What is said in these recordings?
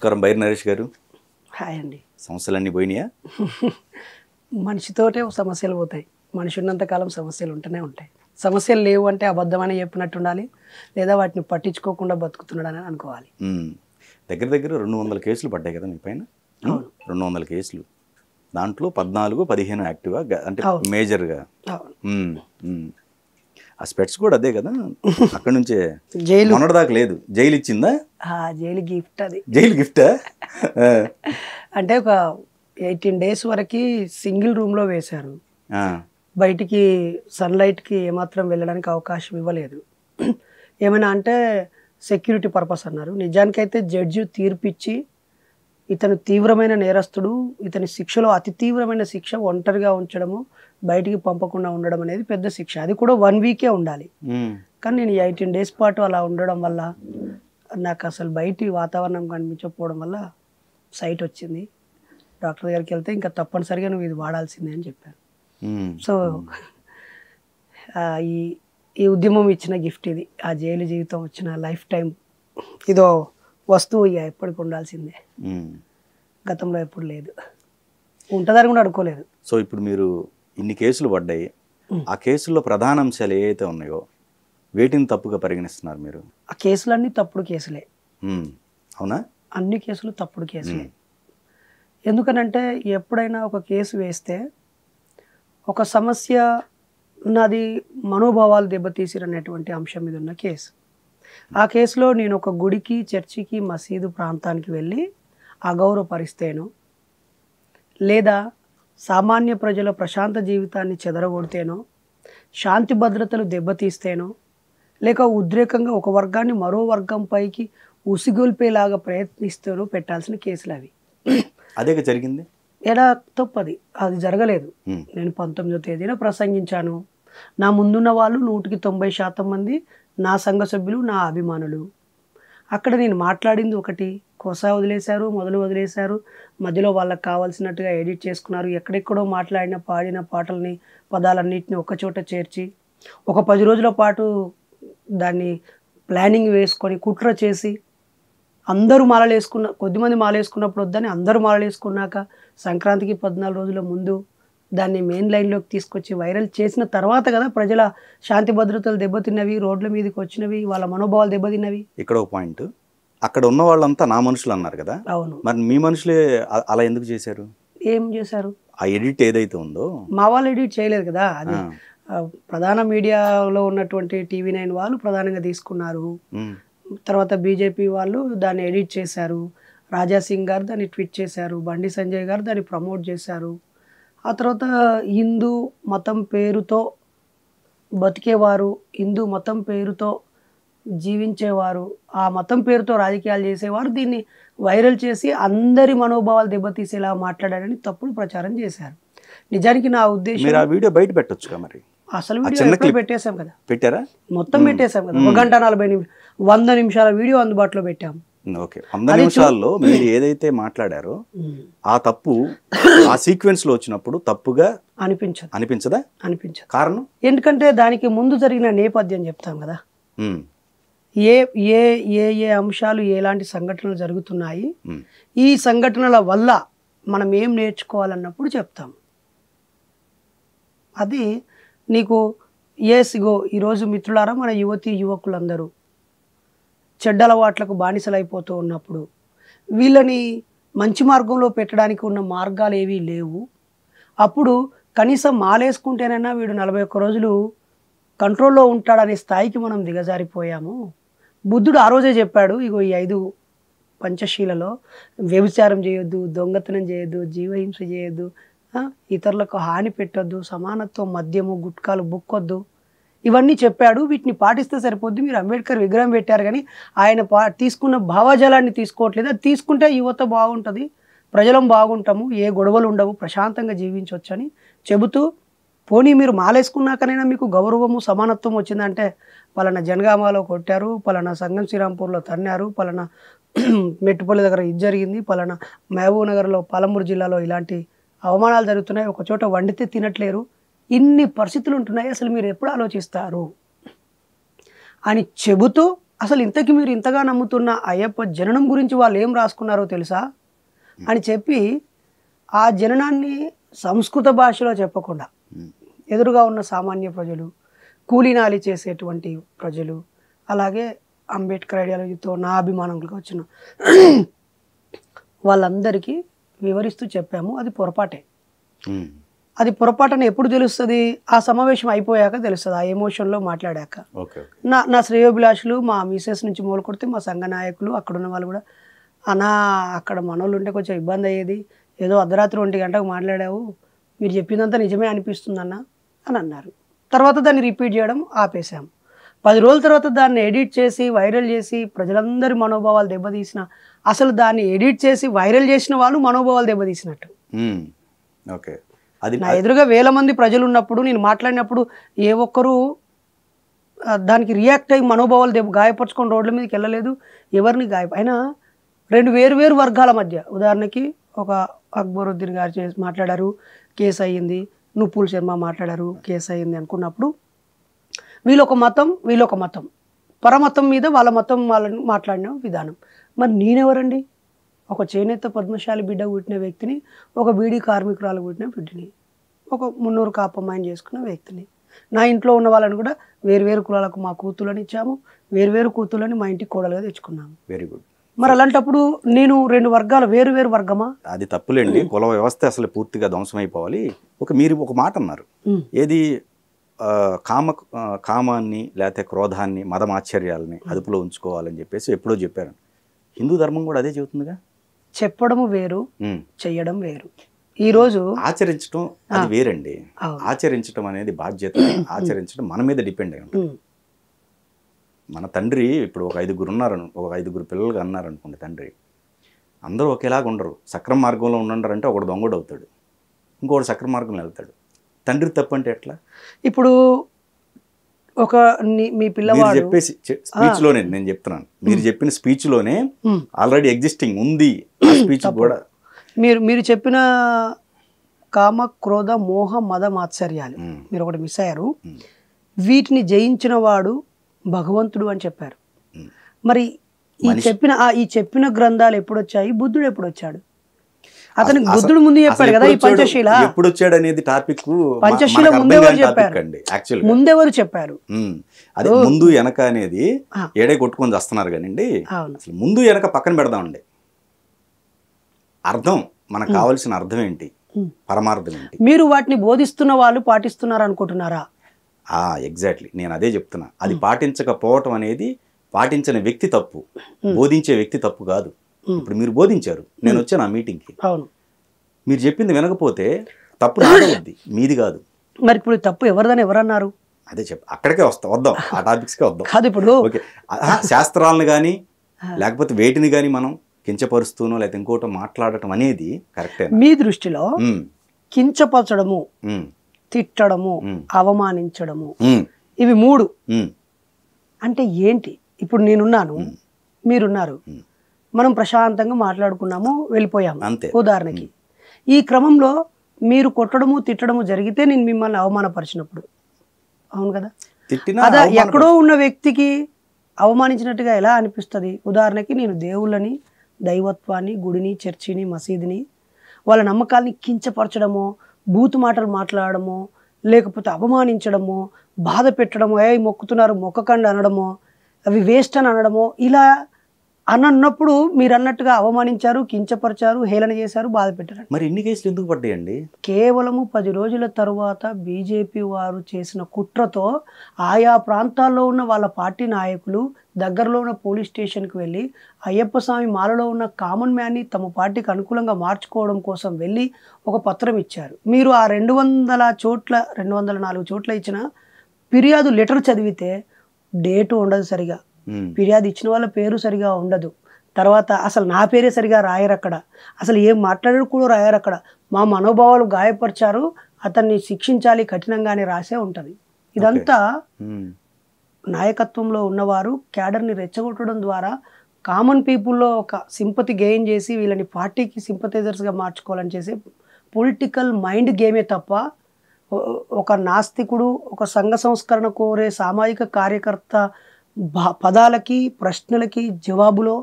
నమస్కారం బైర్ నరేష్ గారు హాయ్ అండి సమస్యలన్నీ పోయినాయా మనిషితోటే సమస్యలు పోతాయి మనిషి ఉన్నంతకాలం సమస్యలు ఉంటూనే ఉంటాయి సమస్యలు లేవు అంటే అబద్ధమని చెప్పినట్టు ఉండాలి లేదా వాటిని పట్టించుకోకుండా బతుకుతున్నాడని అనుకోవాలి దగ్గర దగ్గర రెండు వందల కేసులు పడ్డాయి కదా మీ పైన రెండు వందల కేసులు దాంట్లో పద్నాలుగు పదిహేను యాక్టివ్గా అంటే మేజర్గా ఆ స్పెట్స్ కూడా అదే కదా అక్కడ నుంచే జైలు దాకా లేదు జైలు ఇచ్చిందా జైలు గిఫ్ట్ అది జైలు గిఫ్టా అంటే ఒక ఎయిటీన్ డేస్ వరకు సింగిల్ రూమ్లో వేశారు బయటికి సన్లైట్కి ఏమాత్రం వెళ్ళడానికి అవకాశం ఇవ్వలేదు ఏమైనా అంటే సెక్యూరిటీ పర్పస్ అన్నారు నిజానికైతే జడ్జి తీర్పిచ్చి ఇతను తీవ్రమైన నేరస్తుడు ఇతని శిక్షలో అతి తీవ్రమైన శిక్ష ఒంటరిగా ఉంచడము బయటికి పంపకుండా ఉండడం అనేది పెద్ద శిక్ష అది కూడా వన్ వీకే ఉండాలి కానీ నేను ఎయిటీన్ డేస్ పాటు అలా ఉండడం వల్ల నాకు అసలు బయటి వాతావరణం కనిపించకపోవడం వల్ల సైట్ వచ్చింది డాక్టర్ దగ్గరికి వెళ్తే ఇంకా తప్పనిసరిగా నువ్వు ఇది వాడాల్సిందే అని చెప్పాను సో ఈ ఈ ఉద్యమం ఇచ్చిన గిఫ్ట్ ఇది ఆ జైలు జీవితం వచ్చిన లైఫ్ టైం ఇదో వస్తువు ఇక ఎప్పటికి ఉండాల్సిందే గతంలో ఎప్పుడు లేదు ఉంటుందని కూడా అనుకోలేదు సో ఇప్పుడు మీరు ఇన్ని కేసులు పడ్డాయి ఆ కేసుల్లో ప్రధాన అంశాలు ఏవైతే ఉన్నాయో వేటిని తప్పుగా పరిగణిస్తున్నారు మీరు ఆ కేసులన్నీ తప్పుడు కేసులే అవునా అన్ని కేసులు తప్పుడు కేసులే ఎందుకనంటే ఎప్పుడైనా ఒక కేసు వేస్తే ఒక సమస్య నాది మనోభావాలు దెబ్బతీసిరనేటువంటి అంశం మీద ఉన్న కేసు ఆ కేసులో నేను ఒక గుడికి చర్చికి మసీదు ప్రాంతానికి వెళ్ళి అగౌరవపరిస్తేను లేదా సామాన్య ప్రజల ప్రశాంత జీవితాన్ని చెదరగొడితేనో శాంతి భద్రతలు దెబ్బతీస్తేనో లేక ఉద్రేకంగా ఒక వర్గాన్ని మరో వర్గం పైకి ఉసిగొల్పేలాగా ప్రయత్నిస్తూనో పెట్టాల్సిన కేసులు అవి అదే జరిగింది ఎలా తప్పది అది జరగలేదు నేను పంతొమ్మిదో తేదీన ప్రసంగించాను నా ముందున్న వాళ్ళు నూటికి తొంభై శాతం మంది నా సంఘ సభ్యులు నా అభిమానులు అక్కడ నేను మాట్లాడింది ఒకటి కొస వదిలేశారు మొదలు వదిలేశారు మధ్యలో వాళ్ళకి కావాల్సినట్టుగా ఎడిట్ చేసుకున్నారు ఎక్కడెక్కడో మాట్లాడిన పాడిన పాటల్ని పదాలన్నింటిని ఒకచోట చేర్చి ఒక పది రోజుల పాటు దాన్ని ప్లానింగ్ వేసుకొని కుట్ర చేసి అందరూ మాలలేసుకున్న కొద్దిమంది మాల వేసుకున్నప్పుడు వద్దని అందరూ మాలలేసుకున్నాక సంక్రాంతికి పద్నాలుగు రోజుల ముందు దాన్ని మెయిన్ లైన్లోకి తీసుకొచ్చి వైరల్ చేసిన తర్వాత కదా ప్రజల శాంతి భద్రతలు దెబ్బతిన్నవి రోడ్ల మీదకి వచ్చినవి వాళ్ళ మనోభావాలు దెబ్బతిన్నవి ఇక్కడ ఒక పాయింట్ అక్కడ ఉన్న వాళ్ళంతా నా మనుషులు అన్నారు కదా అవును మరి మీ మనుషులే అలా ఎందుకు చేశారు ఏం చేశారు ఆ ఎడిట్ ఏదైతే ఉందో మా వాళ్ళు ఎడిట్ చేయలేదు కదా అది ప్రధాన మీడియాలో ఉన్నటువంటి టీవీ నైన్ వాళ్ళు ప్రధానంగా తీసుకున్నారు తర్వాత బీజేపీ వాళ్ళు దాన్ని ఎడిట్ చేశారు రాజా సింగ్ గారు దాన్ని ట్వీట్ చేశారు బండి సంజయ్ గారు దాన్ని ప్రమోట్ చేశారు ఆ తర్వాత హిందూ మతం పేరుతో బతికేవారు హిందూ మతం పేరుతో జీవించేవారు ఆ మతం పేరుతో రాజకీయాలు చేసేవారు దీన్ని వైరల్ చేసి అందరి మనోభావాలు దెబ్బతీసేలా మాట్లాడారని తప్పుడు ప్రచారం చేశారు నిజానికి నా ఉద్దేశం వీడియో బయట పెట్టచ్చు మరి అసలు వీడియో పెట్టేశాం కదా పెట్టారా మొత్తం పెట్టేశాం కదా ఒక గంట నలభై నిమిషం వంద నిమిషాల వీడియో అందుబాటులో పెట్టాము ఓకే వంద నిమిషాల్లో మీరు ఏదైతే మాట్లాడారో ఆ తప్పు ఆ సీక్వెన్స్ లో వచ్చినప్పుడు తప్పుగా అనిపించదు అనిపించదా అనిపించదు కారణం ఎందుకంటే దానికి ముందు జరిగిన నేపథ్యం చెప్తాం కదా ఏ ఏ ఏ ఏ అంశాలు ఎలాంటి సంఘటనలు జరుగుతున్నాయి ఈ సంఘటనల వల్ల మనం ఏం నేర్చుకోవాలన్నప్పుడు చెప్తాం అది నీకు ఎస్ ఈరోజు మిత్రులారా మన యువతి యువకులందరూ చెడ్డ అలవాట్లకు బానిసలైపోతూ ఉన్నప్పుడు వీళ్ళని మంచి మార్గంలో పెట్టడానికి ఉన్న మార్గాలు ఏవీ లేవు అప్పుడు కనీసం మాలేసుకుంటేనైనా వీడు నలభై ఒక్క రోజులు కంట్రోల్లో ఉంటాడనే స్థాయికి మనం దిగజారిపోయాము బుద్ధుడు ఆ రోజే చెప్పాడు ఇగో ఈ ఐదు పంచశీలలో వ్యభిచారం చేయొద్దు దొంగతనం చేయొద్దు జీవహింస చేయొద్దు ఇతరులకు హాని పెట్టొద్దు సమానత్వం మద్యము గుట్కాలు బుక్కొద్దు ఇవన్నీ చెప్పాడు వీటిని పాటిస్తే సరిపోద్ది మీరు అంబేద్కర్ విగ్రహం పెట్టారు కానీ ఆయన పా తీసుకున్న భావజలాన్ని తీసుకోవట్లేదు అది తీసుకుంటే యువత బాగుంటుంది ప్రజలం బాగుంటాము ఏ గొడవలు ఉండవు ప్రశాంతంగా జీవించవచ్చని చెబుతూ పోనీ మీరు మాలేసుకున్నాకనైనా మీకు గౌరవము సమానత్వం వచ్చిందంటే పలానా జనగామాలో కొట్టారు పలానా సంగం శ్రీరాంపూర్లో తన్నారు పలానా మెట్టుపల్లి దగ్గర ఇది జరిగింది పలానా మహబూబ్ నగర్లో పాలమూరు జిల్లాలో ఇలాంటి అవమానాలు జరుగుతున్నాయి ఒక చోట వండితే తినట్లేరు ఇన్ని పరిస్థితులు ఉంటున్నాయి అసలు మీరు ఎప్పుడు ఆలోచిస్తారు అని చెబుతూ అసలు ఇంతకీ మీరు ఇంతగా నమ్ముతున్న అయ్యప్ప జననం గురించి వాళ్ళు ఏం రాసుకున్నారో తెలుసా అని చెప్పి ఆ జననాన్ని సంస్కృత భాషలో చెప్పకుండా ఎదురుగా ఉన్న సామాన్య ప్రజలు కూలీనాలి చేసేటువంటి ప్రజలు అలాగే అంబేద్కర్ ఐడియాలజీతో నా అభిమానంగా వచ్చిన వాళ్ళందరికీ వివరిస్తూ చెప్పాము అది పొరపాటే అది పొరపాటున ఎప్పుడు తెలుస్తుంది ఆ సమావేశం అయిపోయాక తెలుస్తుంది ఆ ఎమోషన్లో మాట్లాడాక నా నా శ్రేయోభిలాషులు మా మిసెస్ నుంచి మూల కొడితే మా సంఘ నాయకులు అక్కడ ఉన్న వాళ్ళు కూడా అనా అక్కడ మనోళ్ళు ఉంటే కొంచెం ఇబ్బంది అయ్యేది ఏదో అర్ధరాత్రి ఒంటి గంటకు మాట్లాడావు మీరు చెప్పిందంతా నిజమే అనిపిస్తుంది అన్న అని అన్నారు తర్వాత దాన్ని రిపీట్ చేయడం ఆపేశాం పది రోజుల తర్వాత దాన్ని ఎడిట్ చేసి వైరల్ చేసి ప్రజలందరి మనోభావాలు దెబ్బతీసిన అసలు దాన్ని ఎడిట్ చేసి వైరల్ చేసిన వాళ్ళు మనోభావాలు దెబ్బతీసినట్టు ఓకే అది నా ఎదురుగా వేల మంది ప్రజలు ఉన్నప్పుడు నేను మాట్లాడినప్పుడు ఏ ఒక్కరు దానికి రియాక్ట్ అయ్యి మనోభావాలు దేవు గాయపరచుకొని రోడ్ల మీదకి వెళ్ళలేదు ఎవరిని గాయ అయినా రెండు వేరు వేరు వర్గాల మధ్య ఉదాహరణకి ఒక అక్బరుద్దీన్ గారు చేసి మాట్లాడారు కేసు అయ్యింది నుప్పుల్ శర్మ మాట్లాడారు కేసు అయ్యింది అనుకున్నప్పుడు వీళ్ళొక మతం వీళ్ళొక మతం పరమతం మీద వాళ్ళ మతం వాళ్ళని మాట్లాడిన విధానం మరి నేనెవరండి ఒక చేనేత పద్మశాలి బిడ్డ పుట్టిన వ్యక్తిని ఒక బీడీ కార్మికురాలు పుట్టిన బిడ్డని ఒక మున్నూరు కాపమ్మాయిని చేసుకున్న వ్యక్తిని నా ఇంట్లో ఉన్న వాళ్ళని కూడా వేరువేరు కులాలకు మా కూతులని ఇచ్చాము వేరువేరు కూతులని మా ఇంటికి కోడలుగా తెచ్చుకున్నాము వెరీ గుడ్ మరి అలాంటప్పుడు నేను రెండు వర్గాలు వేరు వేరు వర్గమా అది తప్పులేండి కుల వ్యవస్థ అసలు పూర్తిగా ధ్వంసం అయిపోవాలి ఒక మీరు ఒక మాట అన్నారు ఏది కామ కామాన్ని లేకపోతే క్రోధాన్ని మదమాశ్చర్యాలని అదుపులో ఉంచుకోవాలని చెప్పేసి ఎప్పుడో చెప్పారు హిందూ ధర్మం కూడా అదే చెబుతుందిగా చెప్పడం వేరు చెయ్యడం వేరు ఈ రోజు ఆచరించడం అది వేరండి ఆచరించడం అనేది బాధ్యత ఆచరించడం మన మీద డిపెండ్ అయి ఉంటుంది మన తండ్రి ఇప్పుడు ఒక ఐదుగురు ఉన్నారని ఒక ఐదుగురు పిల్లలుగా అన్నారనుకోండి తండ్రి అందరూ ఒకేలాగా ఉండరు సక్రమ మార్గంలో ఉండంటారంటే ఒకడు దొంగడు అవుతాడు ఇంకోటి సక్రమ మార్గంలో వెళ్తాడు తండ్రి తప్పు అంటే ఎట్లా ఇప్పుడు ఒక మీ పిల్లవాడు చెప్పేసి స్పీచ్ లోనే నేను చెప్తున్నాను మీరు చెప్పిన స్పీచ్ లోనే ఆల్రెడీ ఎగ్జిస్టింగ్ ఉంది స్పీచ్ కూడా మీరు మీరు చెప్పిన కామ క్రోధ మోహ మద మాత్సర్యాలు మీరు ఒకటి మిస్ అయ్యారు వీటిని జయించిన వాడు భగవంతుడు అని చెప్పారు మరి ఈ చెప్పిన ఈ చెప్పిన గ్రంథాలు ఎప్పుడొచ్చాయి బుద్ధుడు ఎప్పుడొచ్చాడు అతనికి బుద్ధుడు ముందు చెప్పాడు కదా ఈ పంచశీల ఎప్పుడు వచ్చాడు అనేది టాపిక్ పంచశీల ముందెవరు చెప్పారు ముందెవరు చెప్పారు అదే ముందు వెనక అనేది ఏడే కొట్టుకొని వస్తున్నారు కానివ్వండి అసలు ముందు వెనక పక్కన పెడదామండి అర్థం మనకు కావాల్సిన అర్థం ఏంటి పరమార్థం ఏంటి మీరు వాటిని బోధిస్తున్న వాళ్ళు పాటిస్తున్నారు అనుకుంటున్నారా ఎగ్జాక్ట్లీ నేను అదే చెప్తున్నా అది పాటించకపోవటం అనేది పాటించిన వ్యక్తి తప్పు బోధించే వ్యక్తి తప్పు కాదు ఇప్పుడు మీరు బోధించారు నేను వచ్చాను ఆ మీటింగ్కి అవును మీరు చెప్పింది వినకపోతే తప్పు నాది మీది కాదు మరి ఇప్పుడు తప్పు ఎవరిదని ఎవరన్నారు అదే చెప్ అక్కడికే వస్తాం వద్దాం ఆ టాపిక్స్కే వద్దాం కాదు ఇప్పుడు ఓకే శాస్త్రాలను కానీ లేకపోతే వేటిని కానీ మనం కించపరుస్తూనో లేకపోతే ఇంకోటో మాట్లాడటం అనేది కరెక్టే మీ దృష్టిలో కించపరచడము తిట్టడము అవమానించడము ఇవి మూడు అంటే ఏంటి ఇప్పుడు నేనున్నాను మీరున్నారు మనం ప్రశాంతంగా మాట్లాడుకున్నాము వెళ్ళిపోయాము అంతే ఉదాహరణకి ఈ క్రమంలో మీరు కొట్టడము తిట్టడము జరిగితే నేను మిమ్మల్ని అవమానపరిచినప్పుడు అవును కదా అదా ఎక్కడో ఉన్న వ్యక్తికి అవమానించినట్టుగా ఎలా అనిపిస్తుంది ఉదాహరణకి నేను దేవుళ్ళని దైవత్వాన్ని గుడిని చర్చిని మసీదుని వాళ్ళ నమ్మకాల్ని కించపరచడము బూతు మాటలు మాట్లాడడము లేకపోతే అవమానించడము బాధ పెట్టడము ఏ మొక్కుతున్నారు మొక్కకండి అనడము అవి వేస్ట్ అని అనడము ఇలా అని అన్నప్పుడు మీరు అన్నట్టుగా అవమానించారు కించపరిచారు హేళన చేశారు బాధ పెట్టారు మరి ఎన్ని కేసులు ఎందుకు పడ్డాయండి కేవలము పది రోజుల తరువాత బీజేపీ వారు చేసిన కుట్రతో ఆయా ప్రాంతాల్లో ఉన్న వాళ్ళ పార్టీ నాయకులు దగ్గరలో ఉన్న పోలీస్ స్టేషన్కి వెళ్ళి అయ్యప్ప స్వామి మాలలో ఉన్న కామన్ మ్యాన్ని తమ పార్టీకి అనుకూలంగా మార్చుకోవడం కోసం వెళ్ళి ఒక పత్రం ఇచ్చారు మీరు ఆ రెండు వందల చోట్ల రెండు వందల నాలుగు చోట్ల ఇచ్చిన ఫిర్యాదు లెటర్ చదివితే డేటు ఉండదు సరిగా ఫిర్యాదు ఇచ్చిన వాళ్ళ పేరు సరిగా ఉండదు తర్వాత అసలు నా పేరే సరిగా రాయరు అక్కడ అసలు ఏం మాట్లాడారు కూడా రాయరు అక్కడ మా మనోభావాలు గాయపరిచారు అతన్ని శిక్షించాలి కఠినంగానే రాసే ఉంటుంది ఇదంతా నాయకత్వంలో ఉన్నవారు క్యాడర్ని రెచ్చగొట్టడం ద్వారా కామన్ పీపుల్లో ఒక సింపతి గెయిన్ చేసి వీళ్ళని పార్టీకి సింపతైజర్స్గా మార్చుకోవాలని చేసే పొలిటికల్ మైండ్ గేమే తప్ప ఒక నాస్తికుడు ఒక సంఘ సంస్కరణ కోరే సామాజిక కార్యకర్త పదాలకి ప్రశ్నలకి జవాబులో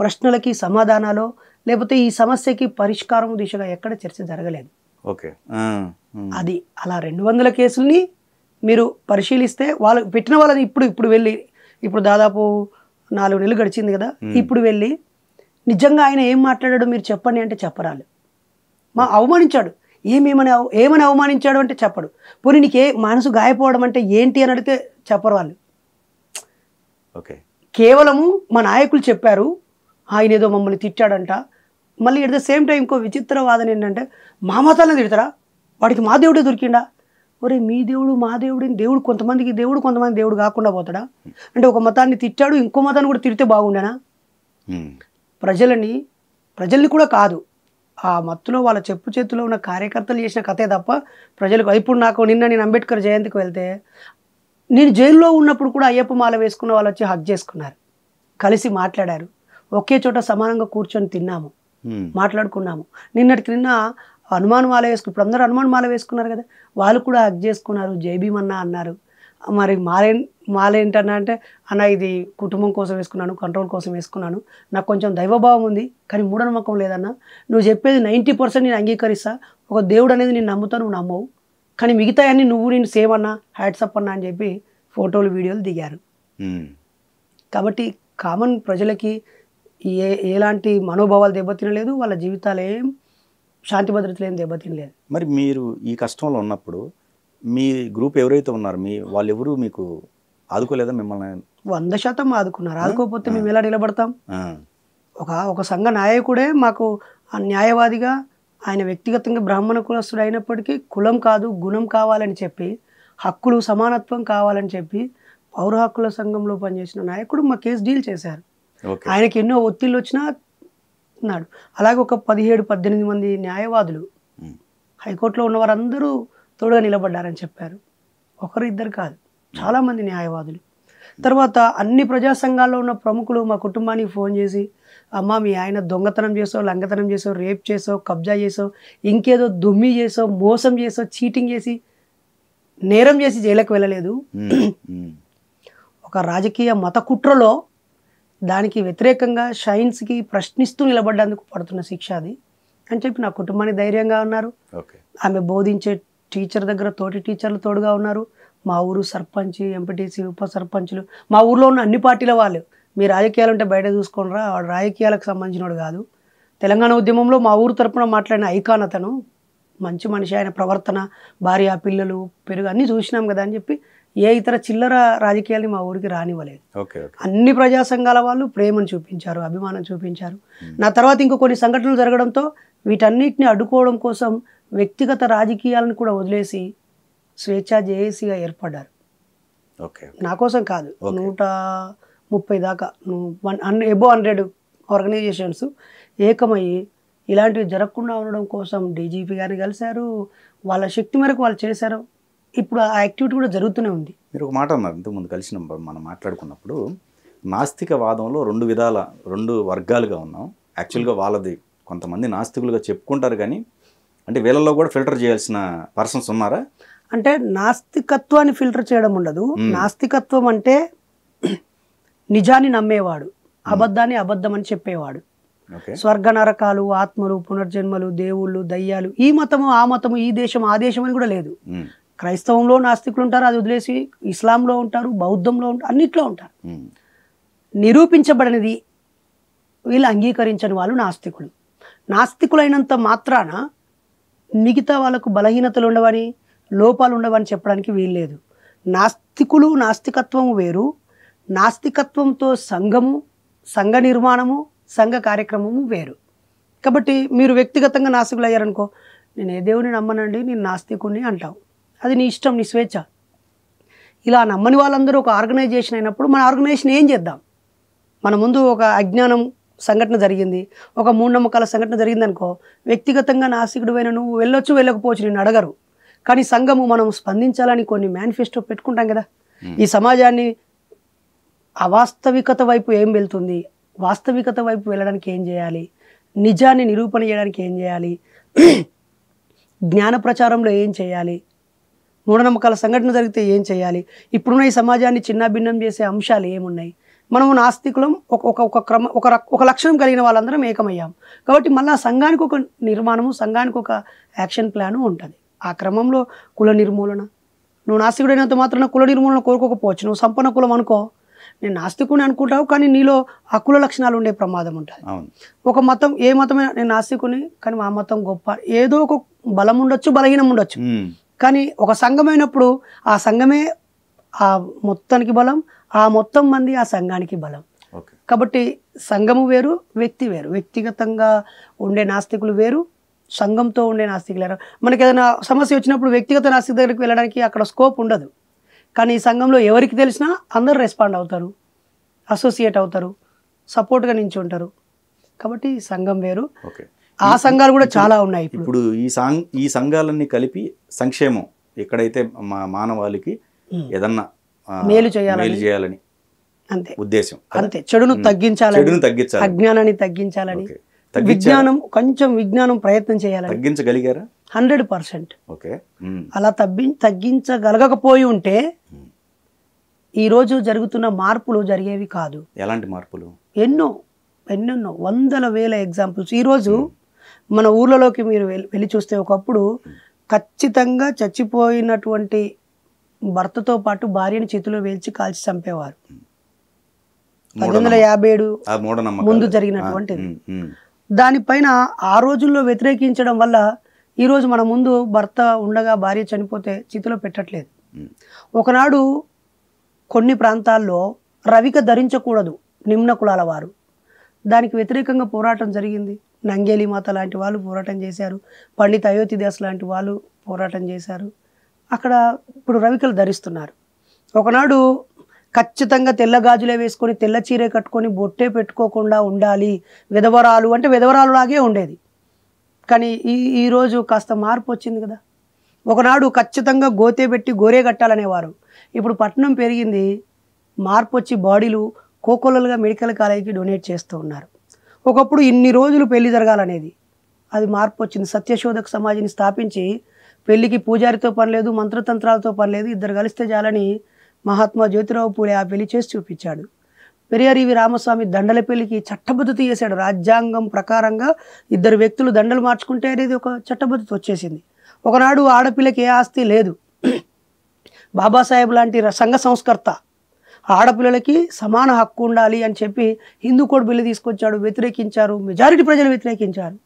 ప్రశ్నలకి సమాధానాలు లేకపోతే ఈ సమస్యకి పరిష్కారం దిశగా ఎక్కడ చర్చ జరగలేదు ఓకే అది అలా రెండు వందల కేసుల్ని మీరు పరిశీలిస్తే వాళ్ళు పెట్టిన వాళ్ళని ఇప్పుడు ఇప్పుడు వెళ్ళి ఇప్పుడు దాదాపు నాలుగు నెలలు గడిచింది కదా ఇప్పుడు వెళ్ళి నిజంగా ఆయన ఏం మాట్లాడాడు మీరు చెప్పండి అంటే చెప్పరాలి మా అవమానించాడు ఏమేమని ఏమని అవమానించాడు అంటే చెప్పడు పోనీ నీకు ఏ మనసు గాయపోవడం అంటే ఏంటి అని అడిగితే చెప్పరు వాళ్ళు ఓకే కేవలము మా నాయకులు చెప్పారు ఆయన ఏదో మమ్మల్ని తిట్టాడంట మళ్ళీ ఎట్ ద సేమ్ టైం ఇంకో విచిత్ర వాదన ఏంటంటే మా మతాలను తిడతారా వాడికి మా దేవుడే దొరికిండా ఒరే మీ దేవుడు మా దేవుడు దేవుడు కొంతమందికి దేవుడు కొంతమంది దేవుడు కాకుండా పోతాడా అంటే ఒక మతాన్ని తిట్టాడు ఇంకో మతాన్ని కూడా తిడితే బాగుండేనా ప్రజలని ప్రజల్ని కూడా కాదు ఆ మత్తులో వాళ్ళ చెప్పు చేతిలో ఉన్న కార్యకర్తలు చేసిన కథే తప్ప ప్రజలకు ఇప్పుడు నాకు నిన్న నేను అంబేద్కర్ జయంతికి వెళ్తే నేను జైల్లో ఉన్నప్పుడు కూడా అయ్యప్ప మాల వేసుకున్న వాళ్ళు వచ్చి హక్ చేసుకున్నారు కలిసి మాట్లాడారు ఒకే చోట సమానంగా కూర్చొని తిన్నాము మాట్లాడుకున్నాము నిన్నటి క్రింద హనుమాన్ మాల వేసుకు ఇప్పుడు అందరూ హనుమాన్ మాల వేసుకున్నారు కదా వాళ్ళు కూడా హక్ చేసుకున్నారు జైభీమన్నా అన్నారు మరి మాలే మాలేంటన్నా అంటే అన్న ఇది కుటుంబం కోసం వేసుకున్నాను కంట్రోల్ కోసం వేసుకున్నాను నాకు కొంచెం దైవభావం ఉంది కానీ మూఢనమ్మకం లేదన్నా నువ్వు చెప్పేది నైంటీ పర్సెంట్ నేను అంగీకరిస్తా ఒక దేవుడు అనేది నేను నమ్ముతా నువ్వు నమ్మవు కానీ మిగతా అన్ని నువ్వు నేను సేమ్ అన్నా హ్యాట్సప్ అన్నా అని చెప్పి ఫోటోలు వీడియోలు దిగారు కాబట్టి కామన్ ప్రజలకి ఏ ఎలాంటి మనోభావాలు దెబ్బతినలేదు వాళ్ళ జీవితాలు ఏం శాంతి భద్రతలు ఏం దెబ్బతినలేదు మరి మీరు ఈ కష్టంలో ఉన్నప్పుడు మీ గ్రూప్ ఎవరైతే ఉన్నారు మీ వాళ్ళు ఎవరు మీకు ఆదుకోలేదా మిమ్మల్ని వంద శాతం ఆదుకున్నారు ఆదుకోకపోతే మేము ఎలా నిలబడతాం ఒక ఒక సంఘ నాయకుడే మాకు న్యాయవాదిగా ఆయన వ్యక్తిగతంగా బ్రాహ్మణ కులస్తుడు అయినప్పటికీ కులం కాదు గుణం కావాలని చెప్పి హక్కులు సమానత్వం కావాలని చెప్పి పౌర హక్కుల సంఘంలో పనిచేసిన నాయకుడు మా కేసు డీల్ చేశారు ఆయనకి ఎన్నో ఒత్తిళ్ళు వచ్చినా ఉన్నాడు అలాగే ఒక పదిహేడు పద్దెనిమిది మంది న్యాయవాదులు హైకోర్టులో ఉన్న వారందరూ తోడుగా నిలబడ్డారని చెప్పారు ఒకరు ఇద్దరు కాదు చాలామంది న్యాయవాదులు తర్వాత అన్ని ప్రజా సంఘాల్లో ఉన్న ప్రముఖులు మా కుటుంబానికి ఫోన్ చేసి అమ్మ మీ ఆయన దొంగతనం చేసావు లంగతనం చేసావు రేప్ చేసావు కబ్జా చేసావు ఇంకేదో దుమ్మి చేసావు మోసం చేసావు చీటింగ్ చేసి నేరం చేసి జైలకు వెళ్ళలేదు ఒక రాజకీయ మత కుట్రలో దానికి వ్యతిరేకంగా షైన్స్కి ప్రశ్నిస్తూ నిలబడ్డందుకు పడుతున్న శిక్ష అది అని చెప్పి నా కుటుంబానికి ధైర్యంగా ఉన్నారు ఆమె బోధించే టీచర్ దగ్గర తోటి టీచర్లు తోడుగా ఉన్నారు మా ఊరు సర్పంచ్ ఎంపీటీసీ ఉప సర్పంచ్లు మా ఊర్లో ఉన్న అన్ని పార్టీల వాళ్ళు మీ రాజకీయాలు ఉంటే బయట రా వాడు రాజకీయాలకు సంబంధించినోడు కాదు తెలంగాణ ఉద్యమంలో మా ఊరు తరపున మాట్లాడిన ఐకాన్ అతను మంచి మనిషి ఆయన ప్రవర్తన భార్య పిల్లలు పెరుగు అన్నీ చూసినాం కదా అని చెప్పి ఏ ఇతర చిల్లర రాజకీయాలు మా ఊరికి రానివ్వలేదు అన్ని ప్రజా సంఘాల వాళ్ళు ప్రేమను చూపించారు అభిమానం చూపించారు hmm. నా తర్వాత ఇంకో కొన్ని సంఘటనలు జరగడంతో వీటన్నిటిని అడ్డుకోవడం కోసం వ్యక్తిగత రాజకీయాలను కూడా వదిలేసి స్వేచ్ఛ జేఏసీగా ఏర్పడ్డారు నా కోసం కాదు నూట ముప్పై దాకా one and above hundred organisations ఏకమయ్యి ఇలాంటివి జరగకుండా ఉండడం కోసం డీజీపీ గారిని కలిశారు వాళ్ళ శక్తి మేరకు వాళ్ళు చేశారు ఇప్పుడు ఆ యాక్టివిటీ కూడా జరుగుతూనే ఉంది మీరు ఒక మాట అన్నారు ఇంతకుముందు కలిసిన మనం మాట్లాడుకున్నప్పుడు నాస్తికవాదంలో రెండు విధాల రెండు వర్గాలుగా ఉన్నాం యాక్చువల్గా వాళ్ళది కొంతమంది నాస్తికులుగా చెప్పుకుంటారు కానీ అంటే వీళ్ళలో కూడా ఫిల్టర్ చేయాల్సిన పర్సన్స్ ఉన్నారా అంటే నాస్తికత్వాన్ని ఫిల్టర్ చేయడం ఉండదు నాస్తికత్వం అంటే నిజాన్ని నమ్మేవాడు అబద్ధాన్ని అబద్ధం అని చెప్పేవాడు స్వర్గ నరకాలు ఆత్మలు పునర్జన్మలు దేవుళ్ళు దయ్యాలు ఈ మతము ఆ మతము ఈ దేశం ఆ దేశం అని కూడా లేదు క్రైస్తవంలో నాస్తికులు ఉంటారు అది వదిలేసి ఇస్లాంలో ఉంటారు బౌద్ధంలో ఉంటారు అన్నిట్లో ఉంటారు నిరూపించబడినది వీళ్ళు అంగీకరించని వాళ్ళు నాస్తికులు నాస్తికులైనంత మాత్రాన మిగతా వాళ్ళకు బలహీనతలు ఉండవని లోపాలు ఉండవని చెప్పడానికి వీల్లేదు నాస్తికులు నాస్తికత్వం వేరు నాస్తికత్వంతో సంఘము సంఘ నిర్మాణము సంఘ కార్యక్రమము వేరు కాబట్టి మీరు వ్యక్తిగతంగా నాస్తికులు అయ్యారనుకో నేను ఏ దేవుని నమ్మనండి నేను నాస్తికుని అంటావు అది నీ ఇష్టం నీ స్వేచ్ఛ ఇలా నమ్మని వాళ్ళందరూ ఒక ఆర్గనైజేషన్ అయినప్పుడు మన ఆర్గనైజేషన్ ఏం చేద్దాం మన ముందు ఒక అజ్ఞానం సంఘటన జరిగింది ఒక మూఢనమ్మకాల సంఘటన జరిగింది అనుకో వ్యక్తిగతంగా అయిన నువ్వు వెళ్ళొచ్చు వెళ్ళకపోవచ్చు నేను అడగరు కానీ సంఘము మనం స్పందించాలని కొన్ని మేనిఫెస్టో పెట్టుకుంటాం కదా ఈ సమాజాన్ని అవాస్తవికత వైపు ఏం వెళ్తుంది వాస్తవికత వైపు వెళ్ళడానికి ఏం చేయాలి నిజాన్ని నిరూపణ చేయడానికి ఏం చేయాలి జ్ఞాన ప్రచారంలో ఏం చేయాలి మూఢనమ్మకాల సంఘటన జరిగితే ఏం చేయాలి ఇప్పుడున్న ఈ సమాజాన్ని చిన్నాభిన్నం చేసే అంశాలు ఏమున్నాయి మనము నాస్తికులం ఒక ఒక ఒక క్రమ ఒక ఒక లక్షణం కలిగిన వాళ్ళందరం ఏకమయ్యాం కాబట్టి మళ్ళీ సంఘానికి ఒక నిర్మాణము సంఘానికి ఒక యాక్షన్ ప్లాను ఉంటుంది ఆ క్రమంలో కుల నిర్మూలన నువ్వు నాస్తికుడైనంత మాత్రమే కుల నిర్మూలన కోరుకోకపోవచ్చు నువ్వు సంపన్న కులం అనుకో నేను నాస్తికుని అనుకుంటావు కానీ నీలో అకుల లక్షణాలు ఉండే ప్రమాదం ఉంటుంది ఒక మతం ఏ మతమే నేను నాస్తికుని కానీ మా మతం గొప్ప ఏదో ఒక బలం ఉండొచ్చు బలహీనం ఉండొచ్చు కానీ ఒక సంఘమైనప్పుడు ఆ సంఘమే ఆ మొత్తానికి బలం ఆ మొత్తం మంది ఆ సంఘానికి బలం కాబట్టి సంఘము వేరు వ్యక్తి వేరు వ్యక్తిగతంగా ఉండే నాస్తికులు వేరు సంఘంతో ఉండే నాస్తికులు వేరు మనకి ఏదైనా సమస్య వచ్చినప్పుడు వ్యక్తిగత నాస్తిక దగ్గరికి వెళ్ళడానికి అక్కడ స్కోప్ ఉండదు కానీ ఈ సంఘంలో ఎవరికి తెలిసినా అందరు రెస్పాండ్ అవుతారు అసోసియేట్ అవుతారు సపోర్ట్గా నించి ఉంటారు కాబట్టి సంఘం వేరు ఆ సంఘాలు కూడా చాలా ఉన్నాయి ఇప్పుడు ఈ సాంగ్ ఈ సంఘాలన్నీ కలిపి సంక్షేమం ఎక్కడైతే మా మానవాళికి ఏదన్నా మేలు చేయాలి చేయాలని అంతే ఉద్దేశం అంతే చెడును తగ్గించాలని చెడును తగ్గించాలి అజ్ఞానాన్ని తగ్గించాలని విజ్ఞానం కొంచెం విజ్ఞానం ప్రయత్నం చేయాలి తగ్గించగలిగారా హండ్రెడ్ పర్సెంట్ అలా తగ్గి తగ్గించగలగకపోయి ఉంటే ఈరోజు జరుగుతున్న మార్పులు జరిగేవి కాదు ఎలాంటి మార్పులు ఎన్నో ఎన్నెన్నో వందల వేల ఎగ్జాంపుల్స్ ఈరోజు మన ఊర్లలోకి మీరు వెళ్ళి చూస్తే ఒకప్పుడు ఖచ్చితంగా చచ్చిపోయినటువంటి భర్తతో పాటు భార్యని చేతిలో వేల్చి కాల్చి చంపేవారు పంతొమ్మిది వందల యాభై ఏడు ముందు జరిగినటువంటిది దానిపైన ఆ రోజుల్లో వ్యతిరేకించడం వల్ల ఈరోజు మన ముందు భర్త ఉండగా భార్య చనిపోతే చితిలో పెట్టట్లేదు ఒకనాడు కొన్ని ప్రాంతాల్లో రవిక ధరించకూడదు నిమ్న కులాల వారు దానికి వ్యతిరేకంగా పోరాటం జరిగింది నంగేలి మాత లాంటి వాళ్ళు పోరాటం చేశారు పండిత అయోధ్యదాస్ లాంటి వాళ్ళు పోరాటం చేశారు అక్కడ ఇప్పుడు రవికలు ధరిస్తున్నారు ఒకనాడు ఖచ్చితంగా తెల్ల గాజులే వేసుకొని తెల్ల చీరే కట్టుకొని బొట్టే పెట్టుకోకుండా ఉండాలి విధవరాలు అంటే విధవరాలు లాగే ఉండేది కానీ ఈ ఈరోజు కాస్త మార్పు వచ్చింది కదా ఒకనాడు ఖచ్చితంగా గోతే పెట్టి గోరే కట్టాలనేవారు ఇప్పుడు పట్టణం పెరిగింది మార్పు వచ్చి బాడీలు కోకొల్లలుగా మెడికల్ కాలేజీకి డొనేట్ చేస్తూ ఉన్నారు ఒకప్పుడు ఇన్ని రోజులు పెళ్లి జరగాలనేది అది మార్పు వచ్చింది సత్యశోధక సమాజాన్ని స్థాపించి పెళ్లికి పూజారితో పని లేదు మంత్రతంత్రాలతో పని లేదు ఇద్దరు కలిస్తే చాలని మహాత్మా జ్యోతిరావు పూలే ఆ పెళ్లి చేసి చూపించాడు పెరియారివి రామస్వామి దండల పెళ్లికి చట్టబద్ధత చేశాడు రాజ్యాంగం ప్రకారంగా ఇద్దరు వ్యక్తులు దండలు మార్చుకుంటే అనేది ఒక చట్టబద్ధత వచ్చేసింది ఒకనాడు ఆడపిల్లకి ఏ ఆస్తి లేదు బాబాసాహెబ్ లాంటి సంఘ సంస్కర్త ఆడపిల్లలకి సమాన హక్కు ఉండాలి అని చెప్పి హిందూ కోడ్ బిల్లు తీసుకొచ్చాడు వ్యతిరేకించారు మెజారిటీ ప్రజలు వ్యతిరేకించారు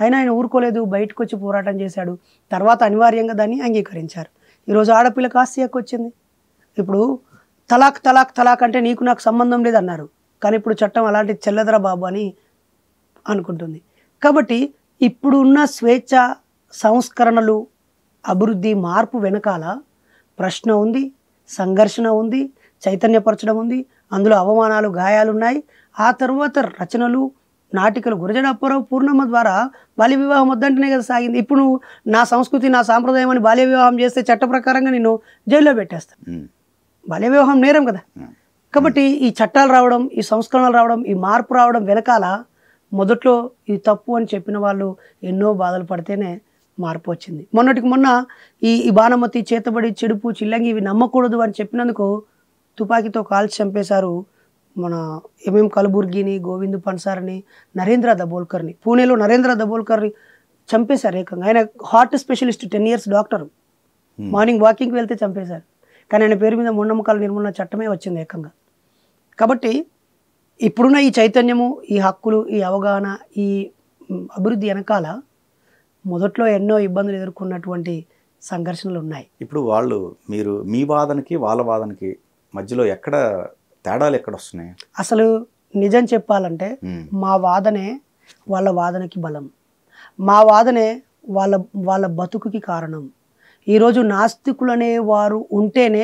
అయినా ఆయన ఊరుకోలేదు బయటకు వచ్చి పోరాటం చేశాడు తర్వాత అనివార్యంగా దాన్ని అంగీకరించారు ఈరోజు ఆడపిల్లకి ఆస్తి ఎక్కువ వచ్చింది ఇప్పుడు తలాక్ తలాక్ తలాక్ అంటే నీకు నాకు సంబంధం లేదన్నారు కానీ ఇప్పుడు చట్టం అలాంటి చెల్లెదరా బాబు అని అనుకుంటుంది కాబట్టి ఇప్పుడున్న స్వేచ్ఛ సంస్కరణలు అభివృద్ధి మార్పు వెనకాల ప్రశ్న ఉంది సంఘర్షణ ఉంది చైతన్యపరచడం ఉంది అందులో అవమానాలు గాయాలున్నాయి ఆ తర్వాత రచనలు నాటికలు గురజడ పూర్ణమ్మ ద్వారా బాల్య వివాహం వద్దంటేనే కదా సాగింది ఇప్పుడు నా సంస్కృతి నా సాంప్రదాయం అని బాల్య వివాహం చేస్తే చట్ట ప్రకారంగా నేను జైల్లో పెట్టేస్తాను బాల్య వివాహం నేరం కదా కాబట్టి ఈ చట్టాలు రావడం ఈ సంస్కరణలు రావడం ఈ మార్పు రావడం వెనకాల మొదట్లో ఇది తప్పు అని చెప్పిన వాళ్ళు ఎన్నో బాధలు పడితేనే మార్పు వచ్చింది మొన్నటికి మొన్న ఈ ఈ బాణమతి చేతబడి చెడుపు చిల్లంగి ఇవి నమ్మకూడదు అని చెప్పినందుకు తుపాకీతో కాల్చి చంపేశారు మన ఎంఎం కలబుర్గిని గోవింద్ పన్సార్ని నరేంద్ర దబోల్కర్ని పూణేలో నరేంద్ర దబోల్కర్ని చంపేశారు ఏకంగా ఆయన heart specialist ten years doctor morning వాకింగ్కి వెళ్తే చంపేశారు కానీ ఆయన పేరు మీద మూఢనమ్మకాల నిర్మూలన చట్టమే వచ్చింది ఏకంగా కాబట్టి ఇప్పుడున్న ఈ చైతన్యము ఈ హక్కులు ఈ అవగాహన ఈ అభివృద్ధి వెనకాల మొదట్లో ఎన్నో ఇబ్బందులు ఎదుర్కొన్నటువంటి సంఘర్షణలు ఉన్నాయి ఇప్పుడు వాళ్ళు మీరు మీ వాదనకి వాళ్ళ వాదనకి మధ్యలో ఎక్కడ తేడాలు ఎక్కడ వస్తున్నాయి అసలు నిజం చెప్పాలంటే మా వాదనే వాళ్ళ వాదనకి బలం మా వాదనే వాళ్ళ వాళ్ళ బతుకుకి కారణం ఈరోజు నాస్తికులు అనేవారు ఉంటేనే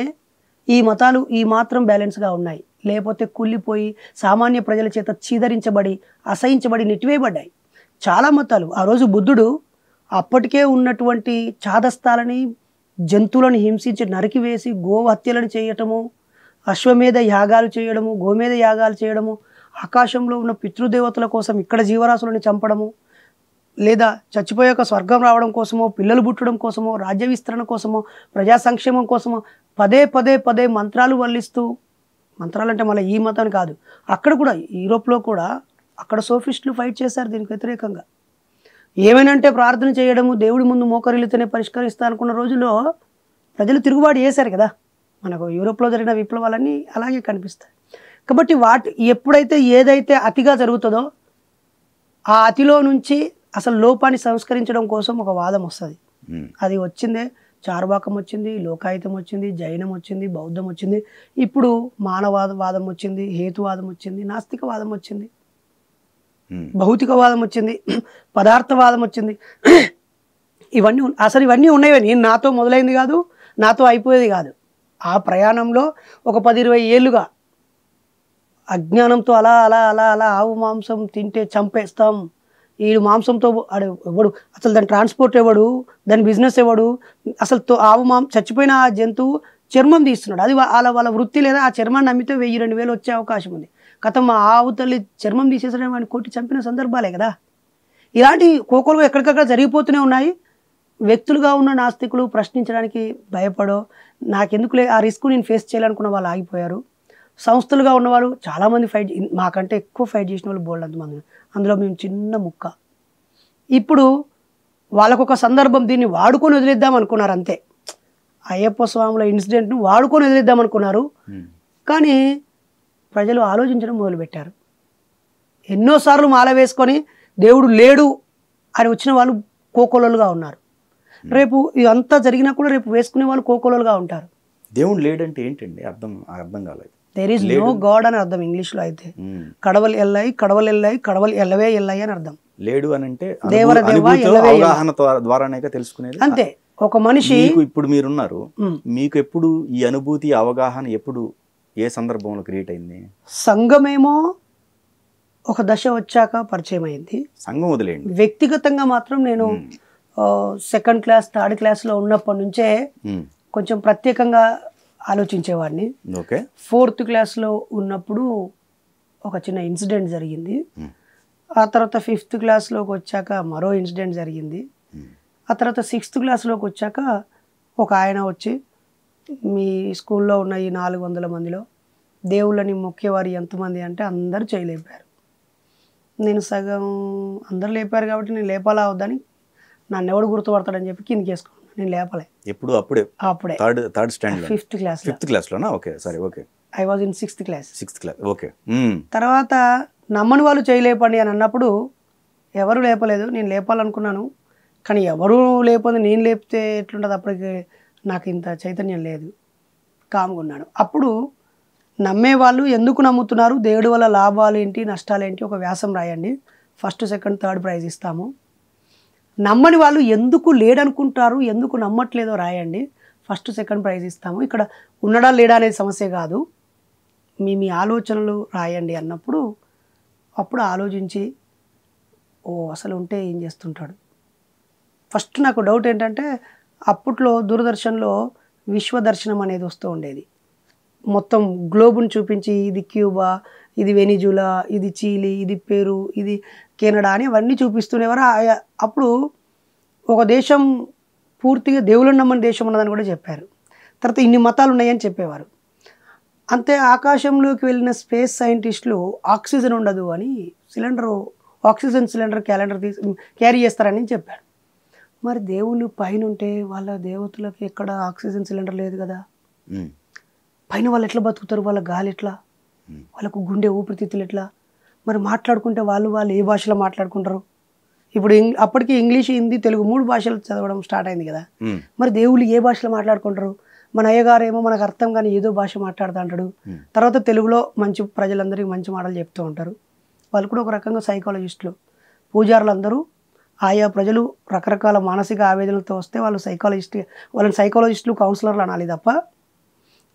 ఈ మతాలు ఈ మాత్రం బ్యాలెన్స్గా ఉన్నాయి లేకపోతే కుళ్ళిపోయి సామాన్య ప్రజల చేత చీదరించబడి అసహించబడి నెట్టివేయబడ్డాయి చాలా మతాలు ఆ రోజు బుద్ధుడు అప్పటికే ఉన్నటువంటి చాదస్తాలని జంతువులను హింసించి నరికివేసి గోహత్యలను చేయటము అశ్వమేధ యాగాలు చేయడము గోమేధ యాగాలు చేయడము ఆకాశంలో ఉన్న పితృదేవతల కోసం ఇక్కడ జీవరాశులను చంపడము లేదా చచ్చిపోయాక స్వర్గం రావడం కోసమో పిల్లలు పుట్టడం కోసమో రాజ్య విస్తరణ కోసమో ప్రజా సంక్షేమం కోసమో పదే పదే పదే మంత్రాలు వల్లిస్తూ మంత్రాలు అంటే మళ్ళీ ఈ మతం కాదు అక్కడ కూడా యూరోప్లో కూడా అక్కడ సోఫిస్టులు ఫైట్ చేశారు దీనికి వ్యతిరేకంగా ఏమైనంటే ప్రార్థన చేయడము దేవుడి ముందు మోకరిల్లితేనే పరిష్కరిస్తా అనుకున్న రోజుల్లో ప్రజలు తిరుగుబాటు చేశారు కదా మనకు యూరోప్లో జరిగిన విప్లవాలన్నీ అలాగే కనిపిస్తాయి కాబట్టి వాటి ఎప్పుడైతే ఏదైతే అతిగా జరుగుతుందో ఆ అతిలో నుంచి అసలు లోపాన్ని సంస్కరించడం కోసం ఒక వాదం వస్తుంది అది వచ్చిందే చార్వాకం వచ్చింది లోకాయుతం వచ్చింది జైనం వచ్చింది బౌద్ధం వచ్చింది ఇప్పుడు మానవాద వాదం వచ్చింది హేతువాదం వచ్చింది నాస్తికవాదం వచ్చింది భౌతికవాదం వచ్చింది పదార్థవాదం వచ్చింది ఇవన్నీ అసలు ఇవన్నీ ఉన్నాయి నేను నాతో మొదలైంది కాదు నాతో అయిపోయేది కాదు ఆ ప్రయాణంలో ఒక పది ఇరవై ఏళ్ళుగా అజ్ఞానంతో అలా అలా అలా అలా ఆవు మాంసం తింటే చంపేస్తాం వీడు మాంసంతో ఆడు ఎవడు అసలు దాని ట్రాన్స్పోర్ట్ ఎవడు దాని బిజినెస్ ఎవడు అసలు ఆవు మాం చచ్చిపోయిన ఆ జంతువు చర్మం తీస్తున్నాడు అది వాళ్ళ వాళ్ళ వృత్తి లేదా ఆ చర్మాన్ని నమ్మితే వెయ్యి రెండు వేలు వచ్చే అవకాశం ఉంది గతం మా ఆవు తల్లి చర్మం తీసేసిన వాడిని కొట్టి చంపిన సందర్భాలే కదా ఇలాంటి కోకలు ఎక్కడికక్కడ జరిగిపోతూనే ఉన్నాయి వ్యక్తులుగా ఉన్న నాస్తికులు ప్రశ్నించడానికి భయపడో నాకెందుకులే ఆ రిస్క్ నేను ఫేస్ చేయాలనుకున్న వాళ్ళు ఆగిపోయారు సంస్థలుగా ఉన్నవాళ్ళు చాలామంది ఫైట్ మాకంటే ఎక్కువ ఫైట్ చేసిన వాళ్ళు బోల్డ్ అంతమంది అందులో మేము చిన్న ముక్క ఇప్పుడు వాళ్ళకొక సందర్భం దీన్ని వాడుకొని వదిలేద్దాం అనుకున్నారు అంతే అయ్యప్ప స్వాముల ఇన్సిడెంట్ను వాడుకొని వదిలేద్దాం అనుకున్నారు కానీ ప్రజలు ఆలోచించడం మొదలుపెట్టారు ఎన్నోసార్లు మాల వేసుకొని దేవుడు లేడు అని వచ్చిన వాళ్ళు కోకొలలుగా ఉన్నారు రేపు ఇదంతా జరిగినా కూడా రేపు వేసుకునే వాళ్ళు కోకొలలుగా ఉంటారు దేవుడు లేడంటే ఏంటండి అర్థం అర్థం కాలేదు దేర్ ఈస్ నో గాడ్ అని అర్థం ఇంగ్లీష్ లో అయితే కడవలు ఎల్లై కడవలు ఎల్లై కడవలు ఎల్లవే ఎల్లై అని అర్థం లేడు అని అంటే దేవర దేవ అవగాహన ద్వారానే తెలుసుకునేది అంతే ఒక మనిషి ఇప్పుడు మీరున్నారు మీకు ఎప్పుడు ఈ అనుభూతి అవగాహన ఎప్పుడు ఏ సందర్భంలో క్రియేట్ అయింది సంఘమేమో ఒక దశ వచ్చాక పరిచయం అయింది సంఘం వదిలేండి వ్యక్తిగతంగా మాత్రం నేను సెకండ్ క్లాస్ థర్డ్ క్లాస్లో ఉన్నప్పటి నుంచే కొంచెం ప్రత్యేకంగా ఆలోచించేవాడిని ఓకే ఫోర్త్ క్లాస్లో ఉన్నప్పుడు ఒక చిన్న ఇన్సిడెంట్ జరిగింది ఆ తర్వాత ఫిఫ్త్ క్లాస్లోకి వచ్చాక మరో ఇన్సిడెంట్ జరిగింది ఆ తర్వాత సిక్స్త్ క్లాస్లోకి వచ్చాక ఒక ఆయన వచ్చి మీ స్కూల్లో ఉన్న ఈ నాలుగు వందల మందిలో దేవుళ్ళని మొక్కేవారు ఎంతమంది అంటే అందరూ చేయలేపారు నేను సగం అందరు లేపారు కాబట్టి నేను లేపాలా వద్దని నన్ను ఎవడు గుర్తుపడతాడని చెప్పి కిందకేసుకున్నాను నేను లేపలే ఎప్పుడు అప్పుడే అప్పుడే third third standard fifth class fifth క్లాస్లోనా ఓకే సరే okay I was in sixth class sixth class okay తర్వాత నమ్మని వాళ్ళు చేయలేపండి అని అన్నప్పుడు ఎవరు లేపలేదు నేను లేపాలనుకున్నాను కానీ ఎవరు లేపదు నేను లేపితే ఎట్లుంటుంది అప్పటికి నాకు ఇంత చైతన్యం లేదు కాముకున్నాను అప్పుడు నమ్మేవాళ్ళు ఎందుకు నమ్ముతున్నారు దేవుడి వల్ల లాభాలు ఏంటి నష్టాలు ఏంటి ఒక వ్యాసం రాయండి ఫస్ట్ సెకండ్ థర్డ్ ప్రైజ్ ఇస్తాము నమ్మని వాళ్ళు ఎందుకు లేడనుకుంటారు ఎందుకు నమ్మట్లేదో రాయండి ఫస్ట్ సెకండ్ ప్రైజ్ ఇస్తాము ఇక్కడ ఉన్నడా లేడా అనేది సమస్య కాదు మీ మీ ఆలోచనలు రాయండి అన్నప్పుడు అప్పుడు ఆలోచించి ఓ అసలు ఉంటే ఏం చేస్తుంటాడు ఫస్ట్ నాకు డౌట్ ఏంటంటే అప్పట్లో దూరదర్శన్లో విశ్వదర్శనం అనేది వస్తూ ఉండేది మొత్తం గ్లోబుని చూపించి ఇది క్యూబా ఇది వెనిజులా ఇది చీలి ఇది పెరు ఇది కెనడా అని అవన్నీ చూపిస్తునేవారు అప్పుడు ఒక దేశం పూర్తిగా దేవుళ్ళని నమ్మని దేశం ఉన్నదని కూడా చెప్పారు తర్వాత ఇన్ని మతాలు ఉన్నాయని చెప్పేవారు అంతే ఆకాశంలోకి వెళ్ళిన స్పేస్ సైంటిస్టులు ఆక్సిజన్ ఉండదు అని సిలిండర్ ఆక్సిజన్ సిలిండర్ క్యాలెండర్ తీసి క్యారీ చేస్తారని చెప్పాడు మరి దేవుళ్ళు పైన ఉంటే వాళ్ళ దేవతలకు ఎక్కడ ఆక్సిజన్ సిలిండర్ లేదు కదా పైన వాళ్ళు ఎట్లా బతుకుతారు వాళ్ళ గాలి ఎట్లా వాళ్ళకు గుండె ఊపిరితిత్తులు ఎట్లా మరి మాట్లాడుకుంటే వాళ్ళు వాళ్ళు ఏ భాషలో మాట్లాడుకుంటారు ఇప్పుడు అప్పటికి ఇంగ్లీష్ హిందీ తెలుగు మూడు భాషలు చదవడం స్టార్ట్ అయింది కదా మరి దేవుళ్ళు ఏ భాషలో మాట్లాడుకుంటారు మన అయ్యగారు ఏమో మనకు అర్థం కానీ ఏదో భాష మాట్లాడుతూ తర్వాత తెలుగులో మంచి ప్రజలందరికీ మంచి మాటలు చెప్తూ ఉంటారు వాళ్ళు కూడా ఒక రకంగా సైకాలజిస్టులు పూజారులందరూ ఆయా ప్రజలు రకరకాల మానసిక ఆవేదనలతో వస్తే వాళ్ళు సైకాలజిస్ట్ వాళ్ళని సైకాలజిస్టులు కౌన్సిలర్లు అనాలి తప్ప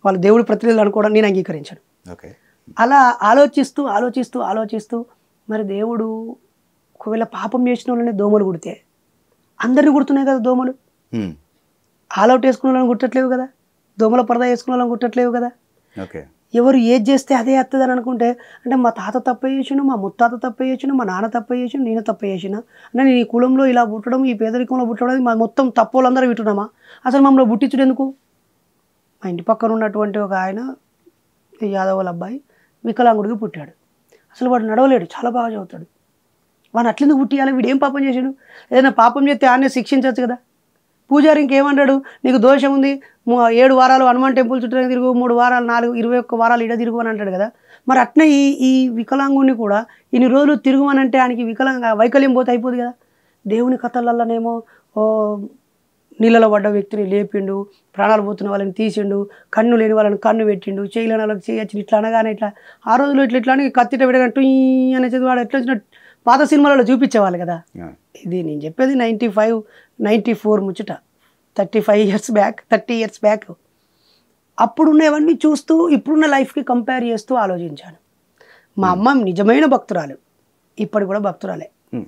వాళ్ళు దేవుడి ప్రతినిధులు అనుకోవడం నేను అంగీకరించాను ఓకే అలా ఆలోచిస్తూ ఆలోచిస్తూ ఆలోచిస్తూ మరి దేవుడు ఒకవేళ పాపం చేసిన వాళ్ళని దోమలు కుడితే అందరిని కుడుతున్నాయి కదా దోమలు అవుట్ వేసుకున్న వాళ్ళని కుట్టట్లేవు కదా దోమల పరదా వేసుకున్న వాళ్ళని కుట్టట్లేవు కదా ఎవరు ఏది చేస్తే అదే అని అనుకుంటే అంటే మా తాత తప్ప చేసిన మా ముత్తాత తప్ప చేసిన మా నాన్న తప్ప చేసిన నేను తప్ప చేసిన అంటే నేను ఈ కులంలో ఇలా పుట్టడం ఈ పేదరికంలో పుట్టడం మా మొత్తం తప్పోళ్ళందరూ వింటున్నామా అసలు మమ్మల్ని పుట్టించుడు ఎందుకు మా ఇంటి పక్కన ఉన్నటువంటి ఒక ఆయన యాదవ్ అబ్బాయి వికలాంగుడికి పుట్టాడు అసలు వాడు నడవలేడు చాలా బాగా చదువుతాడు వాడు అట్లెందుకు పుట్టియాలి వీడు ఏం పాపం చేశాడు ఏదైనా పాపం చేస్తే ఆనే శిక్షించవచ్చు కదా పూజారి ఇంకేమంటాడు నీకు దోషం ఉంది ఏడు వారాలు హనుమాన్ టెంపుల్ చుట్టూ తిరుగు మూడు వారాలు నాలుగు ఇరవై ఒక్క వారాలు ఇడ తిరుగు అని అంటాడు కదా మరి అట్నే ఈ ఈ వికలాంగుని కూడా ఇన్ని రోజులు తిరుగుమనంటే ఆయనకి వికలాంగ వైకల్యం పోతే అయిపోదు కదా దేవుని కథలల్లనేమో నీళ్ళలో పడ్డ వ్యక్తిని లేపిండు ప్రాణాలు పోతున్న వాళ్ళని తీసిండు కన్ను లేని వాళ్ళని కన్ను పెట్టిండు చేయలేని వాళ్ళకి చేయొచ్చు ఇట్లా అనగానే ఇట్లా ఆ రోజుల్లో ఇట్లా ఇట్లా అని కత్తిట పెట్టగానే టీ అనేసి వాడు ఎట్లా వచ్చిన పాత సినిమాలలో చూపించేవాళ్ళు కదా ఇది నేను చెప్పేది నైంటీ ఫైవ్ నైంటీ ఫోర్ ముచ్చట thirty five years back thirty years back అప్పుడున్నవన్నీ చూస్తూ ఇప్పుడున్న లైఫ్కి కంపేర్ చేస్తూ ఆలోచించాను మా hmm. అమ్మ నిజమైన భక్తురాలు ఇప్పటి కూడా భక్తురాలే Hmm.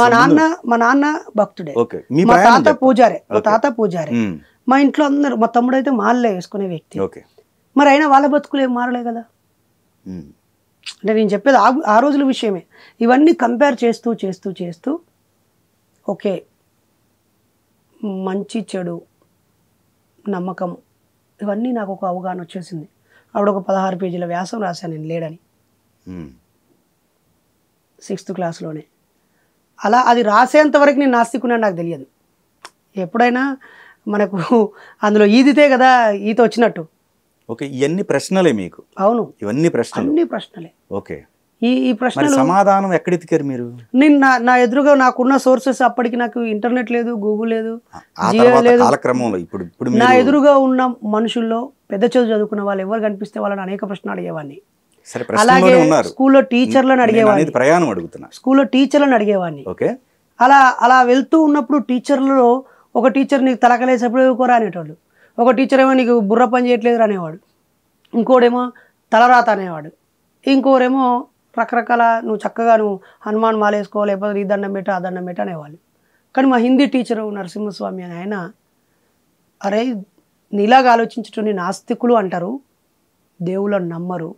మా నాన్న మా నాన్న భక్తుడే మా తాత పూజారే మా తాత పూజారే మా ఇంట్లో అందరు మా తమ్ముడు అయితే మాలలే వేసుకునే వ్యక్తి మరి అయినా వాళ్ళ బతుకులు ఏం మారలే కదా hmm. అంటే నేను చెప్పేది ఆ ఆ రోజుల విషయమే ఇవన్నీ కంపేర్ చేస్తూ చేస్తూ చేస్తూ ఓకే మంచి చెడు నమ్మకం ఇవన్నీ నాకు ఒక అవగాహన వచ్చేసింది అప్పుడు ఒక పదహారు పేజీల వ్యాసం రాశాను నేను లేడని hmm. సిక్స్త్ క్లాస్లోనే అలా అది రాసేంతవరకు నేను నాస్తికున్నాను నాకు తెలియదు ఎప్పుడైనా మనకు అందులో ఈదితే కదా ఈత వచ్చినట్టు ఓకే ఇవన్నీ ప్రశ్నలే మీకు అవును ఇవన్నీ ప్రశ్నలు అన్ని ప్రశ్నలే ఓకే ఈ ఈ ప్రశ్నలు సమాధానం ఎక్కడ ఎత్తికారు మీరు నేను నా నా ఎదురుగా నాకున్న సోర్సెస్ అప్పటికి నాకు ఇంటర్నెట్ లేదు గూగుల్ లేదు లేదు కాలక్రమంలో ఇప్పుడు ఇప్పుడు నా ఎదురుగా ఉన్న మనుషుల్లో పెద్ద చదువు చదువుకున్న వాళ్ళు ఎవరు కనిపిస్తే వాళ్ళని అనేక ప్రశ్నలు అడిగేవాడిని అలాగే స్కూల్లో టీచర్లను అడిగేవాడిని ప్రయాణం అడుగుతున్నా స్కూల్లో టీచర్లను అడిగేవాడిని ఓకే అలా అలా వెళ్తూ ఉన్నప్పుడు టీచర్లలో ఒక టీచర్ నీకు తలకలేసేప్పుడు కూర అనేటవాడు ఒక టీచర్ ఏమో నీకు బుర్ర పని చేయట్లేదు అనేవాడు ఇంకోడేమో తలరాత అనేవాడు ఇంకోరేమో రకరకాల నువ్వు చక్కగా నువ్వు హనుమాన్ మాలేసుకో లేకపోతే ఈ దండం పెట్ట ఆ దండం పెట్ట అనేవాళ్ళు కానీ మా హిందీ టీచరు నరసింహస్వామి అని ఆయన అరే నీలాగా ఆలోచించటం నాస్తికులు అంటారు దేవుళ్ళని నమ్మరు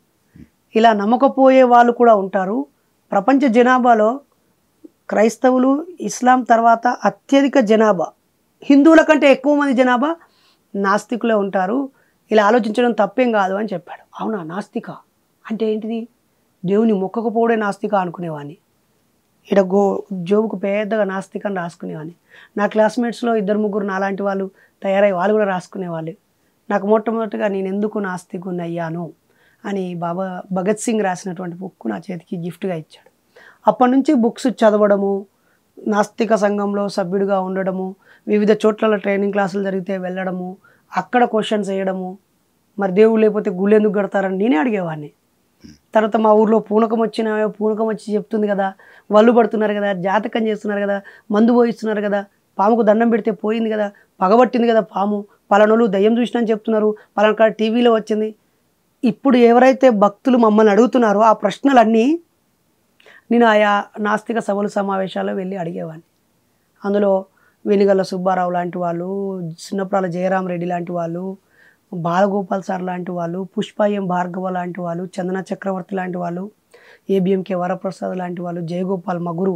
ఇలా నమ్మకపోయే వాళ్ళు కూడా ఉంటారు ప్రపంచ జనాభాలో క్రైస్తవులు ఇస్లాం తర్వాత అత్యధిక జనాభా హిందువుల కంటే ఎక్కువ మంది జనాభా నాస్తికులే ఉంటారు ఇలా ఆలోచించడం తప్పేం కాదు అని చెప్పాడు అవునా నాస్తిక అంటే ఏంటిది దేవుని మొక్కకపోవడే నాస్తిక అనుకునేవాడిని ఇక్కడ గో జోబుకు పెద్దగా నాస్తిక అని రాసుకునేవాడిని నా క్లాస్మేట్స్లో ఇద్దరు ముగ్గురు నాలాంటి వాళ్ళు తయారై వాళ్ళు కూడా రాసుకునేవాళ్ళు నాకు మొట్టమొదటిగా నేను ఎందుకు నాస్తికున్నయ్యాను అని బాబా భగత్ సింగ్ రాసినటువంటి బుక్ నా చేతికి గిఫ్ట్గా ఇచ్చాడు అప్పటి నుంచి బుక్స్ చదవడము నాస్తిక సంఘంలో సభ్యుడిగా ఉండడము వివిధ చోట్ల ట్రైనింగ్ క్లాసులు జరిగితే వెళ్ళడము అక్కడ క్వశ్చన్స్ వేయడము మరి దేవుడు లేకపోతే గుళ్ళు ఎందుకు కడతారని నేనే అడిగేవాడిని తర్వాత మా ఊర్లో పూనకం వచ్చిన పూనకం వచ్చి చెప్తుంది కదా వల్లు పడుతున్నారు కదా జాతకం చేస్తున్నారు కదా మందు పోయిస్తున్నారు కదా పాముకు దండం పెడితే పోయింది కదా పగబట్టింది కదా పాము పలానోళ్ళు దయ్యం చూసినా చెప్తున్నారు పలానా టీవీలో వచ్చింది ఇప్పుడు ఎవరైతే భక్తులు మమ్మల్ని అడుగుతున్నారో ఆ ప్రశ్నలన్నీ నేను ఆయా నాస్తిక సభలు సమావేశాల్లో వెళ్ళి అడిగేవాడిని అందులో వెనుగల్ల సుబ్బారావు లాంటి వాళ్ళు చిన్నప్రాల జయరాం రెడ్డి లాంటి వాళ్ళు బాలగోపాల్ సార్ లాంటి వాళ్ళు పుష్ప ఎం భార్గవ లాంటి వాళ్ళు చందన చక్రవర్తి లాంటి వాళ్ళు ఏబిఎంకే వరప్రసాద్ లాంటి వాళ్ళు జయగోపాల్ మగురు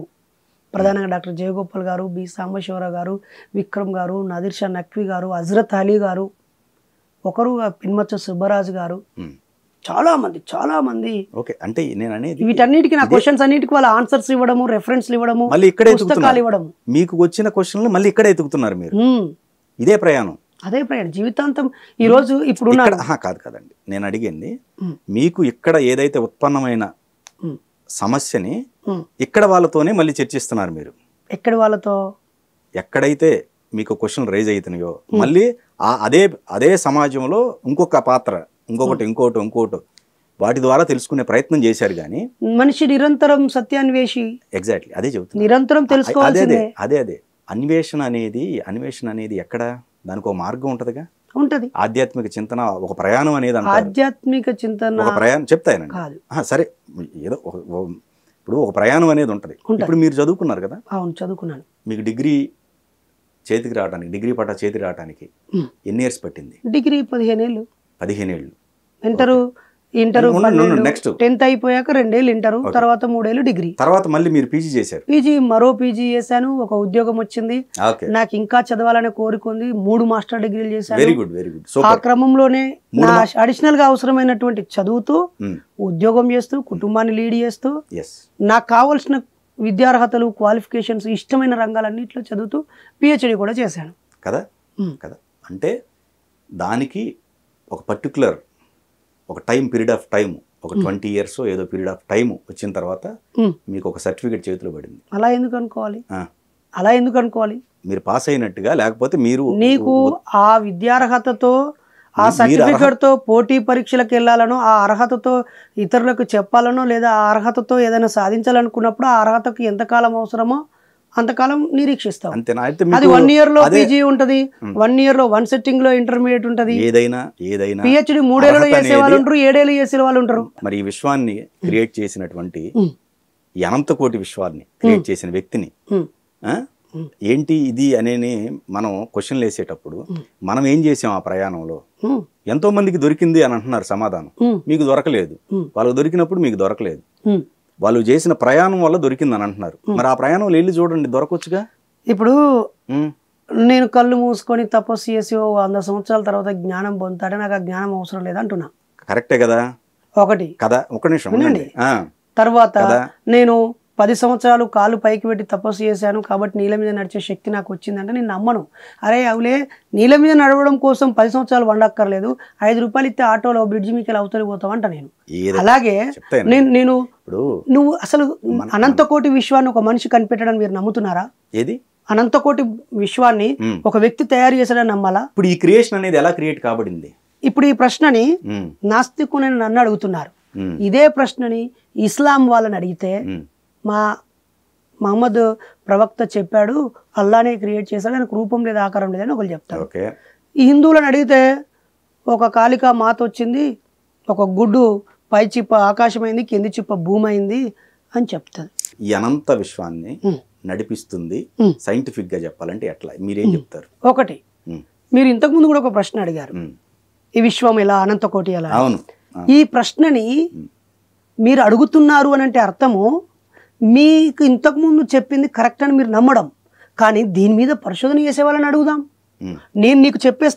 ప్రధానంగా డాక్టర్ జయగోపాల్ గారు బి సాంబశివరావు గారు విక్రమ్ గారు నదిర్షా నక్వి గారు హజరత్ అలీ గారు ఒకరు పిన్మచ్చ సుబ్బరాజు గారు చాలా మంది చాలా మంది ఓకే అంటే నేను అనేది వీటన్నిటికి నా క్వశ్చన్స్ అన్నిటికి వాళ్ళ ఆన్సర్స్ ఇవ్వడము రెఫరెన్స్ ఇవ్వడము మళ్ళీ ఇక్కడ పుస్తకాలు ఇవ్వడం మీకు వచ్చిన క్వశ్చన్లు మళ్ళీ ఇక్కడే ఎతుకుతున్నారు మీరు ఇదే ప్రయాణం అదే ప్రయాణం జీవితాంతం ఈ రోజు ఇప్పుడు కాదు కదండి నేను అడిగింది మీకు ఇక్కడ ఏదైతే ఉత్పన్నమైన సమస్యని ఇక్కడ వాళ్ళతోనే మళ్ళీ చర్చిస్తున్నారు మీరు ఎక్కడ వాళ్ళతో ఎక్కడైతే మీకు క్వశ్చన్ రైజ్ అవుతున్నాయో మళ్ళీ ఆ అదే అదే సమాజంలో ఇంకొక పాత్ర ఇంకొకటి hmm. ఇంకోటి ఇంకోటి వాటి ద్వారా తెలుసుకునే ప్రయత్నం చేశారు కానీ మనిషి నిరంతరం సత్యాన్వేషి ఎగ్జాక్ట్లీ అదే చెబుతుంది నిరంతరం తెలుసుకోవాలి అదే అదే అదే అన్వేషణ అనేది అన్వేషణ అనేది ఎక్కడ దానికి ఒక మార్గం ఉంటుందిగా ఉంటది ఆధ్యాత్మిక చింతన ఒక ప్రయాణం అనేది ఆధ్యాత్మిక చింతన ఒక ప్రయాణం చెప్తాయి సరే ఏదో ఇప్పుడు ఒక ప్రయాణం అనేది ఉంటుంది ఇప్పుడు మీరు చదువుకున్నారు కదా అవును చదువుకున్నాను మీకు డిగ్రీ చేతికి రావడానికి డిగ్రీ పట్టా చేతికి రావడానికి ఎన్ని ఇయర్స్ పట్టింది డిగ్రీ పదిహేను ఏళ్ళు పదిహేను ఏళ్ళు ఇంటరు ఇంటర్ నెక్స్ట్ టెన్త్ అయిపోయాక రెండేళ్ళు ఇంటరు తర్వాత మూడేళ్ళు డిగ్రీ తర్వాత మళ్ళీ మీరు పీజీ చేశారు పీజీ మరో పీజీ చేశాను ఒక ఉద్యోగం వచ్చింది నాకు ఇంకా చదవాలనే కోరిక ఉంది మూడు మాస్టర్ డిగ్రీలు చేశాను వెరీ గుడ్ వెరీ గుడ్ ఆ క్రమంలోనే నా అడిషనల్ గా అవసరమైనటువంటి చదువుతూ ఉద్యోగం చేస్తూ కుటుంబాన్ని లీడ్ చేస్తూ నాకు కావాల్సిన విద్యార్హతలు క్వాలిఫికేషన్స్ ఇష్టమైన రంగాలన్నింటిలో చదువుతూ పిహెచ్డి కూడా చేశాను కదా కదా అంటే దానికి ఒక పర్టికులర్ ఒక టైం పీరియడ్ ఆఫ్ టైం ఒక ట్వంటీ ఇయర్స్ ఏదో పీరియడ్ ఆఫ్ టైం వచ్చిన తర్వాత మీకు ఒక సర్టిఫికేట్ చేతిలో పడింది అలా ఎందుకు అనుకోవాలి అలా ఎందుకు అనుకోవాలి మీరు పాస్ అయినట్టుగా లేకపోతే మీరు నీకు ఆ విద్యార్హతతో ఆ సర్టిఫికేట్ తో పోటీ పరీక్షలకు వెళ్ళాలనో ఆ అర్హతతో ఇతరులకు చెప్పాలనో లేదా ఆ అర్హతతో ఏదైనా సాధించాలనుకున్నప్పుడు ఆ అర్హతకు ఎంతకాలం అవసరమో అంతకాలం నిరీక్షిస్తాం అంతేనా అది వన్ ఇయర్ లో పీజీ ఉంటది వన్ ఇయర్ లో వన్ సెట్టింగ్ లో ఇంటర్మీడియట్ ఉంటది ఏదైనా ఏదైనా పిహెచ్డి మూడేళ్ళు చేసే వాళ్ళు ఉంటారు ఏడేళ్ళు చేసే వాళ్ళు ఉంటారు మరి ఈ విశ్వాన్ని క్రియేట్ చేసినటువంటి అనంత కోటి విశ్వాన్ని క్రియేట్ చేసిన వ్యక్తిని ఏంటి ఇది అనేది మనం క్వశ్చన్లు వేసేటప్పుడు మనం ఏం చేసాం ఆ ప్రయాణంలో ఎంతో మందికి దొరికింది అని అంటున్నారు సమాధానం మీకు దొరకలేదు వాళ్ళకి దొరికినప్పుడు మీకు దొరకలేదు వాళ్ళు చేసిన ప్రయాణం వల్ల దొరికింది అని అంటున్నారు మరి ఆ ప్రయాణం వెళ్ళి చూడండి దొరకవచ్చుగా ఇప్పుడు నేను కళ్ళు మూసుకొని తపస్సు చేసి వంద సంవత్సరాల తర్వాత జ్ఞానం పొందుతాడే నాకు ఆ జ్ఞానం అవసరం లేదు అంటున్నా కరెక్టే కదా ఒకటి కదా ఒక నిమిషం తర్వాత నేను పది సంవత్సరాలు కాలు పైకి పెట్టి తపస్సు చేశాను కాబట్టి నీళ్ళ మీద నడిచే శక్తి నాకు వచ్చిందంటే నేను నమ్మను అరే అవులే నీళ్ళ మీద నడవడం కోసం పది సంవత్సరాలు వండక్కర్లేదు ఐదు రూపాయలు ఇస్తే ఆటోలో బ్రిడ్జి మీకు అవతలి పోతావంట నేను అలాగే నేను నేను నువ్వు అసలు అనంతకోటి విశ్వాన్ని ఒక మనిషి కనిపెట్టడం మీరు నమ్ముతున్నారా ఏది అనంతకోటి విశ్వాన్ని ఒక వ్యక్తి తయారు చేశాడని నమ్మాలా ఇప్పుడు ఈ క్రియేషన్ అనేది ఎలా క్రియేట్ కాబడింది ఇప్పుడు ఈ ప్రశ్నని నాస్తికు నన్ను అడుగుతున్నారు ఇదే ప్రశ్నని ఇస్లాం వాళ్ళని అడిగితే మా మహమ్మద్ ప్రవక్త చెప్పాడు అల్లానే క్రియేట్ చేశాడు ఆయనకు రూపం లేదు ఆకారం లేదని ఒకరు చెప్తారు ఈ హిందువులను అడిగితే ఒక కాలిక మాత వచ్చింది ఒక గుడ్డు పై చిప్ప ఆకాశమైంది కింది చిప్ప భూమి అయింది అని చెప్తారు అనంత విశ్వాన్ని నడిపిస్తుంది సైంటిఫిక్ గా చెప్పాలంటే ఎట్లా మీరేం చెప్తారు ఒకటి మీరు ఇంతకు ముందు కూడా ఒక ప్రశ్న అడిగారు ఈ విశ్వం ఎలా అనంతకోటి ఎలా అవును ఈ ప్రశ్నని మీరు అడుగుతున్నారు అని అంటే అర్థము మీకు ఇంతకుముందు చెప్పింది కరెక్ట్ అని మీరు నమ్మడం కానీ దీని మీద పరిశోధన చేసే వాళ్ళని అడుగుదాం నేను నీకు చెప్పే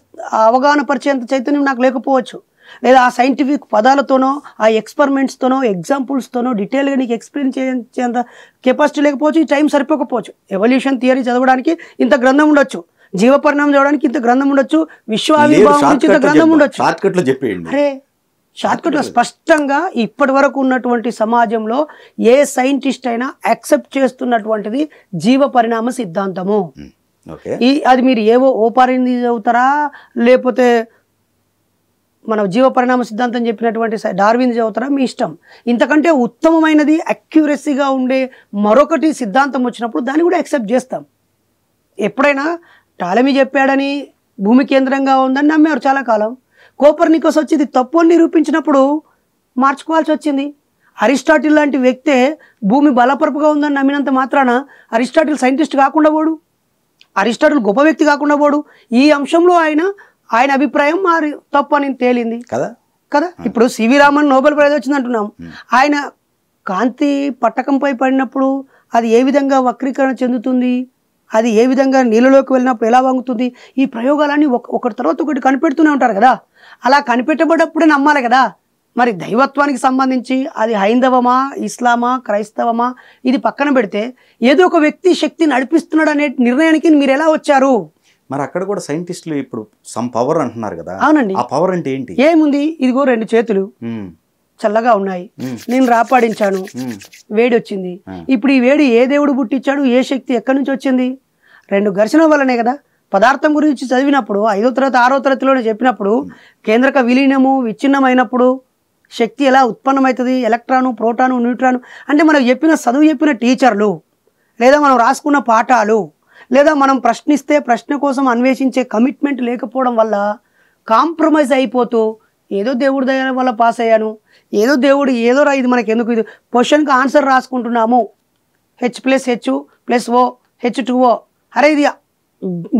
అవగాహన పరిచేంత చైతన్యం నాకు లేకపోవచ్చు లేదా ఆ సైంటిఫిక్ పదాలతోనో ఆ ఎక్స్పెరిమెంట్స్తోనో ఎగ్జాంపుల్స్తోనో డీటెయిల్గా నీకు ఎక్స్ప్లెయిన్ చేసేంత కెపాసిటీ లేకపోవచ్చు ఈ టైం సరిపోకపోవచ్చు ఎవల్యూషన్ థియరీ చదవడానికి ఇంత గ్రంథం ఉండొచ్చు జీవపరిణామం చదవడానికి ఇంత గ్రంథం ఉండొచ్చు విశ్వావిభావం ఇంత గ్రంథం ఉండొచ్చు అరే షార్ట్కట్లో స్పష్టంగా ఇప్పటి వరకు ఉన్నటువంటి సమాజంలో ఏ సైంటిస్ట్ అయినా యాక్సెప్ట్ చేస్తున్నటువంటిది జీవ పరిణామ సిద్ధాంతము ఈ అది మీరు ఏవో ఓపారిని చదువుతారా లేకపోతే మన జీవ పరిణామ సిద్ధాంతం చెప్పినటువంటి డార్విన్ చదువుతారా మీ ఇష్టం ఇంతకంటే ఉత్తమమైనది అక్యురసీగా ఉండే మరొకటి సిద్ధాంతం వచ్చినప్పుడు దాన్ని కూడా యాక్సెప్ట్ చేస్తాం ఎప్పుడైనా టాలమీ చెప్పాడని భూమి కేంద్రంగా ఉందని నమ్మారు చాలా కాలం కోపర్నికోస్ వచ్చి ఇది తప్పు అని నిరూపించినప్పుడు మార్చుకోవాల్సి వచ్చింది అరిస్టాటిల్ లాంటి వ్యక్తే భూమి బలపరపుగా ఉందని నమ్మినంత మాత్రాన అరిస్టాటిల్ సైంటిస్ట్ కాకుండా పోడు అరిస్టాటిల్ గొప్ప వ్యక్తి కాకుండా పోడు ఈ అంశంలో ఆయన ఆయన అభిప్రాయం మారి తప్పు అని తేలింది కదా కదా ఇప్పుడు సివి రామన్ నోబెల్ ప్రైజ్ వచ్చింది అంటున్నాం ఆయన కాంతి పట్టకంపై పడినప్పుడు అది ఏ విధంగా వక్రీకరణ చెందుతుంది అది ఏ విధంగా నీళ్ళలోకి వెళ్ళినప్పుడు ఎలా వంగుతుంది ఈ ప్రయోగాలన్నీ ఒకటి తర్వాత ఒకటి కనిపెడుతూనే ఉంటారు కదా అలా కనిపెట్టబడప్పుడే నమ్మాలి కదా మరి దైవత్వానికి సంబంధించి అది హైందవమా ఇస్లామా క్రైస్తవమా ఇది పక్కన పెడితే ఏదో ఒక వ్యక్తి శక్తి నడిపిస్తున్నాడు అనే నిర్ణయానికి మీరు ఎలా వచ్చారు మరి అక్కడ కూడా సైంటిస్టులు ఇప్పుడు సమ్ పవర్ అంటున్నారు కదా అవునండి ఆ పవర్ అంటే ఏంటి ఏముంది ఇదిగో రెండు చేతులు చల్లగా ఉన్నాయి నేను రాపాడించాను వేడి వచ్చింది ఇప్పుడు ఈ వేడి ఏ దేవుడు పుట్టించాడు ఏ శక్తి ఎక్కడి నుంచి వచ్చింది రెండు ఘర్షణ వల్లనే కదా పదార్థం గురించి చదివినప్పుడు ఐదో తరగతి ఆరో తరగతిలోనే చెప్పినప్పుడు కేంద్రక విలీనము విచ్ఛిన్నమైనప్పుడు శక్తి ఎలా ఉత్పన్నమవుతుంది ఎలక్ట్రాను ప్రోటాను న్యూట్రాను అంటే మనం చెప్పిన చదువు చెప్పిన టీచర్లు లేదా మనం రాసుకున్న పాఠాలు లేదా మనం ప్రశ్నిస్తే ప్రశ్న కోసం అన్వేషించే కమిట్మెంట్ లేకపోవడం వల్ల కాంప్రమైజ్ అయిపోతూ ఏదో దేవుడి దయ వల్ల పాస్ అయ్యాను ఏదో దేవుడు ఏదో రా ఇది మనకి ఎందుకు ఇది క్వశ్చన్కి ఆన్సర్ రాసుకుంటున్నాము H plus H plus O H two O అరే ఇది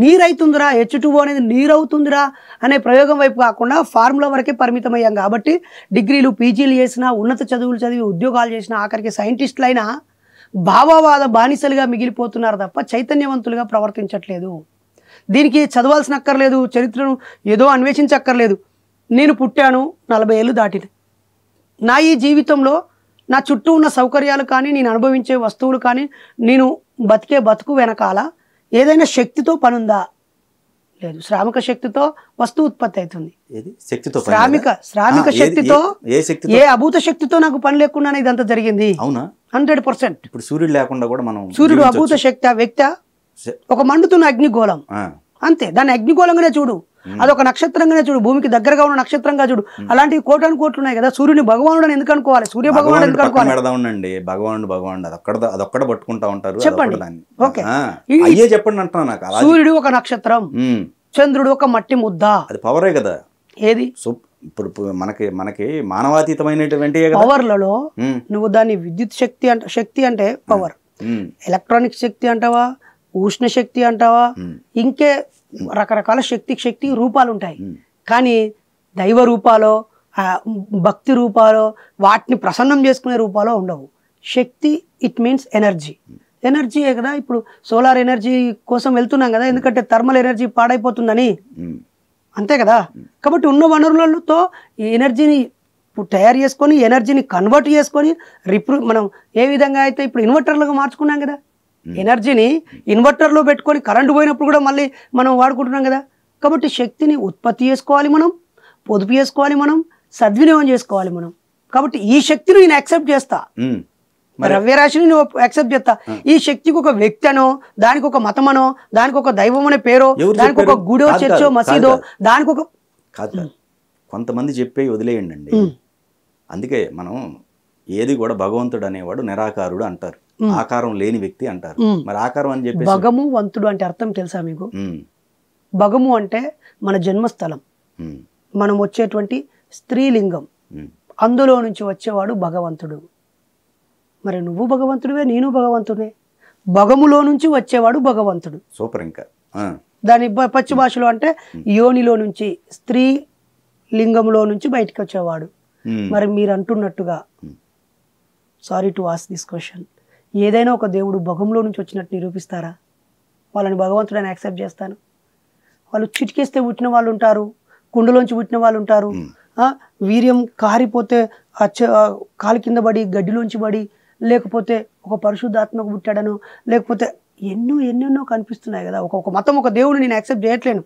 నీరైతుందిరా హెచ్ టూ అనేది నీరవుతుందిరా అనే ప్రయోగం వైపు కాకుండా ఫార్ములా వరకే పరిమితమయ్యాం కాబట్టి డిగ్రీలు పీజీలు చేసిన ఉన్నత చదువులు చదివి ఉద్యోగాలు చేసిన ఆఖరికి సైంటిస్టులైనా భావవాద బానిసలుగా మిగిలిపోతున్నారు తప్ప చైతన్యవంతులుగా ప్రవర్తించట్లేదు దీనికి చదవాల్సిన అక్కర్లేదు చరిత్రను ఏదో అన్వేషించక్కర్లేదు నేను పుట్టాను నలభై ఏళ్ళు దాటింది నా ఈ జీవితంలో నా చుట్టూ ఉన్న సౌకర్యాలు కానీ నేను అనుభవించే వస్తువులు కానీ నేను బతికే బతుకు వెనకాల ఏదైనా శక్తితో పనుందా లేదు శ్రామిక శక్తితో వస్తువు ఉత్పత్తి అవుతుంది శక్తితో శ్రామిక శ్రామిక శక్తితో ఏ అభూత శక్తితో నాకు పని లేకుండా అంత జరిగింది అవునా హండ్రెడ్ పర్సెంట్ ఇప్పుడు సూర్యుడు లేకుండా కూడా మనం సూర్యుడు అభూత శక్తి వ్యక్తి ఒక మండుతున్న అగ్నిగోళం అంతే దాని అగ్నిగోళంగానే చూడు అదొక నక్షత్రంగానే చూడు భూమికి దగ్గరగా ఉన్న నక్షత్రంగా చూడు అలాంటివి కోటాను కోట్లు ఉన్నాయి కదా సూర్యుని భగవానుడు అని ఎందుకు అనుకోవాలి సూర్య భగవాను ఎందుకు అనుకోవాలి భగవానుడు భగవానుడు అదొక్కడ పట్టుకుంటా ఉంటారు చెప్పండి ఓకే చెప్పండి అంటున్నా సూర్యుడు ఒక నక్షత్రం చంద్రుడు ఒక మట్టి ముద్ద అది పవరే కదా ఏది ఇప్పుడు మనకి మనకి మానవాతీతమైనటువంటి పవర్లలో నువ్వు దాన్ని విద్యుత్ శక్తి అంట శక్తి అంటే పవర్ ఎలక్ట్రానిక్ శక్తి అంటావా ఉష్ణ శక్తి అంటావా ఇంకే రకరకాల శక్తి శక్తి రూపాలు ఉంటాయి కానీ దైవ రూపాలో భక్తి రూపాలో వాటిని ప్రసన్నం చేసుకునే రూపాలో ఉండవు శక్తి ఇట్ మీన్స్ ఎనర్జీ ఎనర్జీయే కదా ఇప్పుడు సోలార్ ఎనర్జీ కోసం వెళ్తున్నాం కదా ఎందుకంటే థర్మల్ ఎనర్జీ పాడైపోతుందని అంతే కదా కాబట్టి ఉన్న వనరులతో ఈ ఎనర్జీని తయారు చేసుకొని ఎనర్జీని కన్వర్ట్ చేసుకొని రిప్రూ మనం ఏ విధంగా అయితే ఇప్పుడు ఇన్వర్టర్లుగా మార్చుకున్నాం కదా ఎనర్జీని ఇన్వర్టర్లో పెట్టుకొని కరెంటు పోయినప్పుడు కూడా మళ్ళీ మనం వాడుకుంటున్నాం కదా కాబట్టి శక్తిని ఉత్పత్తి చేసుకోవాలి మనం పొదుపు చేసుకోవాలి మనం సద్వినియోగం చేసుకోవాలి మనం కాబట్టి ఈ శక్తిని నేను యాక్సెప్ట్ చేస్తా ద్రవ్యరాశిని నువ్వు యాక్సెప్ట్ చేస్తా ఈ శక్తికి ఒక వ్యక్తి అనో దానికి ఒక మతమనో దానికి ఒక దైవం అనే పేరో దానికి ఒక గుడో చర్చో మసీదో దానికి ఒక కొంతమంది చెప్పే వదిలేయండి అందుకే మనం ఏది కూడా భగవంతుడు అనేవాడు నిరాకారుడు అంటారు ఆకారం లేని వ్యక్తి అంటారు మరి ఆకారం అని చెప్పి భగము వంతుడు అంటే అర్థం తెలుసా మీకు భగము అంటే మన జన్మస్థలం మనం వచ్చేటువంటి స్త్రీలింగం అందులో నుంచి వచ్చేవాడు భగవంతుడు మరి నువ్వు భగవంతుడివే నేను భగవంతుడే భగములో నుంచి వచ్చేవాడు భగవంతుడు సూపర్ ఇంకా దాని పచ్చి భాషలో అంటే యోనిలో నుంచి స్త్రీ లింగంలో నుంచి బయటకు వచ్చేవాడు మరి మీరు అంటున్నట్టుగా sorry to ask this question ఏదైనా ఒక దేవుడు భగంలో నుంచి వచ్చినట్టు నిరూపిస్తారా వాళ్ళని భగవంతుడు అని యాక్సెప్ట్ చేస్తాను వాళ్ళు చిటికేస్తే పుట్టిన వాళ్ళు ఉంటారు కుండలోంచి పుట్టిన వాళ్ళు ఉంటారు వీర్యం కారిపోతే కాలు కింద పడి గడ్డిలోంచి పడి లేకపోతే ఒక పరిశుద్ధాత్మకు పుట్టాడను లేకపోతే ఎన్నో ఎన్నెన్నో కనిపిస్తున్నాయి కదా ఒక్కొక్క మతం ఒక దేవుడు నేను యాక్సెప్ట్ చేయట్లేను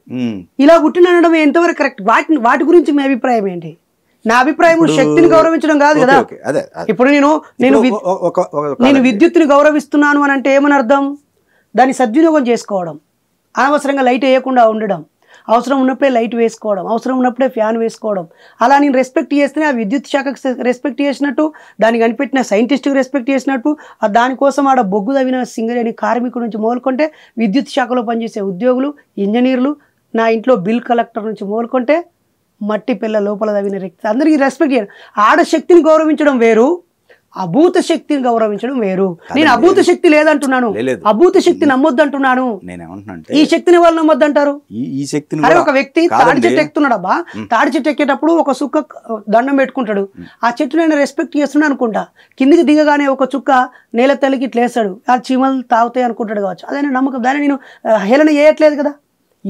ఇలా పుట్టిన అనడం ఎంతవరకు కరెక్ట్ వాటి వాటి గురించి మీ అభిప్రాయం ఏంటి నా అభిప్రాయం శక్తిని గౌరవించడం కాదు కదా ఇప్పుడు నేను నేను నేను విద్యుత్ని గౌరవిస్తున్నాను అని అంటే ఏమని అర్థం దాన్ని సద్వినియోగం చేసుకోవడం అనవసరంగా లైట్ వేయకుండా ఉండడం అవసరం ఉన్నప్పుడే లైట్ వేసుకోవడం అవసరం ఉన్నప్పుడే ఫ్యాన్ వేసుకోవడం అలా నేను రెస్పెక్ట్ చేస్తేనే ఆ విద్యుత్ శాఖకు రెస్పెక్ట్ చేసినట్టు దాన్ని కనిపెట్టిన సైంటిస్ట్కి రెస్పెక్ట్ చేసినట్టు దానికోసం ఆడ బొగ్గు తవ్విన అని కార్మికుడు నుంచి మొదలుకుంటే విద్యుత్ శాఖలో పనిచేసే ఉద్యోగులు ఇంజనీర్లు నా ఇంట్లో బిల్ కలెక్టర్ నుంచి మొదలుకుంటే మట్టి పిల్ల లోపల తగిన రక్తి అందరికీ రెస్పెక్ట్ ఆడ ఆడశక్తిని గౌరవించడం వేరు అభూత శక్తిని గౌరవించడం వేరు నేను అభూత శక్తి లేదంటున్నాను అభూత శక్తి నమ్మొద్దు అంటున్నాను ఈ శక్తిని వాళ్ళు నమ్మొద్దు అంటారు ఈ శక్తిని ఒక వ్యక్తి తాడి చెట్టు ఎక్కుతున్నాడు అబ్బా తాడి చెట్టు ఎక్కేటప్పుడు ఒక సుక్క దండం పెట్టుకుంటాడు ఆ చెట్టు నేను రెస్పెక్ట్ చేస్తున్నాను అనుకుంటా కిందికి దిగగానే ఒక చుక్క నేల తల్లికి ఇట్లేస్తాడు ఆ చీమలు తాగుతాయి అనుకుంటాడు కావచ్చు అదే నమ్మకం దాన్ని నేను హేళన చేయట్లేదు కదా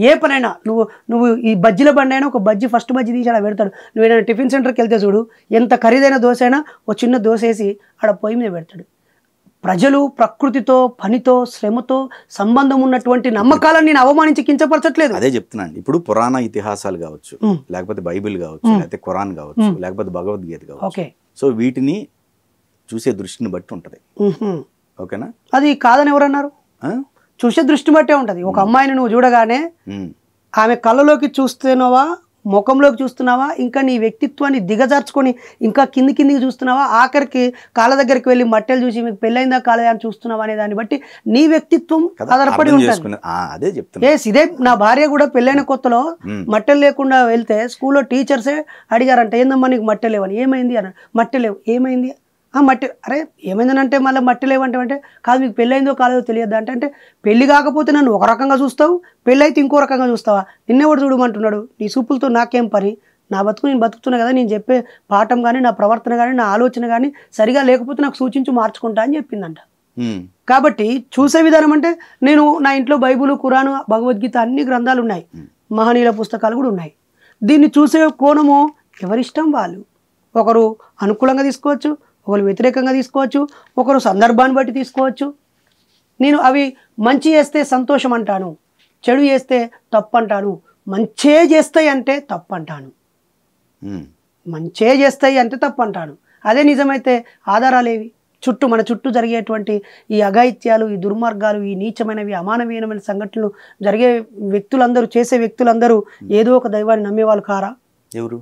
ఏ పనైనా నువ్వు నువ్వు ఈ బజ్జీల బండి అయినా ఒక బజ్జీ ఫస్ట్ బజ్జీ తీసి అలా పెడతాడు నువ్వు ఏదైనా టిఫిన్ సెంటర్కి వెళ్తే చూడు ఎంత ఖరీదైన దోశ అయినా ఒక చిన్న దోశ వేసి ఆడ పొయ్యి మీద పెడతాడు ప్రజలు ప్రకృతితో పనితో శ్రమతో సంబంధం ఉన్నటువంటి నమ్మకాలను నేను అవమానించి కించపరచట్లేదు అదే చెప్తున్నాను ఇప్పుడు పురాణ ఇతిహాసాలు కావచ్చు లేకపోతే బైబిల్ కావచ్చు లేకపోతే ఖురాన్ కావచ్చు లేకపోతే భగవద్గీత కావచ్చు సో వీటిని చూసే దృష్టిని బట్టి ఉంటుంది ఓకేనా అది కాదని ఎవరన్నారు చూసే దృష్టి బట్టే ఉంటుంది ఒక hmm. అమ్మాయిని నువ్వు చూడగానే hmm. ఆమె కళ్ళలోకి చూస్తున్నావా ముఖంలోకి చూస్తున్నావా ఇంకా నీ వ్యక్తిత్వాన్ని దిగజార్చుకొని ఇంకా కింది కిందికి చూస్తున్నావా ఆఖరికి కాళ్ళ దగ్గరికి వెళ్ళి మట్టెలు చూసి మీకు పెళ్ళైందా కాలేదా అని చూస్తున్నావా అనే దాన్ని బట్టి నీ వ్యక్తిత్వం ఆధారపడి ఉంటుంది ఇదే నా భార్య కూడా పెళ్ళైన hmm. కొత్తలో మట్టెలు లేకుండా వెళ్తే స్కూల్లో టీచర్సే అడిగారంట ఏందమ్మా నీకు మట్టెలేవని ఏమైంది అన్న మట్టెలేవు ఏమైంది ఆ మట్టి అరే ఏమైందనంటే మళ్ళీ మట్టి లేవంటే కాదు మీకు పెళ్ళైందో కాలేదో తెలియదు అంటే అంటే పెళ్ళి కాకపోతే నన్ను ఒక రకంగా చూస్తావు పెళ్ళైతే ఇంకో రకంగా చూస్తావా నిన్నెవడు చూడమంటున్నాడు నీ సూపులతో నాకేం పని నా బతుకు నేను బతుకుతున్నా కదా నేను చెప్పే పాఠం కానీ నా ప్రవర్తన కానీ నా ఆలోచన కానీ సరిగా లేకపోతే నాకు సూచించి మార్చుకుంటా అని చెప్పిందంట కాబట్టి చూసే విధానం అంటే నేను నా ఇంట్లో బైబుల్ కురాను భగవద్గీత అన్ని గ్రంథాలు ఉన్నాయి మహనీయుల పుస్తకాలు కూడా ఉన్నాయి దీన్ని చూసే కోణము ఎవరిష్టం వాళ్ళు ఒకరు అనుకూలంగా తీసుకోవచ్చు ఒకరు వ్యతిరేకంగా తీసుకోవచ్చు ఒకరు సందర్భాన్ని బట్టి తీసుకోవచ్చు నేను అవి మంచి చేస్తే సంతోషం అంటాను చెడు చేస్తే తప్పు అంటాను మంచే చేస్తాయి అంటే తప్పు అంటాను మంచే చేస్తాయి అంటే తప్పు అంటాను అదే నిజమైతే ఆధారాలేవి చుట్టూ మన చుట్టూ జరిగేటువంటి ఈ అఘాయిత్యాలు ఈ దుర్మార్గాలు ఈ నీచమైనవి అమానవీయమైన సంఘటనలు జరిగే వ్యక్తులందరూ చేసే వ్యక్తులందరూ ఏదో ఒక దైవాన్ని నమ్మేవాళ్ళు కారా ఎవరు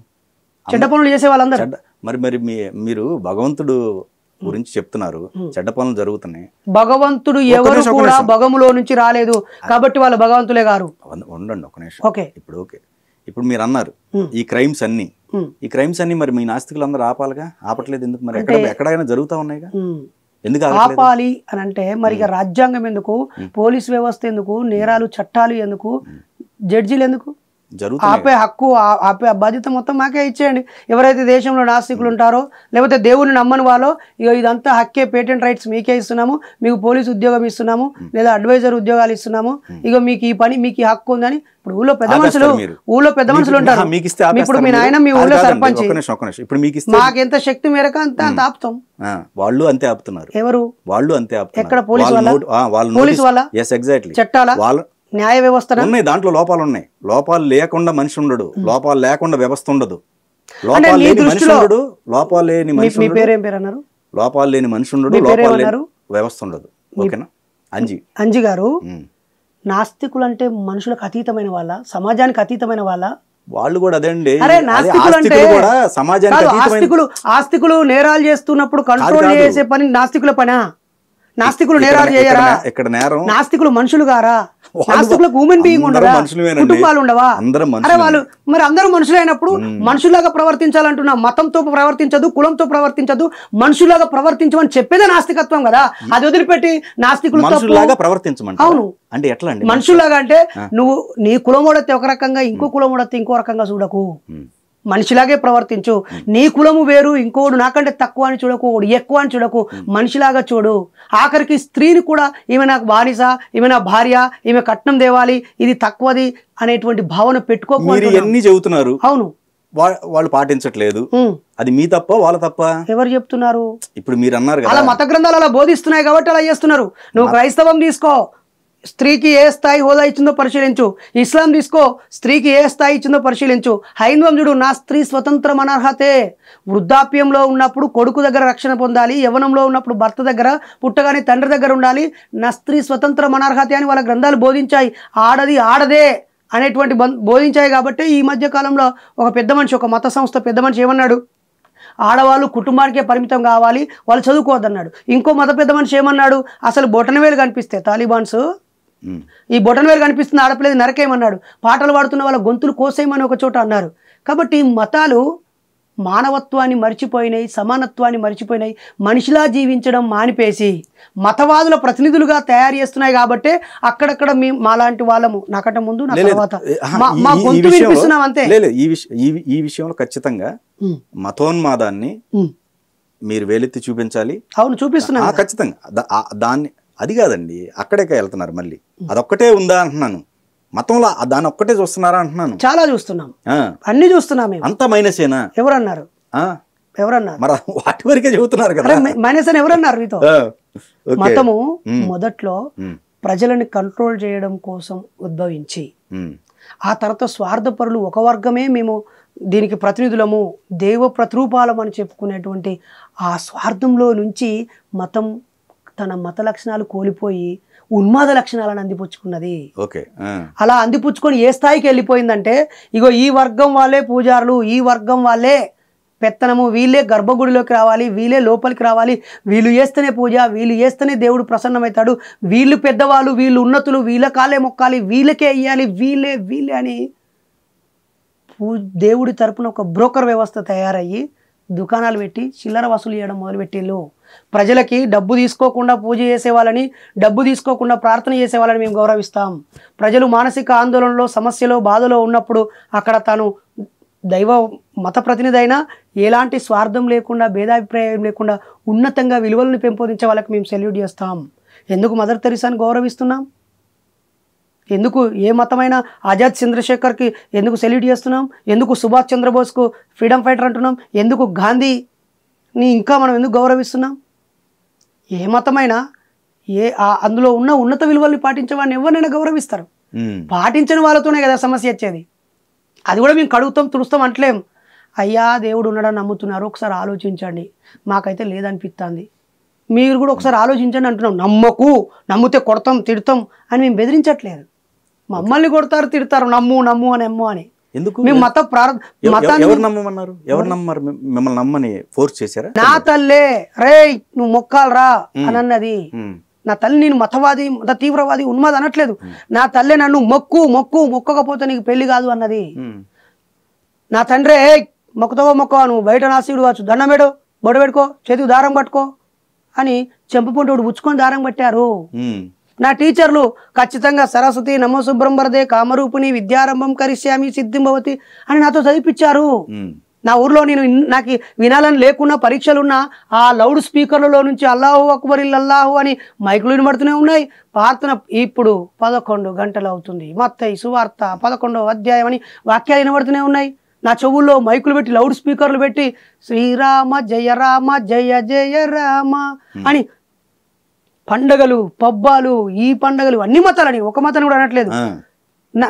చెడ్డ పనులు చేసే వాళ్ళందరూ మరి మరి మీ మీరు భగవంతుడు గురించి చెప్తున్నారు చెడ్డ పనులు జరుగుతున్నాయి భగవంతుడు ఎవరు కూడా భగములో నుంచి రాలేదు కాబట్టి వాళ్ళు భగవంతులే గారు ఉండండి ఒక నిమిషం ఓకే ఇప్పుడు ఓకే ఇప్పుడు మీరు అన్నారు ఈ క్రైమ్స్ అన్ని ఈ క్రైమ్స్ అన్ని మరి మీ నాస్తికులు అందరూ ఆపాలిగా ఆపట్లేదు ఎందుకు మరి ఎక్కడ ఎక్కడైనా జరుగుతూ ఉన్నాయి ఎందుకు ఆపాలి అని అంటే మరి రాజ్యాంగం ఎందుకు పోలీస్ వ్యవస్థ ఎందుకు నేరాలు చట్టాలు ఎందుకు జడ్జీలు ఎందుకు ఆపే హక్కు ఆపే బాధ్యత మొత్తం మాకే ఇచ్చేయండి ఎవరైతే దేశంలో నాస్తికులు ఉంటారో లేకపోతే దేవుని నమ్మని వాళ్ళో ఇక ఇదంతా హక్కే పేటెంట్ రైట్స్ మీకే ఇస్తున్నాము మీకు పోలీసు ఉద్యోగం ఇస్తున్నాము లేదా అడ్వైజర్ ఉద్యోగాలు ఇస్తున్నాము ఇక మీకు ఈ పని మీకు ఈ హక్కు ఉందని ఇప్పుడు ఊళ్ళో పెద్ద మనుషులు ఊళ్ళో పెద్ద మనుషులు ఉంటారు మీకు ఇప్పుడు మీ నాయన మీ ఊళ్ళో సర్పంచ్ ఇప్పుడు ఎంత మాకెంత శక్తి మేరకు అంత అంత ఆపుతాం వాళ్ళు అంతే ఆపుతున్నారు ఎవరు వాళ్ళు అంతే ఆపుతున్నారు ఎక్కడ పోలీసు వాళ్ళ పోలీసు వాళ్ళ ఎస్ ఎగ్జాక్ట్లీ చట్టాల వాళ్ళ న్యాయ వ్యవస్థ ఉన్నాయి దాంట్లో లోపాలు ఉన్నాయి లోపాలు లేకుండా మనిషి ఉండడు లోపాలు లేకుండా వ్యవస్థ ఉండదు లోపాలు లేని మనిషి ఉండడు లోపాలు లేని మనిషి ఉండడు లోపాలు వ్యవస్థ ఉండదు ఓకేనా అంజి అంజి గారు నాస్తికులు అంటే మనుషులకు అతీతమైన వాళ్ళ సమాజానికి అతీతమైన వాళ్ళ వాళ్ళు కూడా అదే అండి సమాజానికి ఆస్తికులు నేరాలు చేస్తున్నప్పుడు కంట్రోల్ చేసే పని నాస్తికుల పనా నాస్తికులు నేరాలు చేయరా ఇక్కడ నేరం నాస్తికులు మనుషులు గారా నాస్తికులకు హ్యూమన్ బీయింగ్ ఉండరా కుటుంబాలు ఉండవా అరే వాళ్ళు మరి అందరూ మనుషులైనప్పుడు మనుషులాగా ప్రవర్తించాలంటున్నా మతంతో ప్రవర్తించదు కులంతో ప్రవర్తించదు మనుషులాగా ప్రవర్తించమని చెప్పేదే నాస్తికత్వం కదా అది వదిలిపెట్టి నాస్తికులు అవును అంటే ఎట్లా అండి మనుషులాగా అంటే నువ్వు నీ కులం ఒక రకంగా ఇంకో కులం ఇంకో రకంగా చూడకు మనిషిలాగే ప్రవర్తించు hmm. నీ కులము వేరు ఇంకోడు నాకంటే తక్కువ అని చూడకు ఎక్కువ అని చూడకు hmm. మనిషిలాగా చూడు ఆఖరికి స్త్రీని కూడా ఈమె నాకు బానిస ఈమె నా భార్య ఈమె కట్నం దేవాలి ఇది తక్కువది అనేటువంటి భావన పెట్టుకోకూడదు ఎన్ని చెబుతున్నారు అవును వాళ్ళు పాటించట్లేదు hmm. అది మీ తప్ప వాళ్ళ తప్ప ఎవరు చెప్తున్నారు ఇప్పుడు మీరు అన్నారు అలా మత గ్రంథాలు అలా బోధిస్తున్నాయి కాబట్టి అలా చేస్తున్నారు నువ్వు క్రైస్తవం తీసుకో స్త్రీకి ఏ స్థాయి హోదా ఇచ్చిందో పరిశీలించు ఇస్లాం తీసుకో స్త్రీకి ఏ స్థాయి ఇచ్చిందో పరిశీలించు హైందవం చూడు నా స్త్రీ స్వతంత్రం అనర్హతే వృద్ధాప్యంలో ఉన్నప్పుడు కొడుకు దగ్గర రక్షణ పొందాలి యవనంలో ఉన్నప్పుడు భర్త దగ్గర పుట్టగానే తండ్రి దగ్గర ఉండాలి నా స్త్రీ స్వతంత్రం అనర్హతే అని వాళ్ళ గ్రంథాలు బోధించాయి ఆడది ఆడదే అనేటువంటి బోధించాయి కాబట్టి ఈ మధ్య కాలంలో ఒక పెద్ద మనిషి ఒక మత సంస్థ పెద్ద మనిషి ఏమన్నాడు ఆడవాళ్ళు కుటుంబానికే పరిమితం కావాలి వాళ్ళు చదువుకోవద్దన్నాడు ఇంకో మత పెద్ద మనిషి ఏమన్నాడు అసలు బొటనవేలు కనిపిస్తే తాలిబాన్స్ ఈ బొటన్ వేరు కనిపిస్తున్న ఆడపిల్లది నరకేయమన్నాడు పాటలు పాడుతున్న వాళ్ళ గొంతులు కోసేయమని ఒక చోట అన్నారు కాబట్టి మతాలు మానవత్వాన్ని మర్చిపోయినాయి సమానత్వాన్ని మర్చిపోయినాయి మనిషిలా జీవించడం మానిపేసి మతవాదుల ప్రతినిధులుగా తయారు చేస్తున్నాయి కాబట్టే అక్కడక్కడ మీ మాలాంటి వాళ్ళము నాకట ముందు నా తర్వాత మా గొంతు అంతే ఈ విషయంలో ఖచ్చితంగా మతోన్మాదాన్ని మీరు వేలెత్తి చూపించాలి అవును చూపిస్తున్నా ఖచ్చితంగా దాన్ని అది కాదండి అక్కడే వెళ్తున్నారు మళ్ళీ అదొక్కటే ఉందా అంటున్నాను మతంలో దాని ఒక్కటే చూస్తున్నారా అంటున్నాను చాలా చూస్తున్నాం అన్ని చూస్తున్నాం అంత మైనసేనా ఎవరన్నారు ఎవరన్నారు మరి వాటి వరకే చెబుతున్నారు కదా మైనస్ అని ఎవరన్నారు మీతో మతము మొదట్లో ప్రజలను కంట్రోల్ చేయడం కోసం ఉద్భవించి ఆ తర్వాత స్వార్థపరులు ఒక వర్గమే మేము దీనికి ప్రతినిధులము దేవ ప్రతిరూపాలం అని చెప్పుకునేటువంటి ఆ స్వార్థంలో నుంచి మతం తన మత లక్షణాలు కోల్పోయి ఉన్మాద లక్షణాలను అందిపుచ్చుకున్నది ఓకే అలా అందిపుచ్చుకొని ఏ స్థాయికి వెళ్ళిపోయిందంటే ఇగో ఈ వర్గం వాళ్ళే పూజారులు ఈ వర్గం వాళ్ళే పెత్తనము వీళ్ళే గర్భగుడిలోకి రావాలి వీళ్ళే లోపలికి రావాలి వీళ్ళు చేస్తేనే పూజ వీళ్ళు చేస్తేనే దేవుడు ప్రసన్నమవుతాడు వీళ్ళు పెద్దవాళ్ళు వీళ్ళు ఉన్నతులు వీళ్ళ కాలే మొక్కాలి వీళ్ళకే వేయాలి వీళ్ళే వీళ్ళే అని దేవుడి తరపున ఒక బ్రోకర్ వ్యవస్థ తయారయ్యి దుకాణాలు పెట్టి చిల్లర వసూలు చేయడం మొదలుపెట్టేళ్ళు ప్రజలకి డబ్బు తీసుకోకుండా పూజ చేసేవాళ్ళని డబ్బు తీసుకోకుండా ప్రార్థన చేసేవాళ్ళని మేము గౌరవిస్తాం ప్రజలు మానసిక ఆందోళనలో సమస్యలో బాధలో ఉన్నప్పుడు అక్కడ తాను దైవ మత ప్రతినిధైనా ఎలాంటి స్వార్థం లేకుండా భేదాభిప్రాయం లేకుండా ఉన్నతంగా విలువలను పెంపొందించే వాళ్ళకి మేము సెల్యూట్ చేస్తాం ఎందుకు మదర్ తెరిసాని గౌరవిస్తున్నాం ఎందుకు ఏ మతమైన ఆజాద్ చంద్రశేఖర్కి ఎందుకు సెల్యూట్ చేస్తున్నాం ఎందుకు సుభాష్ చంద్రబోస్కు ఫ్రీడమ్ ఫైటర్ అంటున్నాం ఎందుకు గాంధీని ఇంకా మనం ఎందుకు గౌరవిస్తున్నాం ఏ మతమైనా ఏ అందులో ఉన్న ఉన్నత విలువల్ని పాటించే వాడిని ఎవరినైనా గౌరవిస్తారు పాటించని వాళ్ళతోనే కదా సమస్య వచ్చేది అది కూడా మేము కడుగుతాం తుడుస్తాం అంటలేం అయ్యా దేవుడు ఉన్నాడని నమ్ముతున్నారు ఒకసారి ఆలోచించండి మాకైతే లేదనిపిస్తుంది మీరు కూడా ఒకసారి ఆలోచించండి అంటున్నాం నమ్మకు నమ్మితే కొడతాం తిడతాం అని మేము బెదిరించట్లేదు మమ్మల్ని కొడతారు తిడతారు నమ్ము నమ్ము అని అమ్ము అని ఎందుకు ఎవరు నమ్మమన్నారు ఎవరు నమ్మరు మిమ్మల్ని నమ్మని ఫోర్స్ చేశారా నా తల్లే రే నువ్వు మొక్కాలరా అని అన్నది నా తల్లి నేను మతవాది మత తీవ్రవాది ఉన్మాది అనట్లేదు నా తల్లే నన్ను మొక్కు మొక్కు మొక్కకపోతే నీకు పెళ్లి కాదు అన్నది నా తండ్రే మొక్కతో మొక్క నువ్వు బయట నాసిడు కావచ్చు దండం పెడు బొడ పెట్టుకో చేతికి దారం కట్టుకో అని చెంపు పొంటోడు ఉచ్చుకొని దారం పట్టారు నా టీచర్లు ఖచ్చితంగా సరస్వతి నమో సుబ్రహ్మరదే కామరూపుని విద్యారంభం కరిశ్యామి సిద్ధింభవతి అని నాతో చదివిపించారు నా ఊర్లో నేను నాకు వినాలని లేకున్నా పరీక్షలున్నా ఆ లౌడ్ స్పీకర్లలో నుంచి అల్లాహు అక్బర్ అల్లాహు అని మైకులు వినబడుతూనే ఉన్నాయి ప్రార్థన ఇప్పుడు పదకొండు గంటలు అవుతుంది మత్తయి సువార్త పదకొండవ అధ్యాయం అని వాక్యాలు వినబడుతూనే ఉన్నాయి నా చెవుల్లో మైకులు పెట్టి లౌడ్ స్పీకర్లు పెట్టి శ్రీరామ జయ రామ జయ జయ రామ అని పండగలు పబ్బాలు ఈ పండగలు అన్ని మతాలని ఒక మతాన్ని కూడా అనట్లేదు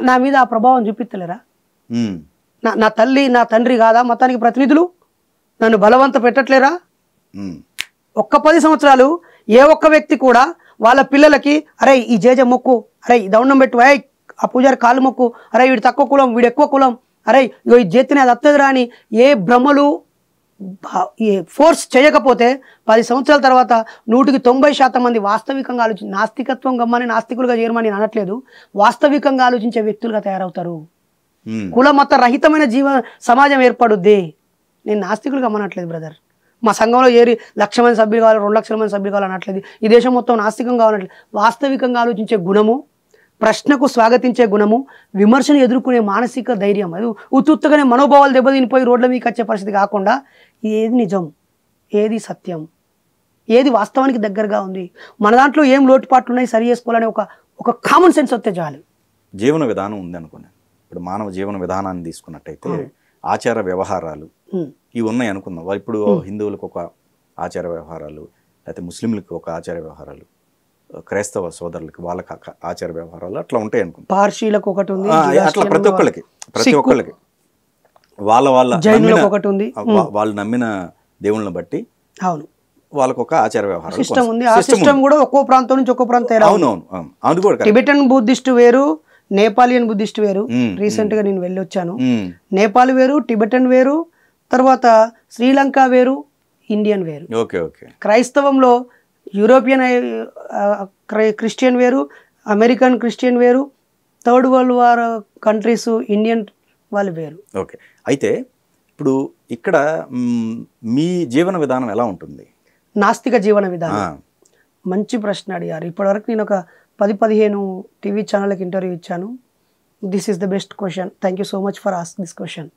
నా మీద ఆ ప్రభావం చూపిస్తలేరా నా తల్లి నా తండ్రి కాదా మతానికి ప్రతినిధులు నన్ను బలవంత పెట్టట్లేరా ఒక్క పది సంవత్సరాలు ఏ ఒక్క వ్యక్తి కూడా వాళ్ళ పిల్లలకి అరే ఈ జేజ మొక్కు అరే దౌండం పెట్టు అయ్ ఆ పూజారి కాలు మొక్కు అరే వీడు తక్కువ కులం వీడు ఎక్కువ కులం అరే ఈ జేతిని అది అత్తదిరా అని ఏ భ్రమలు ఫోర్స్ చేయకపోతే పది సంవత్సరాల తర్వాత నూటికి తొంభై శాతం మంది వాస్తవికంగా ఆలోచించి నాస్తికత్వం గమ్మని నాస్తికులుగా చేరమని నేను అనట్లేదు వాస్తవికంగా ఆలోచించే వ్యక్తులుగా తయారవుతారు కుల మత రహితమైన జీవ సమాజం ఏర్పడుద్ది నేను నాస్తికులు గమ్మనట్లేదు బ్రదర్ మా సంఘంలో ఏరి లక్ష మంది సభ్యులు కావాలి రెండు లక్షల మంది సభ్యులు కావాలనట్లేదు ఈ దేశం మొత్తం నాస్తికం కావాలట్లేదు వాస్తవికంగా ఆలోచించే గుణము ప్రశ్నకు స్వాగతించే గుణము విమర్శను ఎదుర్కొనే మానసిక ధైర్యం అది ఉత్తుత్తగానే మనోభావాలు దెబ్బతినిపోయి రోడ్ల మీకు వచ్చే పరిస్థితి కాకుండా ఏది నిజం ఏది సత్యం ఏది వాస్తవానికి దగ్గరగా ఉంది మన దాంట్లో ఏం లోటుపాట్లు ఉన్నాయి సరి చేసుకోవాలని ఒక ఒక కామన్ సెన్స్ వస్తే చాలు జీవన విధానం ఉంది అనుకున్నాను ఇప్పుడు మానవ జీవన విధానాన్ని తీసుకున్నట్టయితే ఆచార వ్యవహారాలు ఇవి ఉన్నాయి అనుకుందాం ఇప్పుడు హిందువులకు ఒక ఆచార వ్యవహారాలు లేకపోతే ముస్లింలకు ఒక ఆచార వ్యవహారాలు క్రైస్తవ సోదరులకు వాళ్ళకి ఆచార వ్యవహారాలు అట్లా ఉంటాయి అనుకుంటా పార్షీలకు ఒకటి ఉంది అట్లా ప్రతి ఒక్కళ్ళకి ప్రతి ఒక్కళ్ళకి వాళ్ళ వాళ్ళ జైనులకు ఒకటి ఉంది వాళ్ళు నమ్మిన దేవుళ్ళని బట్టి అవును వాళ్ళకు ఒక ఆచార వ్యవహారం సిస్టమ్ ఉంది ఆ సిస్టమ్ కూడా ఒక్కో ప్రాంతం నుంచి ఒక్కో ప్రాంతం అవును టిబెటన్ బుద్ధిస్ట్ వేరు నేపాలియన్ బుద్ధిస్ట్ వేరు రీసెంట్ గా నేను వెళ్ళి వచ్చాను నేపాల్ వేరు టిబెటన్ వేరు తర్వాత శ్రీలంక వేరు ఇండియన్ వేరు ఓకే ఓకే క్రైస్తవంలో యూరోపియన్ క్రిస్టియన్ వేరు అమెరికన్ క్రిస్టియన్ వేరు third world war countries Indian వాళ్ళు వేరు ఓకే అయితే ఇప్పుడు ఇక్కడ మీ జీవన విధానం ఎలా ఉంటుంది నాస్తిక జీవన విధానం మంచి ప్రశ్న అడిగారు ఇప్పటివరకు నేను ఒక పది పదిహేను టీవీ ఛానళ్ళకి ఇంటర్వ్యూ ఇచ్చాను this is the best question thank you so much for ask this question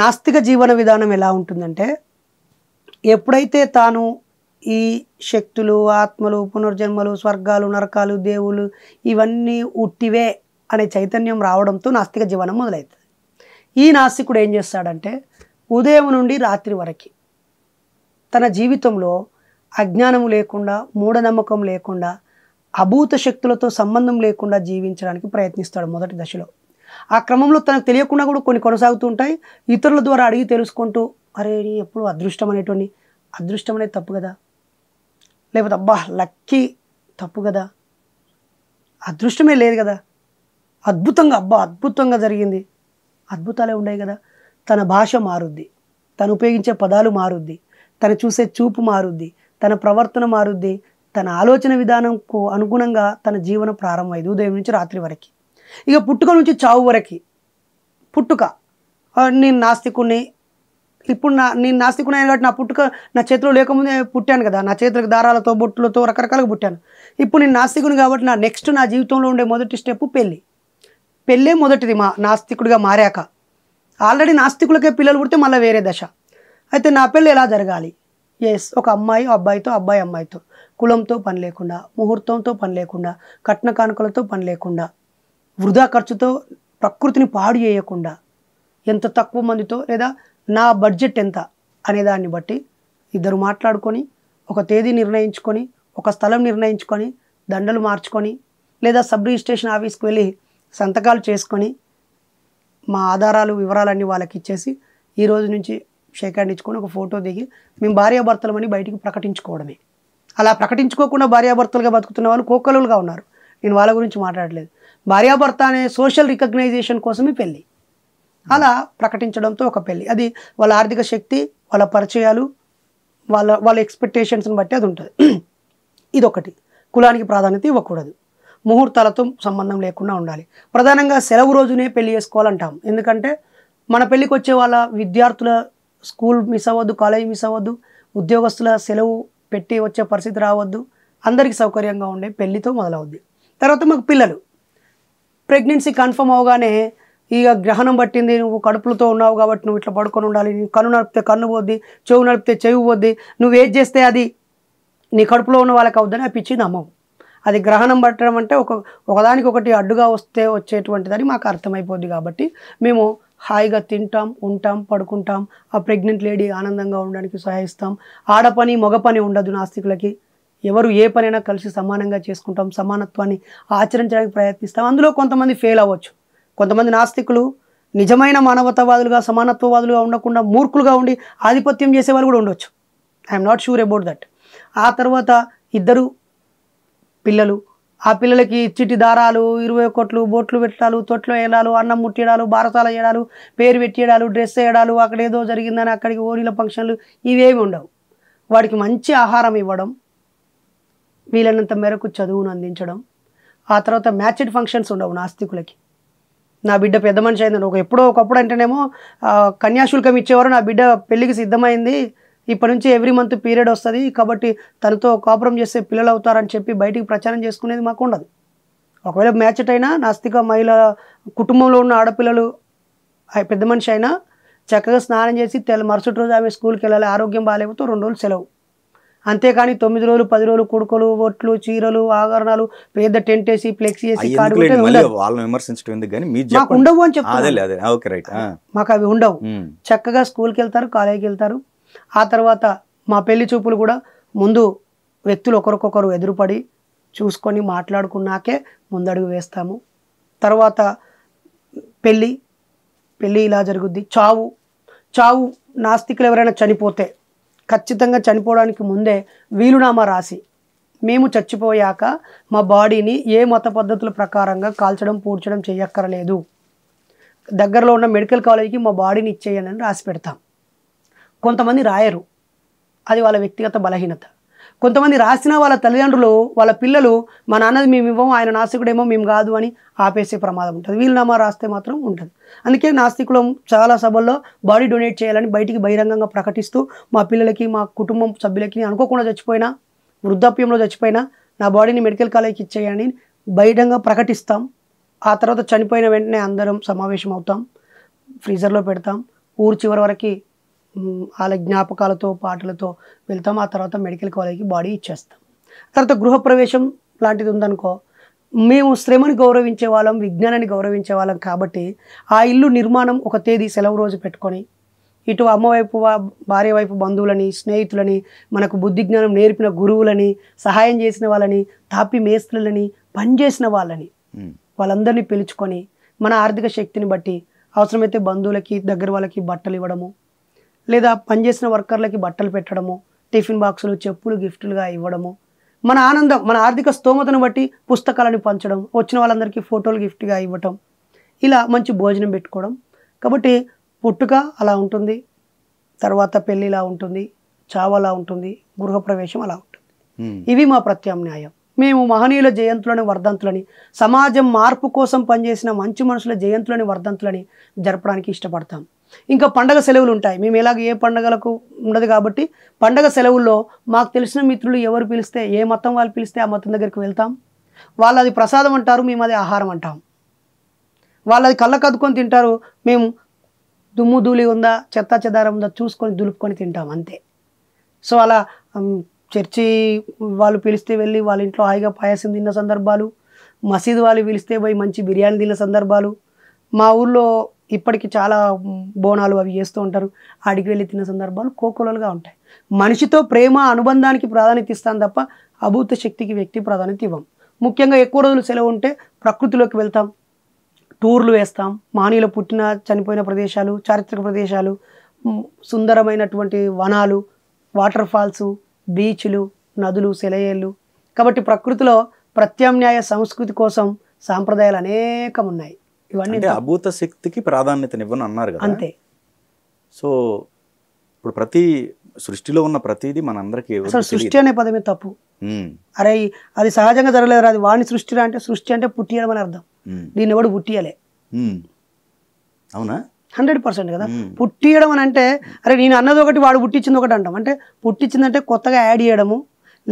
నాస్తిక జీవన విధానం ఎలా ఉంటుందంటే ఎప్పుడైతే తాను ఈ శక్తులు ఆత్మలు పునర్జన్మలు స్వర్గాలు నరకాలు దేవుళ్ళు ఇవన్నీ ఉట్టివే అనే చైతన్యం రావడంతో నాస్తిక జీవనం మొదలవుతుంది ఈ నాస్తికుడు ఏం చేస్తాడంటే ఉదయం నుండి రాత్రి వరకు తన జీవితంలో అజ్ఞానం లేకుండా మూఢనమ్మకం లేకుండా అభూత శక్తులతో సంబంధం లేకుండా జీవించడానికి ప్రయత్నిస్తాడు మొదటి దశలో ఆ క్రమంలో తనకు తెలియకుండా కూడా కొన్ని కొనసాగుతూ ఉంటాయి ఇతరుల ద్వారా అడిగి తెలుసుకుంటూ అరే ఎప్పుడు అదృష్టం అనేటువంటి అదృష్టం అనేది తప్పు కదా లేకపోతే అబ్బా లక్కీ తప్పు కదా అదృష్టమే లేదు కదా అద్భుతంగా అబ్బా అద్భుతంగా జరిగింది అద్భుతాలే ఉన్నాయి కదా తన భాష మారుద్ది తను ఉపయోగించే పదాలు మారుద్ది తను చూసే చూపు మారుద్ది తన ప్రవర్తన మారుద్ది తన ఆలోచన విధానంకు అనుగుణంగా తన జీవనం ప్రారంభమైంది ఉదయం నుంచి రాత్రి వరకు ఇక పుట్టుక నుంచి చావు వరకు పుట్టుక నేను నాస్తికుణ్ణి ఇప్పుడు నా నేను నాస్తికున్నాను కాబట్టి నా పుట్టుక నా చేతిలో లేకముందే పుట్టాను కదా నా చేతులకు దారాలతో బొట్టులతో రకరకాలుగా పుట్టాను ఇప్పుడు నేను నాస్తికుని కాబట్టి నా నెక్స్ట్ నా జీవితంలో ఉండే మొదటి స్టెప్ పెళ్ళి పెళ్ళే మొదటిది మా నాస్తికుడిగా మారాక ఆల్రెడీ నాస్తికులకే పిల్లలు పుడితే మళ్ళీ వేరే దశ అయితే నా పెళ్ళి ఎలా జరగాలి ఎస్ ఒక అమ్మాయి అబ్బాయితో అబ్బాయి అమ్మాయితో కులంతో పని లేకుండా ముహూర్తంతో పని లేకుండా కట్న కానుకలతో పని లేకుండా వృధా ఖర్చుతో ప్రకృతిని పాడు చేయకుండా ఎంత తక్కువ మందితో లేదా నా బడ్జెట్ ఎంత అనే దాన్ని బట్టి ఇద్దరు మాట్లాడుకొని ఒక తేదీ నిర్ణయించుకొని ఒక స్థలం నిర్ణయించుకొని దండలు మార్చుకొని లేదా సబ్ రిజిస్ట్రేషన్ ఆఫీస్కి వెళ్ళి సంతకాలు చేసుకొని మా ఆధారాలు వివరాలన్నీ వాళ్ళకి ఇచ్చేసి ఈ రోజు నుంచి షేక్ ఇచ్చుకొని ఒక ఫోటో దిగి మేము భార్యాభర్తలమని బయటికి ప్రకటించుకోవడమే అలా ప్రకటించుకోకుండా భార్యాభర్తలుగా బతుకుతున్న వాళ్ళు కోకలుగా ఉన్నారు నేను వాళ్ళ గురించి మాట్లాడలేదు భార్యాభర్త అనే సోషల్ రికగ్నైజేషన్ కోసమే పెళ్ళి అలా ప్రకటించడంతో ఒక పెళ్ళి అది వాళ్ళ ఆర్థిక శక్తి వాళ్ళ పరిచయాలు వాళ్ళ వాళ్ళ ఎక్స్పెక్టేషన్స్ని బట్టి అది ఉంటుంది ఇదొకటి కులానికి ప్రాధాన్యత ఇవ్వకూడదు ముహూర్తాలతో సంబంధం లేకుండా ఉండాలి ప్రధానంగా సెలవు రోజునే పెళ్లి చేసుకోవాలంటాం ఎందుకంటే మన పెళ్ళికి వచ్చే వాళ్ళ విద్యార్థుల స్కూల్ మిస్ అవ్వద్దు కాలేజ్ మిస్ అవ్వద్దు ఉద్యోగస్తుల సెలవు పెట్టి వచ్చే పరిస్థితి రావద్దు అందరికీ సౌకర్యంగా ఉండే పెళ్లితో మొదలవుద్ది తర్వాత మాకు పిల్లలు ప్రెగ్నెన్సీ కన్ఫర్మ్ అవగానే ఇక గ్రహణం పట్టింది నువ్వు కడుపులతో ఉన్నావు కాబట్టి నువ్వు ఇట్లా పడుకొని ఉండాలి నీ కన్ను నడిపితే కన్ను పోద్ది చెవు నడిపితే చెవి పోద్ది నువ్వు ఏది చేస్తే అది నీ కడుపులో ఉన్న వాళ్ళకి అవుద్దని ఆ పిచ్చి నమ్మవు అది గ్రహణం పట్టడం అంటే ఒక ఒకదానికి ఒకటి అడ్డుగా వస్తే వచ్చేటువంటిదని మాకు అర్థమైపోద్ది కాబట్టి మేము హాయిగా తింటాం ఉంటాం పడుకుంటాం ఆ ప్రెగ్నెంట్ లేడీ ఆనందంగా ఉండడానికి సహాయిస్తాం ఆడపని మగ పని ఉండదు నాస్తికులకి ఎవరు ఏ పనైనా కలిసి సమానంగా చేసుకుంటాం సమానత్వాన్ని ఆచరించడానికి ప్రయత్నిస్తాం అందులో కొంతమంది ఫెయిల్ అవ్వచ్చు కొంతమంది నాస్తికులు నిజమైన మానవతావాదులుగా సమానత్వవాదులుగా ఉండకుండా మూర్ఖులుగా ఉండి ఆధిపత్యం చేసేవాళ్ళు కూడా ఉండొచ్చు I'm not sure about that ఆ తర్వాత ఇద్దరు పిల్లలు ఆ పిల్లలకి చిట్టి దారాలు ఇరవై కొట్లు బోట్లు పెట్టాలు తొట్లు వేయడాలు అన్నం ముట్టేయడాలు బారసాల వేయడాలు పేరు పెట్టేయడాలు డ్రెస్ వేయడాలు అక్కడ ఏదో జరిగిందని అక్కడికి ఓనీల ఫంక్షన్లు ఇవేవి ఉండవు వాడికి మంచి ఆహారం ఇవ్వడం వీలైనంత మేరకు చదువును అందించడం ఆ తర్వాత మ్యాచ్డ్ ఫంక్షన్స్ ఉండవు నాస్తికులకి నా బిడ్డ పెద్ద మనిషి అయిందని ఒక ఎప్పుడో ఒకప్పుడు అంటేనేమో కన్యాశుల్కం ఇచ్చేవారు నా బిడ్డ పెళ్ళికి సిద్ధమైంది ఇప్పటి నుంచి ఎవ్రీ మంత్ పీరియడ్ వస్తుంది కాబట్టి తనతో కాపురం చేస్తే పిల్లలు అవుతారని చెప్పి బయటికి ప్రచారం చేసుకునేది మాకు ఉండదు ఒకవేళ మ్యాచ్ అయినా నాస్తిక మహిళ కుటుంబంలో ఉన్న ఆడపిల్లలు పెద్ద మనిషి అయినా చక్కగా స్నానం చేసి తెల్ల మరుసటి రోజు ఆమె స్కూల్కి వెళ్ళాలి ఆరోగ్యం బాగాలేకపోతే రెండు రోజులు సెలవు అంతేకాని తొమ్మిది రోజులు పది రోజులు కుడుకలు ఒట్లు చీరలు ఆగరణాలు పెద్ద టెంట్ వేసి ఫ్లెక్స్ వేసి మాకు ఉండవు అని చెప్పి మాకు అవి ఉండవు చక్కగా స్కూల్కి వెళ్తారు కాలేజీకి వెళ్తారు ఆ తర్వాత మా పెళ్లి చూపులు కూడా ముందు వ్యక్తులు ఒకరికొకరు ఎదురుపడి చూసుకొని మాట్లాడుకున్నాకే ముందడుగు వేస్తాము తర్వాత పెళ్ళి పెళ్ళి ఇలా జరుగుద్ది చావు చావు నాస్తికులు ఎవరైనా చనిపోతే ఖచ్చితంగా చనిపోవడానికి ముందే వీలునామా రాసి మేము చచ్చిపోయాక మా బాడీని ఏ మత పద్ధతుల ప్రకారంగా కాల్చడం పూడ్చడం చేయక్కరలేదు దగ్గరలో ఉన్న మెడికల్ కాలేజీకి మా బాడీని ఇచ్చేయనని రాసి పెడతాం కొంతమంది రాయరు అది వాళ్ళ వ్యక్తిగత బలహీనత కొంతమంది రాసిన వాళ్ళ తల్లిదండ్రులు వాళ్ళ పిల్లలు మా నాన్నది మేము ఇవ్వము ఆయన నాస్తికుడేమో మేము కాదు అని ఆపేసే ప్రమాదం ఉంటుంది వీలునామా రాస్తే మాత్రం ఉంటుంది అందుకే నాస్తికులు చాలా సభల్లో బాడీ డొనేట్ చేయాలని బయటికి బహిరంగంగా ప్రకటిస్తూ మా పిల్లలకి మా కుటుంబం సభ్యులకి అనుకోకుండా చచ్చిపోయినా వృద్ధాప్యంలో చచ్చిపోయినా నా బాడీని మెడికల్ కాలేజ్కి ఇచ్చేయని బహిరంగంగా ప్రకటిస్తాం ఆ తర్వాత చనిపోయిన వెంటనే అందరం సమావేశం అవుతాం ఫ్రీజర్లో పెడతాం ఊరు చివరి వరకు వాళ్ళ జ్ఞాపకాలతో పాటలతో వెళ్తాం ఆ తర్వాత మెడికల్ కాలేజ్కి బాడీ ఇచ్చేస్తాం తర్వాత గృహప్రవేశం లాంటిది ఉందనుకో మేము శ్రమను గౌరవించే వాళ్ళం విజ్ఞానాన్ని గౌరవించే వాళ్ళం కాబట్టి ఆ ఇల్లు నిర్మాణం ఒక తేదీ సెలవు రోజు పెట్టుకొని ఇటు అమ్మవైపు భార్య వైపు బంధువులని స్నేహితులని మనకు బుద్ధి జ్ఞానం నేర్పిన గురువులని సహాయం చేసిన వాళ్ళని తాపి మేస్త్రులని పనిచేసిన వాళ్ళని వాళ్ళందరినీ పిలుచుకొని మన ఆర్థిక శక్తిని బట్టి అవసరమైతే బంధువులకి దగ్గర వాళ్ళకి బట్టలు ఇవ్వడము లేదా పనిచేసిన వర్కర్లకి బట్టలు పెట్టడము టిఫిన్ బాక్సులు చెప్పులు గిఫ్టులుగా ఇవ్వడము మన ఆనందం మన ఆర్థిక స్తోమతను బట్టి పుస్తకాలను పంచడం వచ్చిన వాళ్ళందరికీ ఫోటోలు గిఫ్ట్గా ఇవ్వటం ఇలా మంచి భోజనం పెట్టుకోవడం కాబట్టి పుట్టుక అలా ఉంటుంది తర్వాత పెళ్ళి ఇలా ఉంటుంది చావలా అలా ఉంటుంది గృహప్రవేశం అలా ఉంటుంది ఇవి మా ప్రత్యామ్నాయం మేము మహనీయుల జయంతులని వర్ధంతులని సమాజం మార్పు కోసం పనిచేసిన మంచి మనుషుల జయంతులని వర్ధంతులని జరపడానికి ఇష్టపడతాం ఇంకా పండగ సెలవులు ఉంటాయి మేము ఎలాగ ఏ పండగలకు ఉండదు కాబట్టి పండగ సెలవుల్లో మాకు తెలిసిన మిత్రులు ఎవరు పిలిస్తే ఏ మతం వాళ్ళు పిలిస్తే ఆ మతం దగ్గరికి వెళ్తాం వాళ్ళు అది ప్రసాదం అంటారు మేము అది ఆహారం అంటాం వాళ్ళు అది కళ్ళ కదుకొని తింటారు మేము దుమ్ము ధూళి ఉందా చెత్త చెదారం ఉందా చూసుకొని దులుపుకొని తింటాం అంతే సో అలా చర్చి వాళ్ళు పిలిస్తే వెళ్ళి వాళ్ళ ఇంట్లో హాయిగా పాయసం తిన్న సందర్భాలు మసీదు వాళ్ళు పిలిస్తే పోయి మంచి బిర్యానీ తిన్న సందర్భాలు మా ఊళ్ళో ఇప్పటికి చాలా బోనాలు అవి చేస్తూ ఉంటారు ఆడికి వెళ్ళి తిన్న సందర్భాలు కోకొలలుగా ఉంటాయి మనిషితో ప్రేమ అనుబంధానికి ప్రాధాన్యత ఇస్తాను తప్ప అభూత శక్తికి వ్యక్తి ప్రాధాన్యత ఇవ్వం ముఖ్యంగా ఎక్కువ రోజులు సెలవు ఉంటే ప్రకృతిలోకి వెళ్తాం టూర్లు వేస్తాం మానీలో పుట్టిన చనిపోయిన ప్రదేశాలు చారిత్రక ప్రదేశాలు సుందరమైనటువంటి వనాలు వాటర్ ఫాల్స్ బీచ్లు నదులు సెలయేళ్ళు కాబట్టి ప్రకృతిలో ప్రత్యామ్నాయ సంస్కృతి కోసం సాంప్రదాయాలు అనేకం ఉన్నాయి ఇవన్నీ అభూత శక్తికి ప్రాధాన్యతనివ్వను అన్నారు కదా అంతే సో ఇప్పుడు ప్రతి సృష్టిలో ఉన్న ప్రతిదీ మనందరికీ అసలు సృష్టి అనే పదమే తప్పు అరే అది సహజంగా జరగలేదు అది వాణి సృష్టి అంటే సృష్టి అంటే పుట్టియడం అని అర్థం దీన్ని ఎవడు పుట్టియలే అవునా హండ్రెడ్ పర్సెంట్ కదా పుట్టియడం అని అంటే అరే నేను అన్నది ఒకటి వాడు పుట్టించింది ఒకటి అంటాం అంటే పుట్టించిందంటే కొత్తగా యాడ్ చేయడము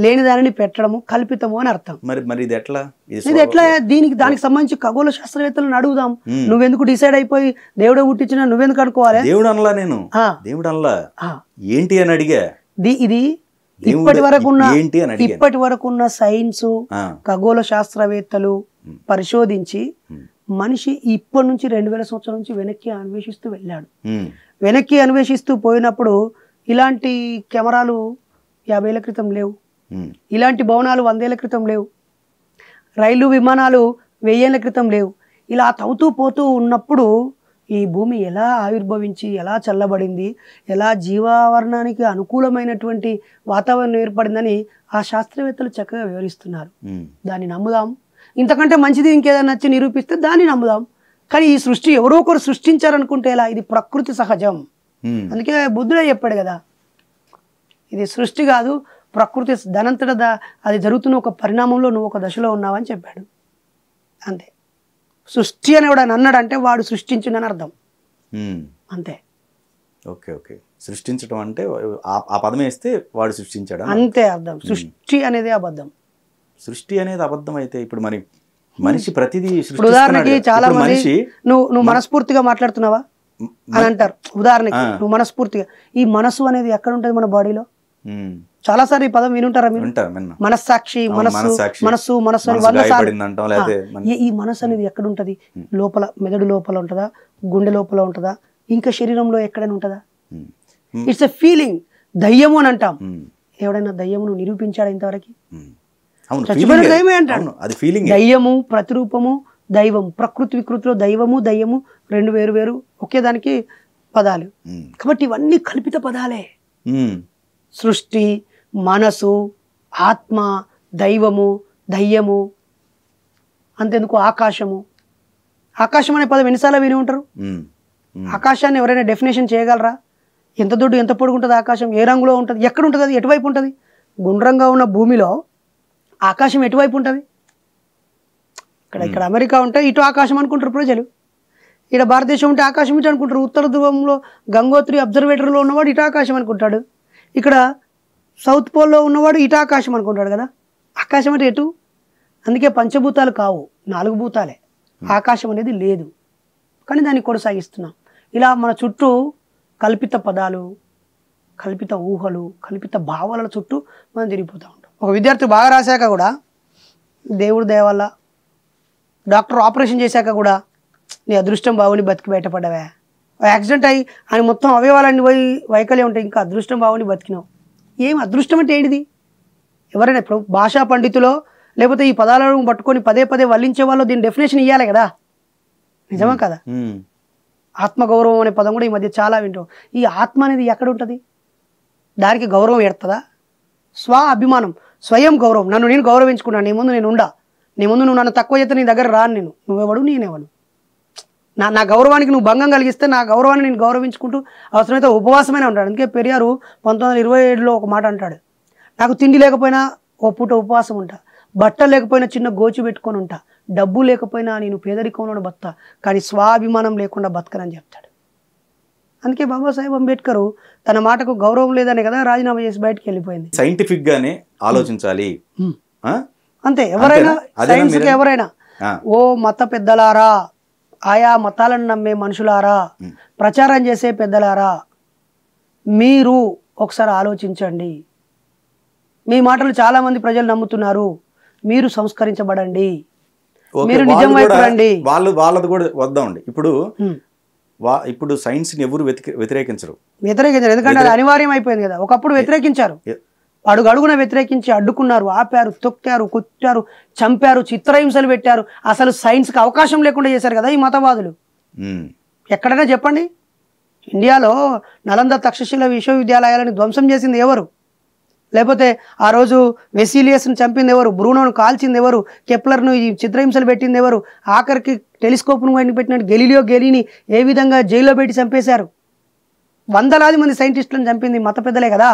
లేని దానిని పెట్టడము కల్పితము అని అర్థం మరి మరి ఇది ఎట్లా ఇది ఎట్లా దీనికి దానికి సంబంధించి ఖగోళ శాస్త్రవేత్తలను అడుగుదాం నువ్వెందుకు డిసైడ్ అయిపోయి దేవుడే పుట్టించినా నువ్వెందుకు అనుకోవాలి దేవుడు అనలా నేను దేవుడు అనలా ఏంటి అని అడిగా ఇది ఇప్పటి వరకు ఇప్పటి వరకు ఉన్న సైన్స్ ఖగోళ శాస్త్రవేత్తలు పరిశోధించి మనిషి ఇప్పటి నుంచి రెండు వేల సంవత్సరం నుంచి వెనక్కి అన్వేషిస్తూ వెళ్ళాడు వెనక్కి అన్వేషిస్తూ పోయినప్పుడు ఇలాంటి కెమెరాలు యాభై ఏళ్ళ క్రితం లేవు Hmm. ఇలాంటి భవనాలు వందేళ్ల క్రితం లేవు రైలు విమానాలు వెయ్యేళ్ల క్రితం లేవు ఇలా తవ్వుతూ పోతూ ఉన్నప్పుడు ఈ భూమి ఎలా ఆవిర్భవించి ఎలా చల్లబడింది ఎలా జీవావరణానికి అనుకూలమైనటువంటి వాతావరణం ఏర్పడిందని ఆ శాస్త్రవేత్తలు చక్కగా వివరిస్తున్నారు hmm. దాన్ని నమ్ముదాం ఇంతకంటే మంచిది ఇంకేదైనా నచ్చి నిరూపిస్తే దాన్ని నమ్ముదాం కానీ ఈ సృష్టి ఎవరో ఒకరు సృష్టించారనుకుంటే ఎలా ఇది ప్రకృతి సహజం hmm. అందుకే బుద్ధుడే చెప్పాడు కదా ఇది సృష్టి కాదు ప్రకృతి ధనంతట అది జరుగుతున్న ఒక పరిణామంలో నువ్వు ఒక దశలో ఉన్నావని చెప్పాడు అంతే సృష్టి అని ఎవడని అన్నాడంటే వాడు సృష్టించిన అర్థం అంతే ఓకే ఓకే సృష్టించడం అంటే ఆ పదం వేస్తే వాడు సృష్టించాడు అంతే అర్థం సృష్టి అనేది అబద్ధం సృష్టి అనేది అబద్ధం అయితే ఇప్పుడు మరి మనిషి ప్రతిదీ ఉదాహరణకి చాలా మనిషి నువ్వు నువ్వు మనస్ఫూర్తిగా మాట్లాడుతున్నావా అని అంటారు ఉదాహరణకి నువ్వు మనస్ఫూర్తిగా ఈ మనసు అనేది ఎక్కడ ఉంటుంది మన బాడీలో చాలా సార్లు ఈ పదం వినుంటారా మీరు మనస్సాక్షి మనస్సు మనస్సు మనస్సు ఈ మనస్సు అనేది ఎక్కడ ఉంటది లోపల మెదడు లోపల ఉంటదా గుండె లోపల ఉంటదా ఇంకా శరీరంలో ఎక్కడైనా ఉంటదా ఇట్స్ ఎ ఫీలింగ్ దయ్యము అని అంటాం ఎవడైనా దయ్యమును నిరూపించాడు ఇంతవరకు దయ్యము ప్రతిరూపము దైవం ప్రకృతి వికృతిలో దైవము దయ్యము రెండు వేరు వేరు ఒకే దానికి పదాలు కాబట్టి ఇవన్నీ కల్పిత పదాలే సృష్టి మనసు ఆత్మ దైవము దయ్యము అంతెందుకు ఆకాశము ఆకాశం అనే పదం ఎన్నిసార్లు విని ఉంటారు ఆకాశాన్ని ఎవరైనా డెఫినేషన్ చేయగలరా ఎంత దొడ్డు ఎంత పొడుగుంటుంది ఆకాశం ఏ రంగులో ఉంటుంది ఎక్కడ ఉంటుంది అది ఎటువైపు ఉంటుంది గుండ్రంగా ఉన్న భూమిలో ఆకాశం ఎటువైపు ఉంటుంది ఇక్కడ ఇక్కడ అమెరికా ఉంటే ఇటు ఆకాశం అనుకుంటారు ప్రజలు ఇక్కడ భారతదేశం ఉంటే ఆకాశం ఇటు అనుకుంటారు ఉత్తర ధ్రువంలో గంగోత్రి అబ్జర్వేటర్లో ఉన్నవాడు ఇటు ఆకాశం అనుకుంటాడు ఇక్కడ సౌత్ పోల్లో ఉన్నవాడు ఇటు ఆకాశం అనుకుంటాడు కదా ఆకాశం అంటే ఎటు అందుకే పంచభూతాలు కావు నాలుగు భూతాలే ఆకాశం అనేది లేదు కానీ దాన్ని కొనసాగిస్తున్నాం ఇలా మన చుట్టూ కల్పిత పదాలు కల్పిత ఊహలు కల్పిత భావాల చుట్టూ మనం తిరిగిపోతూ ఉంటాం ఒక విద్యార్థి బాగా రాశాక కూడా దేవుడు దేవాల డాక్టర్ ఆపరేషన్ చేశాక కూడా నీ అదృష్టం బాగుని బతికి బయటపడ్డావా యాక్సిడెంట్ అయ్యి ఆయన మొత్తం అవయవాలన్నీ పోయి వైకల్యం ఉంటాయి ఇంకా అదృష్టం బాగుండి బతికినావు ఏం అదృష్టం అంటే ఏంటిది ఎవరైనా ఇప్పుడు భాషా పండితులో లేకపోతే ఈ పదాలను పట్టుకొని పదే పదే వల్లించే వాళ్ళు దీని డెఫినేషన్ ఇవ్వాలి కదా నిజమా కదా ఆత్మగౌరవం అనే పదం కూడా ఈ మధ్య చాలా వింటాం ఈ ఆత్మ అనేది ఎక్కడ ఉంటుంది దానికి గౌరవం ఎడుతుందా స్వ అభిమానం స్వయం గౌరవం నన్ను నేను గౌరవించుకున్నాను నీ ముందు నేను ఉండా నీ ముందు నువ్వు నన్ను తక్కువ చేస్తే నీ దగ్గర రాను నేను నువ్వెవడు నేనేవాడు నా నా గౌరవానికి నువ్వు భంగం కలిగిస్తే నా గౌరవాన్ని నేను గౌరవించుకుంటూ అవసరమైతే ఉపవాసమైన ఉంటాడు అందుకే పెరియారు పంతొమ్మిది వందల ఒక మాట అంటాడు నాకు తిండి లేకపోయినా ఓ పూట ఉపవాసం ఉంటా బట్ట లేకపోయినా చిన్న గోచి పెట్టుకొని ఉంటా డబ్బు లేకపోయినా నేను పేదరికంలో బత్త కానీ స్వాభిమానం లేకుండా బతకనని చెప్తాడు అందుకే బాబాసాహెబ్ అంబేద్కర్ తన మాటకు గౌరవం లేదనే కదా రాజీనామా చేసి బయటకు వెళ్ళిపోయింది సైంటిఫిక్ గానే ఆలోచించాలి అంతే ఎవరైనా సైన్స్ ఎవరైనా ఓ మత పెద్దలారా ఆయా మతాలను నమ్మే మనుషులారా ప్రచారం చేసే పెద్దలారా మీరు ఒకసారి ఆలోచించండి మీ మాటలు చాలామంది ప్రజలు నమ్ముతున్నారు మీరు సంస్కరించబడండి మీరు నిజం వాళ్ళు వాళ్ళది కూడా వద్దామండి ఇప్పుడు ఇప్పుడు సైన్స్ ని ఎవరు వ్యతిరేకించరు వ్యతిరేకించారు ఎందుకంటే అది అనివార్యం అయిపోయింది కదా ఒకప్పుడు వ్యతిరేకించారు అడుగడుగున వ్యతిరేకించి అడ్డుకున్నారు ఆపారు తొక్కారు కొట్టారు చంపారు చిత్రహింసలు పెట్టారు అసలు సైన్స్కి అవకాశం లేకుండా చేశారు కదా ఈ మతవాదులు ఎక్కడైనా చెప్పండి ఇండియాలో నలంద తక్షశిల విశ్వవిద్యాలయాలను ధ్వంసం చేసింది ఎవరు లేకపోతే ఆ రోజు వెసీలియస్ను చంపింది ఎవరు బ్రూనోను కాల్చింది ఎవరు కెప్లర్ను ఈ చిత్రహింసలు పెట్టింది ఎవరు ఆఖరికి టెలిస్కోప్ను వాడిని పెట్టిన గెలిలో గెలిని ఏ విధంగా జైల్లో పెట్టి చంపేశారు వందలాది మంది సైంటిస్టులను చంపింది మత పెద్దలే కదా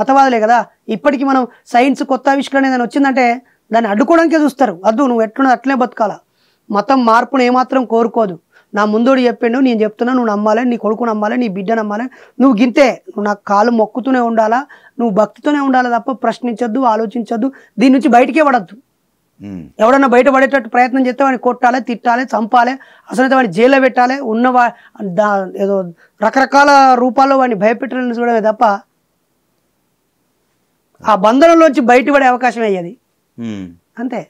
మతవాదులే కదా ఇప్పటికీ మనం సైన్స్ కొత్త ఆవిష్కరణ ఏదైనా వచ్చిందంటే దాన్ని అడ్డుకోవడానికే చూస్తారు వద్దు నువ్వు ఎట్లా అట్లే బతకాల మతం మార్పును ఏమాత్రం కోరుకోదు నా ముందోడు చెప్పిండు నేను చెప్తున్నా నువ్వు నమ్మాలే నీ కొడుకు నమ్మాలి నీ బిడ్డ నమ్మాలి నువ్వు గింతే నువ్వు నాకు కాలు మొక్కుతూనే ఉండాలా నువ్వు భక్తితోనే ఉండాలి తప్ప ప్రశ్నించొద్దు ఆలోచించొద్దు దీని నుంచి బయటకే పడద్దు ఎవడన్నా బయట పడేటట్టు ప్రయత్నం చేస్తే వాడిని కొట్టాలి తిట్టాలి చంపాలి అసలు వాడిని జైల్లో పెట్టాలి ఉన్న ఏదో రకరకాల రూపాల్లో వాడిని భయపెట్టాలని చూడలేదు తప్ప ఆ బంధనంలోంచి బయటపడే అవకాశం అయ్యేది అంతే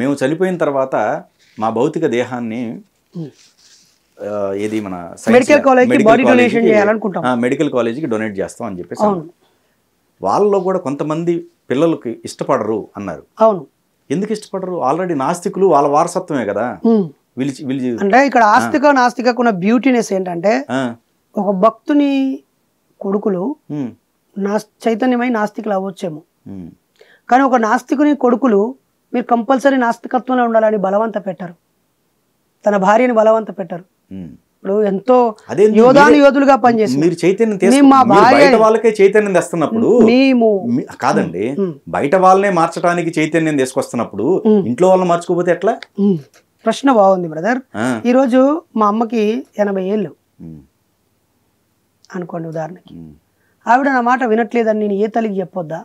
మేము చనిపోయిన తర్వాత మా భౌతిక దేహాన్ని ఏది మన మెడికల్ కాలేజ్ మెడికల్ కాలేజీకి డొనేట్ చేస్తాం అని చెప్పేసి వాళ్ళలో కూడా కొంతమంది పిల్లలకి ఇష్టపడరు అన్నారు అవును ఎందుకు ఇష్టపడరు ఆల్రెడీ నాస్తికులు వాళ్ళ వారసత్వమే కదా అంటే ఇక్కడ ఆస్తిక నాస్తికకున్న బ్యూటీనెస్ ఏంటంటే ఒక భక్తుని కొడుకులు నాస్ చైతన్యమై నాస్తికులు అవ్వచ్చేమో కానీ ఒక నాస్తికుని కొడుకులు మీరు కంపల్సరీ నాస్తికత్వంలో ఉండాలని బలవంత పెట్టారు తన భార్యని బలవంత పెట్టారు ఇప్పుడు ఎంతో యోధాను యోధులుగా పనిచేసి మీరు చైతన్యం వాళ్ళకే చైతన్యం తెస్తున్నప్పుడు మేము కాదండి బయట వాళ్ళనే మార్చడానికి చైతన్యం తీసుకొస్తున్నప్పుడు ఇంట్లో వాళ్ళని మార్చుకోపోతే ఎట్లా ప్రశ్న బాగుంది బ్రదర్ ఈరోజు మా అమ్మకి ఎనభై ఏళ్ళు అనుకోండి ఉదాహరణకి ఆవిడ నా మాట వినట్లేదని నేను ఏ తల్లికి చెప్పొద్దా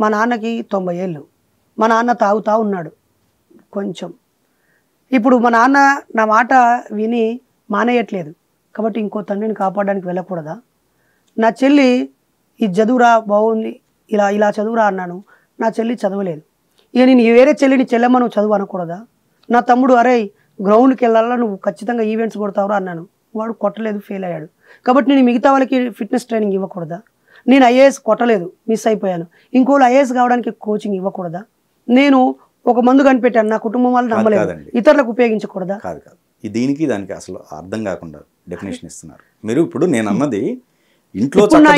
మా నాన్నకి తొంభై ఏళ్ళు మా నాన్న తాగుతా ఉన్నాడు కొంచెం ఇప్పుడు మా నాన్న నా మాట విని మానేయట్లేదు కాబట్టి ఇంకో తండ్రిని కాపాడడానికి వెళ్ళకూడదా నా చెల్లి ఈ చదువురా బాగుంది ఇలా ఇలా చదువురా అన్నాను నా చెల్లి చదవలేదు ఇక నేను వేరే చెల్లిని చెల్లెమ్మ నువ్వు చదువు అనకూడదా నా తమ్ముడు అరే గ్రౌండ్కి వెళ్ళాలా నువ్వు ఖచ్చితంగా ఈవెంట్స్ కొడతావురా అన్నాను వాడు కొట్టలేదు ఫెయిల్ అయ్యాడు కాబట్టి నేను మిగతా వాళ్ళకి ఫిట్నెస్ ట్రైనింగ్ ఇవ్వకూడదా నేను ఐఏఎస్ కొట్టలేదు మిస్ అయిపోయాను ఇంకోళ్ళు ఐఏఎస్ కావడానికి కోచింగ్ ఇవ్వకూడదా నేను ఒక మందు కనిపెట్టాను నా కుటుంబం వాళ్ళు నమ్మలేదు ఇతరులకు ఉపయోగించకూడదా కాదు కాదు దీనికి దానికి అసలు అర్థం కాకుండా డెఫినేషన్ ఇస్తున్నారు మీరు ఇప్పుడు నేను అన్నది ఇంట్లో నా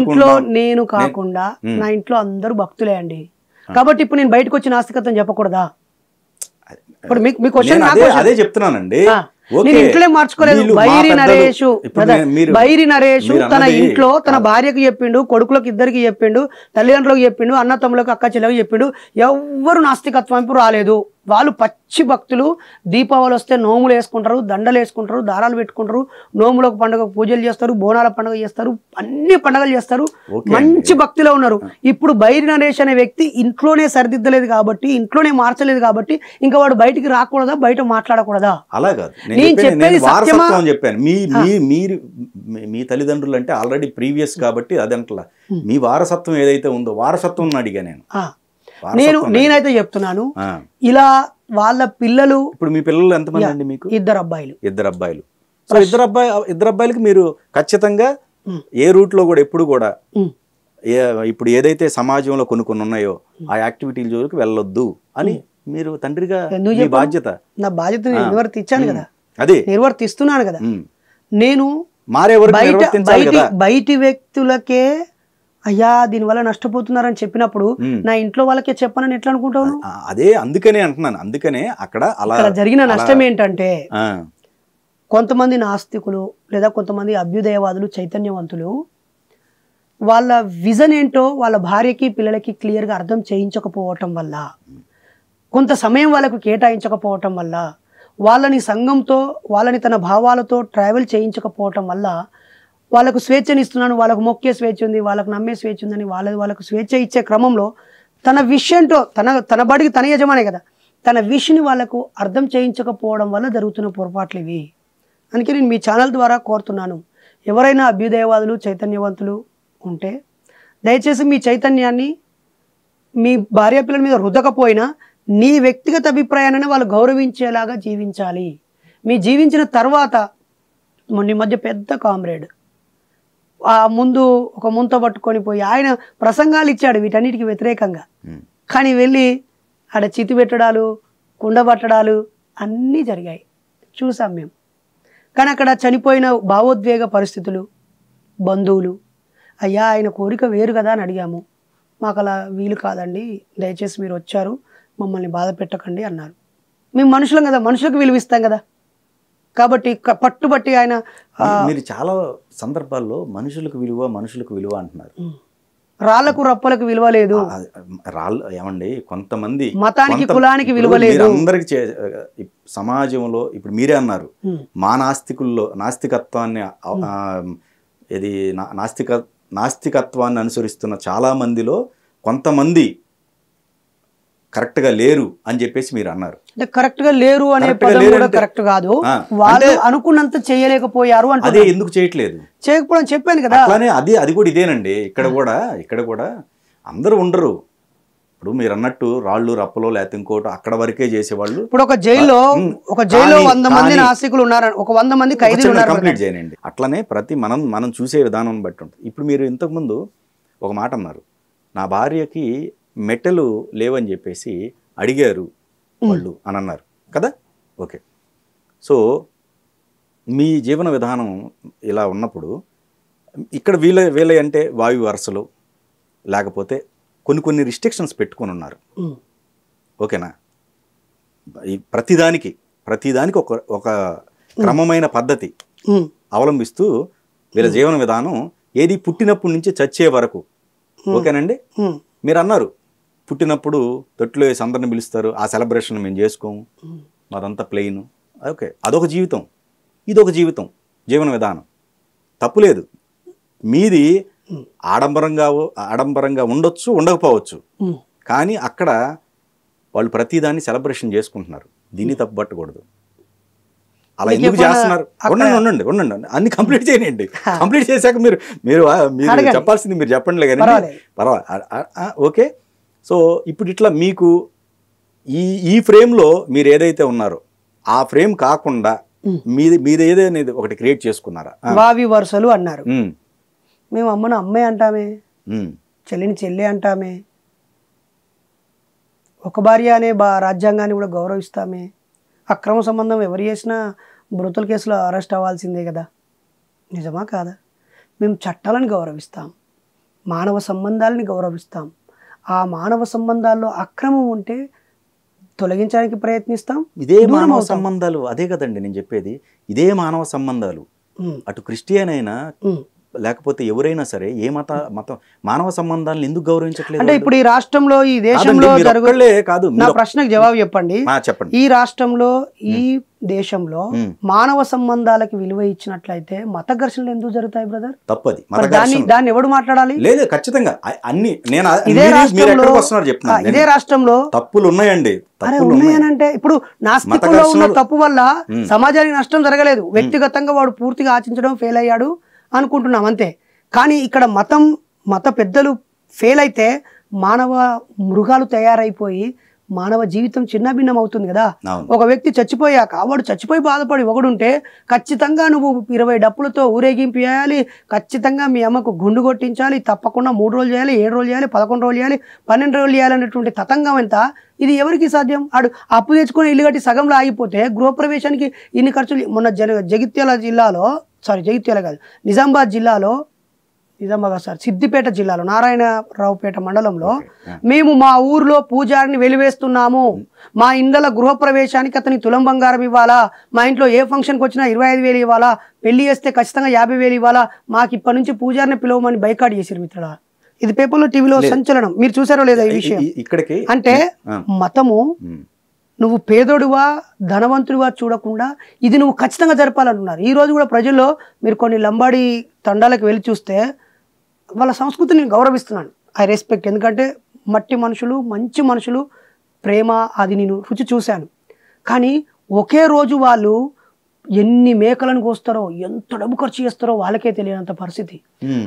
ఇంట్లో నేను కాకుండా నా ఇంట్లో అందరూ భక్తులే అండి కాబట్టి ఇప్పుడు నేను బయటకు వచ్చి నాస్తికత్వం చెప్పకూడదా ఇప్పుడు మీకు అదే చెప్తున్నానండి నేను ఇంట్లో మార్చుకోలేదు బైరి నరేష్ బైరి నరేష్ తన ఇంట్లో తన భార్యకు చెప్పిండు కొడుకులకు ఇద్దరికి చెప్పిండు తల్లిదండ్రులకు చెప్పిండు అన్న తమ్ములకు అక్క చెల్లెలకు చెప్పిండు ఎవ్వరు నాస్తికత్వం రాలేదు వాళ్ళు పచ్చి భక్తులు దీపావళి వస్తే నోములు వేసుకుంటారు దండలు వేసుకుంటారు దారాలు పెట్టుకుంటారు నోములకు పండుగ పూజలు చేస్తారు బోనాల పండుగ చేస్తారు అన్ని పండుగలు చేస్తారు మంచి భక్తిలో ఉన్నారు ఇప్పుడు బైరి నరేష్ అనే వ్యక్తి ఇంట్లోనే సరిదిద్దలేదు కాబట్టి ఇంట్లోనే మార్చలేదు కాబట్టి ఇంకా వాడు బయటికి రాకూడదా బయట మాట్లాడకూడదా నేను చెప్పాను మీ మీరు మీ తల్లిదండ్రులు అంటే ఆల్రెడీ ప్రీవియస్ కాబట్టి అదంట మీ వారసత్వం ఏదైతే ఉందో వారసత్వం అడిగా నేను నేను నేనైతే చెప్తున్నాను ఇలా వాళ్ళ పిల్లలు ఇప్పుడు మీ పిల్లలు ఎంతమంది అండి మీకు ఇద్దరు అబ్బాయిలు ఇద్దరు అబ్బాయిలు సో ఇద్దరు అబ్బాయి ఇద్దరు అబ్బాయిలకి మీరు ఖచ్చితంగా ఏ రూట్ లో కూడా ఎప్పుడు కూడా ఇప్పుడు ఏదైతే సమాజంలో కొన్ని కొన్ని ఉన్నాయో ఆ యాక్టివిటీల జోలికి వెళ్ళొద్దు అని మీరు తండ్రిగా బాధ్యత నా బాధ్యత నిర్వర్తించాను కదా అదే నిర్వర్తిస్తున్నాను కదా నేను మారే బయట బయటి వ్యక్తులకే అయ్యా దీనివల్ల నష్టపోతున్నారని చెప్పినప్పుడు నా ఇంట్లో వాళ్ళకే చెప్పనని ఎట్లా అనుకుంటాను అదే అందుకనే అంటున్నాను అందుకనే అక్కడ అలా జరిగిన నష్టం ఏంటంటే కొంతమంది నాస్తికులు లేదా కొంతమంది అభ్యుదయవాదులు చైతన్యవంతులు వాళ్ళ విజన్ ఏంటో వాళ్ళ భార్యకి పిల్లలకి క్లియర్గా అర్థం చేయించకపోవటం వల్ల కొంత సమయం వాళ్ళకు కేటాయించకపోవటం వల్ల వాళ్ళని సంఘంతో వాళ్ళని తన భావాలతో ట్రావెల్ చేయించకపోవటం వల్ల వాళ్ళకు ఇస్తున్నాను వాళ్ళకు మొక్కే స్వేచ్ఛ ఉంది వాళ్ళకు నమ్మే స్వేచ్ఛ ఉందని వాళ్ళ వాళ్ళకు స్వేచ్ఛ ఇచ్చే క్రమంలో తన విష్ ఏంటో తన తన బడికి తన యజమానే కదా తన విష్ని వాళ్ళకు అర్థం చేయించకపోవడం వల్ల జరుగుతున్న పొరపాట్లు ఇవి అందుకే నేను మీ ఛానల్ ద్వారా కోరుతున్నాను ఎవరైనా అభ్యుదయవాదులు చైతన్యవంతులు ఉంటే దయచేసి మీ చైతన్యాన్ని మీ భార్య పిల్లల మీద రుదకపోయినా నీ వ్యక్తిగత అభిప్రాయాన్ని వాళ్ళు గౌరవించేలాగా జీవించాలి మీ జీవించిన తర్వాత మొన్న మధ్య పెద్ద కామ్రేడ్ ఆ ముందు ఒక ముంత పట్టుకొని పోయి ఆయన ప్రసంగాలు ఇచ్చాడు వీటన్నిటికి వ్యతిరేకంగా కానీ వెళ్ళి ఆడ చితి పెట్టడాలు పట్టడాలు అన్నీ జరిగాయి చూసాం మేము కానీ అక్కడ చనిపోయిన భావోద్వేగ పరిస్థితులు బంధువులు అయ్యా ఆయన కోరిక వేరు కదా అని అడిగాము మాకు అలా వీలు కాదండి దయచేసి మీరు వచ్చారు మమ్మల్ని బాధ పెట్టకండి అన్నారు మేము మనుషులం కదా మనుషులకు విలువిస్తాం కదా కాబట్టి పట్టుబట్టి ఆయన మీరు చాలా సందర్భాల్లో మనుషులకు విలువ మనుషులకు విలువ అంటున్నారు రాళ్లకు రప్పలకు విలువ లేదు రాళ్ళు ఏమండి కొంతమంది మతానికి కులానికి విలువ లేదు అందరికి సమాజంలో ఇప్పుడు మీరే అన్నారు మా నాస్తికుల్లో నాస్తికత్వాన్ని ఇది నాస్తిక నాస్తికత్వాన్ని అనుసరిస్తున్న చాలా మందిలో కొంతమంది కరెక్ట్గా లేరు అని చెప్పేసి మీరు అన్నారు అంటే కరెక్ట్గా లేరు అనే పదం కరెక్ట్ కాదు వాళ్ళు అనుకున్నంత చేయలేకపోయారు అంటే అదే ఎందుకు చేయట్లేదు చేయకపోవడం చెప్పాను కదా అలానే అది అది కూడా ఇదేనండి ఇక్కడ కూడా ఇక్కడ కూడా అందరూ ఉండరు ఇప్పుడు మీరు అన్నట్టు రాళ్ళు రప్పలో లేకపోతే ఇంకోటి అక్కడ వరకే చేసేవాళ్ళు ఇప్పుడు ఒక జైల్లో ఒక జైల్లో వంద మంది నాస్తికులు ఉన్నారు ఒక వంద మంది ఖైదీలు కంప్లీట్ చేయనండి అట్లనే ప్రతి మనం మనం చూసే విధానం బట్టి ఉంటుంది ఇప్పుడు మీరు ఇంతకుముందు ఒక మాట అన్నారు నా భార్యకి మెటలు లేవని చెప్పేసి అడిగారు వాళ్ళు అని అన్నారు కదా ఓకే సో మీ జీవన విధానం ఇలా ఉన్నప్పుడు ఇక్కడ వీల వీళ్ళ అంటే వాయు వరసలు లేకపోతే కొన్ని కొన్ని రిస్ట్రిక్షన్స్ పెట్టుకొని ఉన్నారు ఓకేనా ప్రతిదానికి ప్రతిదానికి ఒక ఒక క్రమమైన పద్ధతి అవలంబిస్తూ వీళ్ళ జీవన విధానం ఏది పుట్టినప్పటి నుంచి చచ్చే వరకు ఓకేనండి మీరు అన్నారు పుట్టినప్పుడు తొట్టులో వేసి అందరిని పిలుస్తారు ఆ సెలబ్రేషన్ మేము చేసుకోము మాదంతా ప్లెయిన్ ఓకే అదొక జీవితం ఇదొక జీవితం జీవన విధానం తప్పులేదు మీది ఆడంబరంగా ఆడంబరంగా ఉండొచ్చు ఉండకపోవచ్చు కానీ అక్కడ వాళ్ళు ప్రతిదాన్ని సెలబ్రేషన్ చేసుకుంటున్నారు దీన్ని తప్పు పట్టకూడదు అలా ఎందుకు చేస్తున్నారు ఉండండి ఉండండి ఉండండి అన్ని కంప్లీట్ చేయండి కంప్లీట్ చేశాక మీరు మీరు మీరు చెప్పాల్సింది మీరు చెప్పండి కానీ పర్వాలేదు ఓకే సో ఇప్పుడు ఇట్లా మీకు ఈ ఈ ఫ్రేమ్లో మీరు ఏదైతే ఉన్నారో ఆ ఫ్రేమ్ కాకుండా మీది మీది ఏదైనా ఒకటి క్రియేట్ చేసుకున్నారా వావి వరుసలు అన్నారు మేము అమ్మను అమ్మాయి అంటామే చెల్లిని చెల్లి అంటామే ఒక భార్య అనే బా రాజ్యాంగాన్ని కూడా గౌరవిస్తామే అక్రమ సంబంధం ఎవరు చేసినా మృతుల కేసులో అరెస్ట్ అవ్వాల్సిందే కదా నిజమా కాదా మేము చట్టాలను గౌరవిస్తాం మానవ సంబంధాలని గౌరవిస్తాం ఆ మానవ సంబంధాల్లో అక్రమం ఉంటే తొలగించడానికి ప్రయత్నిస్తాం ఇదే మానవ సంబంధాలు అదే కదండి నేను చెప్పేది ఇదే మానవ సంబంధాలు అటు క్రిస్టియన్ అయినా లేకపోతే ఎవరైనా సరే ఏ మత మతం మానవ సంబంధాలను ఎందుకు గౌరవించట్లేదు అంటే ఇప్పుడు ఈ రాష్ట్రంలో ఈ దేశంలో కాదు నా ప్రశ్నకు జవాబు చెప్పండి చెప్పండి ఈ రాష్ట్రంలో ఈ దేశంలో మానవ సంబంధాలకి విలువ ఇచ్చినట్లయితే మత ఘర్షణలు ఎందుకు జరుగుతాయి బ్రదర్ తప్పది దాన్ని దాన్ని ఎవడు మాట్లాడాలి లేదు ఖచ్చితంగా అన్ని నేను ఇదే రాష్ట్రంలో చెప్తున్నాను ఇదే రాష్ట్రంలో తప్పులు ఉన్నాయండి అరే ఉన్నాయనంటే ఇప్పుడు నాస్తికంలో ఉన్న తప్పు వల్ల సమాజానికి నష్టం జరగలేదు వ్యక్తిగతంగా వాడు పూర్తిగా ఆచించడం ఫెయిల్ అయ్యాడు అనుకుంటున్నాం అంతే కానీ ఇక్కడ మతం మత పెద్దలు ఫెయిల్ అయితే మానవ మృగాలు తయారైపోయి మానవ జీవితం చిన్న భిన్నం అవుతుంది కదా ఒక వ్యక్తి చచ్చిపోయాక వాడు చచ్చిపోయి బాధపడి ఒకడుంటే ఖచ్చితంగా నువ్వు ఇరవై డప్పులతో ఊరేగింపు చేయాలి ఖచ్చితంగా మీ అమ్మకు గుండు కొట్టించాలి తప్పకుండా మూడు రోజులు చేయాలి ఏడు రోజులు చేయాలి పదకొండు రోజులు చేయాలి పన్నెండు రోజులు చేయాలనేటువంటి తతంగం ఎంత ఇది ఎవరికి సాధ్యం ఆడు అప్పు తెచ్చుకుని ఇల్లు కట్టి సగంలో ఆగిపోతే గృహప్రవేశానికి ఇన్ని ఖర్చులు మొన్న జగిత్యాల జిల్లాలో సారీ జగిత్యాల కాదు నిజామాబాద్ జిల్లాలో నిజామాబాద్ సార్ సిద్దిపేట జిల్లాలో నారాయణరావుపేట మండలంలో మేము మా ఊర్లో పూజారిని వెలివేస్తున్నాము మా ఇండ్ల గృహప్రవేశానికి అతని తులం బంగారం ఇవ్వాలా మా ఇంట్లో ఏ ఫంక్షన్కి వచ్చినా ఇరవై ఐదు వేలు ఇవ్వాలా పెళ్లి చేస్తే ఖచ్చితంగా యాభై వేలు ఇవ్వాలా మాకు ఇప్పటి నుంచి పూజారిని పిలవమని బైకాట్ చేశారు మిత్రుల ఇది పేపర్లో టీవీలో సంచలనం మీరు చూసారో లేదా ఈ విషయం ఇక్కడికి అంటే మతము నువ్వు పేదోడువా ధనవంతుడివా చూడకుండా ఇది నువ్వు ఖచ్చితంగా జరపాలంటున్నారు ఈరోజు కూడా ప్రజల్లో మీరు కొన్ని లంబాడి తండాలకు వెళ్ళి చూస్తే వాళ్ళ సంస్కృతిని నేను గౌరవిస్తున్నాను ఐ రెస్పెక్ట్ ఎందుకంటే మట్టి మనుషులు మంచి మనుషులు ప్రేమ అది నేను రుచి చూశాను కానీ ఒకే రోజు వాళ్ళు ఎన్ని మేకలను కోస్తారో ఎంత డబ్బు ఖర్చు చేస్తారో వాళ్ళకే తెలియనంత పరిస్థితి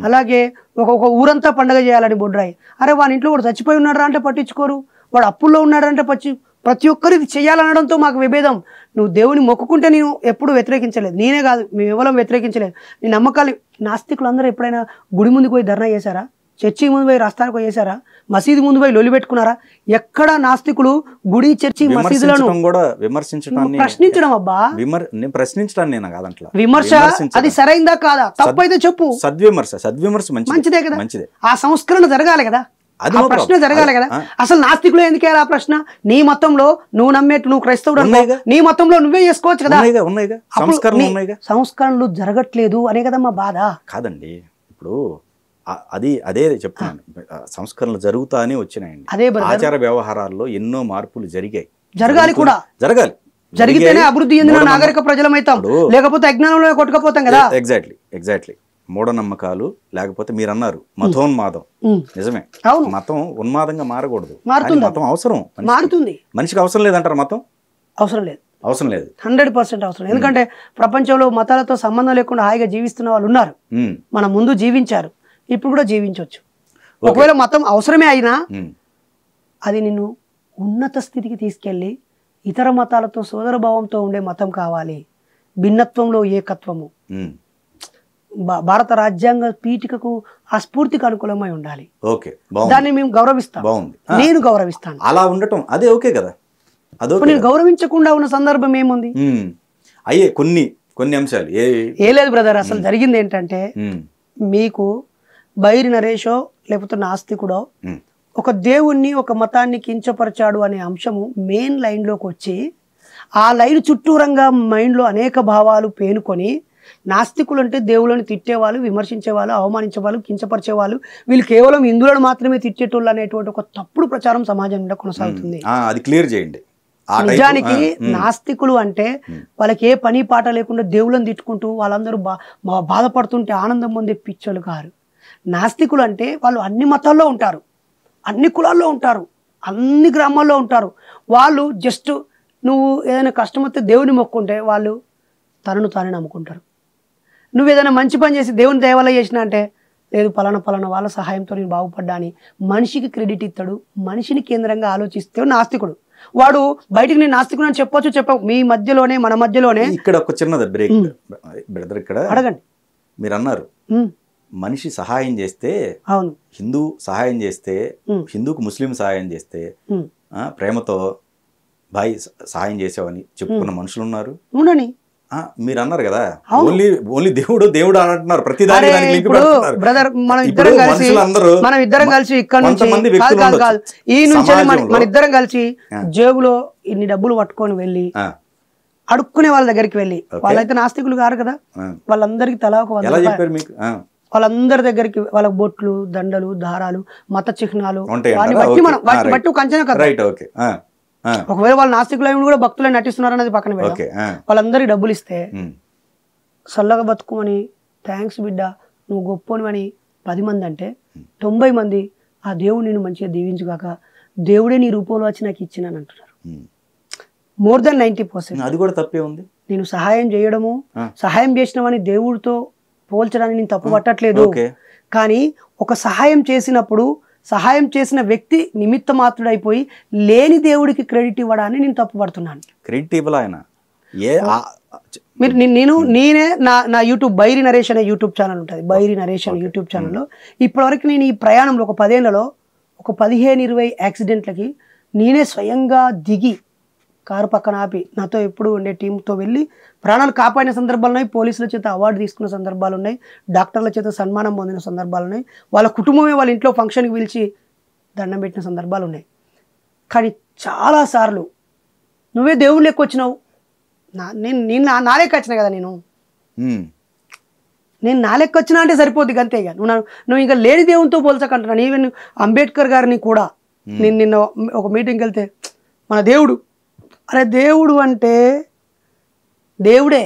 అలాగే ఒక ఒక ఊరంతా పండగ చేయాలని బొడ్రాయి అరే వాళ్ళ ఇంట్లో కూడా చచ్చిపోయి ఉన్నాడు అంటే పట్టించుకోరు వాడు అప్పుల్లో ఉన్నాడంటే పచ్చి ప్రతి ఒక్కరికి చేయాలనడంతో మాకు విభేదం నువ్వు దేవుని మొక్కుకుంటే నేను ఎప్పుడు వ్యతిరేకించలేదు నేనే కాదు మేము ఎవరం వ్యతిరేకించలేదు నీ నమ్మకాలు నాస్తికులు అందరూ ఎప్పుడైనా గుడి ముందుకు పోయి ధర్నా చేశారా చర్చి ముందు పోయి రస్తానికి పోయి చేశారా మసీదు ముందు పోయి లొలి పెట్టుకున్నారా ఎక్కడ నాస్తికులు గుడి చర్చి మసీదులను కూడా విమర్శించడం ప్రశ్నించడం అబ్బా ప్రశ్నించడం నేను కాదంట్లా విమర్శ అది సరైందా కాదా తప్పైతే చెప్పు సద్విమర్శ సద్విమర్శ మంచిదే కదా మంచిదే ఆ సంస్కరణ జరగాలి కదా అది ప్రశ్న జరగాలి కదా అసలు నాస్తికులు ఎందుకే ఆ ప్రశ్న నీ మతంలో నువ్వు నమ్మేట్టు నువ్వు క్రైస్తవుడు నీ మతంలో నువ్వే చేసుకోవచ్చు కదా సంస్కరణలు జరగట్లేదు అనే కదా మా బాధ కాదండి ఇప్పుడు అది అదే చెప్తున్నాను సంస్కరణలు జరుగుతా అని వచ్చినాయండి అదే ఆచార వ్యవహారాల్లో ఎన్నో మార్పులు జరిగాయి జరగాలి కూడా జరగాలి జరిగితేనే అభివృద్ధి చెందిన నాగరిక ప్రజలమైతాం లేకపోతే అజ్ఞానంలో కొట్టుకపోతాం కదా ఎగ్జాక్ట్లీ ఎగ్జాక్ట్లీ మూఢనమ్మకాలు లేకపోతే మీరు అన్నారు మతోన్మాదం నిజమే మతం ఉన్మాదంగా మారకూడదు మతం అవసరం మారుతుంది మనిషికి అవసరం లేదంటారు మతం అవసరం లేదు అవసరం లేదు హండ్రెడ్ పర్సెంట్ అవసరం ఎందుకంటే ప్రపంచంలో మతాలతో సంబంధం లేకుండా హాయిగా జీవిస్తున్న వాళ్ళు ఉన్నారు మన ముందు జీవించారు ఇప్పుడు కూడా జీవించవచ్చు ఒకవేళ మతం అవసరమే అయినా అది నిన్ను ఉన్నత స్థితికి తీసుకెళ్ళి ఇతర మతాలతో సోదరభావంతో ఉండే మతం కావాలి భిన్నత్వంలో ఏకత్వము భారత రాజ్యాంగ పీఠికకు ఆ స్ఫూర్తికి అనుకూలమై ఉండాలి ఓకే దాన్ని మేము గౌరవిస్తాం బాగుంది నేను గౌరవిస్తాను అలా ఉండటం అదే ఓకే కదా అదే నేను గౌరవించకుండా ఉన్న సందర్భం ఏముంది అయ్యే కొన్ని కొన్ని అంశాలు ఏ లేదు బ్రదర్ అసలు జరిగింది ఏంటంటే మీకు బైరి నరేషో లేకపోతే నాస్తికుడో ఒక దేవుణ్ణి ఒక మతాన్ని కించపరచాడు అనే అంశము మెయిన్ లైన్లోకి వచ్చి ఆ లైన్ చుట్టూరంగా మైండ్లో అనేక భావాలు పేనుకొని నాస్తికులు అంటే దేవుళ్ళని తిట్టేవాళ్ళు విమర్శించేవాళ్ళు అవమానించేవాళ్ళు కించపరిచేవాళ్ళు వీళ్ళు కేవలం హిందువులను మాత్రమే తిట్టేటోళ్ళు అనేటువంటి ఒక తప్పుడు ప్రచారం సమాజంలో కొనసాగుతుంది అది క్లియర్ చేయండి నిజానికి నాస్తికులు అంటే వాళ్ళకి ఏ పని పాట లేకుండా దేవుళ్ళని తిట్టుకుంటూ వాళ్ళందరూ బా బాధపడుతుంటే ఆనందం పొందే పిచ్చలు కారు నాస్తికులు అంటే వాళ్ళు అన్ని మతాల్లో ఉంటారు అన్ని కులాల్లో ఉంటారు అన్ని గ్రామాల్లో ఉంటారు వాళ్ళు జస్ట్ నువ్వు ఏదైనా కష్టం వస్తే దేవుని మొక్కుంటే వాళ్ళు తనను తానే నమ్ముకుంటారు నువ్వు ఏదైనా మంచి పని చేసి దేవుని దేవాలయ చేసిన అంటే లేదు పలానా పలానా వాళ్ళ సహాయంతో నేను బాగుపడ్డా అని మనిషికి క్రెడిట్ ఇస్తాడు మనిషిని కేంద్రంగా ఆలోచిస్తే నాస్తికుడు వాడు బయటకు నేను నాస్తికుడు అని చెప్పొచ్చు చెప్ప మీ మధ్యలోనే మన మధ్యలోనే ఇక్కడ ఒక చిన్నది బ్రేక్ బ్రదర్ ఇక్కడ అడగండి మీరు అన్నారు మనిషి సహాయం చేస్తే అవును హిందూ సహాయం చేస్తే హిందూకు ముస్లిం సహాయం చేస్తే ప్రేమతో బాయ్ సహాయం చేసావని చెప్పుకున్న మనుషులు ఉన్నారు మీరు అన్నారు కదా ఓన్లీ ఓన్లీ దేవుడు దేవుడు అంటున్నారు ప్రతి దానికి బ్రదర్ ఇద్దరం కలిసి మనం ఇద్దరం కలిసి నుంచి మన ఇద్దరం కలిసి జేబులో ఇన్ని డబ్బులు పట్టుకొని వెళ్ళి అడుక్కునే వాళ్ళ దగ్గరికి వెళ్ళి వాళ్ళైతే నాస్తికులు కారు కదా వాళ్ళందరికి తలా ఒక వాళ్ళందరి దగ్గరికి వాళ్ళ బొట్లు దండలు దారాలు మత చిహ్నాలు వాటిని బట్టి మనం వాటిని బట్టి కంచనా కదా ఒకవేళ వాళ్ళు నాస్తికులు కూడా భక్తులు నటిస్తున్నారు అనేది పక్కన పెడదాం వాళ్ళందరికీ డబ్బులు ఇస్తే చల్లగా బతుకుమని థ్యాంక్స్ బిడ్డ నువ్వు అని పది మంది అంటే తొంభై మంది ఆ దేవుడు నేను మంచిగా దీవించుగాక దేవుడే నీ రూపంలో వచ్చి నాకు ఇచ్చిన అంటున్నారు మోర్ దెన్ నైన్టీ పర్సెంట్ అది కూడా తప్పే ఉంది నేను సహాయం చేయడము సహాయం చేసినవని దేవుడితో పోల్చడానికి నేను తప్పు పట్టట్లేదు కానీ ఒక సహాయం చేసినప్పుడు సహాయం చేసిన వ్యక్తి నిమిత్త మాత్రుడైపోయి లేని దేవుడికి క్రెడిట్ ఇవ్వడాన్ని నేను తప్పుపడుతున్నాను క్రెడిట్ ఇవ్వాలి మీరు నేను నేనే నా నా యూట్యూబ్ బైరి నరేష్ అనే యూట్యూబ్ ఛానల్ ఉంటుంది బైరి నరేష్ అనే యూట్యూబ్ ఛానల్లో ఇప్పటివరకు నేను ఈ ప్రయాణంలో ఒక పదేళ్లలో ఒక పదిహేను ఇరవై యాక్సిడెంట్లకి నేనే స్వయంగా దిగి కారు పక్కన ఆపి నాతో ఎప్పుడు ఉండే టీంతో వెళ్ళి ప్రాణాలు కాపాడిన సందర్భాలు ఉన్నాయి పోలీసుల చేత అవార్డు తీసుకున్న సందర్భాలు ఉన్నాయి డాక్టర్ల చేత సన్మానం పొందిన సందర్భాలు ఉన్నాయి వాళ్ళ కుటుంబమే వాళ్ళ ఇంట్లో ఫంక్షన్కి పిలిచి దండం పెట్టిన సందర్భాలు ఉన్నాయి కానీ చాలాసార్లు నువ్వే దేవుడు లెక్క వచ్చినావు నా నేను నేను నా లెక్క వచ్చినా కదా నేను నేను నా లెక్క వచ్చినా అంటే సరిపోద్ది అంతే ఇక నువ్వు నువ్వు ఇంకా లేని దేవునితో పోల్చకంటున్నాను ఈవెన్ అంబేద్కర్ గారిని కూడా నేను నిన్న ఒక మీటింగ్కి వెళ్తే మన దేవుడు అరే దేవుడు అంటే దేవుడే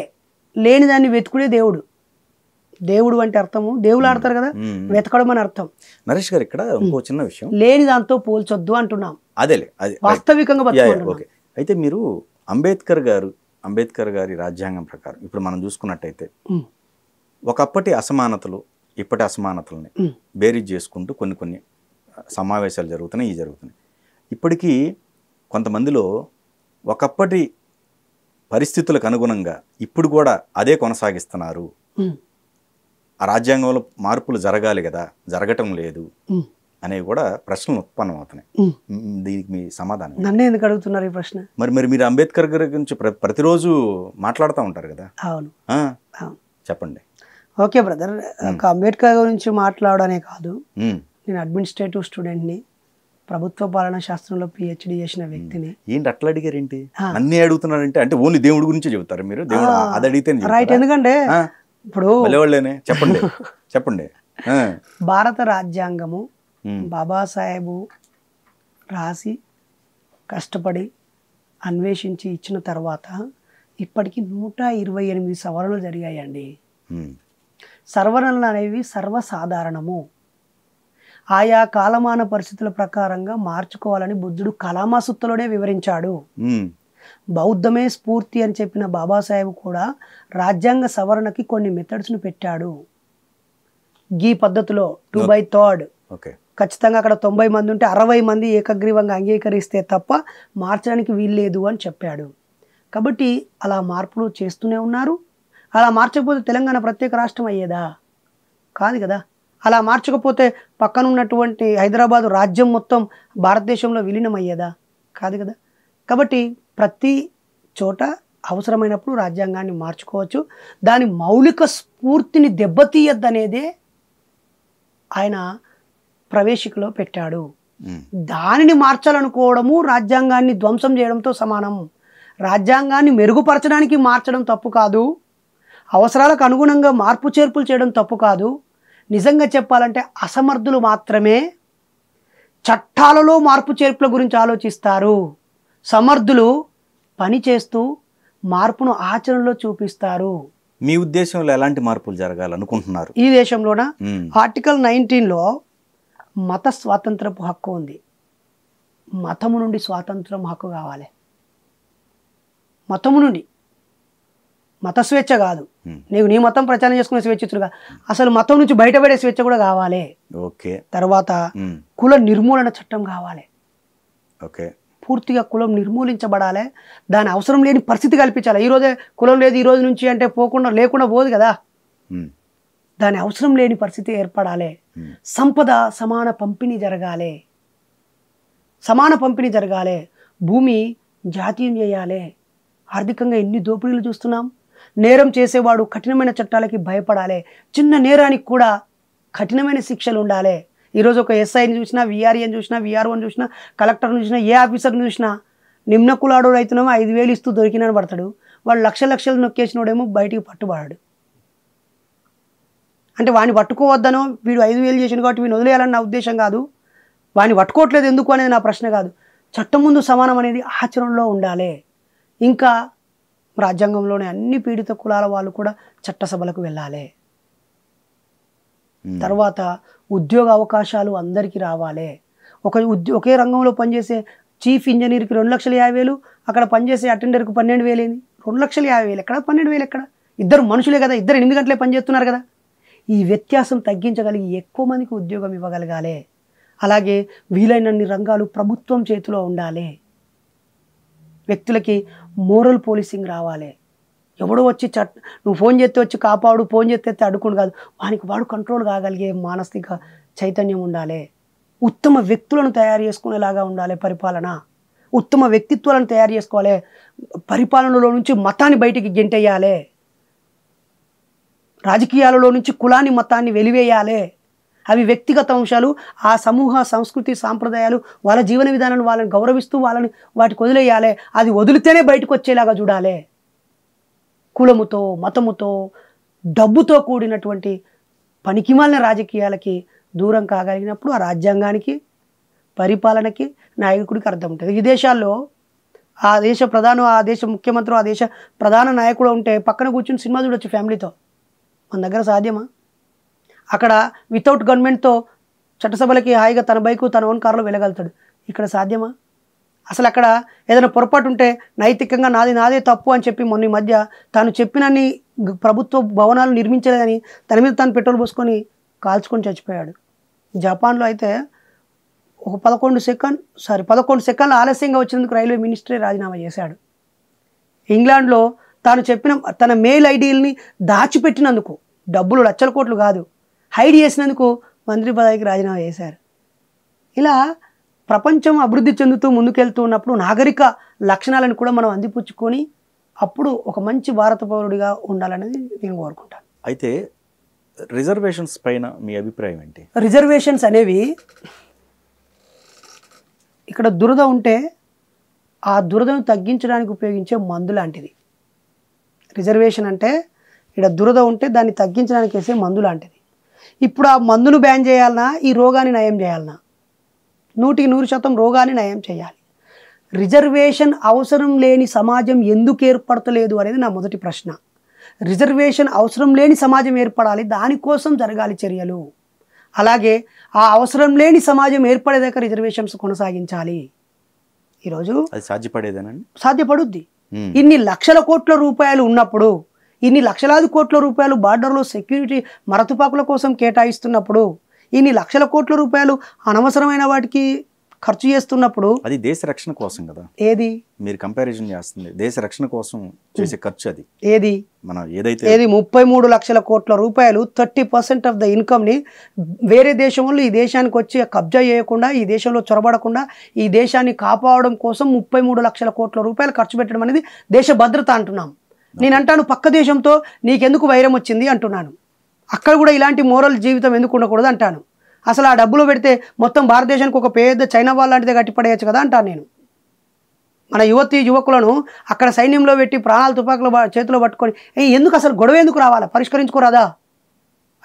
లేని దాన్ని వెతుకుడే దేవుడు దేవుడు అంటే అర్థము దేవుడు ఆడతారు కదా వెతకడం అని అర్థం నరేష్ గారు ఇక్కడ ఇంకో చిన్న విషయం లేని దాంతో పోల్చొద్దు అంటున్నాం అదేలే అదే వాస్తవికంగా ఓకే అయితే మీరు అంబేద్కర్ గారు అంబేద్కర్ గారి రాజ్యాంగం ప్రకారం ఇప్పుడు మనం చూసుకున్నట్టయితే ఒకప్పటి అసమానతలు ఇప్పటి అసమానతలని బేరీజ్ చేసుకుంటూ కొన్ని కొన్ని సమావేశాలు జరుగుతున్నాయి ఇవి జరుగుతున్నాయి ఇప్పటికీ కొంతమందిలో ఒకప్పటి పరిస్థితులకు అనుగుణంగా ఇప్పుడు కూడా అదే కొనసాగిస్తున్నారు ఆ రాజ్యాంగంలో మార్పులు జరగాలి కదా జరగటం లేదు అనేవి కూడా ప్రశ్నలు ఉత్పన్నం అవుతున్నాయి దీనికి మీ సమాధానం నన్ను ఎందుకు అడుగుతున్నారు ఈ ప్రశ్న మరి మరి మీరు అంబేద్కర్ గారి గురించి ప్రతిరోజు మాట్లాడుతూ ఉంటారు కదా అవును చెప్పండి ఓకే బ్రదర్ అంబేద్కర్ గురించి మాట్లాడనే కాదు నేను అడ్మినిస్ట్రేటివ్ స్టూడెంట్ని ప్రభుత్వ పాలన శాస్త్రంలో పిహెచ్డి చేసిన వ్యక్తిని ఏంటి అట్లా అడిగారేంటి అన్ని అడుగుతున్నారంటే అంటే ఓన్లీ దేవుడి గురించి చెబుతారు మీరు దేవుడు అది అడిగితే రైట్ ఎందుకంటే ఇప్పుడు చెప్పండి చెప్పండి భారత రాజ్యాంగము బాబాసాహెబు రాసి కష్టపడి అన్వేషించి ఇచ్చిన తర్వాత ఇప్పటికీ నూట ఇరవై ఎనిమిది సవరణలు జరిగాయండి సవరణలు అనేవి సర్వసాధారణము ఆయా కాలమాన పరిస్థితుల ప్రకారంగా మార్చుకోవాలని బుద్ధుడు కలామాసుత్తులోనే వివరించాడు బౌద్ధమే స్ఫూర్తి అని చెప్పిన బాబాసాహెబ్ కూడా రాజ్యాంగ సవరణకి కొన్ని మెథడ్స్ను పెట్టాడు గీ పద్ధతిలో టూ బై థర్డ్ ఖచ్చితంగా అక్కడ తొంభై మంది ఉంటే అరవై మంది ఏకగ్రీవంగా అంగీకరిస్తే తప్ప మార్చడానికి వీల్లేదు అని చెప్పాడు కాబట్టి అలా మార్పులు చేస్తూనే ఉన్నారు అలా మార్చకపోతే తెలంగాణ ప్రత్యేక రాష్ట్రం అయ్యేదా కాదు కదా అలా మార్చకపోతే పక్కన ఉన్నటువంటి హైదరాబాదు రాజ్యం మొత్తం భారతదేశంలో విలీనం అయ్యేదా కాదు కదా కాబట్టి ప్రతి చోట అవసరమైనప్పుడు రాజ్యాంగాన్ని మార్చుకోవచ్చు దాని మౌలిక స్ఫూర్తిని దెబ్బతీయద్దనేదే ఆయన ప్రవేశికలో పెట్టాడు దానిని మార్చాలనుకోవడము రాజ్యాంగాన్ని ధ్వంసం చేయడంతో సమానం రాజ్యాంగాన్ని మెరుగుపరచడానికి మార్చడం తప్పు కాదు అవసరాలకు అనుగుణంగా మార్పు చేర్పులు చేయడం తప్పు కాదు నిజంగా చెప్పాలంటే అసమర్థులు మాత్రమే చట్టాలలో మార్పు చేర్పుల గురించి ఆలోచిస్తారు సమర్థులు పనిచేస్తూ మార్పును ఆచరణలో చూపిస్తారు మీ ఉద్దేశంలో ఎలాంటి మార్పులు జరగాలనుకుంటున్నారు ఈ దేశంలోన ఆర్టికల్ నైన్టీన్లో మత స్వాతంత్రపు హక్కు ఉంది మతము నుండి స్వాతంత్రం హక్కు కావాలి మతము నుండి మత స్వేచ్ఛ కాదు నీకు నీ మతం ప్రచారం చేసుకునే స్వేచ్ఛగా అసలు మతం నుంచి బయటపడే స్వేచ్ఛ కూడా కావాలి ఓకే తర్వాత కుల నిర్మూలన చట్టం కావాలి ఓకే పూర్తిగా కులం నిర్మూలించబడాలి దాని అవసరం లేని పరిస్థితి కల్పించాలి ఈరోజే కులం లేదు ఈ రోజు నుంచి అంటే పోకుండా లేకుండా పోదు కదా దాని అవసరం లేని పరిస్థితి ఏర్పడాలి సంపద సమాన పంపిణీ జరగాలి సమాన పంపిణీ జరగాలి భూమి జాతీయం చేయాలి ఆర్థికంగా ఎన్ని దోపిడీలు చూస్తున్నాం నేరం చేసేవాడు కఠినమైన చట్టాలకి భయపడాలి చిన్న నేరానికి కూడా కఠినమైన శిక్షలు ఉండాలి ఈరోజు ఒక ఎస్ఐని చూసినా విఆర్ఏని చూసినా విఆర్ఓని చూసినా కలెక్టర్ని చూసినా ఏ ఆఫీసర్ని చూసినా నిమ్న కులాడు రైతునేమో ఐదు వేలు ఇస్తూ దొరికినని పడతాడు వాడు లక్ష లక్షలు నొక్కేసినోడేమో బయటికి పట్టుబడాడు అంటే వాడిని పట్టుకోవద్దనో వీడు ఐదు వేలు చేసిన కాబట్టి వీడిని వదిలేయాలని నా ఉద్దేశం కాదు వాడిని పట్టుకోవట్లేదు ఎందుకు అనేది నా ప్రశ్న కాదు చట్టం ముందు సమానం అనేది ఆచరణలో ఉండాలి ఇంకా రాజ్యాంగంలోని అన్ని పీడిత కులాల వాళ్ళు కూడా చట్టసభలకు వెళ్ళాలి తర్వాత ఉద్యోగ అవకాశాలు అందరికీ రావాలి ఒక ఒకే రంగంలో పనిచేసే చీఫ్ ఇంజనీర్కి రెండు లక్షల యాభై వేలు అక్కడ పనిచేసే అటెండర్కి పన్నెండు వేలు ఏంది రెండు లక్షల యాభై వేలు ఎక్కడ పన్నెండు వేలు ఎక్కడ ఇద్దరు మనుషులే కదా ఇద్దరు ఎనిమిది గంటలే పనిచేస్తున్నారు కదా ఈ వ్యత్యాసం తగ్గించగలిగి ఎక్కువ మందికి ఉద్యోగం ఇవ్వగలగాలి అలాగే వీలైనన్ని రంగాలు ప్రభుత్వం చేతిలో ఉండాలి వ్యక్తులకి మోరల్ పోలీసింగ్ రావాలి ఎవడో వచ్చి చట్ నువ్వు ఫోన్ చేస్తే వచ్చి కాపాడు ఫోన్ చేస్తే అడుకుని కాదు వానికి వాడు కంట్రోల్ కాగలిగే మానసిక చైతన్యం ఉండాలి ఉత్తమ వ్యక్తులను తయారు చేసుకునేలాగా ఉండాలి పరిపాలన ఉత్తమ వ్యక్తిత్వాలను తయారు చేసుకోవాలి పరిపాలనలో నుంచి మతాన్ని బయటికి గెంటేయాలి రాజకీయాలలో నుంచి కులాన్ని మతాన్ని వెలివేయాలి అవి వ్యక్తిగత అంశాలు ఆ సమూహ సంస్కృతి సాంప్రదాయాలు వాళ్ళ జీవన విధానాన్ని వాళ్ళని గౌరవిస్తూ వాళ్ళని వాటికి వదిలేయాలి అది వదిలితేనే బయటకు వచ్చేలాగా చూడాలి కులముతో మతముతో డబ్బుతో కూడినటువంటి పనికిమాలిన రాజకీయాలకి దూరం కాగలిగినప్పుడు ఆ రాజ్యాంగానికి పరిపాలనకి నాయకుడికి అర్థం ఉంటుంది విదేశాల్లో ఆ దేశ ప్రధానం ఆ దేశ ముఖ్యమంత్రి ఆ దేశ ప్రధాన నాయకుడు ఉంటే పక్కన కూర్చుని సినిమా చూడొచ్చు ఫ్యామిలీతో మన దగ్గర సాధ్యమా అక్కడ వితౌట్ గవర్నమెంట్తో చట్టసభలకి హాయిగా తన బైకు తన ఓన్ కార్లో వెళ్ళగలుగుతాడు ఇక్కడ సాధ్యమా అసలు అక్కడ ఏదైనా పొరపాటు ఉంటే నైతికంగా నాది నాదే తప్పు అని చెప్పి మొన్న ఈ మధ్య తాను చెప్పినన్ని ప్రభుత్వ భవనాలు నిర్మించలేదని తన మీద తాను పెట్రోల్ పోసుకొని కాల్చుకొని చచ్చిపోయాడు జపాన్లో అయితే ఒక పదకొండు సెకండ్ సారీ పదకొండు సెకండ్లు ఆలస్యంగా వచ్చినందుకు రైల్వే మినిస్టరే రాజీనామా చేశాడు ఇంగ్లాండ్లో తాను చెప్పిన తన మెయిల్ ఐడీల్ని దాచిపెట్టినందుకు డబ్బులు లక్షల కోట్లు కాదు హైడ్ చేసినందుకు మంత్రి పదవికి రాజీనామా చేశారు ఇలా ప్రపంచం అభివృద్ధి చెందుతూ ముందుకెళ్తూ ఉన్నప్పుడు నాగరిక లక్షణాలను కూడా మనం అందిపుచ్చుకొని అప్పుడు ఒక మంచి భారత పౌరుడిగా ఉండాలనేది నేను కోరుకుంటాను అయితే రిజర్వేషన్స్ పైన మీ అభిప్రాయం ఏంటి రిజర్వేషన్స్ అనేవి ఇక్కడ దురద ఉంటే ఆ దురదను తగ్గించడానికి ఉపయోగించే మందు లాంటిది రిజర్వేషన్ అంటే ఇక్కడ దురద ఉంటే దాన్ని తగ్గించడానికి వేసే మందు లాంటిది ఇప్పుడు ఆ మందును బ్యాన్ చేయాలన్నా ఈ రోగాన్ని నయం చేయాలన్నా నూటికి నూరు శాతం రోగాన్ని నయం చేయాలి రిజర్వేషన్ అవసరం లేని సమాజం ఎందుకు ఏర్పడతలేదు అనేది నా మొదటి ప్రశ్న రిజర్వేషన్ అవసరం లేని సమాజం ఏర్పడాలి దానికోసం జరగాలి చర్యలు అలాగే ఆ అవసరం లేని సమాజం ఏర్పడేదాకా రిజర్వేషన్స్ కొనసాగించాలి ఈరోజు సాధ్యపడేదేనండి సాధ్యపడుద్ది ఇన్ని లక్షల కోట్ల రూపాయలు ఉన్నప్పుడు ఇన్ని లక్షలాది కోట్ల రూపాయలు బార్డర్లో సెక్యూరిటీ మరతుపాకుల కోసం కేటాయిస్తున్నప్పుడు ఇన్ని లక్షల కోట్ల రూపాయలు అనవసరమైన వాటికి ఖర్చు చేస్తున్నప్పుడు అది దేశ రక్షణ కోసం కదా ఏది మీరు కంపారిజన్ చేస్తుంది దేశ రక్షణ కోసం చేసే ఖర్చు అది ఏది మనం ఏదైతే ఏది ముప్పై మూడు లక్షల కోట్ల రూపాయలు థర్టీ పర్సెంట్ ఆఫ్ ద ఇన్కమ్ని వేరే దేశం వాళ్ళు ఈ దేశానికి వచ్చి కబ్జా చేయకుండా ఈ దేశంలో చొరబడకుండా ఈ దేశాన్ని కాపాడడం కోసం ముప్పై మూడు లక్షల కోట్ల రూపాయలు ఖర్చు పెట్టడం అనేది దేశ భద్రత అంటున్నాం నేను అంటాను పక్క దేశంతో నీకెందుకు వైరం వచ్చింది అంటున్నాను అక్కడ కూడా ఇలాంటి మోరల్ జీవితం ఎందుకు ఉండకూడదు అంటాను అసలు ఆ డబ్బులు పెడితే మొత్తం భారతదేశానికి ఒక పెద్ద చైనా వాళ్ళ లాంటిదే కట్టిపడేయచ్చు కదా అంటాను నేను మన యువతి యువకులను అక్కడ సైన్యంలో పెట్టి ప్రాణాలు తుపాకులు చేతిలో పట్టుకొని ఎందుకు అసలు గొడవ ఎందుకు రావాలా పరిష్కరించుకోరాదా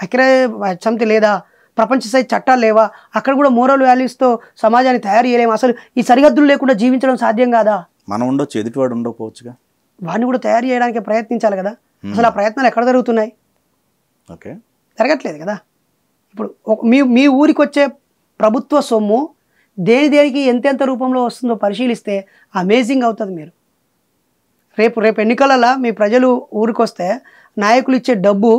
అక్కడే చంతి లేదా ప్రపంచ సైజ్ చట్టాలు లేవా అక్కడ కూడా మోరల్ వాల్యూస్తో సమాజాన్ని తయారు చేయలేము అసలు ఈ సరిహద్దులు లేకుండా జీవించడం సాధ్యం కాదా మనం ఉండొచ్చు ఎదుటివాడు ఉండకపోవచ్చుగా వాడిని కూడా తయారు చేయడానికి ప్రయత్నించాలి కదా అసలు ఆ ప్రయత్నాలు ఎక్కడ జరుగుతున్నాయి ఓకే జరగట్లేదు కదా ఇప్పుడు మీ మీ ఊరికి వచ్చే ప్రభుత్వ సొమ్ము దేని దేనికి ఎంతెంత రూపంలో వస్తుందో పరిశీలిస్తే అమేజింగ్ అవుతుంది మీరు రేపు రేపు ఎన్నికలలో మీ ప్రజలు ఊరికొస్తే నాయకులు ఇచ్చే డబ్బు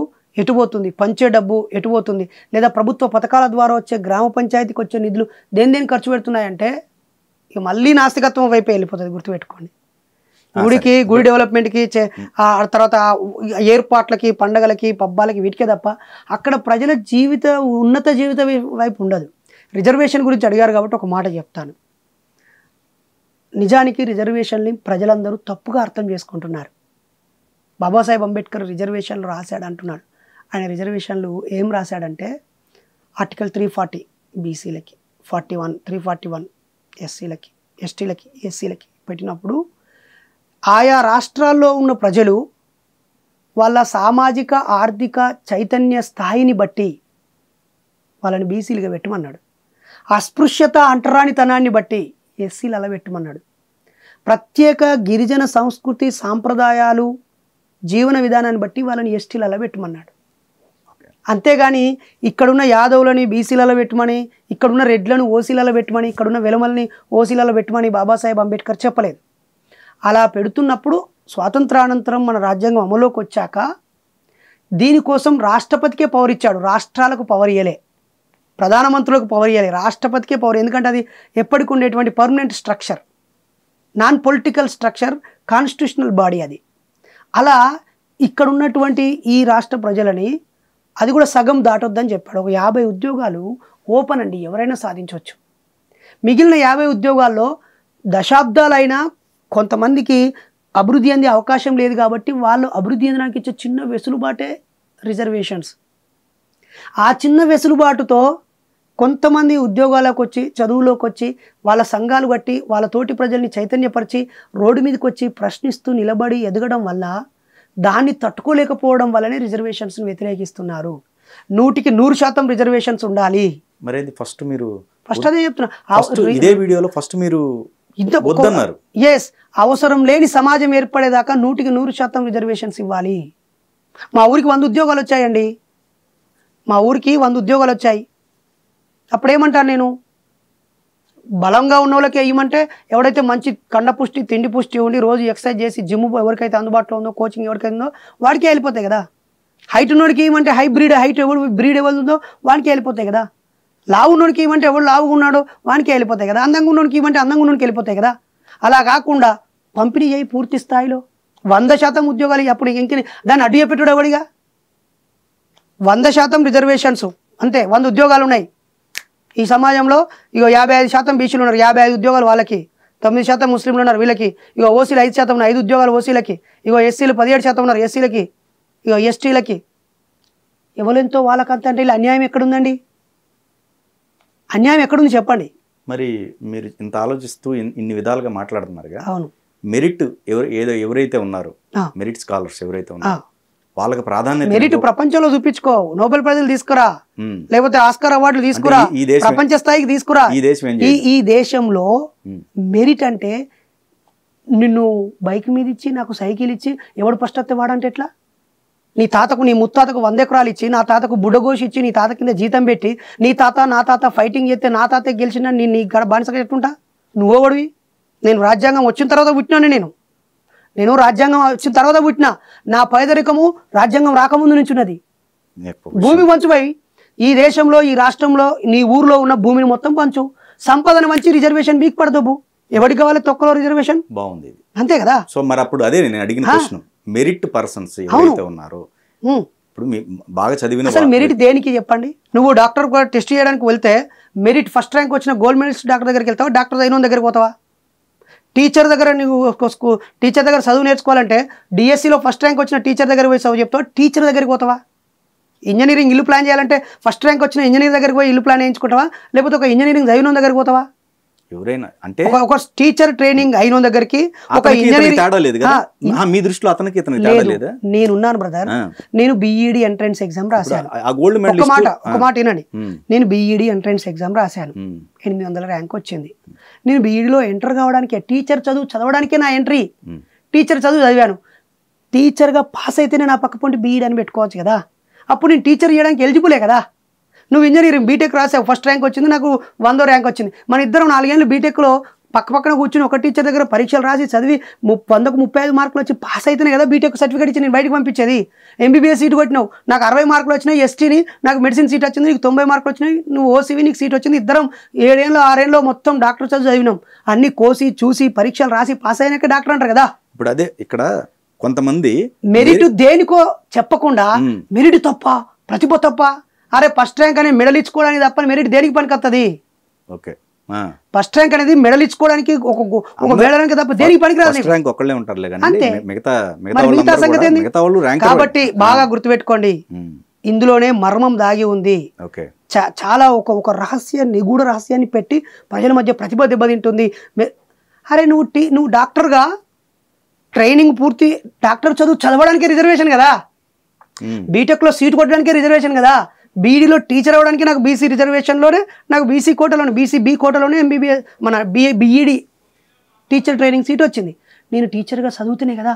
ఎటుపోతుంది పంచే డబ్బు ఎటుపోతుంది లేదా ప్రభుత్వ పథకాల ద్వారా వచ్చే గ్రామ పంచాయతీకి వచ్చే నిధులు దేని దేని ఖర్చు పెడుతున్నాయంటే ఇక మళ్ళీ నాస్తికత్వం వైపే వెళ్ళిపోతుంది గుర్తుపెట్టుకోండి గుడికి గుడి డెవలప్మెంట్కి తర్వాత ఏర్పాట్లకి పండగలకి పబ్బాలకి వీటికే తప్ప అక్కడ ప్రజల జీవిత ఉన్నత జీవిత వైపు ఉండదు రిజర్వేషన్ గురించి అడిగారు కాబట్టి ఒక మాట చెప్తాను నిజానికి రిజర్వేషన్ని ప్రజలందరూ తప్పుగా అర్థం చేసుకుంటున్నారు బాబాసాహెబ్ అంబేద్కర్ రిజర్వేషన్లు రాశాడు అంటున్నాడు ఆయన రిజర్వేషన్లు ఏం రాశాడంటే ఆర్టికల్ త్రీ ఫార్టీ బీసీలకి forty one three forty one ఎస్సీలకి ఎస్టీలకి ఎస్సీలకి పెట్టినప్పుడు ఆయా రాష్ట్రాల్లో ఉన్న ప్రజలు వాళ్ళ సామాజిక ఆర్థిక చైతన్య స్థాయిని బట్టి వాళ్ళని బీసీలుగా పెట్టమన్నాడు అస్పృశ్యత అంటరానితనాన్ని బట్టి ఎస్సీలు అలా పెట్టమన్నాడు ప్రత్యేక గిరిజన సంస్కృతి సాంప్రదాయాలు జీవన విధానాన్ని బట్టి వాళ్ళని ఎస్టీలు అలా పెట్టమన్నాడు అంతేగాని ఇక్కడున్న యాదవులని బీసీలలో పెట్టమని ఇక్కడున్న రెడ్లను ఓసీలలో పెట్టమని ఇక్కడున్న వెలుమల్ని ఓసీలలో పెట్టమని బాబాసాహెబ్ అంబేద్కర్ చెప్పలేదు అలా పెడుతున్నప్పుడు స్వాతంత్రానంతరం మన రాజ్యాంగం అమలులోకి వచ్చాక దీనికోసం రాష్ట్రపతికే పవర్ ఇచ్చాడు రాష్ట్రాలకు పవర్ ఇయ్యలే ప్రధానమంత్రులకు పవర్ ఇవ్వాలి రాష్ట్రపతికే పవర్ ఎందుకంటే అది ఎప్పటికి ఉండేటువంటి permanent structure non political structure constitutional body అది అలా ఇక్కడ ఉన్నటువంటి ఈ రాష్ట్ర ప్రజలని అది కూడా సగం దాటొద్దని చెప్పాడు ఒక యాభై ఉద్యోగాలు ఓపెన్ అండి ఎవరైనా సాధించవచ్చు మిగిలిన యాభై ఉద్యోగాల్లో దశాబ్దాలైనా కొంతమందికి అభివృద్ధి అందే అవకాశం లేదు కాబట్టి వాళ్ళు అభివృద్ధి చెందడానికి ఇచ్చే చిన్న వెసులుబాటే రిజర్వేషన్స్ ఆ చిన్న వెసులుబాటుతో కొంతమంది ఉద్యోగాలకు వచ్చి చదువులోకి వచ్చి వాళ్ళ సంఘాలు కట్టి వాళ్ళ తోటి ప్రజల్ని చైతన్యపరిచి రోడ్డు మీదకి వచ్చి ప్రశ్నిస్తూ నిలబడి ఎదగడం వల్ల దాన్ని తట్టుకోలేకపోవడం వల్లనే రిజర్వేషన్స్ని వ్యతిరేకిస్తున్నారు నూటికి నూరు శాతం రిజర్వేషన్స్ ఉండాలి మరి ఫస్ట్ మీరు ఫస్ట్ అదే చెప్తున్నా ఇదే వీడియోలో ఫస్ట్ మీరు ఇంత వద్దన్నారు ఎస్ అవసరం లేని సమాజం ఏర్పడేదాకా నూటికి నూరు శాతం రిజర్వేషన్స్ ఇవ్వాలి మా ఊరికి వంద ఉద్యోగాలు వచ్చాయండి మా ఊరికి వంద ఉద్యోగాలు వచ్చాయి అప్పుడేమంటాను నేను బలంగా ఉన్న వాళ్ళకి ఏమంటే ఎవడైతే మంచి కండ పుష్టి తిండి పుష్టి ఉండి రోజు ఎక్సర్సైజ్ చేసి జిమ్ ఎవరికైతే అందుబాటులో ఉందో కోచింగ్ ఎవరికైతే ఉందో వాడికే వెళ్ళిపోతాయి కదా హైట్ ఉన్నోడికి ఏమంటే హై బ్రీడ్ హైట్ ఎవరు బ్రీడ్ ఎవరు ఉందో వాడికి వెళ్ళిపోతాయి కదా లావు ఉన్నోడికి ఇవ్వంటే ఎవడు లావుగా ఉన్నాడో వానికి వెళ్ళిపోతాయి కదా అందంగా ఉన్నోడికి ఇవ్వంటే అందంగా ఉన్నోడికి వెళ్ళిపోతాయి కదా అలా కాకుండా పంపిణీ చేయి పూర్తి స్థాయిలో వంద శాతం ఉద్యోగాలు అప్పుడు ఇంక దాన్ని అడ్డు చెప్పేటోడు ఎవడిగా వంద శాతం రిజర్వేషన్స్ అంతే వంద ఉద్యోగాలు ఉన్నాయి ఈ సమాజంలో ఇగో యాభై ఐదు శాతం బీసీలు ఉన్నారు యాభై ఐదు ఉద్యోగాలు వాళ్ళకి తొమ్మిది శాతం ముస్లింలు ఉన్నారు వీళ్ళకి ఇగో ఓసీలు ఐదు శాతం ఐదు ఉద్యోగాలు ఓసీలకి ఇగో ఎస్సీలు పదిహేడు శాతం ఉన్నారు ఎస్సీలకి ఇగో ఎస్టీలకి ఎవరెంతో వాళ్ళకంత అంటే అన్యాయం ఎక్కడుందండి అన్యాయం ఎక్కడుంది చెప్పండి మరి మీరు ఇంత ఆలోచిస్తూ ఇన్ని విధాలుగా మాట్లాడుతున్నారు అవును మెరిట్ ఎవరు ఏదో ఎవరైతే ఉన్నారో మెరిట్ స్కాలర్స్ ఎవరైతే ఉన్నారో వాళ్ళకి ప్రాధాన్యత మెరిట్ ప్రపంచంలో చూపించుకో నోబెల్ ప్రైజ్లు తీసుకురా లేకపోతే ఆస్కార్ అవార్డులు తీసుకురా ప్రపంచ స్థాయికి తీసుకురా ఈ దేశం ఈ దేశంలో మెరిట్ అంటే నిన్ను బైక్ మీద ఇచ్చి నాకు సైకిల్ ఇచ్చి ఎవడు ఫస్ట్ వస్తే వాడంటే ఎట్లా నీ తాతకు నీ ముత్తాతకు వంద ఎకరాలు ఇచ్చి నా తాతకు బుడగోసి ఇచ్చి నీ తాత కింద జీతం పెట్టి నీ తాత నా తాత ఫైటింగ్ చేస్తే నా తాత గెలిచిన నేను నీ గడ బానిసగా ఎట్టుకుంటా నువ్వోడివి నేను రాజ్యాంగం వచ్చిన తర్వాత పుట్టినాను నేను నేను రాజ్యాంగం వచ్చిన తర్వాత పుట్టిన నా పేదరికము రాజ్యాంగం రాకముందు నుంచి ఉన్నది భూమి పంచుపై ఈ దేశంలో ఈ రాష్ట్రంలో నీ ఊర్లో ఉన్న భూమిని మొత్తం పంచు సంపదన మంచి రిజర్వేషన్ మీకు పడదు ఎవరికి కావాలి తొక్కలో రిజర్వేషన్ బాగుంది అంతే కదా సో మరి అప్పుడు అదే నేను అడిగిన ప్రశ్న మెరిట్ పర్సన్స్ ఎవరైతే ఉన్నారో ఇప్పుడు బాగా చదివిన అసలు మెరిట్ దేనికి చెప్పండి నువ్వు డాక్టర్ టెస్ట్ చేయడానికి వెళ్తే మెరిట్ ఫస్ట్ ర్యాంక్ వచ్చిన గోల్డ్ మెడిస్ట్ డాక్టర్ దగ్గరికి వెళ్తావా డాక్టర్ అయిన దగ్గరికి పోతావా టీచర్ దగ్గర నువ్వు టీచర్ దగ్గర చదువు నేర్చుకోవాలంటే డిఎస్సిలో ఫస్ట్ ర్యాంక్ వచ్చిన టీచర్ దగ్గర పోయి చదువు చెప్తావా టీచర్ దగ్గరికి పోతావా ఇంజనీరింగ్ ఇల్లు ప్లాన్ చేయాలంటే ఫస్ట్ ర్యాంక్ వచ్చిన ఇంజనీర్ దగ్గరికి పోయి ఇల్లు ప్లాన్ చేయించుకుంటావా లేకపోతే ఒక ఇంజనీరింగ్ చదివిన దగ్గరికి పోతావా ఎవరైనా అంటే ఒక టీచర్ ట్రైనింగ్ అయిన దగ్గరికి ఒక ఇంజనీర్ తేడా లేదు కదా మీ దృష్టిలో అతనికి ఇతనికి తేడా లేదు ఉన్నాను బ్రదర్ నేను బిఈడి ఎంట్రన్స్ ఎగ్జామ్ రాశాను ఆ గోల్డ్ మెడల్ ఒక మాట ఒక మాట ఏనండి నేను బిఈడి ఎంట్రన్స్ ఎగ్జామ్ రాశాను ఎనిమిది వందల ర్యాంక్ వచ్చింది నేను e లో ఎంటర్ కావడానికి టీచర్ చదువు చదవడానికే నా ఎంట్రీ టీచర్ చదువు చదివాను టీచర్గా పాస్ అయితేనే నా పక్క పొంటి బీఈడి e అని పెట్టుకోవచ్చు కదా అప్పుడు నేను టీచర్ చేయడానికి ఎలిజిబులే కదా నువ్వు ఇంజనీరింగ్ బీటెక్ రాసావు ఫస్ట్ ర్యాంక్ వచ్చింది నాకు వందో ర్యాంక్ వచ్చింది మన ఇద్దరం నాలుగేళ్ళు బీటెక్లో పక్క పక్కన కూర్చుని ఒక టీచర్ దగ్గర పరీక్షలు రాసి చదివి వందకు ముప్పై ఐదు మార్కులు వచ్చి పాస్ అయితేనే కదా బీటెక్ సర్టిఫికేట్ ఇచ్చి నేను బయటకు పంపించేది ఎంబీబీఎస్ సీట్ కొట్టినావు నాకు అరవై మార్కులు వచ్చినాయి ఎస్టీని నాకు మెడిసిన్ సీట్ వచ్చింది నీకు తొంభై మార్కులు వచ్చినాయి నువ్వు ఓసీవీ నీకు సీట్ వచ్చింది ఇద్దరం ఏడేళ్ళు ఆరేళ్ళు మొత్తం డాక్టర్ చదువు చదివినాం అన్ని కోసి చూసి పరీక్షలు రాసి పాస్ అయినాక డాక్టర్ అంటారు కదా ఇప్పుడు అదే ఇక్కడ కొంతమంది మెరిట్ దేనికో చెప్పకుండా మెరిట్ తప్ప ప్రతిభ తప్ప అరే ఫస్ట్ ర్యాంక్ అనేది మెడల్ ఇచ్చుకోవడానికి తప్ప మెరిట్ దేనికి పనికొస్తుంది ఓకే ఫస్ట్ ర్యాంక్ అనేది మెడల్ ఇచ్చుకోవడానికి ఒక ఒక తప్ప దేనికి పనికిరాదు ర్యాంక్ ఉంటారు కాబట్టి బాగా గుర్తుపెట్టుకోండి ఇందులోనే మర్మం దాగి ఉంది ఓకే చాలా ఒక ఒక రహస్య నిగూఢ రహస్యాన్ని పెట్టి ప్రజల మధ్య ప్రతిభ దెబ్బతింటుంది అరే నువ్వు టీ నువ్వు డాక్టర్గా ట్రైనింగ్ పూర్తి డాక్టర్ చదువు చదవడానికి రిజర్వేషన్ కదా బీటెక్లో సీట్ కొట్టడానికి రిజర్వేషన్ కదా బీఈడీలో టీచర్ అవ్వడానికి నాకు బీసీ రిజర్వేషన్లోనే నాకు బీసీ కోటలోనే బీసీ బీ కోటలోనే ఎంబీబీఎస్ మన BA BEd teacher training seat వచ్చింది నేను టీచర్గా చదువుతూనే కదా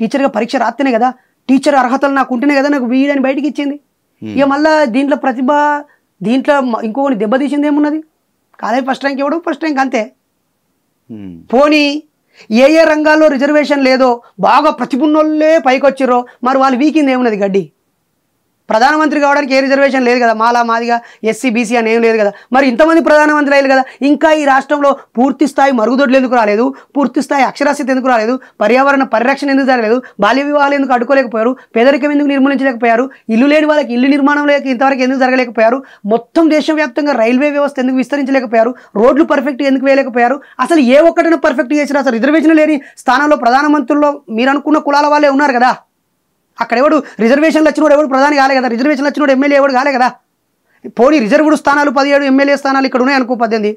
టీచర్గా పరీక్ష రాస్తేనే కదా టీచర్ అర్హతలు నాకు ఉంటేనే కదా నాకు బీఈడీ e అని బయటికి ఇచ్చింది hmm. ఇక మళ్ళీ దీంట్లో ప్రతిభ దీంట్లో ఇంకొకటి దెబ్బతీసింది ఏమున్నది కాలేజ్ ఫస్ట్ ర్యాంక్ ఇవ్వడం ఫస్ట్ ర్యాంక్ అంతే hmm. పోనీ ఏ ఏ రంగాల్లో రిజర్వేషన్ లేదో బాగా ప్రతిభున్నోళ్ళే పైకొచ్చారో మరి వాళ్ళు వీకింది ఏమున్నది గడ్డి ప్రధానమంత్రి కావడానికి ఏ రిజర్వేషన్ లేదు కదా మాలా మాదిగా ఎస్సీ బీసీ అని ఏం లేదు కదా మరి ఇంతమంది ప్రధానమంత్రి అయ్యారు కదా ఇంకా ఈ రాష్ట్రంలో పూర్తి స్థాయి మరుగుదొడ్లు ఎందుకు రాలేదు పూర్తి స్థాయి అక్షరాస్యత ఎందుకు రాలేదు పర్యావరణ పరిరక్షణ ఎందుకు జరగలేదు బాల్య వివాహాలు ఎందుకు అడ్డుకోలేకపోయారు పేదరికం ఎందుకు నిర్మూలించలేకపోయారు ఇల్లు లేని వాళ్ళకి ఇల్లు నిర్మాణం లేక ఇంతవరకు ఎందుకు జరగలేకపోయారు మొత్తం దేశవ్యాప్తంగా రైల్వే వ్యవస్థ ఎందుకు విస్తరించలేకపోయారు రోడ్లు పర్ఫెక్ట్ ఎందుకు వేయలేకపోయారు అసలు ఏ ఒక్కటైనా పర్ఫెక్ట్ చేసినా అసలు రిజర్వేషన్ లేని స్థానంలో ప్రధానమంత్రుల్లో మీరు అనుకున్న కులాల వాళ్ళే ఉన్నారు కదా అక్కడ ఎవడు రిజర్వేషన్లు వచ్చినోడు ఎవడు ప్రధాని కాలే కదా రిజర్వేషన్లు వచ్చినోడు ఎమ్మెల్యే ఎవడు కాలే కదా పోనీ రిజర్వ్డ్ స్థానాలు పదిహేడు ఎమ్మెల్యే స్థానాలు ఇక్కడ ఉన్నాయి అనుకో పద్దెనిమిది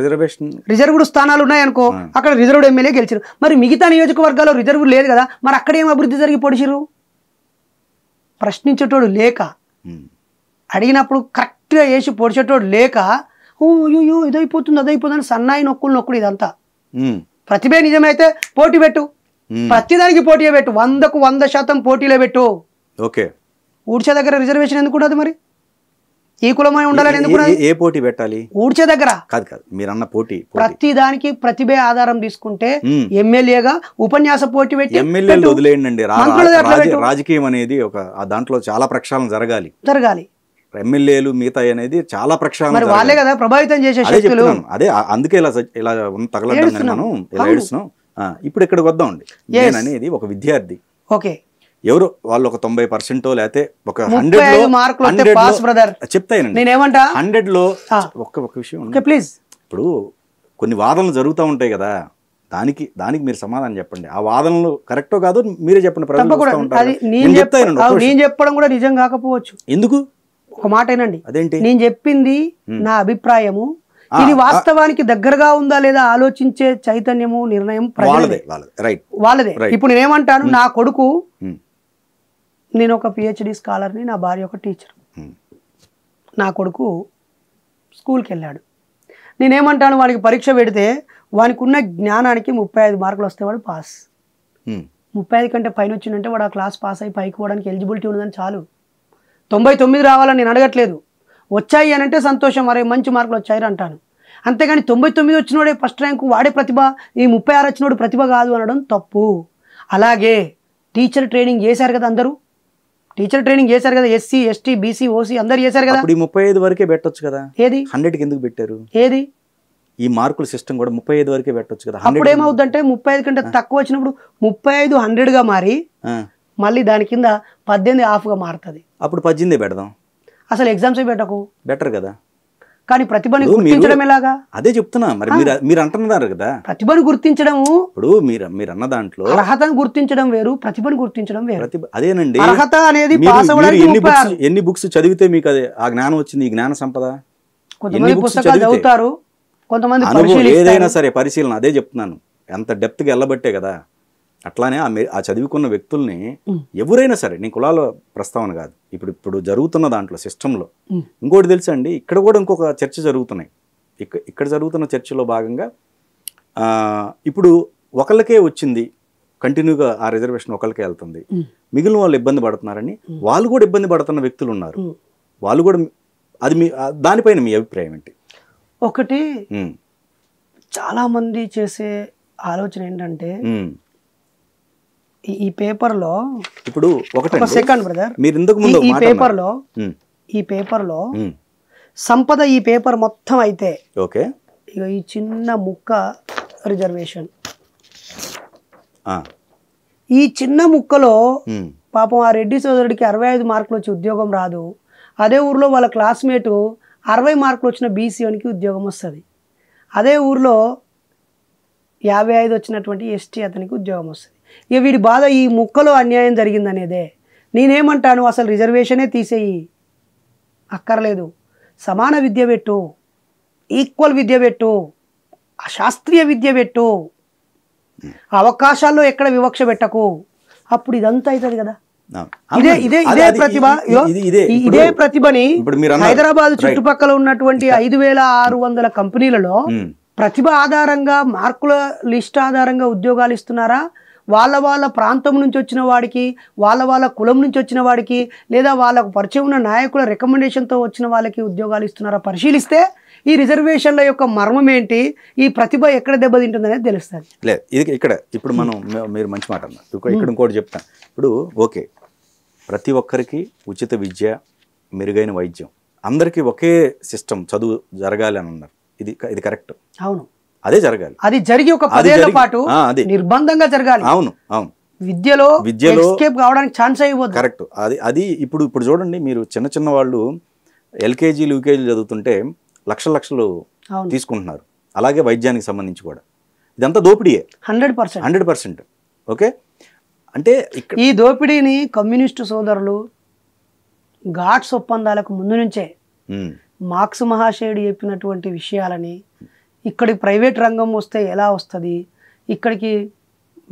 రిజర్వేషన్ రిజర్వ్డ్ స్థానాలు ఉన్నాయి అనుకో అక్కడ రిజర్వ్డ్ ఎమ్మెల్యే గెలిచారు మరి మిగతా నియోజకవర్గాల్లో రిజర్వ్ లేదు కదా మరి అక్కడ ఏం అభివృద్ధి జరిగి పొడిచిరు ప్రశ్నించేటోడు లేక అడిగినప్పుడు కరెక్ట్గా వేసి పొడిచేటోడు లేక ఓ అయ్యో ఇదైపోతుంది అదైపోతుంది అని సన్నాయి నొక్కులు నొక్కుడు ఇదంతా ప్రతిభే నిజమైతే పోటీ పెట్టు Hmm. ప్రతిదానికి పోటీ పెట్టు వందకు వంద శాతం పోటీలో పెట్టు ఓకే ఊడ్చే దగ్గర రిజర్వేషన్ ఎందుకు ఉండదు మరి ఈ కులమై ఉండాలని ఎందుకు ఏ పోటీ పెట్టాలి ఊడ్చే దగ్గర కాదు కాదు మీరు అన్న పోటీ ప్రతి దానికి ప్రతిభ ఆధారం తీసుకుంటే hmm. ఎమ్మెల్యేగా ఉపన్యాస పోటీ పెట్టి ఎమ్మెల్యేలు వదిలేయండి రాజకీయం అనేది ఒక దాంట్లో చాలా ప్రక్షాళన జరగాలి జరగాలి ఎమ్మెల్యేలు మిగతా అనేది చాలా ప్రక్షాళన వాళ్ళే కదా ప్రభావితం చేసే అదే అందుకే ఇలా ఇలా తగలడం ఏడుస్తున్నాం ఇప్పుడు ఇక్కడికి వద్దామండి నేను అనేది ఒక విద్యార్థి ఓకే ఎవరు వాళ్ళు ఒక తొంభై పర్సెంట్ లేకపోతే ఒక హండ్రెడ్ చెప్తాయండి హండ్రెడ్ లో ఒక్క ఒక విషయం ప్లీజ్ ఇప్పుడు కొన్ని వాదనలు జరుగుతూ ఉంటాయి కదా దానికి దానికి మీరు సమాధానం చెప్పండి ఆ వాదనలు కరెక్టో కాదు మీరే చెప్పండి నేను చెప్పడం కూడా నిజం కాకపోవచ్చు ఎందుకు ఒక మాట ఏనండి అదేంటి నేను చెప్పింది నా అభిప్రాయము ఇది వాస్తవానికి దగ్గరగా ఉందా లేదా ఆలోచించే చైతన్యము నిర్ణయం వాళ్ళదే ఇప్పుడు నేనేమంటాను hmm. నా కొడుకు hmm. నేను ఒక పిహెచ్డి స్కాలర్ని నా భార్య ఒక టీచర్ hmm. నా కొడుకు స్కూల్కి వెళ్ళాడు నేనేమంటాను వాడికి పరీక్ష పెడితే వానికి ఉన్న జ్ఞానానికి ముప్పై ఐదు మార్కులు వస్తే వాడు పాస్ ముప్పై ఐదు కంటే పైన వచ్చిందంటే వాడు ఆ క్లాస్ పాస్ అయి పైకి పోవడానికి ఎలిజిబిలిటీ ఉన్నదని చాలు తొంభై తొమ్మిది రావాలని నేను అడగట్లేదు వచ్చాయి అని అంటే సంతోషం అరే మంచి మార్కులు వచ్చాయి అంటాను అంతేగాని తొంభై తొమ్మిది వచ్చినోడే ఫస్ట్ ర్యాంకు వాడే ప్రతిభ ఈ ముప్పై ఆరు వచ్చినోడు ప్రతిభ కాదు అనడం తప్పు అలాగే టీచర్ ట్రైనింగ్ చేశారు కదా అందరూ టీచర్ ట్రైనింగ్ చేశారు కదా ఎస్సీ ఎస్టీ బీసీ ఓసీ అందరు చేశారు కదా ఈ ముప్పై ఐదు వరకే పెట్టొచ్చు కదా ఏది హండ్రెడ్కి ఎందుకు పెట్టారు ఏది ఈ మార్కుల సిస్టమ్ కూడా ముప్పై ఐదు వరకే పెట్టొచ్చు కదా అప్పుడు ఏమవుతుందంటే ముప్పై ఐదు కంటే తక్కువ వచ్చినప్పుడు ముప్పై ఐదు హండ్రెడ్గా మారి మళ్ళీ దాని కింద పద్దెనిమిది హాఫ్గా మారుతుంది అప్పుడు పద్దెనిమిది పెడదాం అసలు ఎగ్జామ్స్ పెట్టకు బెటర్ కదా కానీ ప్రతిభను గుర్తించడం ఎలాగా అదే చెప్తున్నా మరి మీరు అంటున్నారు కదా ప్రతిభను గుర్తించడం ఇప్పుడు మీరు మీరు అన్న దాంట్లో అర్హతను గుర్తించడం వేరు ప్రతిభను గుర్తించడం వేరు అదేనండి అర్హత అనేది ఎన్ని బుక్స్ ఎన్ని బుక్స్ చదివితే మీకు అదే ఆ జ్ఞానం వచ్చింది ఈ జ్ఞాన సంపద కొంతమంది పుస్తకాలు చదువుతారు కొంతమంది ఏదైనా సరే పరిశీలన అదే చెప్తున్నాను ఎంత డెప్త్ గా వెళ్ళబట్టే కదా అట్లానే ఆ ఆ చదువుకున్న వ్యక్తుల్ని ఎవరైనా సరే నీ కులాల ప్రస్తావన కాదు ఇప్పుడు ఇప్పుడు జరుగుతున్న దాంట్లో సిస్టంలో ఇంకోటి తెలుసు అండి ఇక్కడ కూడా ఇంకొక చర్చ జరుగుతున్నాయి ఇక్కడ ఇక్కడ జరుగుతున్న చర్చలో భాగంగా ఇప్పుడు ఒకళ్ళకే వచ్చింది కంటిన్యూగా ఆ రిజర్వేషన్ ఒకళ్ళకే వెళ్తుంది మిగిలిన వాళ్ళు ఇబ్బంది పడుతున్నారని వాళ్ళు కూడా ఇబ్బంది పడుతున్న వ్యక్తులు ఉన్నారు వాళ్ళు కూడా అది మీ దానిపైన మీ అభిప్రాయం ఏంటి ఒకటి చాలామంది చేసే ఆలోచన ఏంటంటే ఈ పేపర్ లో ఇప్పుడు సెకండ్ బ్రదర్ మీరు ఇందుకు ముందు ఈ పేపర్ లో ఈ పేపర్ లో సంపద ఈ పేపర్ మొత్తం అయితే ఓకే ఇక ఈ చిన్న ముక్క రిజర్వేషన్ ఈ చిన్న ముక్కలో పాపం ఆ రెడ్డి సోదరుడికి అరవై ఐదు మార్కులు వచ్చి ఉద్యోగం రాదు అదే ఊర్లో వాళ్ళ క్లాస్మేటు అరవై మార్కులు వచ్చిన బీసీఓనికి ఉద్యోగం వస్తుంది అదే ఊర్లో యాభై ఐదు వచ్చినటువంటి ఎస్టీ అతనికి ఉద్యోగం వస్తుంది ఇక వీడి బాధ ఈ ముక్కలో అన్యాయం జరిగిందనేదే నేనేమంటాను అసలు రిజర్వేషనే తీసేయి అక్కర్లేదు సమాన విద్య పెట్టు ఈక్వల్ విద్య పెట్టు శాస్త్రీయ విద్య పెట్టు అవకాశాల్లో ఎక్కడ వివక్ష పెట్టకు అప్పుడు ఇదంతా అవుతుంది కదా ఇదే ఇదే ఇదే ప్రతిభ ఇదే ప్రతిభని హైదరాబాద్ చుట్టుపక్కల ఉన్నటువంటి ఐదు వేల ఆరు వందల కంపెనీలలో ప్రతిభ ఆధారంగా మార్కుల లిస్ట్ ఆధారంగా ఉద్యోగాలు ఇస్తున్నారా వాళ్ళ వాళ్ళ ప్రాంతం నుంచి వచ్చిన వాడికి వాళ్ళ వాళ్ళ కులం నుంచి వచ్చిన వాడికి లేదా వాళ్ళకు పరిచయం ఉన్న నాయకుల రికమెండేషన్తో వచ్చిన వాళ్ళకి ఉద్యోగాలు ఇస్తున్నారా పరిశీలిస్తే ఈ రిజర్వేషన్ల యొక్క మర్మం ఏంటి ఈ ప్రతిభ ఎక్కడ దెబ్బతింటుందనేది తెలుస్తుంది లేదు ఇది ఇక్కడ ఇప్పుడు మనం మీరు మంచి మాట అన్నారు ఇక్కడ ఇంకోటి చెప్తాను ఇప్పుడు ఓకే ప్రతి ఒక్కరికి ఉచిత విద్య మెరుగైన వైద్యం అందరికీ ఒకే సిస్టమ్ చదువు జరగాలి అని అన్నారు ఇది ఇది కరెక్ట్ అవును అదే జరగాలి అది జరిగి ఒక పదేళ్ల పాటు నిర్బంధంగా జరగాలి అవును అవును విద్యలో విద్యలో ఎస్కేప్ కావడానికి ఛాన్స్ అయిపోతుంది కరెక్ట్ అది అది ఇప్పుడు ఇప్పుడు చూడండి మీరు చిన్న చిన్న వాళ్ళు ఎల్కేజీలు యూకేజీలు చదువుతుంటే లక్షల లక్షలు తీసుకుంటున్నారు అలాగే వైద్యానికి సంబంధించి కూడా ఇదంతా దోపిడీయే hundred percent hundred percent okay అంటే ఈ దోపిడీని కమ్యూనిస్టు సోదరులు ఘాట్స్ ఒప్పందాలకు ముందు నుంచే మార్క్స్ మహాశయుడు చెప్పినటువంటి విషయాలని ఇక్కడికి ప్రైవేట్ రంగం వస్తే ఎలా వస్తుంది ఇక్కడికి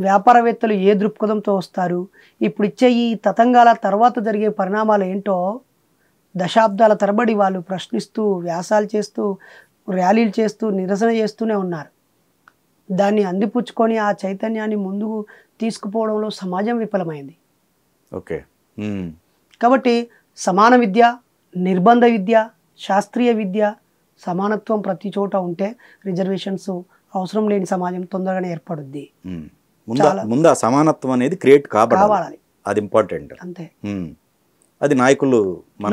వ్యాపారవేత్తలు ఏ దృక్పథంతో వస్తారు ఇప్పుడు ఇచ్చే ఈ తతంగాల తర్వాత జరిగే పరిణామాలు ఏంటో దశాబ్దాల తరబడి వాళ్ళు ప్రశ్నిస్తూ వ్యాసాలు చేస్తూ ర్యాలీలు చేస్తూ నిరసన చేస్తూనే ఉన్నారు దాన్ని అందిపుచ్చుకొని ఆ చైతన్యాన్ని ముందుకు తీసుకుపోవడంలో సమాజం విఫలమైంది ఓకే కాబట్టి సమాన విద్య నిర్బంధ విద్య శాస్త్రీయ విద్య సమానత్వం ప్రతి చోట ఉంటే రిజర్వేషన్స్ అవసరం లేని సమాజం తొందరగానే ఏర్పడుద్ది ముందు సమానత్వం అనేది క్రియేట్ కావాలి అది ఇంపార్టెంట్ అంతే అది నాయకులు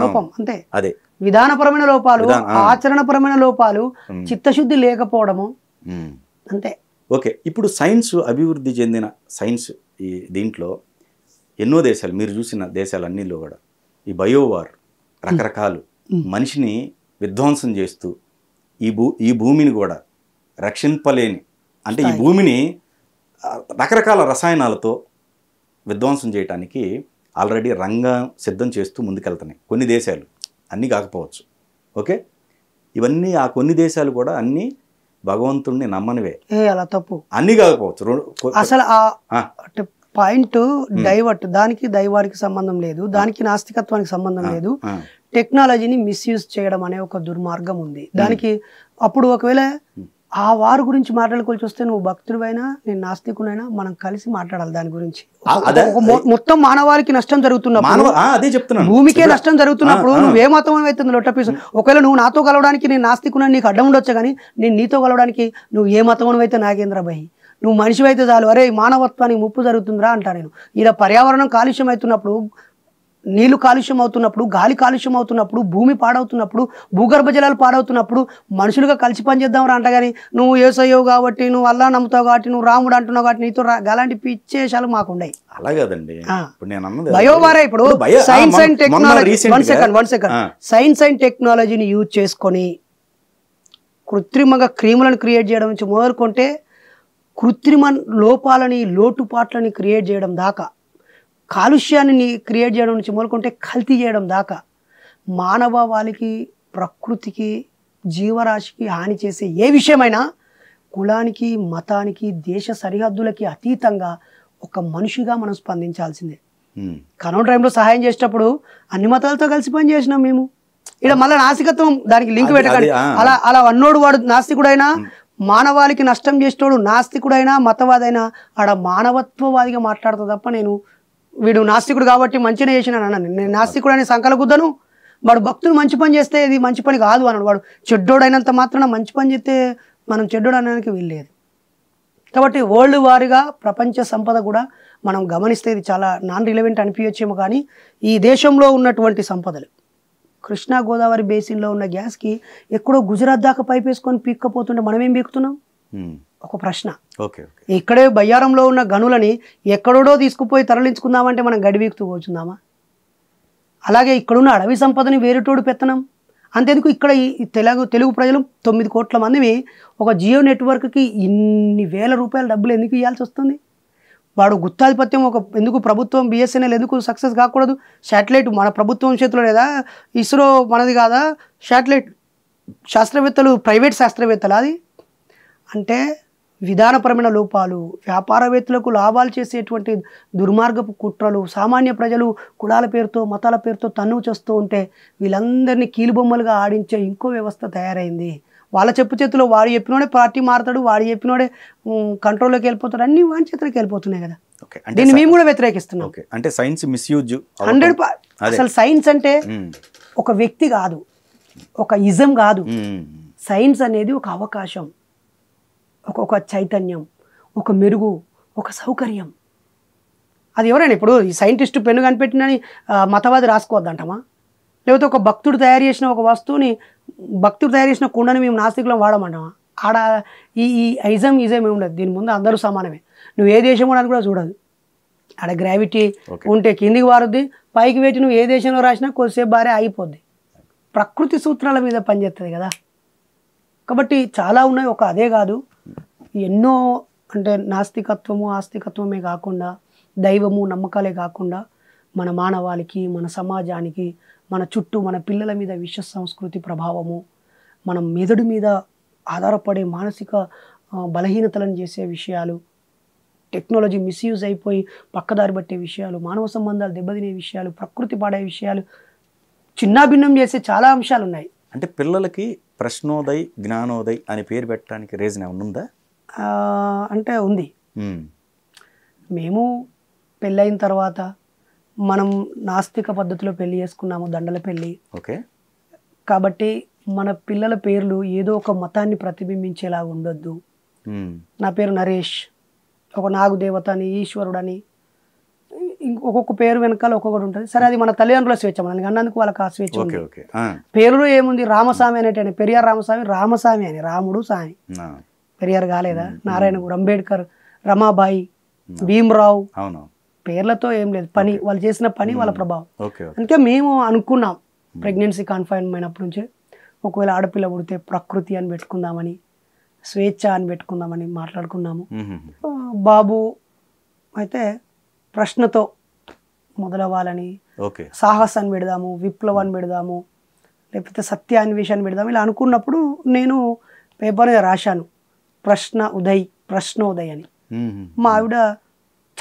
లోపం అంతే అదే విధానపరమైన లోపాలు ఆచరణపరమైన లోపాలు చిత్తశుద్ధి లేకపోవడము అంతే ఓకే ఇప్పుడు సైన్స్ అభివృద్ధి చెందిన సైన్స్ ఈ దీంట్లో ఎన్నో దేశాలు మీరు చూసిన దేశాలన్నీ కూడా ఈ బయోవార్ రకరకాలు మనిషిని విధ్వంసం చేస్తూ ఈ భూ ఈ భూమిని కూడా రక్షింపలేని అంటే ఈ భూమిని రకరకాల రసాయనాలతో విధ్వంసం చేయటానికి ఆల్రెడీ రంగం సిద్ధం చేస్తూ ముందుకెళ్తున్నాయి కొన్ని దేశాలు అన్నీ కాకపోవచ్చు ఓకే ఇవన్నీ ఆ కొన్ని దేశాలు కూడా అన్నీ భగవంతుడిని నమ్మనివే అలా తప్పు అన్నీ కాకపోవచ్చు అసలు పాయింట్ డైవర్ట్ దానికి దైవానికి సంబంధం లేదు దానికి నాస్తికత్వానికి సంబంధం లేదు టెక్నాలజీని మిస్యూజ్ చేయడం అనే ఒక దుర్మార్గం ఉంది దానికి అప్పుడు ఒకవేళ ఆ వారి గురించి మాట్లాడుకోవాల్సి వస్తే నువ్వు భక్తుడివైనా నేను నాస్తికునైనా మనం కలిసి మాట్లాడాలి దాని గురించి మొత్తం మానవాళికి నష్టం జరుగుతున్నప్పుడు అదే భూమికే నష్టం జరుగుతున్నప్పుడు నువ్వే మతం అవుతుంది లొట్టపీస్ ఒకవేళ నువ్వు నాతో కలవడానికి నేను నాస్తికున్నాను నీకు అడ్డం ఉండొచ్చు కానీ నేను నీతో కలవడానికి నువ్వు ఏ మతం అయితే నాగేంద్ర భయ్ నువ్వు మనిషి అయితే చాలు అరే మానవత్వానికి ముప్పు జరుగుతుందిరా అంటా నేను ఇలా పర్యావరణం కాలుష్యం అవుతున్నప్పుడు నీళ్లు కాలుష్యం అవుతున్నప్పుడు గాలి కాలుష్యం అవుతున్నప్పుడు భూమి పాడవుతున్నప్పుడు భూగర్భ జలాలు పాడవుతున్నప్పుడు మనుషులుగా కలిసి పనిచేద్దాం రా అంట కానీ నువ్వు ఏసయ్యవు కాబట్టి నువ్వు అల్లా నమ్ముతావు కాబట్టి నువ్వు రాముడు అంటున్నావు కాబట్టి నీతో అలాంటి పిచ్చేషాలు మాకుండాయి అలా బయోవారా ఇప్పుడు science and technology one second one second science and టెక్నాలజీని యూజ్ చేసుకొని కృత్రిమంగా క్రీములను క్రియేట్ చేయడం నుంచి మొదలుకుంటే కృత్రిమ లోపాలని లోటుపాట్లని క్రియేట్ చేయడం దాకా కాలుష్యాన్ని క్రియేట్ చేయడం నుంచి మొదలుకుంటే కల్తీ చేయడం దాకా మానవ వాళ్ళకి ప్రకృతికి జీవరాశికి హాని చేసే ఏ విషయమైనా కులానికి మతానికి దేశ సరిహద్దులకి అతీతంగా ఒక మనిషిగా మనం స్పందించాల్సిందే కరోనా టైంలో సహాయం చేసేటప్పుడు అన్ని మతాలతో కలిసి పని చేసినాం మేము ఇక్కడ మళ్ళీ నాసికత్వం దానికి లింక్ పెట్టకండి అలా అలా అన్నోడు వాడు నాస్తికుడైనా మానవాళికి నష్టం చేసేటోడు నాస్తికుడైనా మతవాదైనా ఆడ మానవత్వవాదిగా మాట్లాడతా తప్ప నేను వీడు నాస్తికుడు కాబట్టి మంచినే చేసినాను అన్నాను నేను నాస్తికుడు అనే గుద్దను వాడు భక్తులు మంచి పని చేస్తే ఇది మంచి పని కాదు అన్నాడు వాడు చెడ్డోడైనంత మాత్రాన మంచి పని చేస్తే మనం చెడ్డోడు అనడానికి వీల్లేదు కాబట్టి వరల్డ్ వారిగా ప్రపంచ సంపద కూడా మనం గమనిస్తే ఇది చాలా నాన్ రిలవెంట్ అనిపించచ్చేమో కానీ ఈ దేశంలో ఉన్నటువంటి సంపదలు కృష్ణా గోదావరి బేసిన్లో ఉన్న గ్యాస్కి ఎక్కడో గుజరాత్ దాకా పైప్ వేసుకొని పీక్కపోతుంటే ఏం పీకుతున్నాం ఒక ప్రశ్న ఇక్కడే బయ్యారంలో ఉన్న గనులని ఎక్కడో తీసుకుపోయి తరలించుకుందామంటే మనం గడివీకుతూ కూర్చుందామా అలాగే ఇక్కడున్న అడవి సంపదని వేరేటోడు పెత్తనం అంతేందుకు ఇక్కడ ఈ తెలుగు తెలుగు ప్రజలు తొమ్మిది కోట్ల మందివి ఒక జియో నెట్వర్క్కి ఇన్ని వేల రూపాయల డబ్బులు ఎందుకు ఇవ్వాల్సి వస్తుంది వాడు గుత్తాధిపత్యం ఒక ఎందుకు ప్రభుత్వం బిఎస్ఎన్ఎల్ ఎందుకు సక్సెస్ కాకూడదు శాటిలైట్ మన ప్రభుత్వం చేతిలో లేదా ఇస్రో మనది కాదా శాటిలైట్ శాస్త్రవేత్తలు ప్రైవేట్ శాస్త్రవేత్తలు అది అంటే విధానపరమైన లోపాలు వ్యాపారవేత్తలకు లాభాలు చేసేటువంటి దుర్మార్గపు కుట్రలు సామాన్య ప్రజలు కులాల పేరుతో మతాల పేరుతో తన్ను చేస్తూ ఉంటే వీళ్ళందరినీ కీలుబొమ్మలుగా ఆడించే ఇంకో వ్యవస్థ తయారైంది వాళ్ళ చెప్పు చేతిలో వాడు చెప్పినోడే పార్టీ మారుతాడు వాడు చెప్పినోడే కంట్రోల్లోకి వెళ్ళిపోతాడు అన్ని వాడి చేతులకు వెళ్ళిపోతున్నాయి కదా దీన్ని మేము కూడా వ్యతిరేకిస్తున్నాం అంటే సైన్స్ మిస్యూజ్ హండ్రెడ్ అసలు సైన్స్ అంటే ఒక వ్యక్తి కాదు ఒక ఇజం కాదు సైన్స్ అనేది ఒక అవకాశం ఒక ఒక చైతన్యం ఒక మెరుగు ఒక సౌకర్యం అది ఎవరైనా ఇప్పుడు ఈ సైంటిస్టు పెన్ను కనిపెట్టినని మతవాది రాసుకోవద్దంటమా లేకపోతే ఒక భక్తుడు తయారు చేసిన ఒక వస్తువుని భక్తుడు తయారు చేసిన కుండని మేము నాస్తికులం వాడమంటామా ఆడ ఈ ఈ ఐజం ఈజం ఏమి ఉండదు దీని ముందు అందరూ సమానమే నువ్వు ఏ దేశం కూడా కూడా చూడదు ఆడ గ్రావిటీ ఉంటే కిందికి వారుద్ది పైకి పెట్టి నువ్వు ఏ దేశంలో రాసినా కొద్దిసేపు భారే అయిపోద్ది ప్రకృతి సూత్రాల మీద పనిచేస్తుంది కదా కాబట్టి చాలా ఉన్నాయి ఒక అదే కాదు ఎన్నో అంటే నాస్తికత్వము ఆస్తికత్వమే కాకుండా దైవము నమ్మకాలే కాకుండా మన మానవాళికి మన సమాజానికి మన చుట్టూ మన పిల్లల మీద విశ్వ సంస్కృతి ప్రభావము మన మెదడు మీద ఆధారపడే మానసిక బలహీనతలను చేసే విషయాలు టెక్నాలజీ మిస్యూజ్ అయిపోయి పక్కదారి పట్టే విషయాలు మానవ సంబంధాలు దెబ్బతినే విషయాలు ప్రకృతి పాడే విషయాలు చిన్నాభిన్నం చేసే చాలా అంశాలు ఉన్నాయి అంటే పిల్లలకి ప్రశ్నోదయ్ జ్ఞానోదయ్ అని పేరు పెట్టడానికి రీజన్ ఏమైనా ఉందా అంటే ఉంది మేము పెళ్ళైన తర్వాత మనం నాస్తిక పద్ధతిలో పెళ్లి చేసుకున్నాము దండల పెళ్లి ఓకే కాబట్టి మన పిల్లల పేర్లు ఏదో ఒక మతాన్ని ప్రతిబింబించేలా ఉండొద్దు నా పేరు నరేష్ ఒక నాగుదేవత అని ఈశ్వరుడు అని ఇంకొక పేరు వెనకాల ఒక్కొక్కటి ఉంటుంది సరే అది మన తల్లిదండ్రుల స్వేచ్ఛ మనకి అన్నందుకు వాళ్ళకి ఆ స్వేచ్ఛ ఉంది పేరులో ఏముంది రామస్వామి అనేటండి పెరియార్ రామస్వామి రామస్వామి అని రాముడు స్వామి పెరియార్ కాలేదా నారాయణ అంబేద్కర్ రమాబాయి భీమరావు పేర్లతో ఏం లేదు పని వాళ్ళు చేసిన పని వాళ్ళ ప్రభావం అందుకే మేము అనుకున్నాం ప్రెగ్నెన్సీ కన్ఫైన్మెంట్ అయినప్పటి నుంచే ఒకవేళ ఆడపిల్ల పుడితే ప్రకృతి అని పెట్టుకుందామని స్వేచ్ఛ అని పెట్టుకుందామని మాట్లాడుకున్నాము బాబు అయితే ప్రశ్నతో మొదలవ్వాలని సాహసాన్ని పెడదాము విప్లవాన్ని పెడదాము లేకపోతే సత్యాన్వేషాన్ని పెడదాము ఇలా అనుకున్నప్పుడు నేను పేపర్ రాశాను ప్రశ్న ఉదయ్ ప్రశ్నోదయ్ అని మా ఆవిడ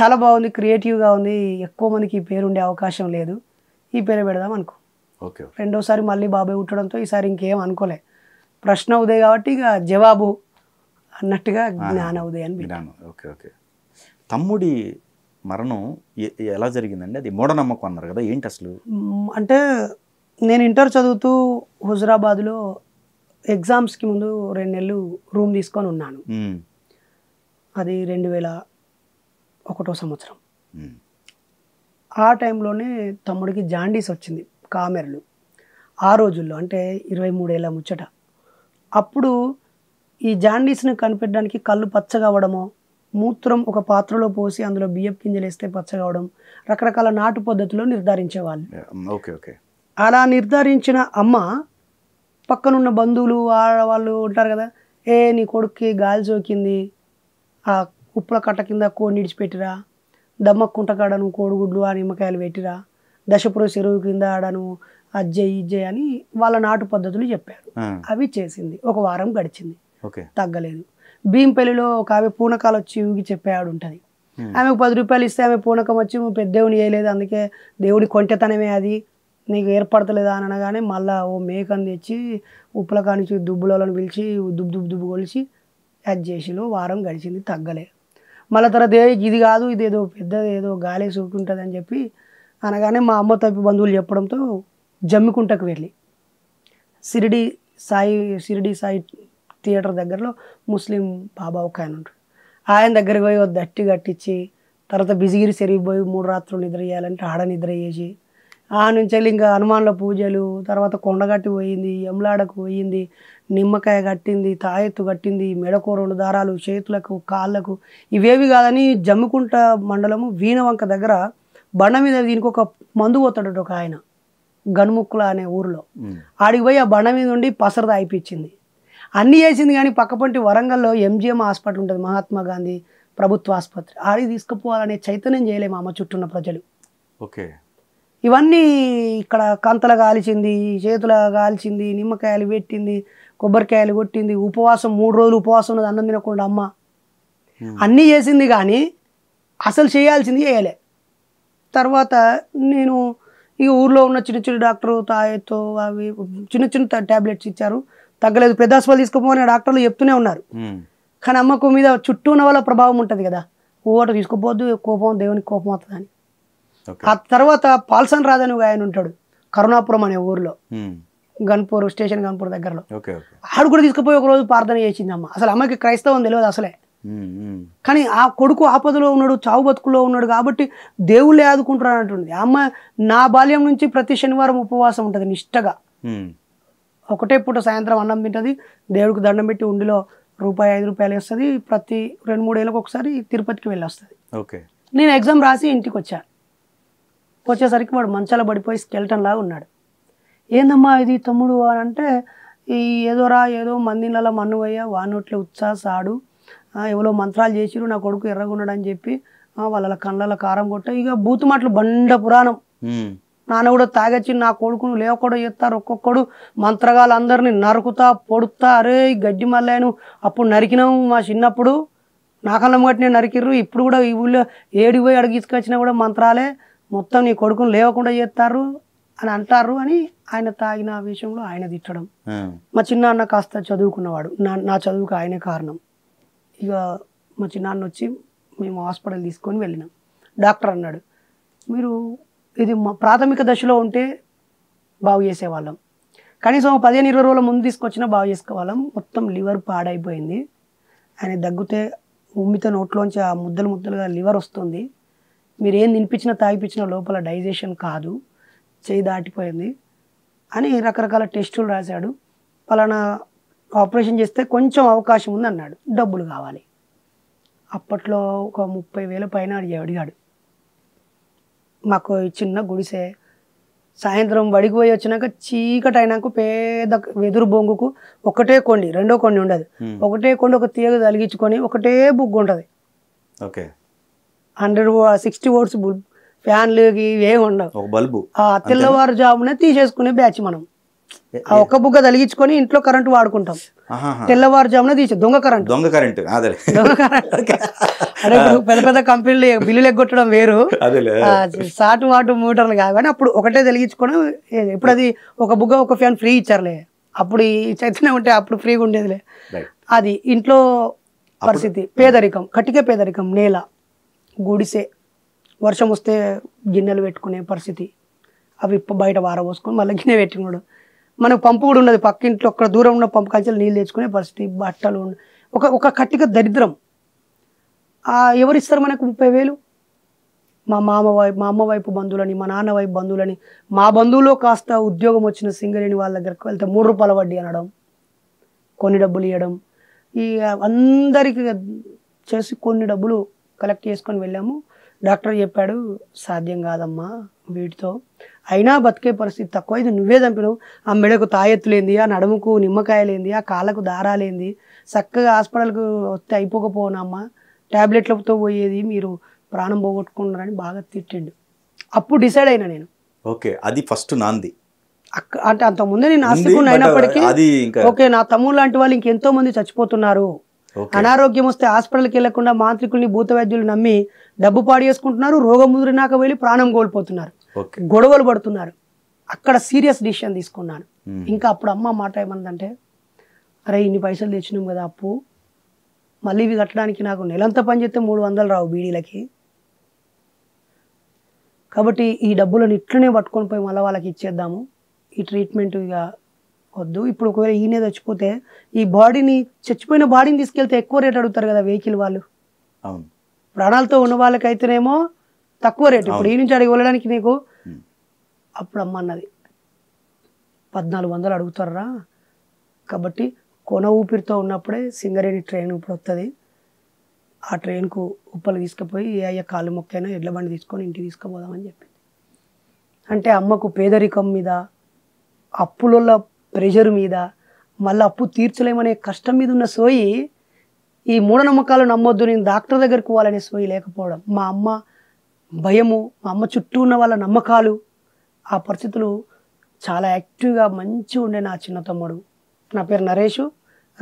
చాలా బాగుంది క్రియేటివ్గా ఉంది ఎక్కువ మందికి ఈ పేరు ఉండే అవకాశం లేదు ఈ పేరే పెడదాం అనుకో ఓకే రెండోసారి మళ్ళీ బాబాయ్ ఉట్టడంతో ఈసారి ఇంకేం అనుకోలే ప్రశ్న ఉదయ్ కాబట్టి ఇక జవాబు అన్నట్టుగా జ్ఞాన ఉదయ్ అని ఓకే ఓకే తమ్ముడి మరణం ఎలా జరిగిందండి అది మూఢనమ్మకం అన్నారు కదా ఏంటి అసలు అంటే నేను ఇంటర్ చదువుతూ హుజరాబాద్లో ఎగ్జామ్స్కి ముందు రెండు నెలలు రూమ్ తీసుకొని ఉన్నాను అది రెండు వేల ఒకటో సంవత్సరం ఆ టైంలోనే తమ్ముడికి జాండీస్ వచ్చింది కామెరలు ఆ రోజుల్లో అంటే ఇరవై మూడేళ్ళ ముచ్చట అప్పుడు ఈ జాండీస్ని కనిపెట్టడానికి కళ్ళు పచ్చగా అవ్వడమో మూత్రం ఒక పాత్రలో పోసి అందులో బియ్యం గింజలు వేస్తే పచ్చగా అవ్వడం రకరకాల నాటు పద్ధతిలో నిర్ధారించేవాళ్ళు ఓకే ఓకే అలా నిర్ధారించిన అమ్మ పక్కనున్న బంధువులు వాళ్ళు ఉంటారు కదా ఏ నీ కొడుక్కి గాలి సోకింది ఆ ఉప్పుల కట్ట కింద కోడి నిడిచిపెట్టిరా దమ్మ కుంటకాడ కోడిగుడ్లు ఆ నిమ్మకాయలు పెట్టిరా దశపుర చెరువు కింద ఆడను అజ్జయ్ ఇజ్జయ్ అని వాళ్ళ నాటు పద్ధతులు చెప్పారు అవి చేసింది ఒక వారం గడిచింది తగ్గలేదు భీంపల్లిలో ఒక ఆమె పూనకాలు వచ్చి ఊగి చెప్పే ఆడు ఉంటుంది ఆమెకు పది రూపాయలు ఇస్తే ఆమె పూనకం వచ్చి పెద్ద దేవుని వేయలేదు అందుకే దేవుడి కొంటెతనమే అది నీకు ఏర్పడతలేదా అని అనగానే మళ్ళీ ఓ మేకను తెచ్చి ఉప్పుల దుబ్బులలో పిలిచి దుబ్బు దుబ్బు దుబ్బు కొలిచి అది చేసిలో వారం గడిచింది తగ్గలేదు మళ్ళీ తర్వాత ఇది కాదు ఇది ఏదో పెద్దది ఏదో గాలి సూకుంటుంది అని చెప్పి అనగానే మా అమ్మ తప్పి బంధువులు చెప్పడంతో జమ్మికుంటకు వెళ్ళి సిరిడి సాయి సిరిడి సాయి థియేటర్ దగ్గరలో ముస్లిం బాబా ఒక ఆయన ఉంటాడు ఆయన దగ్గరికి పోయి దట్టి కట్టించి తర్వాత బిజిగిరి చెరిగిపోయి మూడు రాత్రులు నిద్ర చేయాలంటే ఆడ నిద్ర చేసి ఆ నుంచి వెళ్ళి ఇంకా హనుమాన్ల పూజలు తర్వాత కొండగట్టి పోయింది యమలాడకు పోయింది నిమ్మకాయ కట్టింది తాయెత్తు కట్టింది మెడకో రెండు దారాలు చేతులకు కాళ్ళకు ఇవేవి కాదని జమ్మికుంట మండలము వీణవంక దగ్గర బండ మీద దీనికి ఒక మందు పోతాడు ఒక ఆయన గనుముక్కుల అనే ఊరిలో ఆడికి పోయి ఆ బండ మీద ఉండి పసరద అయిపించింది అన్నీ చేసింది కానీ పక్కపంటి వరంగల్లో ఎంజిఎం హాస్పిటల్ ఉంటుంది మహాత్మా గాంధీ ప్రభుత్వ ఆసుపత్రి ఆడి తీసుకుపోవాలనే చైతన్యం చేయలేము అమ్మ ఉన్న ప్రజలు ఓకే ఇవన్నీ ఇక్కడ కంతల కాల్చింది చేతుల కాల్చింది నిమ్మకాయలు పెట్టింది కొబ్బరికాయలు కొట్టింది ఉపవాసం మూడు రోజులు ఉపవాసం ఉన్నది అన్నం తినకుండా అమ్మ అన్నీ చేసింది కానీ అసలు చేయాల్సింది చేయలే తర్వాత నేను ఇక ఊర్లో ఉన్న చిన్న చిన్న డాక్టరు తాయతో అవి చిన్న చిన్న ట్యాబ్లెట్స్ ఇచ్చారు తగ్గలేదు పెద్ద హాస్పిటల్ తీసుకుపోని డాక్టర్లు చెప్తూనే ఉన్నారు కానీ అమ్మకు మీద చుట్టూ ఉన్న వాళ్ళ ప్రభావం ఉంటుంది కదా ఓట తీసుకోపోద్దు కోపం దేవునికి కోపం అవుతుంది అని ఆ తర్వాత పాల్సన్ రాజు అని ఆయన ఉంటాడు కరుణాపురం అనే ఊర్లో గన్పూర్ స్టేషన్ గన్పూర్ దగ్గరలో ఆడు కూడా తీసుకుపోయి ఒక రోజు ప్రార్థన చేసింది అమ్మ అసలు అమ్మకి క్రైస్తవం తెలియదు అసలే కానీ ఆ కొడుకు ఆపదలో ఉన్నాడు చావు బతుకులో ఉన్నాడు కాబట్టి దేవుళ్ళే ఆదుకుంటున్నాడు అంటుంది అమ్మ నా బాల్యం నుంచి ప్రతి శనివారం ఉపవాసం ఉంటుంది నిష్టగా ఒకటే పూట సాయంత్రం అన్నం తింటుంది దేవుడికి దండం పెట్టి ఉండిలో రూపాయి ఐదు రూపాయలు వేస్తుంది ప్రతి రెండు ఏళ్ళకి ఒకసారి తిరుపతికి వెళ్ళి వస్తుంది ఓకే నేను ఎగ్జామ్ రాసి ఇంటికి వచ్చాను వచ్చేసరికి వాడు మంచాల పడిపోయి స్కెల్టన్ లాగా ఉన్నాడు ఏందమ్మా ఇది తమ్ముడు అని అంటే ఈ ఏదోరా ఏదో మందిళ్ళలో మన్నువయ్య వానోట్ల ఉచ్చాసాడు ఎవరో మంత్రాలు చేసిరు నా కొడుకు ఎర్రగున్నాడు అని చెప్పి వాళ్ళ కళ్ళ కారం కొట్ట ఇక బూతుమాటలు బండ పురాణం నాన్న కూడా తాగచ్చి నా కొడుకును లేకుండా చేస్తారు ఒక్కొక్కడు మంత్రగాలు అందరిని నరుకుతా పొడుతా అరే గడ్డి మల్లాను అప్పుడు నరికినాము మా చిన్నప్పుడు నా కళ్ళం గట్టి నేను నరికిర్రు ఇప్పుడు కూడా ఈ ఊళ్ళో ఏడికి పోయి అడిగి తీసుకొచ్చినా కూడా మంత్రాలే మొత్తం నీ కొడుకును లేవకుండా చేస్తారు అని అంటారు అని ఆయన తాగిన విషయంలో ఆయన తిట్టడం మా చిన్నాన్న కాస్త చదువుకున్నవాడు నా నా చదువుకు ఆయనే కారణం ఇక మా చిన్నాన్న వచ్చి మేము హాస్పిటల్ తీసుకొని వెళ్ళినాం డాక్టర్ అన్నాడు మీరు ఇది ప్రాథమిక దశలో ఉంటే బాగు చేసేవాళ్ళం కనీసం పదిహేను ఇరవై రోజుల ముందు తీసుకొచ్చినా బాగు చేసుకోవాలం మొత్తం లివర్ పాడైపోయింది ఆయన దగ్గితే ఉమ్మితే నోట్లోంచి ఆ ముద్దలు ముద్దలుగా లివర్ వస్తుంది మీరు ఏం తినిపించినా తాగిపించినా లోపల డైజెషన్ కాదు చేయి దాటిపోయింది అని రకరకాల టెస్టులు రాశాడు పలానా ఆపరేషన్ చేస్తే కొంచెం అవకాశం ఉంది అన్నాడు డబ్బులు కావాలి అప్పట్లో ఒక ముప్పై వేల పైన అడిగాడు మాకు చిన్న గుడిసే సాయంత్రం వడికి పోయి వచ్చినాక చీకటి అయినాక పేద వెదురు బొంగుకు ఒకటే కొండి రెండో కొండి ఉండదు ఒకటే కొండి ఒక తీగ తలిగించుకొని ఒకటే బుగ్గు ఉంటుంది ఓకే హండ్రెడ్ సిక్స్టీ ఓట్స్ ఫ్యాన్లు ఇవేమి ఉండవు బల్బు ఆ తెల్లవారు జామునే తీసేసుకునే బ్యాచ్ మనం ఆ ఒక్క బుగ్గ తలిగించుకొని ఇంట్లో కరెంట్ వాడుకుంటాం తెల్లవారు తీసి దొంగ దొంగ కరెంట్ దొంగ కరెంట్ అదే పెద్ద పెద్ద కంపెనీలు బిల్లులు ఎగ్గొట్టడం వేరు సాటు వాటు మూటర్లు కాగానే అప్పుడు ఒకటే తెలిగించుకొని ఇప్పుడు అది ఒక బుగ్గ ఒక ఫ్యాన్ ఫ్రీ ఇచ్చారులే అప్పుడు ఈ చైతన్యం ఉంటే అప్పుడు ఫ్రీగా ఉండేదిలే అది ఇంట్లో పరిస్థితి పేదరికం కటిక పేదరికం నేల గుడిసే వర్షం వస్తే గిన్నెలు పెట్టుకునే పరిస్థితి అవి బయట వార పోసుకొని మళ్ళీ గిన్నె పెట్టుకున్నాడు మనకు పంపు కూడా ఉన్నది పక్కింట్లో ఒక్క దూరం ఉన్న పంపు కలిసి నీళ్ళు తెచ్చుకునే పరిస్థితి బట్టలు ఒక ఒక కట్టిక దరిద్రం ఎవరిస్తారు మనకు ముప్పై వేలు మా మామ వైపు మా అమ్మ వైపు బంధువులని మా నాన్న వైపు బంధువులని మా బంధువులో కాస్త ఉద్యోగం వచ్చిన సింగరేణి వాళ్ళ దగ్గరకు వెళ్తే మూడు రూపాయల వడ్డీ అనడం కొన్ని డబ్బులు ఇవ్వడం ఈ అందరికీ చేసి కొన్ని డబ్బులు కలెక్ట్ చేసుకొని వెళ్ళాము డాక్టర్ చెప్పాడు సాధ్యం కాదమ్మా వీటితో అయినా బతికే పరిస్థితి తక్కువ ఇది నువ్వే చంపినవు ఆ మెడకు తాయెత్తులేంది ఆ నడుముకు నిమ్మకాయలేంది ఆ కాళ్ళకు దారాలేంది చక్కగా హాస్పిటల్కు వస్తే అయిపోకపోనమ్మా ట్యాబ్లెట్లతో పోయేది మీరు ప్రాణం పోగొట్టుకున్నారని బాగా తిట్టిండు అప్పుడు డిసైడ్ అయినా నేను ఓకే అది ఫస్ట్ నాంది అంటే అంత ముందే నేను ఆస్తికున్న అయినప్పటికీ ఓకే నా తమ్ముడు లాంటి వాళ్ళు ఇంకెంతో మంది చచ్చిపోతున్నారు అనారోగ్యం వస్తే హాస్పిటల్కి వెళ్లకుండా మాంత్రికుల్ని భూత వైద్యులు నమ్మి డబ్బు పాడు చేసుకుంటున్నారు రోగం ముదిరినాక వెళ్ళి ప్రాణం కోల్పోతున్నారు గొడవలు పడుతున్నారు అక్కడ సీరియస్ డిసిషన్ తీసుకున్నాను ఇంకా అప్పుడు అమ్మ మాట ఏమందంటే అరే ఇన్ని పైసలు తెచ్చినాం కదా అప్పు మళ్ళీ ఇవి కట్టడానికి నాకు నెలంతా పని చేస్తే మూడు వందలు రావు బీడీలకి కాబట్టి ఈ డబ్బులను ఇట్లనే పట్టుకొని పోయి మళ్ళీ వాళ్ళకి ఇచ్చేద్దాము ఈ ట్రీట్మెంట్ ఇక వద్దు ఇప్పుడు ఒకవేళ ఈయనే చచ్చిపోతే ఈ బాడీని చచ్చిపోయిన బాడీని తీసుకెళ్తే ఎక్కువ రేట్ అడుగుతారు కదా వెహికల్ వాళ్ళు ప్రాణాలతో ఉన్న వాళ్ళకైతేనేమో తక్కువ రేటు ఇప్పుడు ఈ నుంచి అడిగి వెళ్ళడానికి నీకు అప్పుడు అమ్మన్నది పద్నాలుగు వందలు అడుగుతారా కాబట్టి కొన ఊపిరితో ఉన్నప్పుడే సింగరేణి ట్రైన్ ఇప్పుడు వస్తుంది ఆ ట్రైన్కు ఉప్పలు తీసుకుపోయి ఏ అయ్యా కాలు మొక్కైనా ఎడ్ల బండి తీసుకొని ఇంటికి తీసుకుపోదామని చెప్పింది అంటే అమ్మకు పేదరికం మీద అప్పులలో ప్రెషర్ మీద మళ్ళీ అప్పు తీర్చలేమనే కష్టం మీద ఉన్న సోయి ఈ మూఢనమ్మకాలు నమ్మొద్దు నేను డాక్టర్ దగ్గరికి పోవాలనే సోయి లేకపోవడం మా అమ్మ భయము మా అమ్మ చుట్టూ ఉన్న వాళ్ళ నమ్మకాలు ఆ పరిస్థితులు చాలా యాక్టివ్గా మంచి ఉండే నా చిన్న తమ్ముడు నా పేరు నరేషు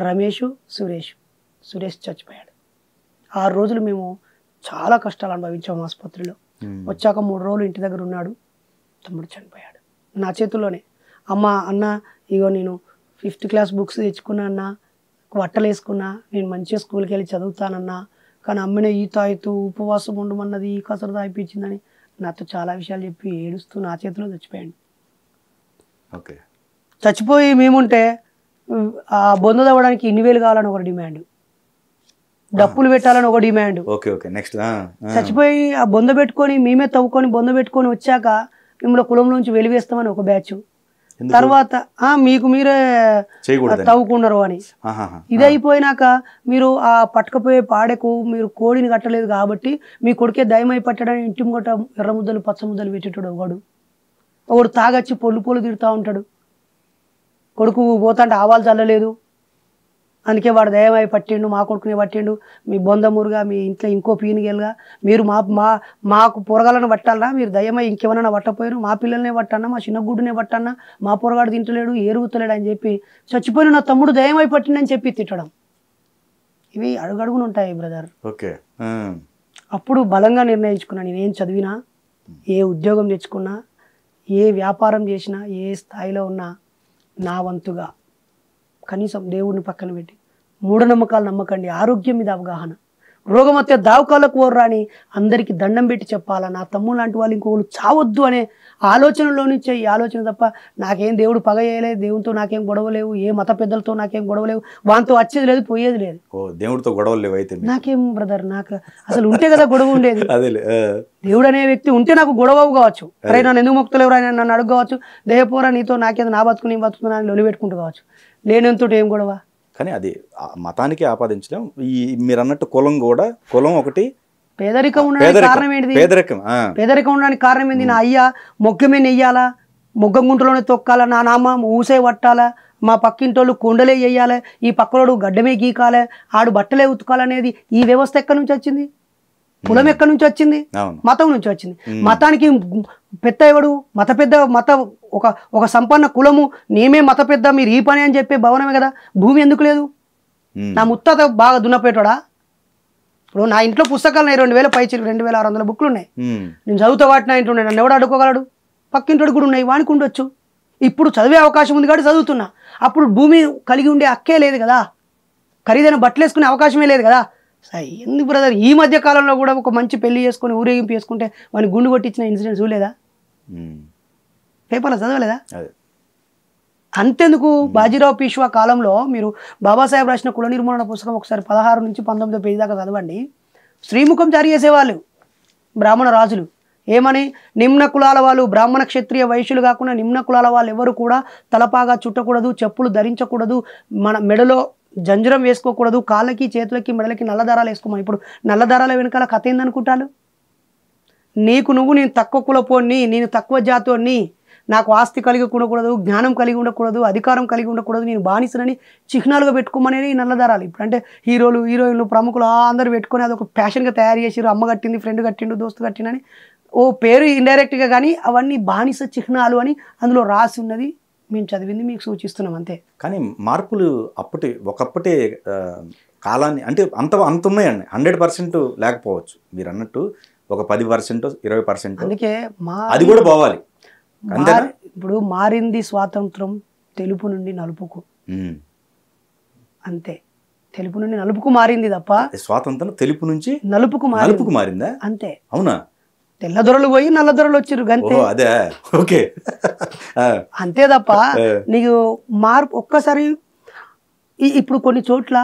రమేషు సురేష్ సురేష్ చచ్చిపోయాడు ఆ రోజులు మేము చాలా కష్టాలు అనుభవించాము ఆసుపత్రిలో వచ్చాక మూడు రోజులు ఇంటి దగ్గర ఉన్నాడు తమ్ముడు చనిపోయాడు నా చేతుల్లోనే అమ్మ అన్న ఇగో నేను ఫిఫ్త్ క్లాస్ బుక్స్ తెచ్చుకున్నా అన్నా బట్టలు వేసుకున్నా నేను మంచిగా స్కూల్కి వెళ్ళి చదువుతానన్నా కానీ అమ్మిన ఈ తాయితూ ఉపవాసం ఉండమన్నది ఈ కసరు తాగిపించిందని నాతో చాలా విషయాలు చెప్పి ఏడుస్తూ నా చేతిలో చచ్చిపోయాడు ఓకే చచ్చిపోయి మేముంటే ఆ బొంద తవ్వడానికి ఇన్ని వేలు కావాలని ఒక డిమాండ్ డప్పులు పెట్టాలని ఒక డిమాండ్ ఓకే నెక్స్ట్ చచ్చిపోయి ఆ బొంద పెట్టుకొని మేమే తవ్వుకొని బొంద పెట్టుకొని వచ్చాక మిమ్మల్ని కులంలోంచి వెలివేస్తామని ఒక బ్యాచ్ తర్వాత మీకు మీరే తవ్వుకున్నారు అని ఇది అయిపోయినాక మీరు ఆ పట్టకపోయే పాడకు మీరు కోడిని కట్టలేదు కాబట్టి మీ కొడుకే దయమై పట్టడం ఇంటి ముట్ట ఎర్ర ముద్దలు పచ్చ ముద్దలు పెట్టేటాడు ఒకడు ఒకడు తాగచ్చి పొల్లు పొలు తిడుతూ ఉంటాడు కొడుకు పోతాంటే ఆవాలు చల్లలేదు అందుకే వాడు దయమై పట్టిండు మా కొడుకుని పట్టిండు మీ బొందమూరుగా మీ ఇంట్లో ఇంకో పీనిగేలుగా మీరు మా మా మాకు పొరగాలను పట్టాలరా మీరు దయమై ఇంకేమైనా పట్టపోయారు మా పిల్లల్నే పట్టన్నా మా చిన్న గుడ్డునే పట్టన్నా మా పొరగాడు తింటలేడు ఏరుగుతలేడు అని చెప్పి చచ్చిపోయిన నా తమ్ముడు దయమై పట్టిండని చెప్పి తిట్టడం ఇవి అడుగడుగును ఉంటాయి బ్రదర్ ఓకే అప్పుడు బలంగా నిర్ణయించుకున్నా నేనేం చదివినా ఏ ఉద్యోగం తెచ్చుకున్నా ఏ వ్యాపారం చేసినా ఏ స్థాయిలో ఉన్నా నా వంతుగా కనీసం దేవుడిని పక్కన పెట్టి మూఢనమ్మకాలు నమ్మకండి ఆరోగ్యం మీద అవగాహన రోగం వస్తే దావకాలకు రాని అందరికీ దండం పెట్టి చెప్పాలా నా తమ్ముడు లాంటి వాళ్ళు ఇంకొకరు చావద్దు అనే ఆలోచనలో నుంచే ఈ ఆలోచన తప్ప నాకేం దేవుడు పగ చేయలేదు దేవునితో నాకేం గొడవ లేవు ఏ మత పెద్దలతో నాకేం గొడవ లేవు వాంతో వచ్చేది లేదు పోయేది లేదు దేవుడితో గొడవలు లేవు అయితే నాకేం బ్రదర్ నాకు అసలు ఉంటే కదా గొడవ ఉండేది దేవుడు అనే వ్యక్తి ఉంటే నాకు గొడవ కావచ్చు అరే నన్ను ఎందుకు మొక్తలేవు ఎవరు నన్ను అడుగు కావచ్చు దేహపోరా నీతో నాకేదో నా బతుకుని బతుకుతున్నా అని లొలి పెట్టుకుంటూ కావచ్చు లేనంతో ఏం గొడవ కానీ అది మతానికి ఆపాదించలేం ఈ మీరు అన్నట్టు కులం కూడా కులం ఒకటి పేదరికం ఉండడానికి కారణం ఏంటి పేదరికం ఉండడానికి కారణం ఏంది నా అయ్యా మొగ్గమే నెయ్యాలా మొగ్గం గుంటలోనే తొక్కాలా నా నామ ఊసే పట్టాలా మా పక్కింటోళ్ళు కొండలే వేయాలి ఈ పక్కలోడు గడ్డమే గీకాలే ఆడు బట్టలే ఉతకాలనేది ఈ వ్యవస్థ ఎక్కడి నుంచి వచ్చింది కులం ఎక్కడి నుంచి వచ్చింది మతం నుంచి వచ్చింది మతానికి పెద్ద ఎవడు మత పెద్ద మత ఒక ఒక సంపన్న కులము నేమే మత పెద్ద మీరు ఈ పని అని చెప్పే భవనమే కదా భూమి ఎందుకు లేదు నా ముత్తాత బాగా దున్నపేటాడా ఇప్పుడు నా ఇంట్లో పుస్తకాలు ఉన్నాయి రెండు వేల పైచి రెండు వేల ఆరు వందల బుక్లు ఉన్నాయి నేను చదువుతా వాటిని ఇంట్లో నన్ను ఎవడు అడుకోగలడు పక్కింటోడు కూడా ఉన్నాయి వానికి ఉండొచ్చు ఇప్పుడు చదివే అవకాశం ఉంది కాబట్టి చదువుతున్నా అప్పుడు భూమి కలిగి ఉండే హక్కే లేదు కదా ఖరీదైన బట్టలు వేసుకునే అవకాశమే లేదు కదా సరే ఎందుకు బ్రదర్ ఈ మధ్య కాలంలో కూడా ఒక మంచి పెళ్లి చేసుకుని ఊరేగింపు చేసుకుంటే వాడిని గుండు కొట్టించిన ఇన్సిడెంట్స్ లేదా పేపర్లో చదవలేదా అంతెందుకు బాజీరావు పీష్వా కాలంలో మీరు బాబాసాహెబ్ రాసిన కుల నిర్మూలన పుస్తకం ఒకసారి పదహారు నుంచి పంతొమ్మిదో పేజీ దాకా చదవండి శ్రీముఖం జారీ చేసేవాళ్ళు బ్రాహ్మణ రాజులు ఏమని నిమ్న కులాల వాళ్ళు బ్రాహ్మణ క్షత్రియ వైశ్యులు కాకుండా నిమ్న కులాల వాళ్ళు ఎవరు కూడా తలపాగా చుట్టకూడదు చెప్పులు ధరించకూడదు మన మెడలో జంజురం వేసుకోకూడదు కాళ్ళకి చేతులకి మెడలకి నల్ల దారాలు వేసుకోమని ఇప్పుడు నల్ల దారాల వెనకాల కథ ఏందనుకుంటాను నీకు నువ్వు నేను తక్కువ కులపోని నేను తక్కువ జాతోని నాకు ఆస్తి కలిగి ఉండకూడదు జ్ఞానం కలిగి ఉండకూడదు అధికారం కలిగి ఉండకూడదు నేను బానిసనని చిహ్నాలుగా పెట్టుకోమనేది నల్లదారాలు ఇప్పుడు అంటే హీరోలు హీరోయిన్లు ప్రముఖులు అందరూ పెట్టుకొని అది ఒక ప్యాషన్గా తయారు చేసిరు అమ్మ కట్టింది ఫ్రెండ్ కట్టిండు దోస్తు కట్టిండని ఓ పేరు ఇండైరెక్ట్గా కానీ అవన్నీ బానిస చిహ్నాలు అని అందులో రాసి ఉన్నది మేము చదివింది మీకు సూచిస్తున్నాం అంతే కానీ మార్పులు అప్పటి ఒకప్పటే కాలాన్ని అంటే అంత అంత ఉన్నాయండి హండ్రెడ్ పర్సెంట్ లేకపోవచ్చు మీరు అన్నట్టు ఒక పది పర్సెంట్ ఇరవై పర్సెంట్ అందుకే మా అది కూడా పోవాలి ఇప్పుడు మారింది స్వాతంత్రం తెలుపు నుండి నలుపుకు అంతే తెలుపు నుండి నలుపుకు మారింది తప్ప స్వాతంత్రం తెలుపు నుంచి నలుపుకు నలుపుకు మారిందా అంతే అవునా తెల్లదొరలు పోయి నల్లదొరలు వచ్చారు అంతే అదే ఓకే అంతే తప్ప నీకు మార్పు ఒక్కసారి ఇప్పుడు కొన్ని చోట్ల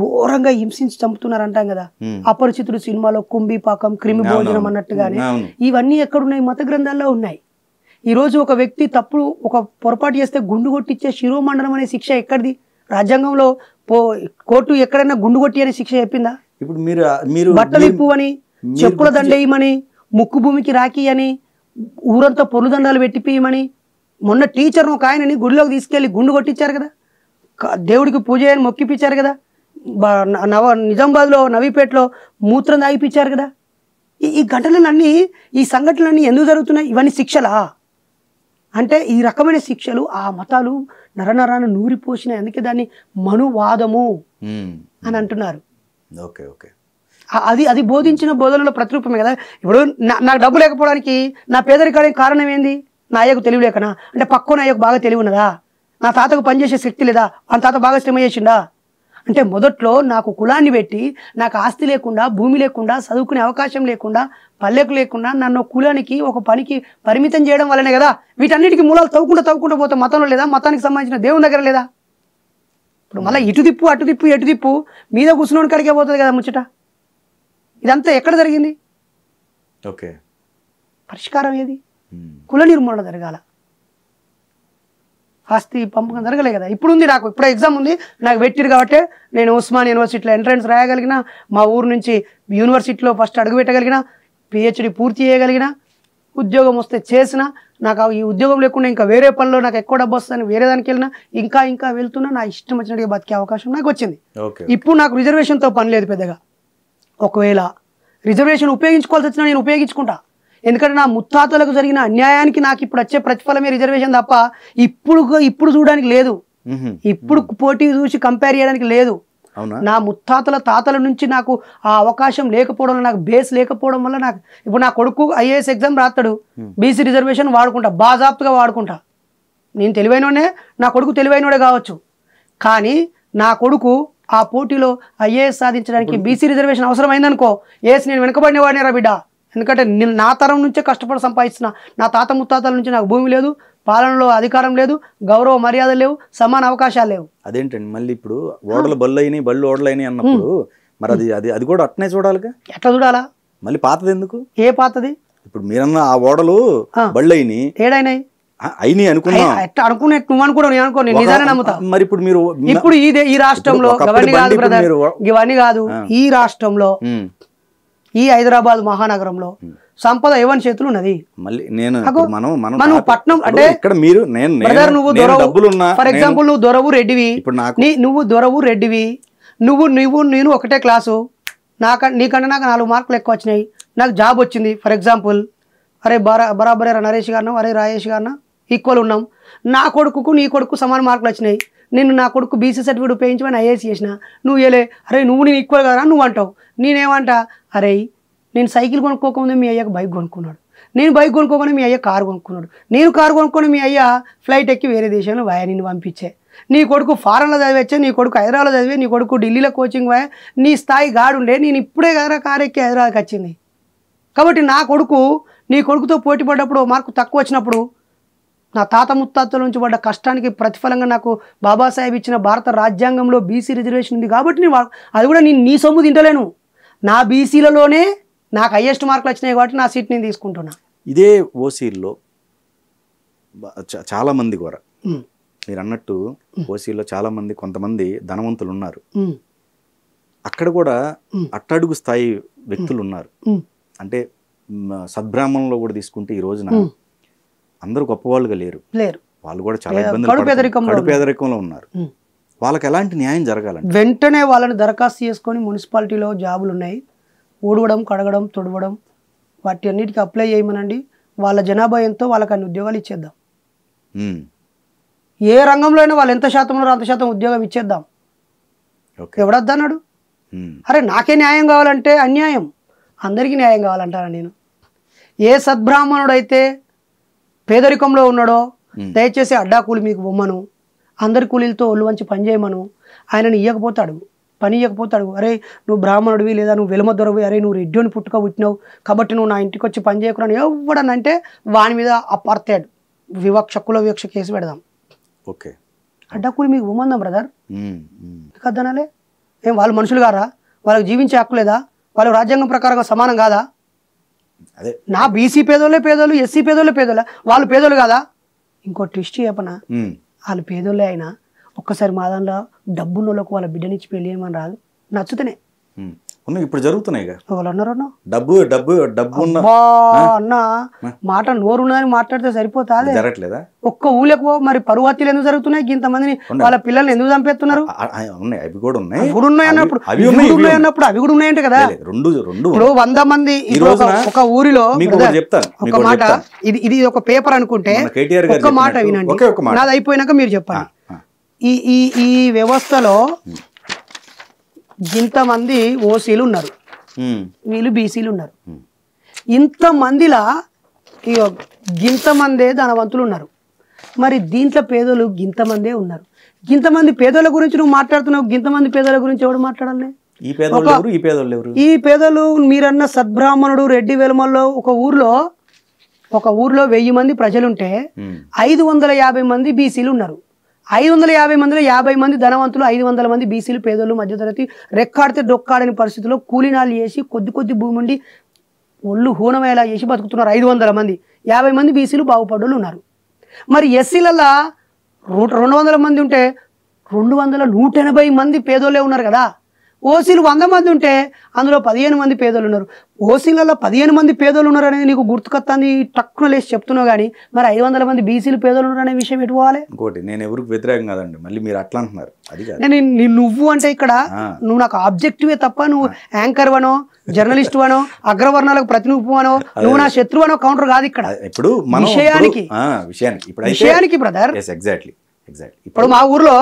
ఘోరంగా హింసించి చంపుతున్నారు అంటాం కదా అపరిచితుడు సినిమాలో కుంభి పాకం క్రిమి భోజనం అన్నట్టుగానే ఇవన్నీ ఎక్కడున్నాయి మత గ్రంథాల్లో ఉన్నాయి ఈ రోజు ఒక వ్యక్తి తప్పుడు ఒక పొరపాటు చేస్తే గుండు కొట్టించే శిరోమండలం అనే శిక్ష ఎక్కడిది రాజ్యాంగంలో పో కోర్టు ఎక్కడైనా గుండు కొట్టి అనే శిక్ష చెప్పిందా ఇప్పుడు మీరు మీరు ఇప్పు అని చెప్పుల దండేయమని ముక్కు భూమికి రాకి అని ఊరంతా పొరులు దండాలు పెట్టిపోయమని మొన్న టీచర్ ఒక ఆయనని గుడిలోకి తీసుకెళ్ళి గుండు కొట్టించారు కదా దేవుడికి పూజ అని మొక్కిపించారు కదా నవ నిజామాబాద్లో నవీపేటలో మూత్రం తాగిపించారు కదా ఈ ఘటనలన్నీ ఈ సంఘటనలన్నీ ఎందుకు జరుగుతున్నాయి ఇవన్నీ శిక్షలా అంటే ఈ రకమైన శిక్షలు ఆ మతాలు నరనరాన్ని నూరిపోసినాయి అందుకే దాన్ని మనువాదము అని అంటున్నారు ఓకే ఓకే అది అది బోధించిన బోధనలో ప్రతిరూపమే కదా ఇప్పుడు నాకు డబ్బు లేకపోవడానికి నా పేదరికానికి కారణం ఏంది నా అయ్యకు తెలివి లేకనా అంటే పక్కన అయ్యకు బాగా తెలివి ఉన్నదా నా తాతకు పనిచేసే శక్తి లేదా ఆ తాత బాగా శ్రమ చేసిండా అంటే మొదట్లో నాకు కులాన్ని పెట్టి నాకు ఆస్తి లేకుండా భూమి లేకుండా చదువుకునే అవకాశం లేకుండా పల్లెకు లేకుండా నన్ను కులానికి ఒక పనికి పరిమితం చేయడం వల్లనే కదా వీటన్నిటికీ మూలాలు తవ్వుకుంటూ తవ్వుకుంటూ పోతే మతంలో లేదా మతానికి సంబంధించిన దేవుని దగ్గర లేదా ఇప్పుడు మళ్ళీ ఇటు దిప్పు అటు దిప్పు ఎటు దిప్పు మీద కూర్చున్నోడి కడిగే పోతుంది కదా ముచ్చట ఇదంతా ఎక్కడ జరిగింది ఓకే పరిష్కారం ఏది కుల నిర్మూలన జరగాల ఆస్తి పంపకం జరగలే కదా ఇప్పుడు ఉంది నాకు ఇప్పుడు ఎగ్జామ్ ఉంది నాకు పెట్టిరు కాబట్టి నేను ఉస్మాన్ యూనివర్సిటీలో ఎంట్రన్స్ రాయగలిగిన మా ఊరు నుంచి యూనివర్సిటీలో ఫస్ట్ అడుగు పెట్టగలిగిన పిహెచ్డి పూర్తి చేయగలిగిన ఉద్యోగం వస్తే చేసిన నాకు ఈ ఉద్యోగం లేకుండా ఇంకా వేరే పనిలో నాకు ఎక్కువ డబ్బు వస్తుందని వేరే దానికి వెళ్ళినా ఇంకా ఇంకా వెళ్తున్నా నా ఇష్టం వచ్చినట్టుగా బతికే అవకాశం నాకు వచ్చింది ఇప్పుడు నాకు రిజర్వేషన్తో పని లేదు పెద్దగా ఒకవేళ రిజర్వేషన్ ఉపయోగించుకోవాల్సి వచ్చినా నేను ఉపయోగించుకుంటా ఎందుకంటే నా ముత్తాతలకు జరిగిన అన్యాయానికి నాకు ఇప్పుడు వచ్చే ప్రతిఫలమే రిజర్వేషన్ తప్ప ఇప్పుడు ఇప్పుడు చూడడానికి లేదు ఇప్పుడు పోటీ చూసి కంపేర్ చేయడానికి లేదు నా ముత్తాతల తాతల నుంచి నాకు ఆ అవకాశం లేకపోవడం నాకు బేస్ లేకపోవడం వల్ల నాకు ఇప్పుడు నా కొడుకు ఐఏఎస్ ఎగ్జామ్ రాస్తాడు బీసీ రిజర్వేషన్ వాడుకుంటా బాజాప్తుగా వాడుకుంటా నేను తెలివైనోడే నా కొడుకు తెలివైనోడే కావచ్చు కానీ నా కొడుకు ఆ పోటీలో ఐఏఎస్ సాధించడానికి బీసీ రిజర్వేషన్ అవసరమైందనుకో ఏఎస్ నేను వెనుకబడిన వాడినే రా బిడ్డ ఎందుకంటే నేను నా తరం నుంచే కష్టపడి సంపాదిస్తున్న నా తాత ముత్తాతల నుంచి నాకు భూమి లేదు పాలనలో అధికారం లేదు గౌరవ మర్యాద లేవు సమాన అవకాశాలు లేవు అదేంటండి మళ్ళీ ఇప్పుడు ఓడలు బళ్ళు అయినాయి బళ్ళు ఓడలైనాయి అన్నప్పుడు మరి అది అది అది కూడా అట్నే చూడాలి ఎట్లా చూడాలా మళ్ళీ పాతది ఎందుకు ఏ పాతది ఇప్పుడు మీరన్నా ఆ ఓడలు బళ్ళు అయినాయి ఏడైనాయి అయినాయి అనుకున్నా ఎట్లా నువ్వు అనుకో నేను అనుకో నిజాన్ని నమ్ముతా మరి ఇప్పుడు మీరు ఇప్పుడు ఈ ఈ రాష్ట్రంలో ఇవన్నీ కాదు బ్రదర్ ఇవన్నీ కాదు ఈ రాష్ట్రంలో ఈ హైదరాబాద్ మహానగరంలో సంపద ఎవరి చేతులు ఉన్నది మళ్ళీ నేను మనం మనం పట్నం అంటే ఇక్కడ మీరు నేను నువ్వు దొరవు ఫర్ ఎగ్జాంపుల్ నువ్వు దొరవు రెడ్డివి నువ్వు దొరవు రెడ్డివి నువ్వు నువ్వు నేను ఒకటే క్లాసు నాక నీకంటే నాకు నాలుగు మార్కులు ఎక్కువ వచ్చినాయి నాకు జాబ్ వచ్చింది ఫర్ ఎగ్జాంపుల్ అరే బరా బరాబరే నరేష్ గారు అరే రాయేష్ గారు ఈక్వల్ ఉన్నాం నా కొడుకుకు నీ కొడుకు సమాన మార్కులు వచ్చినాయి నేను నా కొడుకు బీసీ సర్టిఫికేట్ ఉపయోగించమని ఐఏఎస్ చేసిన నువ్వు వెళ్ళే అరే నువ్వు నేను ఈక్వల్ కదా నువ్వు అంటావు నేనేమంటా అరే నేను సైకిల్ కొనుక్కోకముందే మీ అయ్యకు బైక్ కొనుక్కున్నాడు నేను బైక్ కొనుక్కోకుండా మీ అయ్య కారు కొనుక్కున్నాడు నేను కారు కొనుక్కొని మీ అయ్య ఫ్లైట్ ఎక్కి వేరే దేశంలో వాయ నిన్ను పంపించే నీ కొడుకు ఫారెన్లో చదివచ్చే నీ కొడుకు హైదరాబాద్లో చదివే నీ కొడుకు ఢిల్లీలో కోచింగ్ వాయ నీ స్థాయి గాడుండే నేను ఇప్పుడే కదరా కారు ఎక్కి హైదరాబాద్కి వచ్చింది కాబట్టి నా కొడుకు నీ కొడుకుతో పోటీ పడ్డప్పుడు మార్కు తక్కువ వచ్చినప్పుడు నా తాత ముత్తాతల నుంచి పడ్డ కష్టానికి ప్రతిఫలంగా నాకు బాబాసాహెబ్ ఇచ్చిన భారత రాజ్యాంగంలో బీసీ రిజర్వేషన్ ఉంది కాబట్టి నేను అది కూడా నేను నీ సొమ్ము తింటలేను నా బీసీలలోనే నాకు హయ్యెస్ట్ మార్కులు వచ్చినాయి కాబట్టి నా సీట్ నేను తీసుకుంటున్నా ఇదే ఓసీల్లో చాలామంది కూడా మీరు అన్నట్టు ఓసీలో చాలామంది కొంతమంది ధనవంతులు ఉన్నారు అక్కడ కూడా అట్టడుగు స్థాయి వ్యక్తులు ఉన్నారు అంటే సద్బ్రాహ్మణంలో కూడా తీసుకుంటే ఈ రోజున అందరు గొప్పవాళ్ళుగా లేరు లేరు వాళ్ళు కూడా చాలా ఇబ్బందులు కడు పేదరికంలో ఉన్నారు వాళ్ళకి ఎలాంటి న్యాయం జరగాలండి వెంటనే వాళ్ళని దరఖాస్తు చేసుకొని మున్సిపాలిటీలో జాబులు ఉన్నాయి ఊడవడం కడగడం తుడవడం వాటి అన్నిటికి అప్లై చేయమనండి వాళ్ళ జనాభా ఎంతో వాళ్ళకి అన్ని ఉద్యోగాలు ఇచ్చేద్దాం ఏ రంగంలో అయినా వాళ్ళు ఎంత శాతం ఉన్నారో అంత శాతం ఉద్యోగం ఇచ్చేద్దాం అన్నాడు అరే నాకే న్యాయం కావాలంటే అన్యాయం అందరికీ న్యాయం కావాలంటారా నేను ఏ సద్బ్రాహ్మణుడు అయితే పేదరికంలో ఉన్నాడో దయచేసి అడ్డా కూలి మీకు బొమ్మను అందరి కూలీలతో ఒళ్ళు వంచి పని చేయమను ఆయనని ఇయ్యకపోతే పని ఇయ్యకపోతాడు అరే నువ్వు బ్రాహ్మణుడివి లేదా నువ్వు వెలమ దొరవి అరే నువ్వు రెడ్డిని పుట్టుక పుట్టినావు కాబట్టి నువ్వు నా ఇంటికి వచ్చి పని చేయకూడని ఎవడనంటే వాని మీద అపార్తాడు వివక్ష కుల వివక్ష కేసు పెడదాం ఓకే అడ్డా కూలి మీకు ఉమ్మందాం బ్రదర్ కదనాలే ఏం వాళ్ళు మనుషులు కారా వాళ్ళకి జీవించే హక్కు లేదా వాళ్ళు రాజ్యాంగం ప్రకారంగా సమానం కాదా అదే నా బీసీ పేదోళ్ళే పేదోళ్ళు ఎస్సీ పేదోళ్ళే పేదోళ్ళ వాళ్ళు పేదోళ్ళు కాదా ఇంకో ట్విస్ట్ చెప్పనా వాళ్ళు పేదోళ్ళే అయినా ఒక్కసారి మా దానిలో డబ్బున్నోళ్ళకు వాళ్ళ బిడ్డనిచ్చి పెళ్ళి ఏమని రాదు నచ్చుతనే ఉన్నాయి ఇప్పుడు జరుగుతున్నాయి మాట నోరున్నదని మాట్లాడితే సరిపోతా జరగట్లేదా ఒక్క ఊళ్ళకు మరి పరువు హత్యలు ఎందుకు జరుగుతున్నాయి ఇంతమందిని వాళ్ళ పిల్లల్ని ఎందుకు చంపేస్తున్నారు ఉన్నాయి అవి కూడా ఉన్నాయి అన్నప్పుడు అవి ఉన్నాయి అవి కూడా ఉన్నాయంట కదా రెండు రెండు వంద మంది ఒక ఊరిలో చెప్తాను ఒక మాట ఇది ఇది ఒక పేపర్ అనుకుంటే ఒక మాట వినండి నాది అయిపోయినాక మీరు చెప్పండి ఈ ఈ ఈ వ్యవస్థలో ఇంతమంది ఓసీలు ఉన్నారు వీళ్ళు బీసీలు ఉన్నారు ఇంతమందిలా ఇక గింతమందే ధనవంతులు ఉన్నారు మరి దీంట్లో పేదలు గింతమందే ఉన్నారు గింతమంది పేదల గురించి నువ్వు మాట్లాడుతున్నావు గింతమంది పేదల గురించి ఎవరు మాట్లాడాలి ఈ పేదలు మీరన్న సద్బ్రాహ్మణుడు రెడ్డి వెలుమల్లో ఒక ఊర్లో ఒక ఊర్లో వెయ్యి మంది ప్రజలుంటే ఐదు వందల యాభై మంది బీసీలు ఉన్నారు ఐదు వందల యాభై మందిలో యాభై మంది ధనవంతులు ఐదు వందల మంది బీసీలు పేదోళ్ళు మధ్యతరగతి రెక్కాడితే డొక్కాడని పరిస్థితుల్లో కూలినాలు చేసి కొద్ది కొద్ది భూమి ఉండి ఒళ్ళు హూనమేలా చేసి బతుకుతున్నారు ఐదు వందల మంది యాభై మంది బీసీలు బాగుపడులు ఉన్నారు మరి ఎస్సీలలో రెండు వందల మంది ఉంటే రెండు వందల నూట ఎనభై మంది పేదోళ్ళే ఉన్నారు కదా ఓసీలు వంద మంది ఉంటే అందులో పదిహేను మంది పేదలు ఉన్నారు ఓసీలలో పదిహేను మంది పేదలు ఉన్నారు అనేది నీకు గుర్తుకొస్తాను టక్కున లేచి చెప్తున్నావు కానీ మరి ఐదు వందల మంది బీసీలు పేదలు ఉన్నారు అనే విషయం పెట్టుకోవాలి ఇంకోటి నేను ఎవరికి వ్యతిరేకం కాదండి మళ్ళీ మీరు అట్లా అంటున్నారు నేను నువ్వు అంటే ఇక్కడ నువ్వు నాకు ఆబ్జెక్టివే తప్ప నువ్వు యాంకర్ వనో జర్నలిస్ట్ వనో అగ్రవర్ణాలకు ప్రతినిధి అనో నువ్వు నా శత్రువు అనో కౌంటర్ కాదు ఇక్కడ ఇప్పుడు విషయానికి విషయానికి ఇప్పుడు బ్రదర్ ఎగ్జాక్ట్లీ ఇప్పుడు మా ఊర్లో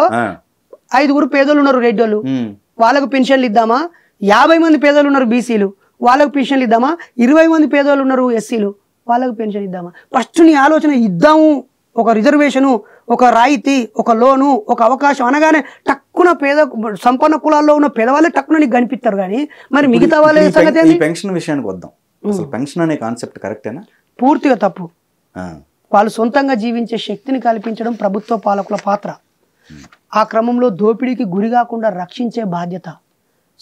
ఐదుగురు పేదలు ఉన్నారు రెడ్డి వాళ్ళు వాళ్ళకు పెన్షన్లు ఇద్దామా యాభై మంది పేదలు ఉన్నారు బీసీలు వాళ్ళకు పెన్షన్లు ఇద్దామా ఇరవై మంది పేదోళ్ళు ఉన్నారు ఎస్సీలు వాళ్ళకు పెన్షన్ ఇద్దామా ఫస్ట్ నీ ఆలోచన ఇద్దాము ఒక రిజర్వేషను ఒక రాయితీ ఒక లోను ఒక అవకాశం అనగానే టక్కున పేద సంపన్న కులాల్లో ఉన్న పేదవాళ్ళే టక్కున నీకు కనిపిస్తారు కానీ మరి మిగతా వాళ్ళే పెన్షన్ విషయానికి వద్దాం అసలు పెన్షన్ అనే కాన్సెప్ట్ కరెక్టేనా పూర్తిగా తప్పు వాళ్ళు సొంతంగా జీవించే శక్తిని కల్పించడం ప్రభుత్వ పాలకుల పాత్ర ఆ క్రమంలో దోపిడీకి గురి కాకుండా రక్షించే బాధ్యత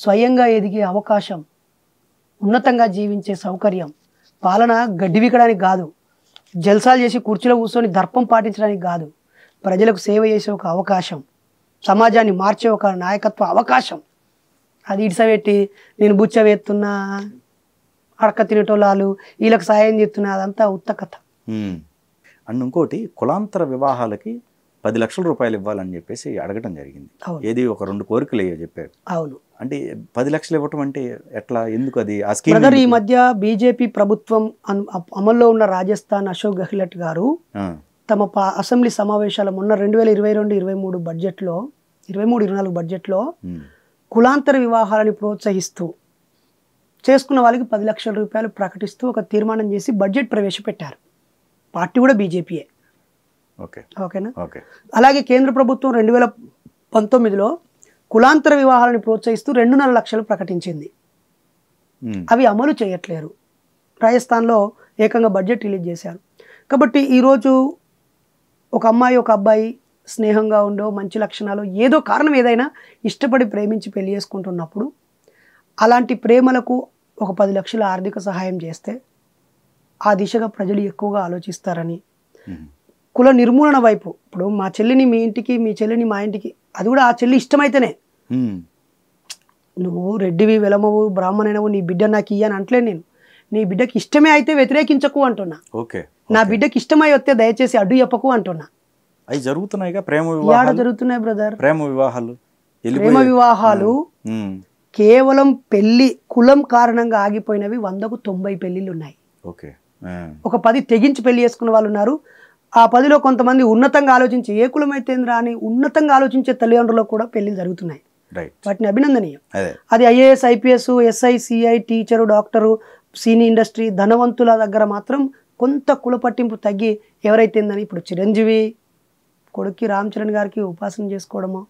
స్వయంగా ఎదిగే అవకాశం ఉన్నతంగా జీవించే సౌకర్యం పాలన గడ్డివికడానికి కాదు జల్సాలు చేసి కుర్చీలో కూర్చొని దర్పం పాటించడానికి కాదు ప్రజలకు సేవ చేసే ఒక అవకాశం సమాజాన్ని మార్చే ఒక నాయకత్వ అవకాశం అది ఇడిసబెట్టి నేను బుచ్చవేస్తున్నా అడక తినేటోళ్ళు వీళ్ళకి సాయం చేస్తున్నా అదంతా ఉత్త కథ అండ్ ఇంకోటి కులాంతర వివాహాలకి పది లక్షల రూపాయలు ఇవ్వాలని చెప్పేసి అడగటం జరిగింది ఏది ఒక రెండు కోరికలు అయ్యో చెప్పారు అవును అంటే పది లక్షలు ఇవ్వటం అంటే ఎట్లా ఎందుకు అది ఆ స్కీమ్ ఈ మధ్య బీజేపీ ప్రభుత్వం అమల్లో ఉన్న రాజస్థాన్ అశోక్ గెహ్లట్ గారు తమ అసెంబ్లీ సమావేశాల మొన్న రెండు వేల ఇరవై రెండు ఇరవై మూడు బడ్జెట్లో ఇరవై మూడు ఇరవై నాలుగు బడ్జెట్లో కులాంతర వివాహాలని ప్రోత్సహిస్తూ చేసుకున్న వాళ్ళకి పది లక్షల రూపాయలు ప్రకటిస్తూ ఒక తీర్మానం చేసి బడ్జెట్ ప్రవేశపెట్టారు పార్టీ కూడా బీజేపీయే ఓకేనా అలాగే కేంద్ర ప్రభుత్వం రెండు వేల పంతొమ్మిదిలో కులాంతర వివాహాలను ప్రోత్సహిస్తూ రెండున్నర లక్షలు ప్రకటించింది అవి అమలు చేయట్లేరు రాజస్థాన్లో ఏకంగా బడ్జెట్ రిలీజ్ చేశారు కాబట్టి ఈరోజు ఒక అమ్మాయి ఒక అబ్బాయి స్నేహంగా ఉండో మంచి లక్షణాలు ఏదో కారణం ఏదైనా ఇష్టపడి ప్రేమించి పెళ్లి చేసుకుంటున్నప్పుడు అలాంటి ప్రేమలకు ఒక పది లక్షల ఆర్థిక సహాయం చేస్తే ఆ దిశగా ప్రజలు ఎక్కువగా ఆలోచిస్తారని కుల నిర్మూలన వైపు ఇప్పుడు మా చెల్లిని మీ ఇంటికి మీ చెల్లిని మా ఇంటికి అది కూడా ఆ చెల్లి ఇష్టమైతేనే నువ్వు రెడ్డివి వెలమవు బ్రాహ్మణైనవు నీ బిడ్డ నాకు ఇయ్యని అంటలే నేను నీ బిడ్డకి ఇష్టమే అయితే వ్యతిరేకించకు అంటున్నా ఓకే నా బిడ్డకి ఇష్టమై వస్తే దయచేసి అడ్డు చెప్పకు అంటున్నా అవి జరుగుతున్నాయి బ్రదర్ ప్రేమ వివాహాలు ప్రేమ వివాహాలు కేవలం పెళ్లి కులం కారణంగా ఆగిపోయినవి వందకు తొంభై పెళ్లిళ్ళు ఉన్నాయి ఓకే ఒక పది తెగించి పెళ్లి చేసుకున్న వాళ్ళు ఉన్నారు ఆ పదిలో కొంతమంది ఉన్నతంగా ఆలోచించి ఏ కులమైతేంద్రా అని ఉన్నతంగా ఆలోచించే తల్లిదండ్రులకు కూడా పెళ్లిలు జరుగుతున్నాయి వాటిని అభినందనీయం అది IAS IPS SI CI teacher doctor cine industry ధనవంతుల దగ్గర మాత్రం కొంత కుల పట్టింపు తగ్గి ఎవరైతేందని ఇప్పుడు చిరంజీవి కొడుక్కి రామ్ చరణ్ గారికి ఉపాసన చేసుకోవడమో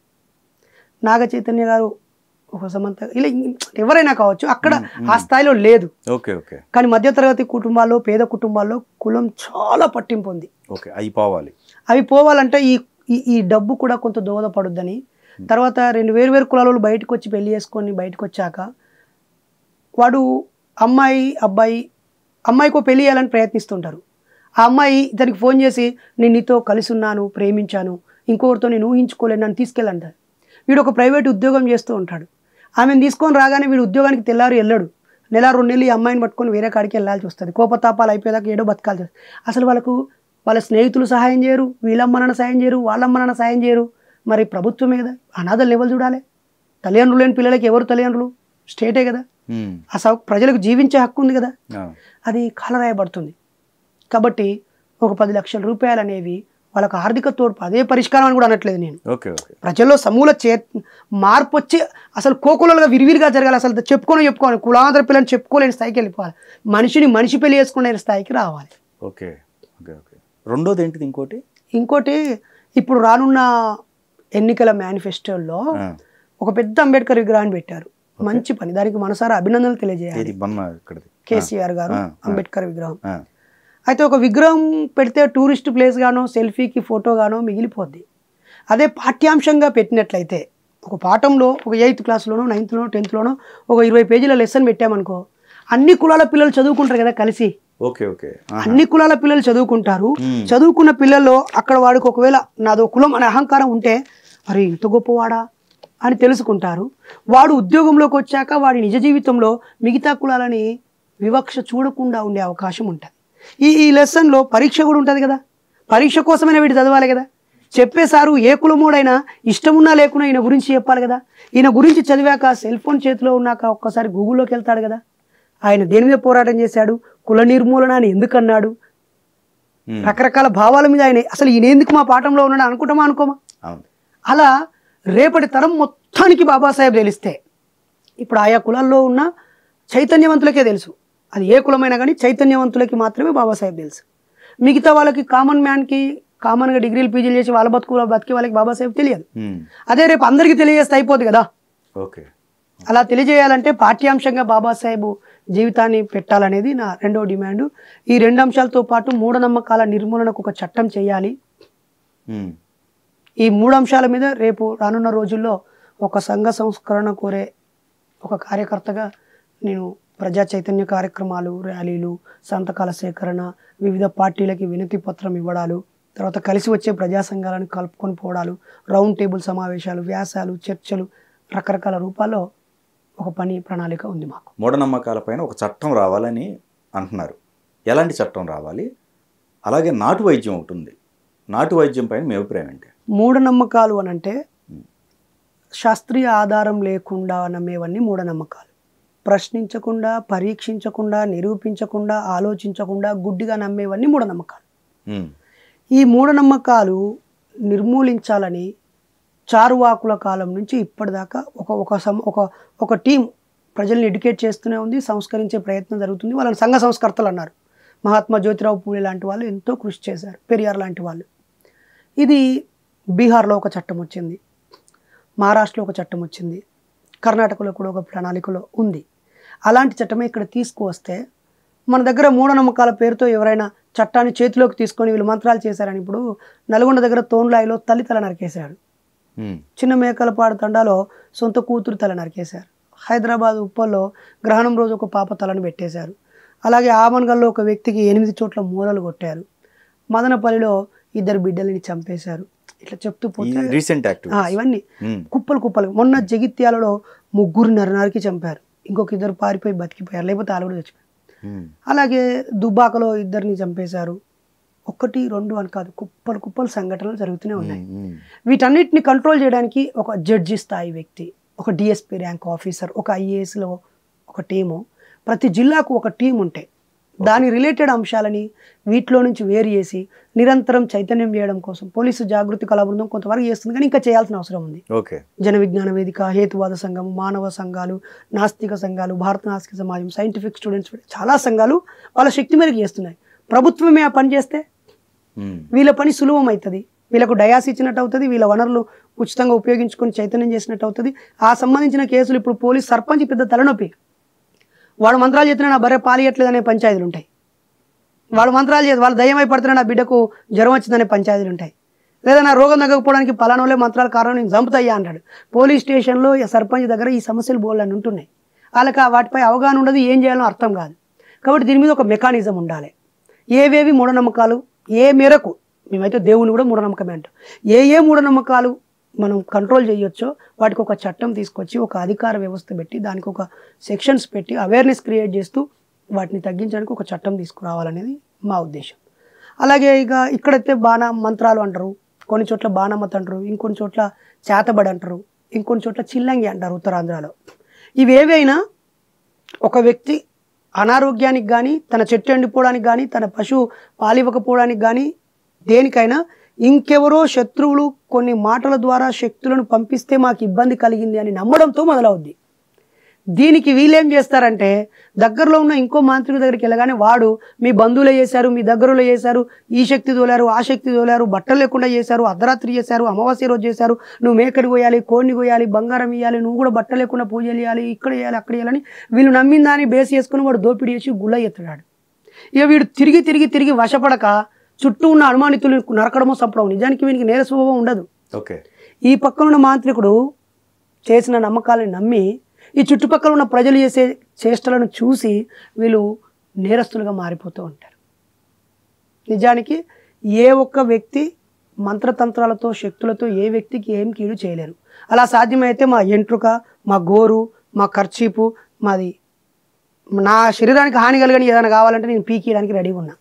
నాగ చైతన్య గారు ఒక సమంత ఇలా ఎవరైనా కావచ్చు అక్కడ ఆ స్థాయిలో లేదు ఓకే ఓకే కానీ మధ్యతరగతి కుటుంబాల్లో పేద కుటుంబాల్లో కులం చాలా పట్టింపు ఉంది ఓకే అవి పోవాలి అవి పోవాలంటే ఈ ఈ డబ్బు కూడా కొంత దోహదపడుద్దని తర్వాత రెండు వేరు వేరు కులాలు బయటకు వచ్చి పెళ్లి చేసుకొని బయటకు వచ్చాక వాడు అమ్మాయి అబ్బాయి అమ్మాయికో పెళ్లి చేయాలని ప్రయత్నిస్తుంటారు ఆ అమ్మాయి ఇతనికి ఫోన్ చేసి నేను నీతో కలిసి ఉన్నాను ప్రేమించాను ఇంకొకరితో నేను ఊహించుకోలేను నన్ను తీసుకెళ్ళంటారు వీడు ఒక ప్రైవేట్ ఉద్యోగం చేస్తూ ఉంటాడు ఆమెను తీసుకొని రాగానే వీడు ఉద్యోగానికి తెల్లారు వెళ్ళాడు నెల రెండు నెలలు ఈ అమ్మాయిని పట్టుకొని వేరే కాడికి వెళ్ళాల్సి వస్తుంది కోపతాపాలు అయిపోయేదాకా ఏడో బతకాల్సి వస్తుంది అసలు వాళ్ళకు వాళ్ళ స్నేహితులు సహాయం చేయరు వీళ్ళమ్మనన్న సాయం చేయరు వాళ్ళమ్మనన్న సాయం చేయరు మరి ప్రభుత్వం మీద అనాథ లెవెల్ చూడాలి తల్లిదండ్రులు లేని పిల్లలకి ఎవరు తల్లిదండ్రులు స్టేటే కదా ఆ సౌ ప్రజలకు జీవించే హక్కు ఉంది కదా అది కాలరాయబడుతుంది కాబట్టి ఒక పది లక్షల రూపాయలు అనేవి వాళ్ళకు ఆర్థిక తోడ్పు అదే పరిష్కారం అని కూడా అనట్లేదు నేను ప్రజల్లో సమూల చే మార్పు వచ్చి అసలు కోకులలో విరివిరిగా జరగాలి అసలు చెప్పుకొని చెప్పుకోవాలి కులాంధ్ర పిల్లని చెప్పుకోలేని స్థాయికి వెళ్ళిపోవాలి మనిషిని మనిషి పెళ్లి చేసుకునే స్థాయికి రావాలి ఓకే ఓకే ఓకే రెండోది ఏంటిది ఇంకోటి ఇంకోటి ఇప్పుడు రానున్న ఎన్నికల మేనిఫెస్టోల్లో ఒక పెద్ద అంబేద్కర్ విగ్రహాన్ని పెట్టారు మంచి పని దానికి మనసారా అభినందనలు తెలియజేయాలి కేసీఆర్ గారు అంబేద్కర్ విగ్రహం అయితే ఒక విగ్రహం పెడితే టూరిస్ట్ ప్లేస్ గానో సెల్ఫీకి ఫోటో గానో మిగిలిపోద్ది అదే పాఠ్యాంశంగా పెట్టినట్లయితే ఒక పాఠంలో ఒక ఎయిత్ క్లాస్లోనో నైన్త్లోనో టెన్త్లోనో ఒక ఇరవై పేజీల లెసన్ పెట్టామనుకో అన్ని కులాల పిల్లలు చదువుకుంటారు కదా కలిసి ఓకే ఓకే అన్ని కులాల పిల్లలు చదువుకుంటారు చదువుకున్న పిల్లల్లో అక్కడ వాడికి ఒకవేళ నాదో కులం అనే అహంకారం ఉంటే అరే ఇంత గొప్పవాడా అని తెలుసుకుంటారు వాడు ఉద్యోగంలోకి వచ్చాక వాడి నిజ జీవితంలో మిగతా కులాలని వివక్ష చూడకుండా ఉండే అవకాశం ఉంటుంది ఈ ఈ లెసన్లో పరీక్ష కూడా ఉంటుంది కదా పరీక్ష కోసమైనా వీటి చదవాలి కదా చెప్పేశారు ఏ కులమోడైనా ఇష్టమున్నా లేకున్నా ఈయన గురించి చెప్పాలి కదా ఈయన గురించి చదివాక సెల్ ఫోన్ చేతిలో ఉన్నాక ఒక్కసారి గూగుల్లోకి వెళ్తాడు కదా ఆయన దేని మీద పోరాటం చేశాడు కుల నిర్మూలన అని ఎందుకన్నాడు రకరకాల భావాల మీద ఆయన అసలు ఈయన ఎందుకు మా పాఠంలో ఉన్నాడు అనుకుంటామా అనుకోమా అలా రేపటి తరం మొత్తానికి బాబాసాహెబ్ తెలిస్తే ఇప్పుడు ఆయా కులాల్లో ఉన్న చైతన్యవంతులకే తెలుసు అది ఏ కులమైనా కానీ చైతన్యవంతులకి మాత్రమే బాబాసాహెబ్ తెలుసు మిగతా వాళ్ళకి కామన్ మ్యాన్కి కామన్గా డిగ్రీలు పీజీలు చేసి వాళ్ళ బతుకు బతికి వాళ్ళకి బాబాసాహెబ్ తెలియదు అదే రేపు అందరికీ తెలియజేస్తే అయిపోదు కదా ఓకే అలా తెలియజేయాలంటే పాఠ్యాంశంగా బాబాసాహెబ్ జీవితాన్ని పెట్టాలనేది నా రెండో డిమాండ్ ఈ రెండు అంశాలతో పాటు మూఢనమ్మకాల నిర్మూలనకు ఒక చట్టం చేయాలి ఈ మూడు అంశాల మీద రేపు రానున్న రోజుల్లో ఒక సంఘ సంస్కరణ కోరే ఒక కార్యకర్తగా నేను ప్రజా చైతన్య కార్యక్రమాలు ర్యాలీలు సంతకాల సేకరణ వివిధ పార్టీలకి వినతి పత్రం ఇవ్వడాలు తర్వాత కలిసి వచ్చే ప్రజా సంఘాలను కలుపుకొని పోవడాలు రౌండ్ టేబుల్ సమావేశాలు వ్యాసాలు చర్చలు రకరకాల రూపాల్లో ఒక పని ప్రణాళిక ఉంది మాకు మూఢనమ్మకాలపైన ఒక చట్టం రావాలని అంటున్నారు ఎలాంటి చట్టం రావాలి అలాగే నాటు వైద్యం ఉంటుంది నాటు వైద్యం పైన మీ అభిప్రాయం ఏంటి మూఢనమ్మకాలు అని అంటే శాస్త్రీయ ఆధారం లేకుండా నమ్మేవన్నీ మూఢనమ్మకాలు ప్రశ్నించకుండా పరీక్షించకుండా నిరూపించకుండా ఆలోచించకుండా గుడ్డిగా నమ్మేవన్నీ మూఢనమ్మకాలు ఈ మూఢనమ్మకాలు నిర్మూలించాలని చారువాకుల కాలం నుంచి ఇప్పటిదాకా ఒక ఒక సమ ఒక ఒక టీం ప్రజల్ని ఎడ్యుకేట్ చేస్తూనే ఉంది సంస్కరించే ప్రయత్నం జరుగుతుంది వాళ్ళని సంఘ సంస్కర్తలు అన్నారు మహాత్మా జ్యోతిరావు పూలే లాంటి వాళ్ళు ఎంతో కృషి చేశారు పెరియార్ లాంటి వాళ్ళు ఇది బీహార్లో ఒక చట్టం వచ్చింది మహారాష్ట్రలో ఒక చట్టం వచ్చింది కర్ణాటకలో కూడా ఒక ప్రణాళికలో ఉంది అలాంటి చట్టమే ఇక్కడ తీసుకువస్తే మన దగ్గర మూఢనమ్మకాల పేరుతో ఎవరైనా చట్టాన్ని చేతిలోకి తీసుకొని వీళ్ళు మంత్రాలు చేశారని ఇప్పుడు నల్గొండ దగ్గర తోన్లాయిలో తల్లి తల నరికేశాడు చిన్న మేకలపాడు తండాలో సొంత కూతురు తల నరికేశారు హైదరాబాద్ ఉప్పల్లో గ్రహణం రోజు ఒక పాప తలను పెట్టేశారు అలాగే ఆమన్గల్లో ఒక వ్యక్తికి ఎనిమిది చోట్ల మూలలు కొట్టారు మదనపల్లిలో ఇద్దరు బిడ్డలని చంపేశారు ఇట్లా చెప్తూ పోతారు ఇవన్నీ కుప్పలు కుప్పలు మొన్న జగిత్యాలలో ముగ్గురు నరనారికి చంపారు ఇంకొక ఇద్దరు పారిపోయి బతికిపోయారు లేకపోతే వాళ్ళు చచ్చిపోయారు అలాగే దుబ్బాకలో ఇద్దరిని చంపేశారు ఒకటి రెండు అని కాదు కుప్పలు కుప్పలు సంఘటనలు జరుగుతూనే ఉన్నాయి వీటన్నిటిని కంట్రోల్ చేయడానికి ఒక జడ్జి స్థాయి వ్యక్తి ఒక డిఎస్పీ ర్యాంక్ ఆఫీసర్ ఒక ఐఏఎస్లో ఒక టీము ప్రతి జిల్లాకు ఒక టీం ఉంటాయి దాని రిలేటెడ్ అంశాలని వీటిలో నుంచి వేరు చేసి నిరంతరం చైతన్యం చేయడం కోసం పోలీసు జాగృతి కళా బృందం కొంతవరకు చేస్తుంది కానీ ఇంకా చేయాల్సిన అవసరం ఉంది ఓకే జన విజ్ఞాన వేదిక హేతువాద సంఘం మానవ సంఘాలు నాస్తిక సంఘాలు భారత నాస్తిక సమాజం సైంటిఫిక్ స్టూడెంట్స్ చాలా సంఘాలు వాళ్ళ శక్తి మేరకు చేస్తున్నాయి ప్రభుత్వమే ఆ పని చేస్తే hmm. వీళ్ళ పని సులభం అవుతుంది వీళ్ళకు డయాస్ ఇచ్చినట్టు అవుతుంది వీళ్ళ వనరులు ఉచితంగా ఉపయోగించుకొని చైతన్యం చేసినట్టు అవుతుంది ఆ సంబంధించిన కేసులు ఇప్పుడు పోలీస్ సర్పంచ్ పెద్ద తలనొప్పి వాడు మంత్రాలు చేస్తున్నా నా బర్రె పాలియట్లేదనే పంచాయతీలు ఉంటాయి వాళ్ళు మంత్రాలు చేసి వాళ్ళు దయ్యమై పడుతున్న నా బిడ్డకు జ్వరం వచ్చిందనే పంచాయతీలు ఉంటాయి లేదా నా రోగం తగ్గకపోవడానికి పలానోలే మంత్రాల కారణం నేను చంపుతాయ్యా అంటాడు పోలీస్ స్టేషన్లో సర్పంచ్ దగ్గర ఈ సమస్యలు బోళ్ళని ఉంటున్నాయి వాళ్ళకి వాటిపై అవగాహన ఉండదు ఏం చేయాలో అర్థం కాదు కాబట్టి దీని మీద ఒక మెకానిజం ఉండాలి ఏవేవి మూఢనమ్మకాలు ఏ మేరకు మేమైతే దేవుని కూడా మూఢనమ్మకమే అంటాం ఏ ఏ మూఢనమ్మకాలు మనం కంట్రోల్ చేయొచ్చో వాటికి ఒక చట్టం తీసుకొచ్చి ఒక అధికార వ్యవస్థ పెట్టి దానికి ఒక సెక్షన్స్ పెట్టి అవేర్నెస్ క్రియేట్ చేస్తూ వాటిని తగ్గించడానికి ఒక చట్టం తీసుకురావాలనేది మా ఉద్దేశం అలాగే ఇక ఇక్కడైతే బాణ మంత్రాలు అంటారు కొన్ని చోట్ల బాణమత అంటారు ఇంకొన్ని చోట్ల చేతబడి అంటారు ఇంకొన్ని చోట్ల చిల్లంగి అంటారు ఉత్తరాంధ్రలో ఇవేవైనా ఒక వ్యక్తి అనారోగ్యానికి కానీ తన చెట్టు ఎండిపోవడానికి కానీ తన పశువు పాలివ్వకపోవడానికి కానీ దేనికైనా ఇంకెవరో శత్రువులు కొన్ని మాటల ద్వారా శక్తులను పంపిస్తే మాకు ఇబ్బంది కలిగింది అని నమ్మడంతో మొదలవుద్ది దీనికి వీళ్ళేం చేస్తారంటే దగ్గరలో ఉన్న ఇంకో మాంత్రికుడి దగ్గరికి వెళ్ళగానే వాడు మీ బంధువులే చేశారు మీ దగ్గరలో చేశారు ఈ శక్తి తోలారు ఆ శక్తి తోలారు బట్టలు లేకుండా చేశారు అర్ధరాత్రి చేశారు అమావాస్య రోజు చేశారు నువ్వు మేకడి కోయాలి కోడిని కోయాలి బంగారం ఇవ్వాలి నువ్వు కూడా బట్టలు లేకుండా పూజ చేయాలి ఇక్కడ చేయాలి అక్కడ చేయాలని వీళ్ళు నమ్మిందా అని బేస్ చేసుకుని వాడు దోపిడీ చేసి గుళ్ళ ఎత్తున్నాడు ఇక వీడు తిరిగి తిరిగి తిరిగి వశపడక చుట్టూ ఉన్న అనుమానితులు నరకడమో చంపడం నిజానికి వీనికి నేర స్వభావం ఉండదు ఓకే ఈ పక్కన ఉన్న మాంత్రికుడు చేసిన నమ్మకాలను నమ్మి ఈ చుట్టుపక్కల ఉన్న ప్రజలు చేసే చేష్టలను చూసి వీళ్ళు నేరస్తులుగా మారిపోతూ ఉంటారు నిజానికి ఏ ఒక్క వ్యక్తి మంత్రతంత్రాలతో శక్తులతో ఏ వ్యక్తికి ఏం కీడు చేయలేరు అలా సాధ్యమైతే మా ఎంట్రుక మా గోరు మా ఖర్చీపు మాది నా శరీరానికి హాని కలగని ఏదైనా కావాలంటే నేను పీకీయడానికి రెడీగా ఉన్నా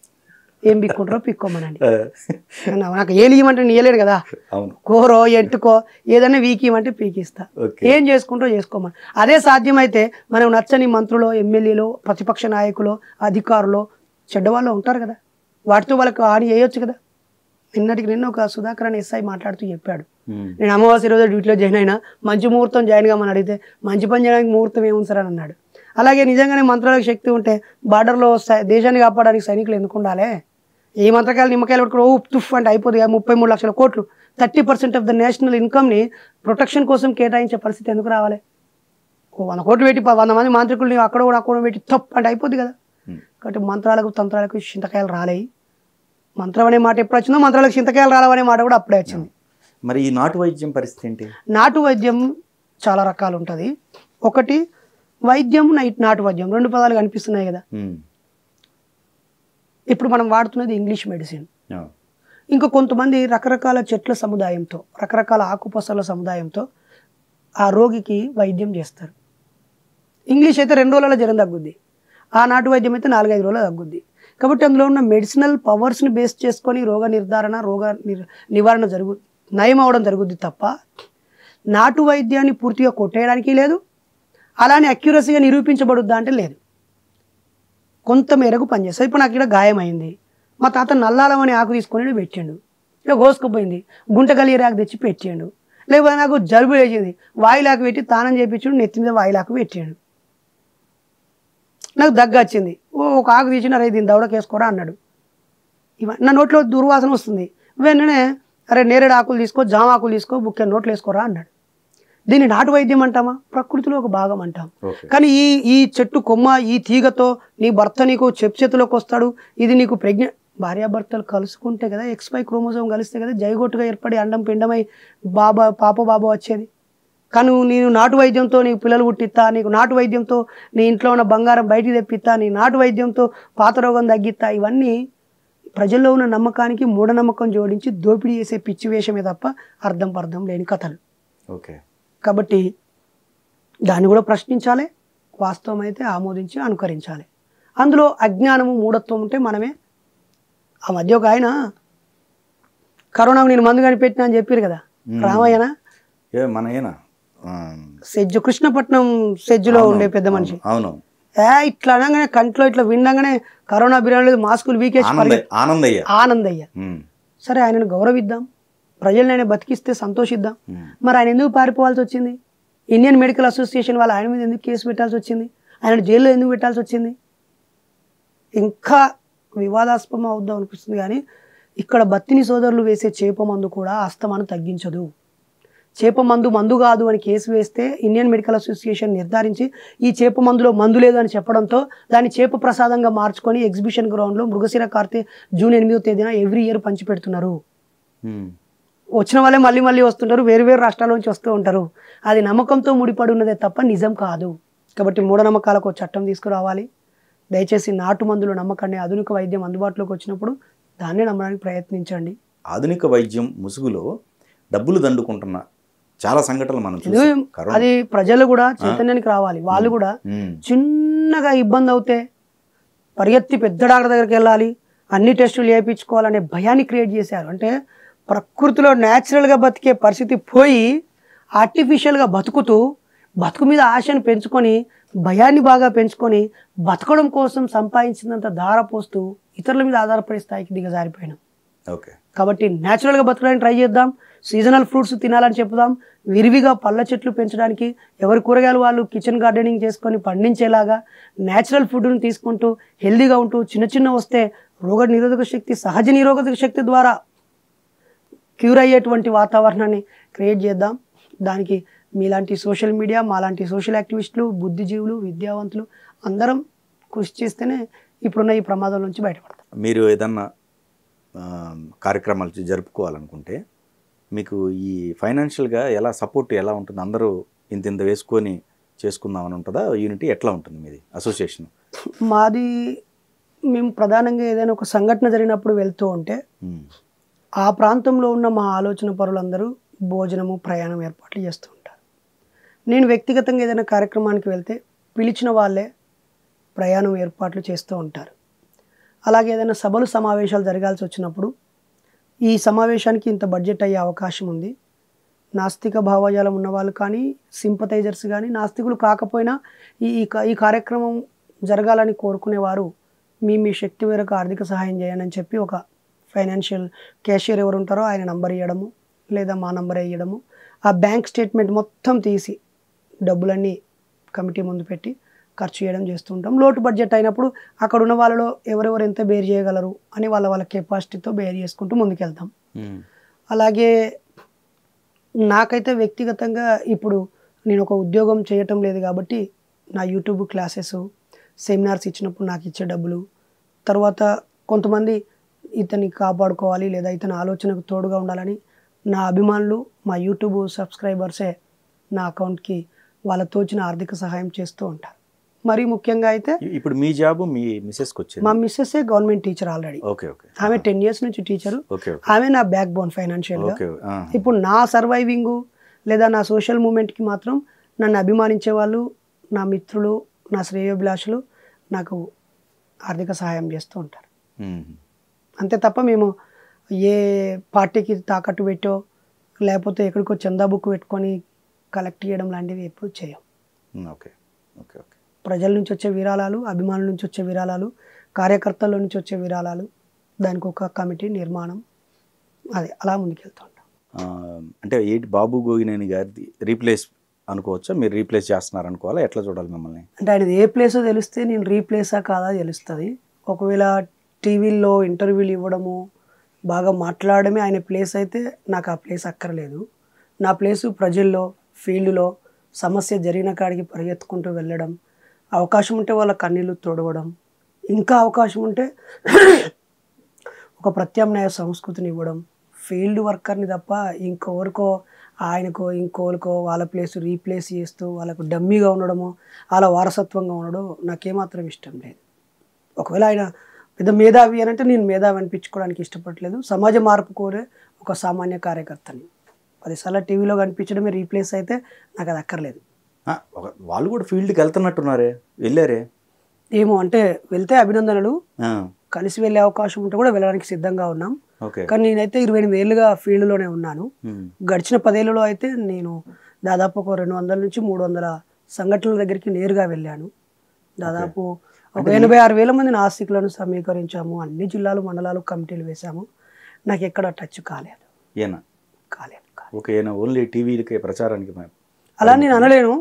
ఏం పిక్కుంటారో పిక్కోమనండి నాకు ఏలు ఇవ్వమంటే ఇవ్వలేడు కదా కోరో ఎట్టుకో ఏదైనా వీక్ ఇవ్వమంటే పీకిస్తా ఏం చేసుకుంటారో చేసుకోమని అదే సాధ్యమైతే మనం నచ్చని మంత్రులు ఎమ్మెల్యేలు ప్రతిపక్ష నాయకులు అధికారులు చెడ్డవాళ్ళు ఉంటారు కదా వాటితో వాళ్ళకి ఆడి వేయొచ్చు కదా నిన్నటికి నిన్న ఒక సుధాకర్ అని ఎస్ఐ మాట్లాడుతూ చెప్పాడు నేను అమావాస్య రోజు డ్యూటీలో జాయిన్ అయినా మంచి ముహూర్తం జాయిన్ కామని అడిగితే మంచి పని చేయడానికి ముహూర్తం ఏముంది సార్ అని అన్నాడు అలాగే నిజంగానే మంత్రాలకు శక్తి ఉంటే బార్డర్లో దేశాన్ని కాపాడడానికి సైనికులు ఎందుకు ఉండాలి ఈ మంత్రకాయలు నిమ్మకాయలు పట్టుకుని ఓ తుఫ్ అంటే అయిపోతుంది ముప్పై మూడు లక్షల కోట్లు thirty percent of the national ఇన్కమ్ని ప్రొటెక్షన్ కోసం కేటాయించే పరిస్థితి ఎందుకు రావాలి వంద కోట్లు పెట్టి వంద మంది మంత్రికుల్ని అక్కడ కూడా అక్కడ పెట్టి తప్పు అంటే అయిపోద్ది కదా కాబట్టి మంత్రాలకు తంత్రాలకు చింతకాయలు రాలేయి మంత్రం అనే మాట ఎప్పుడు వచ్చిందో మంత్రాలకు చింతకాయలు రాలవనే మాట కూడా అప్పుడే వచ్చింది మరి ఈ నాటు వైద్యం పరిస్థితి ఏంటి నాటు వైద్యం చాలా రకాలు ఉంటుంది ఒకటి వైద్యం నైట్ నాటు వైద్యం రెండు పదాలు కనిపిస్తున్నాయి కదా ఇప్పుడు మనం వాడుతున్నది ఇంగ్లీష్ మెడిసిన్ ఇంకా కొంతమంది రకరకాల చెట్ల సముదాయంతో రకరకాల ఆకుపసల సముదాయంతో ఆ రోగికి వైద్యం చేస్తారు ఇంగ్లీష్ అయితే రెండు రోజుల జ్వరం తగ్గుద్ది ఆ నాటు వైద్యం అయితే నాలుగైదు రోజులు తగ్గుద్ది కాబట్టి అందులో ఉన్న మెడిసినల్ పవర్స్ని బేస్ చేసుకొని రోగ నిర్ధారణ రోగ నివారణ జరుగు నయం అవడం జరుగుద్ది తప్ప నాటు వైద్యాన్ని పూర్తిగా కొట్టేయడానికి లేదు అలానే అక్యురసీగా నిరూపించబడుద్దా అంటే లేదు కొంత మేరకు పనిచేస్తుంది ఇప్పుడు నాకు ఇక్కడ గాయమైంది మా తాత నల్లాలం అని ఆకు తీసుకొని పెట్టాడు ఇక కోసుకుపోయింది గుంటగలియర్ ఆకు తెచ్చి పెట్టాడు లేకపోతే నాకు జలుబు వేసింది వాయిలాకు పెట్టి తానం చేయించాడు నెత్తి మీద వాయిలాకు పెట్టాడు నాకు దగ్గ వచ్చింది ఓ ఒక ఆకు తీసిన రే దీన్ని దవడకేసుకోరా అన్నాడు ఇవన్నీ నా నోట్లో దుర్వాసన వస్తుంది వెంటనే అరే నేరేడు ఆకులు తీసుకో జామ ఆకులు తీసుకో బుక్కే నోట్లు వేసుకోరా అన్నాడు దీన్ని నాటు వైద్యం అంటామా ప్రకృతిలో ఒక భాగం అంటాం కానీ ఈ ఈ చెట్టు కొమ్మ ఈ తీగతో నీ భర్త నీకు చెప్ చేతిలోకి వస్తాడు ఇది నీకు ప్రజ్ఞ భార్యాభర్తలు కలుసుకుంటే కదా ఎక్స్పై పై క్రోమోజోమ్ కలిస్తే కదా జైగోటుగా ఏర్పడి అండం పిండమై బాబా పాప బాబా వచ్చేది కానీ నేను నాటు వైద్యంతో నీకు పిల్లలు పుట్టిస్తా నీకు నాటు వైద్యంతో నీ ఇంట్లో ఉన్న బంగారం బయటికి తెప్పిస్తా నీ నాటు వైద్యంతో పాత రోగం తగ్గిస్తా ఇవన్నీ ప్రజల్లో ఉన్న నమ్మకానికి మూఢనమ్మకం జోడించి దోపిడీ చేసే పిచ్చి వేషమే తప్ప అర్థం పర్థం లేని కథలు ఓకే కాబట్టి దాన్ని కూడా ప్రశ్నించాలి వాస్తవం అయితే ఆమోదించి అనుకరించాలి అందులో అజ్ఞానము మూఢత్వం ఉంటే మనమే ఆ మధ్య ఒక ఆయన కరోనా నేను మందు కనిపెట్టినా అని చెప్పారు కదా రామయ్యనా మన సెజ్జు కృష్ణపట్నం సెజ్జులో ఉండే పెద్ద మనిషి అవును ఏ ఇట్లా అనగానే కంట్లో ఇట్లా వినగానే కరోనా బిర్యానీ లేదు మాస్కులు వీకేసి ఆనందయ్య సరే ఆయనను గౌరవిద్దాం ప్రజల్ని ఆయన బతికిస్తే సంతోషిద్దాం మరి ఆయన ఎందుకు పారిపోవాల్సి వచ్చింది ఇండియన్ మెడికల్ అసోసియేషన్ వాళ్ళు ఆయన మీద ఎందుకు కేసు పెట్టాల్సి వచ్చింది ఆయన జైల్లో ఎందుకు పెట్టాల్సి వచ్చింది ఇంకా వివాదాస్పదం అవుద్దాం అనిపిస్తుంది కానీ ఇక్కడ బత్తిని సోదరులు వేసే చేప మందు కూడా అస్తమాను తగ్గించదు చేప మందు మందు కాదు అని కేసు వేస్తే ఇండియన్ మెడికల్ అసోసియేషన్ నిర్ధారించి ఈ చేప మందులో మందు లేదు అని చెప్పడంతో దాన్ని చేప ప్రసాదంగా మార్చుకొని ఎగ్జిబిషన్ గ్రౌండ్లో మృగశిర కార్తె జూన్ ఎనిమిదో తేదీన ఎవ్రీ ఇయర్ పంచిపెడుతున్నారు వచ్చిన వాళ్ళే మళ్ళీ మళ్ళీ వస్తుంటారు వేరు వేరు రాష్ట్రాల నుంచి వస్తూ ఉంటారు అది నమ్మకంతో ముడిపడి ఉన్నదే తప్ప నిజం కాదు కాబట్టి మూఢనమ్మకాలకు చట్టం తీసుకురావాలి దయచేసి నాటు మందులు నమ్మకండి ఆధునిక వైద్యం అందుబాటులోకి వచ్చినప్పుడు దాన్ని నమ్మడానికి ప్రయత్నించండి ఆధునిక వైద్యం ముసుగులో డబ్బులు దండుకుంటున్న చాలా సంఘటనలు మనం అది ప్రజలు కూడా చైతన్యానికి రావాలి వాళ్ళు కూడా చిన్నగా ఇబ్బంది అవుతే పరిగెత్తి పెద్ద డాక్టర్ దగ్గరికి వెళ్ళాలి అన్ని టెస్టులు చేయించుకోవాలనే భయాన్ని క్రియేట్ చేశారు అంటే ప్రకృతిలో న్యాచురల్గా బతికే పరిస్థితి పోయి ఆర్టిఫిషియల్గా బతుకుతూ బతుకు మీద ఆశను పెంచుకొని భయాన్ని బాగా పెంచుకొని బతకడం కోసం సంపాదించినంత ధార పోస్తూ ఇతరుల మీద ఆధారపడే స్థాయికి దిగజారిపోయినాం ఓకే కాబట్టి న్యాచురల్గా బతకడానికి ట్రై చేద్దాం సీజనల్ ఫ్రూట్స్ తినాలని చెప్దాం విరివిగా పళ్ళ చెట్లు పెంచడానికి ఎవరి కూరగాయలు వాళ్ళు కిచెన్ గార్డెనింగ్ చేసుకొని పండించేలాగా న్యాచురల్ ఫుడ్ను తీసుకుంటూ హెల్దీగా ఉంటూ చిన్న చిన్న వస్తే రోగ నిరోధక శక్తి సహజ నిరోధక శక్తి ద్వారా క్యూర్ అయ్యేటువంటి వాతావరణాన్ని క్రియేట్ చేద్దాం దానికి మీలాంటి సోషల్ మీడియా మాలాంటి సోషల్ యాక్టివిస్టులు బుద్ధిజీవులు విద్యావంతులు అందరం కృషి చేస్తేనే ఇప్పుడున్న ఈ ప్రమాదం నుంచి బయటపడతాం మీరు ఏదన్నా కార్యక్రమాలు జరుపుకోవాలనుకుంటే మీకు ఈ ఫైనాన్షియల్గా ఎలా సపోర్ట్ ఎలా ఉంటుంది అందరూ ఇంత ఇంత వేసుకొని చేసుకుందామని ఉంటుందా యూనిటీ ఎట్లా ఉంటుంది మీది అసోసియేషన్ మాది మేము ప్రధానంగా ఏదైనా ఒక సంఘటన జరిగినప్పుడు వెళ్తూ ఉంటే ఆ ప్రాంతంలో ఉన్న మా ఆలోచన పరులందరూ భోజనము ప్రయాణం ఏర్పాట్లు చేస్తూ ఉంటారు నేను వ్యక్తిగతంగా ఏదైనా కార్యక్రమానికి వెళ్తే పిలిచిన వాళ్ళే ప్రయాణం ఏర్పాట్లు చేస్తూ ఉంటారు అలాగే ఏదైనా సభలు సమావేశాలు జరగాల్సి వచ్చినప్పుడు ఈ సమావేశానికి ఇంత బడ్జెట్ అయ్యే అవకాశం ఉంది నాస్తిక భావజాలం ఉన్నవాళ్ళు కానీ సింపతైజర్స్ కానీ నాస్తికులు కాకపోయినా ఈ ఈ కార్యక్రమం జరగాలని కోరుకునేవారు మీ మీ శక్తి మేరకు ఆర్థిక సహాయం చేయాలని చెప్పి ఒక ఫైనాన్షియల్ క్యాషియర్ ఎవరు ఉంటారో ఆయన నంబర్ ఇవ్వడము లేదా మా నంబర్ ఇవ్వడము ఆ బ్యాంక్ స్టేట్మెంట్ మొత్తం తీసి డబ్బులన్నీ కమిటీ ముందు పెట్టి ఖర్చు చేయడం చేస్తుంటాం లోటు బడ్జెట్ అయినప్పుడు అక్కడ ఉన్న వాళ్ళలో ఎవరెవరు ఎంత బేర్ చేయగలరు అని వాళ్ళ వాళ్ళ కెపాసిటీతో బేర్ చేసుకుంటూ ముందుకెళ్తాం అలాగే నాకైతే వ్యక్తిగతంగా ఇప్పుడు నేను ఒక ఉద్యోగం చేయటం లేదు కాబట్టి నా యూట్యూబ్ క్లాసెస్ సెమినార్స్ ఇచ్చినప్పుడు నాకు ఇచ్చే డబ్బులు తర్వాత కొంతమంది ఇతన్ని కాపాడుకోవాలి లేదా ఇతని ఆలోచనకు తోడుగా ఉండాలని నా అభిమానులు మా యూట్యూబ్ సబ్స్క్రైబర్సే నా అకౌంట్కి వాళ్ళ తోచిన ఆర్థిక సహాయం చేస్తూ ఉంటారు మరి ముఖ్యంగా అయితే ఇప్పుడు మీ జాబ్ మీ మిస్సెస్ వచ్చింది మా missus government teacher already okay okay ఆమె టెన్ ఇయర్స్ నుంచి టీచర్ ఆమె నా బ్యాక్ బోన్ ఫైనాన్షియల్ ఇప్పుడు నా సర్వైవింగ్ లేదా నా సోషల్ మూమెంట్కి మాత్రం నన్ను అభిమానించే వాళ్ళు నా మిత్రులు నా శ్రేయోభిలాషులు నాకు ఆర్థిక సహాయం చేస్తూ ఉంటారు అంతే తప్ప మేము ఏ పార్టీకి తాకట్టు పెట్టో లేకపోతే ఎక్కడికో చందా బుక్ పెట్టుకొని కలెక్ట్ చేయడం లాంటివి ఎప్పుడు చేయం ఓకే ఓకే ఓకే ప్రజల నుంచి వచ్చే విరాళాలు అభిమానుల నుంచి వచ్చే విరాళాలు కార్యకర్తల నుంచి వచ్చే విరాళాలు దానికి ఒక కమిటీ నిర్మాణం అదే అలా ముందుకెళ్తూ ఉంటాం అంటే ఏంటి బాబు గోగినేని గారి రీప్లేస్ అనుకోవచ్చా మీరు రీప్లేస్ చేస్తున్నారు అనుకోవాలా ఎట్లా చూడాలి మిమ్మల్ని అంటే ఆయన ఏ ప్లేసో తెలిస్తే నేను రీప్లేసా కాదా తెలుస్తుంది ఒకవేళ టీవీల్లో ఇంటర్వ్యూలు ఇవ్వడము బాగా మాట్లాడడమే ఆయన ప్లేస్ అయితే నాకు ఆ ప్లేస్ అక్కర్లేదు నా ప్లేసు ప్రజల్లో ఫీల్డ్లో సమస్య జరిగిన కాడికి పరిగెత్తుకుంటూ వెళ్ళడం అవకాశం ఉంటే వాళ్ళ కన్నీళ్ళు తొడవడం ఇంకా అవకాశం ఉంటే ఒక ప్రత్యామ్నాయ సంస్కృతిని ఇవ్వడం ఫీల్డ్ వర్కర్ని తప్ప ఇంకోరికో ఆయనకో ఇంకోరికో వాళ్ళ ప్లేస్ రీప్లేస్ చేస్తూ వాళ్ళకు డమ్మీగా ఉండడము వాళ్ళ వారసత్వంగా ఉండడం నాకేమాత్రం ఇష్టం లేదు ఒకవేళ ఆయన పెద్ద మేధావి అని అంటే నేను మేధావి అనిపించుకోవడానికి ఇష్టపడలేదు సమాజ మార్పు కోరే ఒక సామాన్య కార్యకర్తని పదిసార్లు టీవీలో కనిపించడమే రీప్లేస్ అయితే నాకు అది అక్కర్లేదు వాళ్ళు కూడా ఫీల్డ్కి వెళ్తున్నట్టున్నారే వెళ్ళారే ఏమో అంటే వెళ్తే అభినందనలు కలిసి వెళ్ళే అవకాశం ఉంటే కూడా వెళ్ళడానికి సిద్ధంగా ఉన్నాం కానీ నేనైతే ఇరవై ఎనిమిది ఏళ్ళుగా ఫీల్డ్లోనే ఉన్నాను గడిచిన పదేళ్లలో అయితే నేను దాదాపు ఒక రెండు వందల నుంచి మూడు వందల సంఘటనల దగ్గరికి నేరుగా వెళ్ళాను దాదాపు ఒక ఎనభై ఆరు వేల మందిని ఆస్తికులను సమీకరించాము అన్ని జిల్లాలు మండలాలు కమిటీలు వేశాము నాకు ఎక్కడ టచ్ కాలేదు కాలేదు ఓన్లీ ప్రచారానికి అలా నేను అనలేను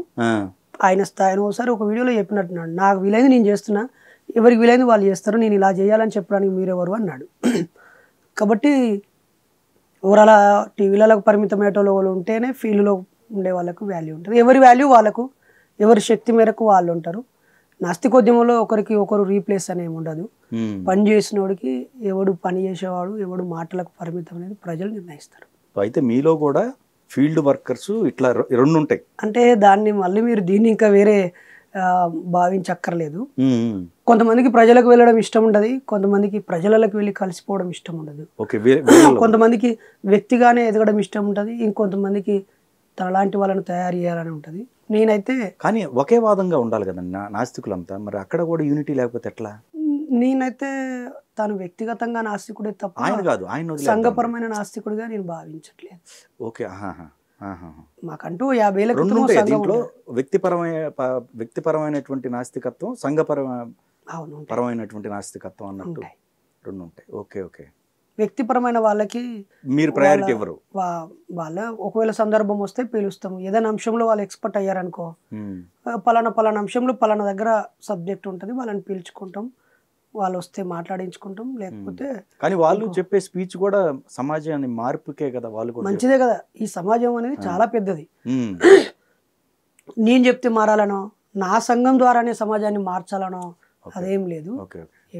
ఆయన స్థాయిని ఒకసారి ఒక వీడియోలో చెప్పినట్టున్నాడు నాకు వీలైంది నేను చేస్తున్నా ఎవరికి వీలైంది వాళ్ళు చేస్తారు నేను ఇలా చేయాలని చెప్పడానికి మీరెవరు అన్నాడు కాబట్టి ఎవరు అలా టీవీలలో పరిమితమైన వాళ్ళు ఉంటేనే ఫీల్డ్లో ఉండే వాళ్ళకు వాల్యూ ఉంటుంది ఎవరి వాల్యూ వాళ్ళకు ఎవరి శక్తి మేరకు వాళ్ళు ఉంటారు నాస్తికోద్యమంలో ఒకరికి ఒకరు రీప్లేస్ అనేది ఉండదు పని చేసినోడికి ఎవడు పని చేసేవాడు ఎవడు మాటలకు పరిమితం అనేది ప్రజలు నిర్ణయిస్తారు అయితే మీలో కూడా ఫీల్డ్ వర్కర్స్ ఇట్లా రెండు ఉంటాయి అంటే దాన్ని మళ్ళీ మీరు దీన్ని ఇంకా వేరే భావించక్కర్లేదు కొంతమందికి ప్రజలకు వెళ్ళడం ఇష్టం ఉండదు కొంతమందికి ప్రజలకు వెళ్ళి కలిసిపోవడం ఇష్టం ఉండదు కొంతమందికి వ్యక్తిగానే ఎదగడం ఇష్టం ఉంటుంది ఇంకొంతమందికి తనలాంటి వాళ్ళని తయారు చేయాలని ఉంటుంది నేనైతే కానీ ఒకే వాదంగా ఉండాలి కదండి నాస్తికులంతా మరి అక్కడ కూడా యూనిటీ లేకపోతే ఎట్లా నేనైతే తను వ్యక్తిగతంగా నాస్తికుడే తప్ప ఆయన కాదు ఆయన సంఘపరమైన నాస్తికుడిగా నేను భావించట్లేదు ఓకే మాకంటూ యాభై దీంట్లో వ్యక్తిపరమైన వ్యక్తిపరమైనటువంటి నాస్తికత్వం సంఘపరమైన పరమైనటువంటి నాస్తికత్వం అన్నట్టు రెండు ఉంటాయి ఓకే ఓకే వ్యక్తిపరమైన వాళ్ళకి మీరు ప్రయారిటీ ఇవ్వరు వాళ్ళ ఒకవేళ సందర్భం వస్తే పిలుస్తాము ఏదైనా అంశంలో వాళ్ళు ఎక్స్పర్ట్ అయ్యారనుకో పలానా పలానా అంశంలో పలానా దగ్గర సబ్జెక్ట్ ఉంటుంది వాళ్ళని పిలుచుకుంటాం వాళ్ళు వస్తే మాట్లాడించుకుంటాం లేకపోతే కానీ వాళ్ళు చెప్పే స్పీచ్ కూడా సమాజాన్ని మార్పుకే కదా వాళ్ళు కూడా మంచిదే కదా ఈ సమాజం అనేది చాలా పెద్దది నేను చెప్తే మారాలనో నా సంఘం ద్వారానే సమాజాన్ని మార్చాలనో అదేం లేదు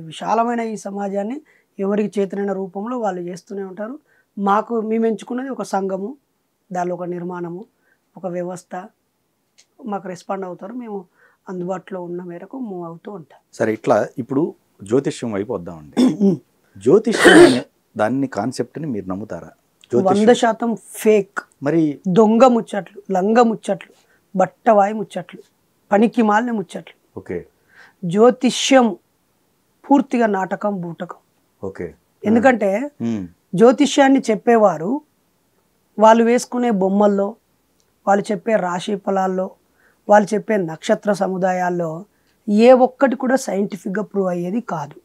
విశాలమైన ఈ సమాజాన్ని ఎవరికి చేతనైన రూపంలో వాళ్ళు చేస్తూనే ఉంటారు మాకు మేము ఎంచుకున్నది ఒక సంఘము దానిలో ఒక నిర్మాణము ఒక వ్యవస్థ మాకు రెస్పాండ్ అవుతారు మేము అందుబాటులో ఉన్న మేరకు మూవ్ అవుతూ ఉంటాం సరే ఇట్లా ఇప్పుడు జ్యోతిష్యం వైపు వద్దామండి జ్యోతిష్యం దాన్ని కాన్సెప్ట్ని మీరు నమ్ముతారా వంద శాతం ఫేక్ మరి దొంగ ముచ్చట్లు లంగ ముచ్చట్లు బట్టవాయి ముచ్చట్లు పనికి మాలిన ముచ్చట్లు ఓకే జ్యోతిష్యం పూర్తిగా నాటకం బూటకం ఎందుకంటే జ్యోతిష్యాన్ని చెప్పేవారు వాళ్ళు వేసుకునే బొమ్మల్లో వాళ్ళు చెప్పే రాశి ఫలాల్లో వాళ్ళు చెప్పే నక్షత్ర సముదాయాల్లో ఏ ఒక్కటి కూడా సైంటిఫిక్గా ప్రూవ్ అయ్యేది కాదు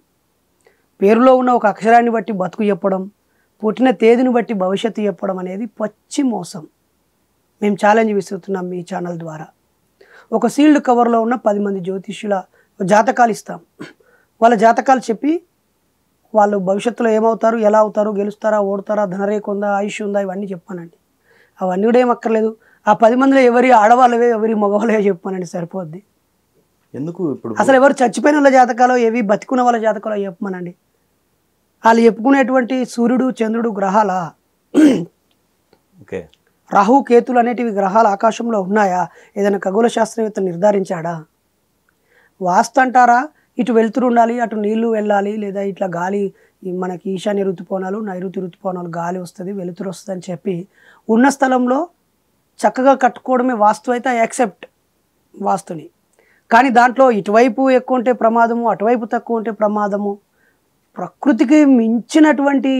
పేరులో ఉన్న ఒక అక్షరాన్ని బట్టి బతుకు చెప్పడం పుట్టిన తేదీని బట్టి భవిష్యత్తు చెప్పడం అనేది పచ్చి మోసం మేము ఛాలెంజ్ విసురుతున్నాం మీ ఛానల్ ద్వారా ఒక సీల్డ్ కవర్లో ఉన్న పది మంది జ్యోతిష్యుల జాతకాలు ఇస్తాం వాళ్ళ జాతకాలు చెప్పి వాళ్ళు భవిష్యత్తులో ఏమవుతారు ఎలా అవుతారు గెలుస్తారా ఓడతారా ధనరేఖ ఉందా ఆయుష్ ఉందా ఇవన్నీ చెప్పానండి అవన్నీ కూడా ఏమక్కర్లేదు ఆ పది మందిలో ఎవరి ఆడవాళ్ళవే ఎవరి మగవాళ్ళవే చెప్పానండి సరిపోద్ది ఎందుకు ఇప్పుడు అసలు ఎవరు చచ్చిపోయిన వాళ్ళ జాతకాలు ఏవి బతికున్న వాళ్ళ జాతకాలు చెప్పమనండి వాళ్ళు చెప్పుకునేటువంటి సూర్యుడు చంద్రుడు గ్రహాల ఓకే రాహు కేతులు అనేటివి గ్రహాలు ఆకాశంలో ఉన్నాయా ఏదైనా ఖగోళ శాస్త్రవేత్త నిర్ధారించాడా వాస్తంటారా ఇటు వెళ్తురు ఉండాలి అటు నీళ్లు వెళ్ళాలి లేదా ఇట్లా గాలి మనకి ఈశాన్య ఋతుపవనాలు నైరుతి ఋతుపోనాలు గాలి వస్తుంది వెలుతురు వస్తుంది అని చెప్పి ఉన్న స్థలంలో చక్కగా కట్టుకోవడమే వాస్తు అయితే యాక్సెప్ట్ వాస్తుని కానీ దాంట్లో ఇటువైపు ఎక్కువ ఉంటే ప్రమాదము అటువైపు తక్కువ ఉంటే ప్రమాదము ప్రకృతికి మించినటువంటి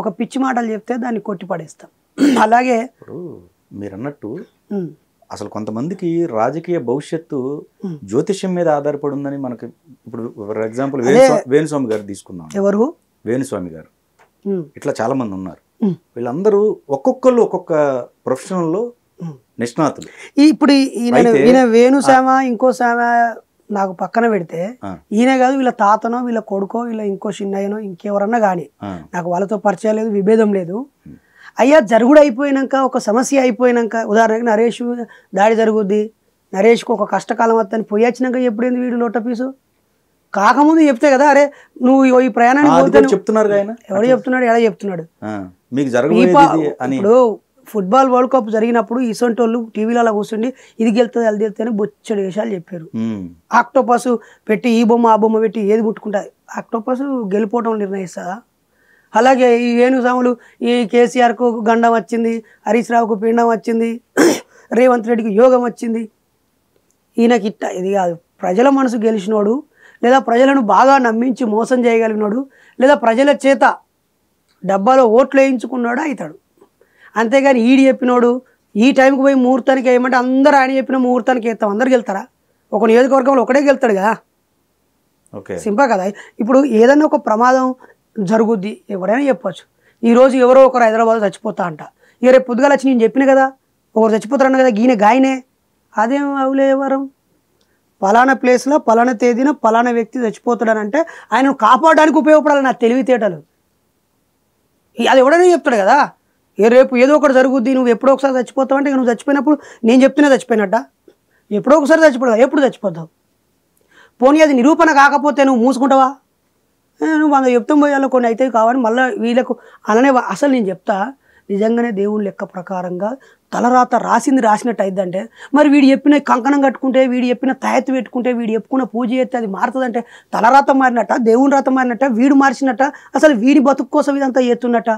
ఒక పిచ్చి మాటలు చెప్తే దాన్ని కొట్టిపడేస్తాం అలాగే మీరు అన్నట్టు అసలు కొంతమందికి రాజకీయ భవిష్యత్తు జ్యోతిష్యం మీద ఆధారపడి ఉందని మనకి ఇప్పుడు ఫర్ ఎగ్జాంపుల్ వేణుస్వామి గారు తీసుకున్నాం ఎవరు వేణుస్వామి గారు ఇట్లా చాలా మంది ఉన్నారు వీళ్ళందరూ ఒక్కొక్కళ్ళు ఒక్కొక్క ప్రొఫెషనల్లో నిష్ణాతులు ఇప్పుడు ఈయన వేణుసామ ఇంకో సామ నాకు పక్కన పెడితే ఈయన కాదు వీళ్ళ తాతనో వీళ్ళ కొడుకో వీళ్ళ ఇంకో చిన్నయ్యనో ఇంకెవరన్నా కానీ నాకు వాళ్ళతో పరిచయం లేదు విభేదం లేదు అయ్యా జరుగుడు అయిపోయినాక ఒక సమస్య అయిపోయినాక ఉదాహరణకి నరేష్ దాడి జరుగుద్ది నరేష్కు ఒక కష్టకాలం వస్తాను పోయి వచ్చినాక ఎప్పుడైంది వీడు లోటపీసు కాకముందు చెప్తే కదా అరే నువ్వు ఈ ప్రయాణాన్ని చెప్తున్నారు ఎవడు చెప్తున్నాడు ఎలా చెప్తున్నాడు మీకు ఇప్పుడు ఫుట్బాల్ వరల్డ్ కప్ జరిగినప్పుడు ఇసొంటి వాళ్ళు టీవీలో అలా కూర్చుండి ఇది గెలుతుంది అది గెలుతుంది బొచ్చడి విషయాలు చెప్పారు ఆక్టోపస్ పెట్టి ఈ బొమ్మ ఆ బొమ్మ పెట్టి ఏది పుట్టుకుంటా ఆక్టోపస్ గెలిపోవటం నిర్ణయిస్తా అలాగే ఈ ఏనుగుస్వాములు ఈ కేసీఆర్కు గండం వచ్చింది హరీష్ రావుకు పిండం వచ్చింది రేవంత్ రెడ్డికి యోగం వచ్చింది ఈయనకి ఇట్ట ఇది కాదు ప్రజల మనసు గెలిచినోడు లేదా ప్రజలను బాగా నమ్మించి మోసం చేయగలిగినాడు లేదా ప్రజల చేత డబ్బాలో ఓట్లు వేయించుకున్నాడు అవుతాడు అంతేగాని ఈడి చెప్పినోడు ఈ టైంకి పోయి ముహూర్తానికి వేయమంటే అందరూ ఆయన చెప్పిన ముహూర్తానికి వేస్తాం అందరు వెళ్తారా ఒక నియోజకవర్గంలో ఒకటే గెలుతాడు కదా సింపా కదా ఇప్పుడు ఏదన్నా ఒక ప్రమాదం జరుగుద్ది ఎవరైనా చెప్పచ్చు ఈరోజు ఎవరో ఒకరు హైదరాబాద్ చచ్చిపోతా అంట ఇక రేపు పొద్దుగాల వచ్చి నేను చెప్పిన కదా ఒకరు చచ్చిపోతారన్న కదా గీనే గాయనే అదేం వరం పలానా ప్లేస్లో పలానా తేదీన పలానా వ్యక్తి చచ్చిపోతాడనంటే ఆయనను కాపాడడానికి ఉపయోగపడాలి నా తెలివితేటలు అది ఎవడైనా చెప్తాడు కదా ఏ రేపు ఏదో ఒకటి జరుగుద్ది నువ్వు ఎప్పుడో ఒకసారి చచ్చిపోతావు అంటే నువ్వు చచ్చిపోయినప్పుడు నేను చెప్తున్నా చచ్చిపోయినట్ట ఎప్పుడో ఒకసారి చచ్చిపోతావు ఎప్పుడు చచ్చిపోతావు పోనీ అది నిరూపణ కాకపోతే నువ్వు మూసుకుంటావా నువ్వు వంద చెప్తాం పోయాలో కొన్ని అయితే కావని మళ్ళీ వీళ్ళకు అలానే అసలు నేను చెప్తా నిజంగానే దేవుని లెక్క ప్రకారంగా తలరాత రాసింది రాసినట్టు అయిద్దంటే మరి వీడు చెప్పిన కంకణం కట్టుకుంటే వీడు చెప్పిన తాయత్తు పెట్టుకుంటే వీడు చెప్పుకున్న పూజ చేస్తే అది మారుతుందంటే తలరాత మారినట్ట దేవుని రాత మారినట్ట వీడు మార్చినట్ట అసలు వీడి బతుకు కోసం ఇదంతా చేస్తున్నట్ట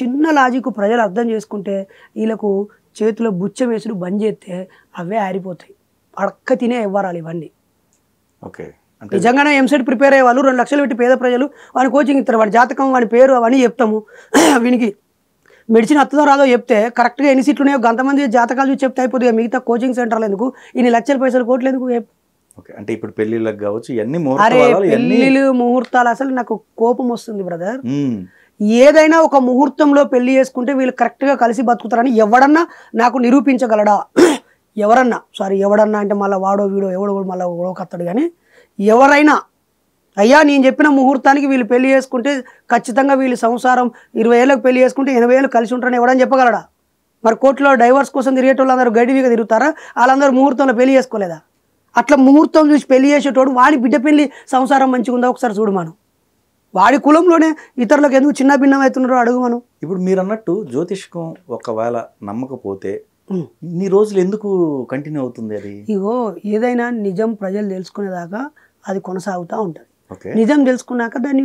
చిన్న లాజిక్ ప్రజలు అర్థం చేసుకుంటే వీళ్ళకు చేతిలో బుచ్చం వేసుడు బంద్ చేస్తే అవే ఆరిపోతాయి పడక్క తినే ఇవ్వరాలి ఇవన్నీ ఓకే నిజంగానే ఎంసెట్ e ప్రిపేర్ అయ్యే వాళ్ళు రెండు లక్షలు పెట్టి పేద ప్రజలు వాడిని కోచింగ్ ఇస్తారు వాడి జాతకం వాడి పేరు అవన్నీ చెప్తాము వీనికి మెడిసిన్ అత్తదో రాదో చెప్తే కరెక్ట్గా ఎన్ని సీట్లు ఉన్నాయో గంతమంది జాతకాలు చూసి చెప్తే అయిపోతుంది మిగతా కోచింగ్ సెంటర్లు ఎందుకు ఇన్ని లక్షల పైసలు కోట్లు ఎందుకు ఓకే అంటే ఇప్పుడు పెళ్లిళ్ళకి కావచ్చు అరే పెళ్లిళ్ళు ముహూర్తాలు అసలు నాకు కోపం వస్తుంది బ్రదర్ ఏదైనా ఒక ముహూర్తంలో పెళ్లి చేసుకుంటే వీళ్ళు కరెక్ట్గా కలిసి బతుకుతారని ఎవడన్నా నాకు నిరూపించగలడా ఎవరన్నా సారీ ఎవడన్నా అంటే మళ్ళీ వాడో వీడో ఎవడో మళ్ళీ ఓడో కానీ ఎవరైనా అయ్యా నేను చెప్పిన ముహూర్తానికి వీళ్ళు పెళ్లి చేసుకుంటే ఖచ్చితంగా వీళ్ళు సంసారం ఇరవై ఏళ్ళకి పెళ్లి చేసుకుంటే ఎనభై ఏళ్ళు కలిసి ఉంటారని ఎవడని చెప్పగలడా మరి కోర్టులో డైవర్స్ కోసం వాళ్ళు అందరూ గడివిగా తిరుగుతారా వాళ్ళందరూ ముహూర్తంలో పెళ్లి చేసుకోలేదా అట్లా ముహూర్తం చూసి పెళ్లి చేసేటోడు వాడి బిడ్డ పెళ్లి సంసారం మంచిగా ఉందా ఒకసారి చూడు మనం వాడి కులంలోనే ఇతరులకు ఎందుకు చిన్న భిన్నం అవుతున్నారో అడుగు మనం ఇప్పుడు మీరు అన్నట్టు జ్యోతిష్కం ఒకవేళ నమ్మకపోతే ఇన్ని రోజులు ఎందుకు కంటిన్యూ అవుతుంది అది ఇగో ఏదైనా నిజం ప్రజలు తెలుసుకునేదాకా అది కొనసాగుతూ ఉంటుంది నిజం తెలుసుకున్నాక దాన్ని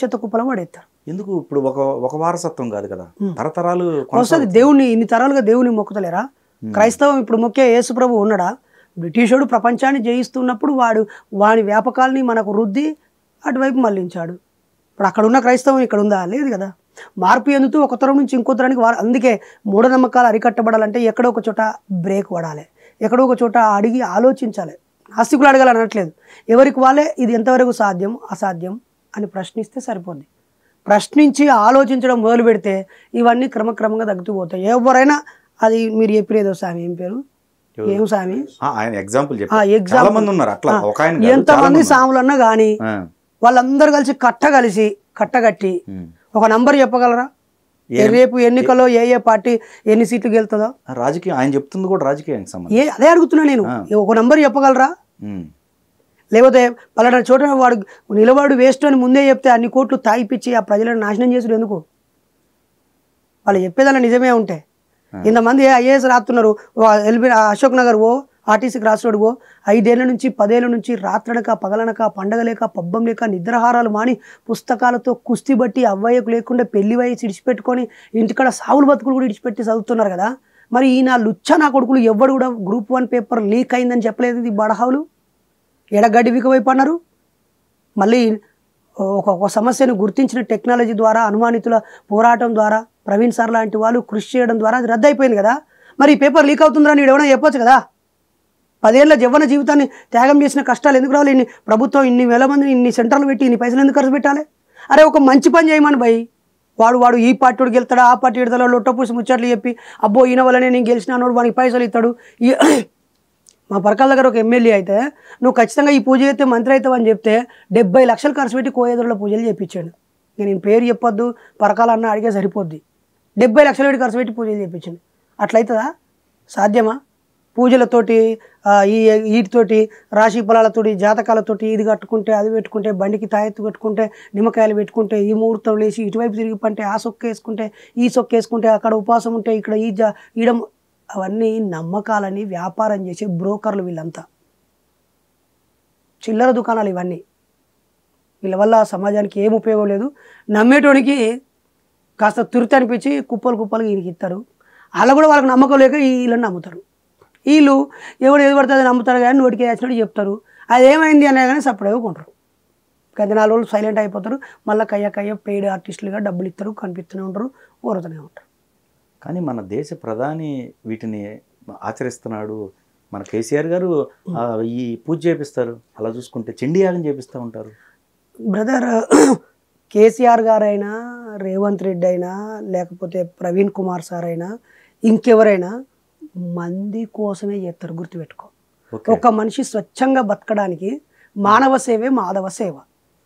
చెత్త కుప్పలం పడేస్తారు ఎందుకు ఇప్పుడు ఒక ఒక వారసత్వం కాదు కదా తరతరాలు వస్తుంది దేవుని ఇన్ని తరాలుగా దేవుని మొక్కుతలేరా క్రైస్తవం ఇప్పుడు ముఖ్య యేసుప్రభు ఉన్నాడా బ్రిటిషుడు ప్రపంచాన్ని జయిస్తున్నప్పుడు వాడు వాడి వ్యాపకాలని మనకు రుద్ది అటువైపు మళ్లించాడు ఇప్పుడు అక్కడ ఉన్న క్రైస్తవం ఇక్కడ ఉందా లేదు కదా మార్పు ఎందుతూ ఒక తరం నుంచి ఇంకో తరానికి అందుకే మూఢనమ్మకాలు అరికట్టబడాలంటే ఎక్కడో ఒక చోట బ్రేక్ పడాలి ఎక్కడో ఒక చోట అడిగి ఆలోచించాలి ఆస్తికులు అడగాలి అనట్లేదు ఎవరికి వాళ్ళే ఇది ఎంతవరకు సాధ్యం అసాధ్యం అని ప్రశ్నిస్తే సరిపోద్ది ప్రశ్నించి ఆలోచించడం మొదలు పెడితే ఇవన్నీ క్రమక్రమంగా తగ్గుతూ పోతాయి ఎవరైనా అది మీరు చెప్పలేదో స్వామి ఏం పేరు ఏం స్వామి ఎంతమంది ఎగ్జాంపుల్ అన్నా ఉన్నారు కానీ వాళ్ళందరూ కలిసి కట్ట కలిసి కట్టగట్టి ఒక నంబర్ చెప్పగలరా రేపు ఎన్నికలో ఏ ఏ పార్టీ ఎన్ని సీట్లు గెలుతుందో రాజకీయం ఆయన చెప్తుంది కూడా రాజకీయానికి సంబంధం అదే అడుగుతున్నా నేను ఒక నంబర్ చెప్పగలరా లేకపోతే పలానా చోట వాడు నిలబడు వేస్ట్ అని ముందే చెప్తే అన్ని కోట్లు తాగిపిచ్చి ఆ ప్రజలను నాశనం చేసుడు ఎందుకు వాళ్ళు చెప్పేదాన్ని నిజమే ఉంటే ఇంతమంది ఐఏఎస్ రాస్తున్నారు ఎల్బీ అశోక్ నగర్ ఓ ఆర్టీసీ క్రాస్ రోడ్ ఓ ఐదేళ్ల నుంచి పదేళ్ల నుంచి రాత్రనక పగలనక పండగ లేక పబ్బం లేక నిద్రహారాలు మాని పుస్తకాలతో కుస్తీ బట్టి అవ్వయ్యకు లేకుండా పెళ్లి వయసు ఇడిచిపెట్టుకొని ఇంటికాడ సావులు బతుకులు కూడా ఇడిచిపెట్టి చదువుతున్నారు కదా మరి ఈయన లుచ్చ నా కొడుకులు ఎవడు కూడా గ్రూప్ వన్ పేపర్ లీక్ అయిందని చెప్పలేదు ఇది బడహావులు ఎడగడివికి వైపు అన్నారు మళ్ళీ ఒక సమస్యను గుర్తించిన టెక్నాలజీ ద్వారా అనుమానితుల పోరాటం ద్వారా ప్రవీణ్ సార్ లాంటి వాళ్ళు కృషి చేయడం ద్వారా అది రద్దయిపోయింది కదా మరి ఈ పేపర్ లీక్ అవుతుందని ఎవరైనా చెప్పొచ్చు కదా పదేళ్ల జవ్వన జీవితాన్ని త్యాగం చేసిన కష్టాలు ఎందుకు రావాలి ఇన్ని ప్రభుత్వం ఇన్ని వేల మందిని ఇన్ని సెంటర్లు పెట్టి ఇన్ని పైసలు ఎందుకు ఖర్చు పెట్టాలి అరే ఒక మంచి పని చేయమని భయ్ వాడు వాడు ఈ పార్టీ గెలుతాడు ఆ పార్టీ గెలుతాడు లొట్టపూసి ముచ్చట్లు చెప్పి అబ్బో ఈయన వల్లనే నేను వాడు వాడికి పైసలు ఇస్తాడు మా పరకాల దగ్గర ఒక ఎమ్మెల్యే అయితే నువ్వు ఖచ్చితంగా ఈ పూజ అయితే మంత్రి అవుతావు అని చెప్తే డెబ్బై లక్షలు ఖర్చు పెట్టి కోయేదరుల పూజలు చేయించాడు ఇక నేను పేరు చెప్పొద్దు పరకాల అన్న అడిగే సరిపోద్ది డెబ్బై లక్షలు పెట్టి ఖర్చు పెట్టి పూజలు చేయించండి అట్లయితుందా సాధ్యమా పూజలతోటి ఈ వీటితోటి రాశి ఫలాలతోటి జాతకాలతోటి ఇది కట్టుకుంటే అది పెట్టుకుంటే బండికి తాయెత్తు పెట్టుకుంటే నిమ్మకాయలు పెట్టుకుంటే ఈ ముహూర్తం లేచి ఇటువైపు తిరిగి పంటే ఆ సొక్క వేసుకుంటే ఈ సొక్క వేసుకుంటే అక్కడ ఉపవాసం ఉంటే ఇక్కడ ఈ జా ఈడ అవన్నీ నమ్మకాలని వ్యాపారం చేసే బ్రోకర్లు వీళ్ళంతా చిల్లర దుకాణాలు ఇవన్నీ వీళ్ళ వల్ల సమాజానికి ఏం ఉపయోగం లేదు నమ్మేటోనికి కాస్త తురితి అనిపించి కుప్పలు కుప్పలు ఈయనకి ఇస్తారు అలా కూడా వాళ్ళకి నమ్మకం లేక వీళ్ళని నమ్ముతారు వీళ్ళు ఎవడు ఏది పడుతుంది నమ్ముతారు కానీ నోటికే వేసినట్టు చెప్తారు అది ఏమైంది అనే కానీ సపరేట్గా కొంటారు గది నాలుగు రోజులు సైలెంట్ అయిపోతారు మళ్ళీ కయ్య కయ్య పెయిడ్ ఆర్టిస్టులుగా డబ్బులు ఇస్తారు కనిపిస్తూనే ఉంటారు ఊరుతూనే ఉంటారు కానీ మన దేశ ప్రధాని వీటిని ఆచరిస్తున్నాడు మన కేసీఆర్ గారు ఈ పూజ చేపిస్తారు అలా చూసుకుంటే చండీయాగం చేపిస్తూ ఉంటారు బ్రదర్ కేసీఆర్ గారైనా రేవంత్ రెడ్డి అయినా లేకపోతే ప్రవీణ్ కుమార్ సార్ అయినా ఇంకెవరైనా మంది కోసమే చేస్తారు గుర్తుపెట్టుకో ఒక మనిషి స్వచ్ఛంగా బతకడానికి మానవ సేవే మాధవ సేవ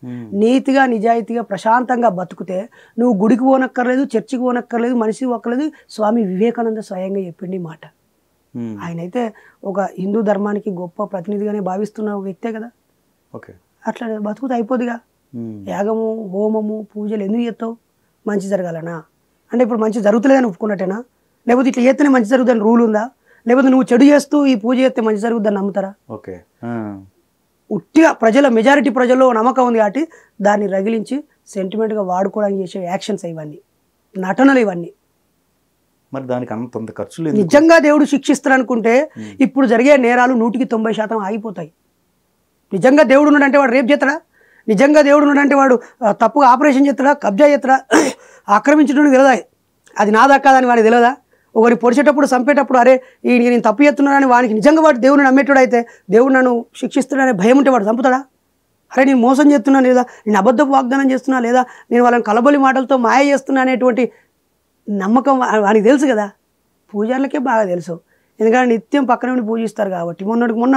Hmm. నీతిగా నిజాయితీగా ప్రశాంతంగా బతుకుతే నువ్వు గుడికి పోనక్కర్లేదు చర్చికి పోనక్కర్లేదు మనిషి ఒక్కర్లేదు స్వామి వివేకానంద స్వయంగా చెప్పిండి మాట hmm. ఆయన అయితే ఒక హిందూ ధర్మానికి గొప్ప ప్రతినిధిగానే భావిస్తున్న వ్యక్తే కదా ఓకే అట్లా బతుకుతే అయిపోదుగా hmm. యాగము హోమము పూజలు ఎందుకు చేస్తావు మంచి జరగాలనా అంటే ఇప్పుడు మంచి జరుగుతులేదని ఒప్పుకున్నట్టేనా లేకపోతే ఇట్లా చేస్తేనే మంచి జరుగుతుందని రూల్ ఉందా లేకపోతే నువ్వు చెడు చేస్తూ ఈ పూజ చేస్తే మంచి జరుగుతుందని నమ్ముతారా ఓకే ah. ఉట్టిగా ప్రజల మెజారిటీ ప్రజల్లో నమ్మకం ఉంది కాబట్టి దాన్ని రగిలించి సెంటిమెంట్గా వాడుకోవడానికి చేసే యాక్షన్స్ ఇవన్నీ నటనలు ఇవన్నీ మరి దానికి అంత ఖర్చు లేదు నిజంగా దేవుడు శిక్షిస్తారనుకుంటే ఇప్పుడు జరిగే నేరాలు నూటికి తొంభై శాతం ఆగిపోతాయి నిజంగా దేవుడు ఉన్నాడంటే వాడు రేపు చేతడా నిజంగా దేవుడు ఉన్నాడంటే వాడు తప్పుగా ఆపరేషన్ చేస్తాడా కబ్జా చేస్తాడా ఆక్రమించడానికి తెలదా అది నాదా కాదని వాడికి తెలియదా ఒకరి పొడిచేటప్పుడు చంపేటప్పుడు అరే ఈ నేను తప్పు చేస్తున్నానని వానికి నిజంగా వాడు దేవుని నమ్మేటాడు అయితే దేవుడు నన్ను శిక్షిస్తున్నాడని భయం ఉంటే వాడు చంపుతాడా అరే నేను మోసం చేస్తున్నా లేదా నేను అబద్ధపు వాగ్దానం చేస్తున్నా లేదా నేను వాళ్ళని కలబొలి మాటలతో మాయ చేస్తున్నా అనేటువంటి నమ్మకం వానికి తెలుసు కదా పూజార్లకే బాగా తెలుసు ఎందుకంటే నిత్యం పక్కన ఉండి పూజిస్తారు కాబట్టి మొన్నటికి మొన్న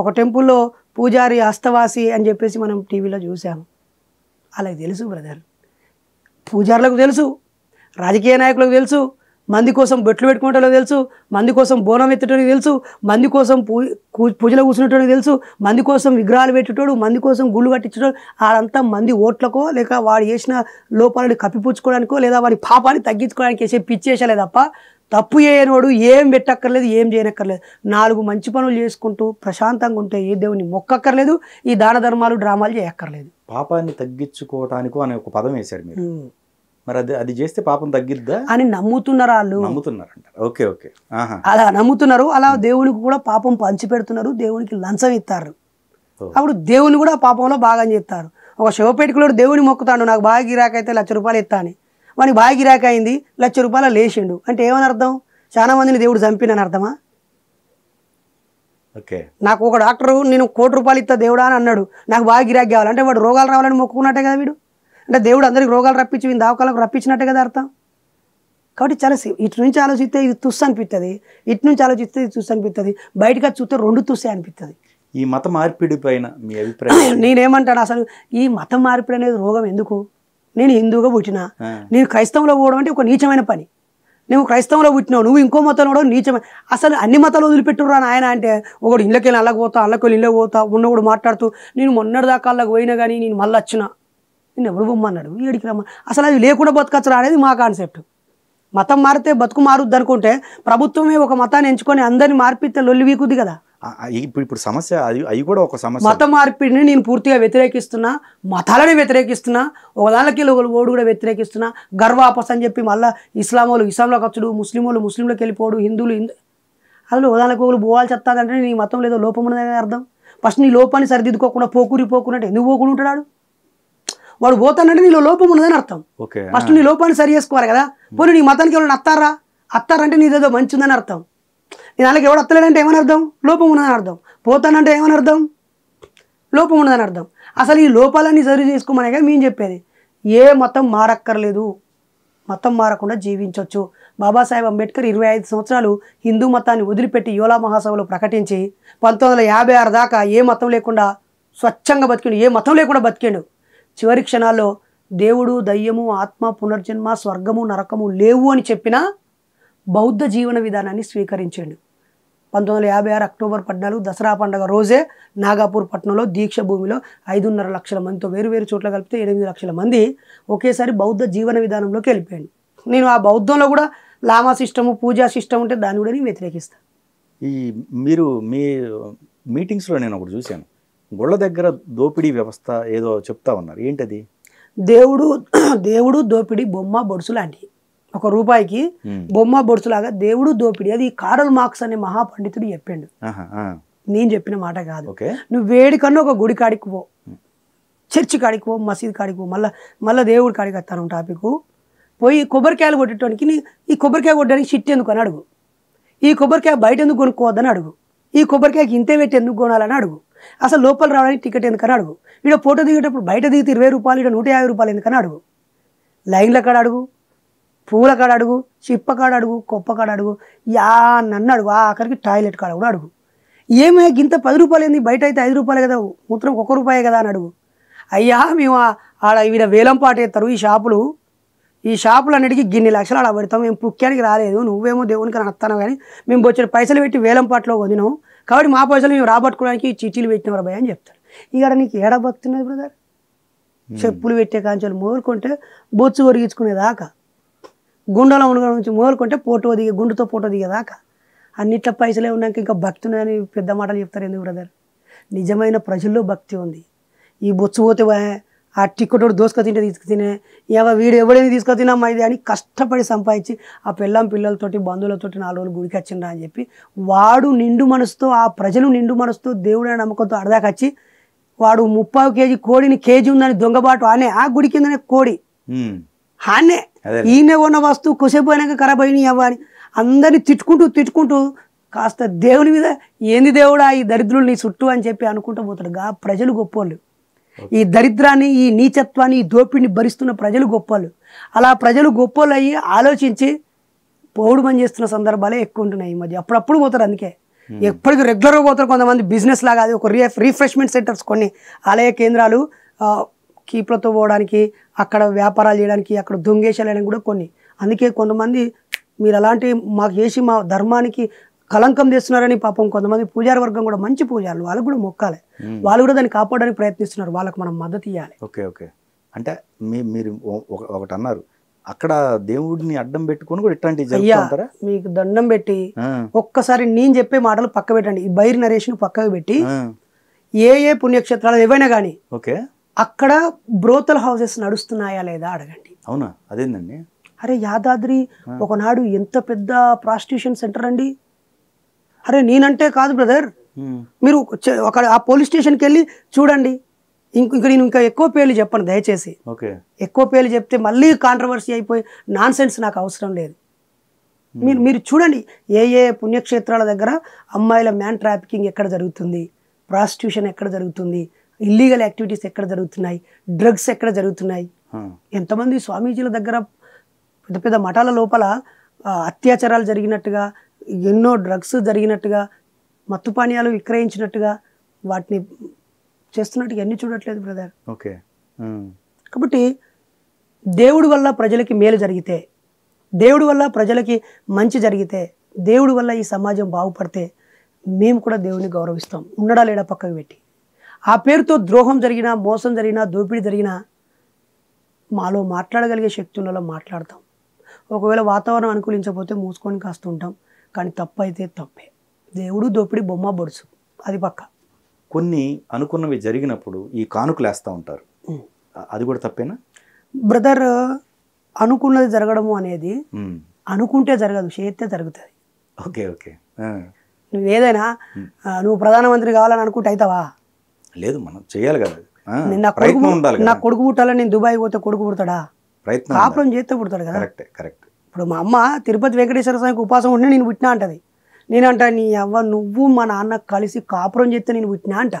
ఒక టెంపుల్లో పూజారి అస్తవాసి అని చెప్పేసి మనం టీవీలో చూసాము అలాగే తెలుసు బ్రదర్ పూజారులకు తెలుసు రాజకీయ నాయకులకు తెలుసు మంది కోసం బొట్లు పెట్టుకుంటారో తెలుసు మంది కోసం బోనం ఎత్తటం తెలుసు మంది కోసం పూజలు కూర్చునేటోనికి తెలుసు మంది కోసం విగ్రహాలు పెట్టేటోడు మంది కోసం గుళ్ళు కట్టించడం వాడంతా మంది ఓట్లకో లేక వాడు చేసిన లోపాలను కప్పిపుచ్చుకోవడానికో లేదా వాడి పాపాన్ని తగ్గించుకోవడానికి వేసే పిచ్చేసలే తప్ప తప్పు చేయనోడు ఏం పెట్టక్కర్లేదు ఏం చేయనక్కర్లేదు నాలుగు మంచి పనులు చేసుకుంటూ ప్రశాంతంగా ఉంటే ఏ దేవుని మొక్కక్కర్లేదు ఈ దాన ధర్మాలు డ్రామాలు చేయక్కర్లేదు పాపాన్ని తగ్గించుకోవటానికో అనే ఒక పదం వేశాడు మీరు మరి అది అది చేస్తే పాపం తగ్గిద్దా అని నమ్ముతున్నారు వాళ్ళు నమ్ముతున్నారు ఓకే ఓకే అలా నమ్ముతున్నారు అలా దేవునికి కూడా పాపం పంచి పెడుతున్నారు దేవునికి లంచం ఇస్తారు అప్పుడు దేవుని కూడా పాపంలో భాగం చేస్తారు ఒక శివపేటికలో దేవుని మొక్కుతాడు నాకు బాగా గిరాకైతే లక్ష రూపాయలు ఇస్తా అని బాగా గిరాక అయింది లక్ష రూపాయలు లేచిండు అంటే ఏమని అర్థం చాలా మందిని దేవుడు చంపినని అర్థమా ఓకే నాకు ఒక డాక్టరు నేను కోటి రూపాయలు ఇస్తా దేవుడా అని అన్నాడు నాకు బాగా గిరాకీ కావాలంటే వాడు రోగాలు రావాలని మొక్కుకున్నట్టే కదా వీడు అంటే దేవుడు అందరికి రోగాలు రప్పించి వీని దావకాలకు రప్పించినట్టే కదా అర్థం కాబట్టి చాలా ఇటు నుంచి ఆలోచిస్తే ఇది తుస్సు అనిపిస్తుంది ఇటు నుంచి ఆలోచిస్తే ఇది తుస్సు అనిపిస్తుంది బయటకు చూస్తే రెండు తుస్సే అనిపిస్తుంది ఈ మత మార్పిడి పైన మీ అభిప్రాయం నేనేమంటాను అసలు ఈ మత మార్పిడి అనేది రోగం ఎందుకు నేను హిందువుగా పుట్టిన నేను క్రైస్తవంలో పోవడం అంటే ఒక నీచమైన పని నువ్వు క్రైస్తవంలో పుట్టినావు నువ్వు ఇంకో మతంలో కూడా నీచమైన అసలు అన్ని మతాలు వదిలిపెట్టురా నాయన అంటే ఒకడు ఇళ్ళకెళ్ళి అల్లకపోతా అల్లకొల్లి ఇళ్ళకపోతా పోతా ఉన్నవాడు మాట్లాడుతూ నేను మొన్నటిదాకా అల్లకి పోయినా కానీ నేను మళ్ళీ వచ్చినా నేను ఎవడు బొమ్మన్నాడు ఏడికి రమ్మ అసలు అది లేకుండా బతకచ్చరా అనేది మా కాన్సెప్ట్ మతం మారితే బతుకు మారుద్ది అనుకుంటే ప్రభుత్వమే ఒక మతాన్ని ఎంచుకొని అందరిని మార్పిస్తే లొల్లి వీకుద్ది కదా ఇప్పుడు ఇప్పుడు సమస్య అది అవి కూడా ఒక సమస్య మత మార్పిడిని నేను పూర్తిగా వ్యతిరేకిస్తున్నా మతాలని వ్యతిరేకిస్తున్నా ఒక దానికి ఓడు కూడా వ్యతిరేకిస్తున్నా గర్వాపస్ అని చెప్పి మళ్ళీ ఇస్లాములు ఇస్లాంలోకి వచ్చుడు ముస్లింలు వాళ్ళు ముస్లింలోకి వెళ్ళిపోడు హిందువులు హిందూ అసలు ఒకదానికి ఒకరు ఒకళ్ళు చెప్తాదంటే నీ మతం లేదో లోపం ఉన్నదని అర్థం ఫస్ట్ నీ లోపాన్ని సరిదిద్దుకోకుండా పోకూరి పోకున్నట్టు ఎందుకు పోకుండా ఉంటాడు వాడు పోతానంటే నీలో లోపం ఉన్నదని అర్థం ఫస్ట్ నీ లోపాన్ని సరి చేసుకోవాలి కదా పోనీ నీ మతానికి ఎవరైనా అత్తారా అత్తారంటే నీదేదో మంచి ఉందని అర్థం నేను అలాగే ఎవడు అత్తలేడంటే ఏమని అర్థం లోపం ఉన్నదని అర్థం పోతానంటే ఏమని అర్థం లోపం ఉన్నదని అర్థం అసలు ఈ లోపాలన్నీ సరి చేసుకోమనే కదా మేము చెప్పేది ఏ మతం మారక్కర్లేదు మతం మారకుండా జీవించవచ్చు బాబాసాహెబ్ అంబేద్కర్ ఇరవై ఐదు సంవత్సరాలు హిందూ మతాన్ని వదిలిపెట్టి యోలా మహాసభలో ప్రకటించి పంతొమ్మిది వందల యాభై ఆరు దాకా ఏ మతం లేకుండా స్వచ్ఛంగా బతికిండు ఏ మతం లేకుండా బతికిండు చివరి క్షణాల్లో దేవుడు దయ్యము ఆత్మ పునర్జన్మ స్వర్గము నరకము లేవు అని చెప్పిన బౌద్ధ జీవన విధానాన్ని స్వీకరించాడు పంతొమ్మిది వందల యాభై ఆరు అక్టోబర్ పద్నాలుగు దసరా పండుగ రోజే నాగాపూర్ పట్టణంలో దీక్ష భూమిలో ఐదున్నర లక్షల మందితో వేరు వేరు చోట్ల కలిపితే ఎనిమిది లక్షల మంది ఒకేసారి బౌద్ధ జీవన విధానంలోకి వెళ్ళిపోయాను నేను ఆ బౌద్ధంలో కూడా లామా సిస్టము పూజా సిస్టమ్ ఉంటే దాన్ని కూడా నేను వ్యతిరేకిస్తాను ఈ మీరు మీ మీటింగ్స్లో నేను ఒకటి చూశాను గుళ్ళ దగ్గర దోపిడీ వ్యవస్థ ఏదో చెప్తా ఉన్నారు ఏంటది దేవుడు దేవుడు దోపిడీ బొమ్మ బొడుసు లాంటివి ఒక రూపాయికి బొమ్మ బొడుసులాగా దేవుడు దోపిడీ అది కారల్ మార్క్స్ అనే మహాపండితుడు చెప్పిండు నేను చెప్పిన మాట కాదు నువ్వు వేడి కన్నా ఒక గుడి కాడికి పో చర్చి కాడికి పో మసీద్ కాడికి పో మళ్ళీ మళ్ళీ దేవుడి కాడికి వస్తాను టాపిక్ పోయి కొబ్బరికాయలు కొట్టడానికి ఈ కొబ్బరికాయ కొట్టడానికి షిట్ ఎందుకు అని అడుగు ఈ కొబ్బరికాయ బయట ఎందుకు కొనుక్కోవద్దని అడుగు ఈ కొబ్బరికాయకి ఇంతే పెట్టి ఎందుకు కొనాలని అడుగు అసలు లోపల రావడానికి టికెట్ ఎందుకని అడుగు వీడు ఫోటో దిగేటప్పుడు బయట దిగితే ఇరవై రూపాయలు ఇక్కడ నూట యాభై రూపాయలు ఎందుకని అడుగు లైన్ల కాడ అడుగు పూల కాడ అడుగు చిప్ప కాడ అడుగు కొప్ప కాడ అడుగు యా నన్ను అడుగు ఆఖరికి టాయిలెట్ కాడ కూడా అడుగు ఏమే గింత పది రూపాయలు ఏంది బయట అయితే ఐదు రూపాయలు కదా మూత్రం ఒక్క రూపాయే కదా అని అడుగు అయ్యా మేము ఆడ వీడ వేలం వేస్తారు ఈ షాపులు ఈ షాపులు అన్నిటికీ గిన్ని లక్షలు ఆడబడతాం మేము పుక్యానికి రాలేదు నువ్వేమో దేవునికి అత్తాను కానీ మేము వచ్చిన పైసలు పెట్టి వేలం పాటలో వదినాం కాబట్టి మా పైసలు మేము రాబట్టుకోవడానికి చిట్టీలు పెట్టినవారు భయ అని చెప్తాడు ఇక నీకు ఏడ భక్తున్నది బ్రదర్ చెప్పులు పెట్టే కాంచెలు మోలుకుంటే బొచ్చు ఒరిగించుకునేదాకా గుండెలో ఉన్న నుంచి మోలుకుంటే ఫోటో దిగే గుండెతో ఫోటో దిగేదాకా అన్నిట్ల పైసలే ఉన్నాక ఇంకా భక్తి ఉన్నదని పెద్ద మాటలు చెప్తారు ఎందుకు బ్రదర్ నిజమైన ప్రజల్లో భక్తి ఉంది ఈ బొచ్చు పోతే ఆ టిక్కటోడు దోసుక తింటే తినే ఇక వీడు ఎవడేమి తీసుకొచ్చినామా ఇది అని కష్టపడి సంపాదించి ఆ పిల్లం పిల్లలతోటి బంధువులతోటి నాలుగు రోజులు గుడికి వచ్చిండ్రా అని చెప్పి వాడు నిండు మనసుతో ఆ ప్రజలు నిండు మనసుతో దేవుడైన నమ్మకంతో అడదాకొచ్చి వాడు ముప్పై కేజీ కోడిని కేజీ ఉందని దొంగబాటు ఆనే ఆ గుడి కిందనే కోడి ఆనే ఈయన ఉన్న వస్తువు కుసేపోయినాక ఖరాబ్ అయినాయి అని అందరినీ తిట్టుకుంటూ తిట్టుకుంటూ కాస్త దేవుని మీద ఏంది దేవుడా ఈ దరిద్రులు నీ చుట్టూ అని చెప్పి అనుకుంటూ పోతాడు ప్రజలు గొప్పోళ్ళు ఈ దరిద్రాన్ని ఈ నీచత్వాన్ని ఈ దోపిడిని భరిస్తున్న ప్రజలు గొప్పలు అలా ప్రజలు గొప్పలు అయ్యి ఆలోచించి పౌడు పని చేస్తున్న సందర్భాలే ఎక్కువ ఉంటున్నాయి ఈ మధ్య అప్పుడప్పుడు పోతారు అందుకే ఎప్పటికీ రెగ్యులర్గా పోతారు కొంతమంది బిజినెస్ లాగా అది ఒక రీఫ్రెష్మెంట్ సెంటర్స్ కొన్ని ఆలయ కేంద్రాలు కీప్లతో పోవడానికి అక్కడ వ్యాపారాలు చేయడానికి అక్కడ దొంగేశాలు కూడా కొన్ని అందుకే కొంతమంది మీరు అలాంటి మాకు చేసి మా ధర్మానికి కలంకం చేస్తున్నారని పాపం కొంతమంది పూజార వర్గం కూడా మంచి పూజారులు వాళ్ళకు కూడా మొక్కాలి వాళ్ళు కూడా దాన్ని కాపాడడానికి ప్రయత్నిస్తున్నారు వాళ్ళకి మనం మద్దతు ఇవ్వాలి ఓకే ఓకే అంటే మీ మీరు ఒకటి అన్నారు అక్కడ దేవుడిని అడ్డం పెట్టుకుని కూడా ఇట్లాంటి మీకు దండం పెట్టి ఒక్కసారి నేను చెప్పే మాటలు పక్క పెట్టండి ఈ బైర్ నరేషన్ పక్కకు పెట్టి ఏ ఏ పుణ్యక్షేత్రాలు ఏవైనా కానీ ఓకే అక్కడ బ్రోతల్ హౌసెస్ నడుస్తున్నాయా లేదా అడగండి అవునా అదేందండి అరే యాదాద్రి ఒకనాడు ఎంత పెద్ద ప్రాస్టిట్యూషన్ సెంటర్ అండి అరే నేనంటే కాదు బ్రదర్ మీరు ఒక ఆ పోలీస్ స్టేషన్కి వెళ్ళి చూడండి ఇంక ఇంకా నేను ఇంకా ఎక్కువ పేర్లు చెప్పను దయచేసి ఎక్కువ పేర్లు చెప్తే మళ్ళీ కాంట్రవర్సీ అయిపోయి నాన్ సెన్స్ నాకు అవసరం లేదు మీరు మీరు చూడండి ఏ ఏ పుణ్యక్షేత్రాల దగ్గర అమ్మాయిల మ్యాన్ ట్రాఫికింగ్ ఎక్కడ జరుగుతుంది ప్రాస్టిట్యూషన్ ఎక్కడ జరుగుతుంది ఇల్లీగల్ యాక్టివిటీస్ ఎక్కడ జరుగుతున్నాయి డ్రగ్స్ ఎక్కడ జరుగుతున్నాయి ఎంతమంది స్వామీజీల దగ్గర పెద్ద పెద్ద మఠాల లోపల అత్యాచారాలు జరిగినట్టుగా ఎన్నో డ్రగ్స్ జరిగినట్టుగా మత్తు పానీయాలు విక్రయించినట్టుగా వాటిని చేస్తున్నట్టుగా అన్ని చూడట్లేదు బ్రదర్ ఓకే కాబట్టి దేవుడి వల్ల ప్రజలకి మేలు జరిగితే దేవుడి వల్ల ప్రజలకి మంచి జరిగితే దేవుడి వల్ల ఈ సమాజం బాగుపడితే మేము కూడా దేవుడిని గౌరవిస్తాం ఉండడా లేడా పక్కకు పెట్టి ఆ పేరుతో ద్రోహం జరిగినా మోసం జరిగినా దోపిడీ జరిగినా మాలో మాట్లాడగలిగే శక్తులలో మాట్లాడతాం ఒకవేళ వాతావరణం అనుకూలించకపోతే మూసుకొని కాస్తుంటాం కానీ తప్పు అయితే తప్పే దేవుడు దోపిడి బొమ్మ బొడుసు అది పక్క కొన్ని అనుకున్నవి జరిగినప్పుడు ఈ కానుకలు వేస్తూ ఉంటారు అది కూడా తప్పేనా బ్రదర్ అనుకున్నది జరగడము అనేది అనుకుంటే జరగదు చేస్తే జరుగుతుంది ఓకే ఓకే నువ్వేదైనా నువ్వు ప్రధానమంత్రి కావాలని అనుకుంటే అవుతావా లేదు మనం చేయాలి కదా నా కొడుకు కొడుకు పుట్టాలని నేను దుబాయ్ పోతే కొడుకు పుడతాడా ప్రయత్నం చేస్తే పుడతాడు కదా కరెక్ట్ కరెక్ట్ ఇప్పుడు మా అమ్మ తిరుపతి వెంకటేశ్వర స్వామికి ఉపాసం ఉంటే నేను పుట్టినా అంటది నేనంట నీ అవ్వ నువ్వు మా నాన్న కలిసి కాపురం చెప్తే నేను పుట్టినా అంట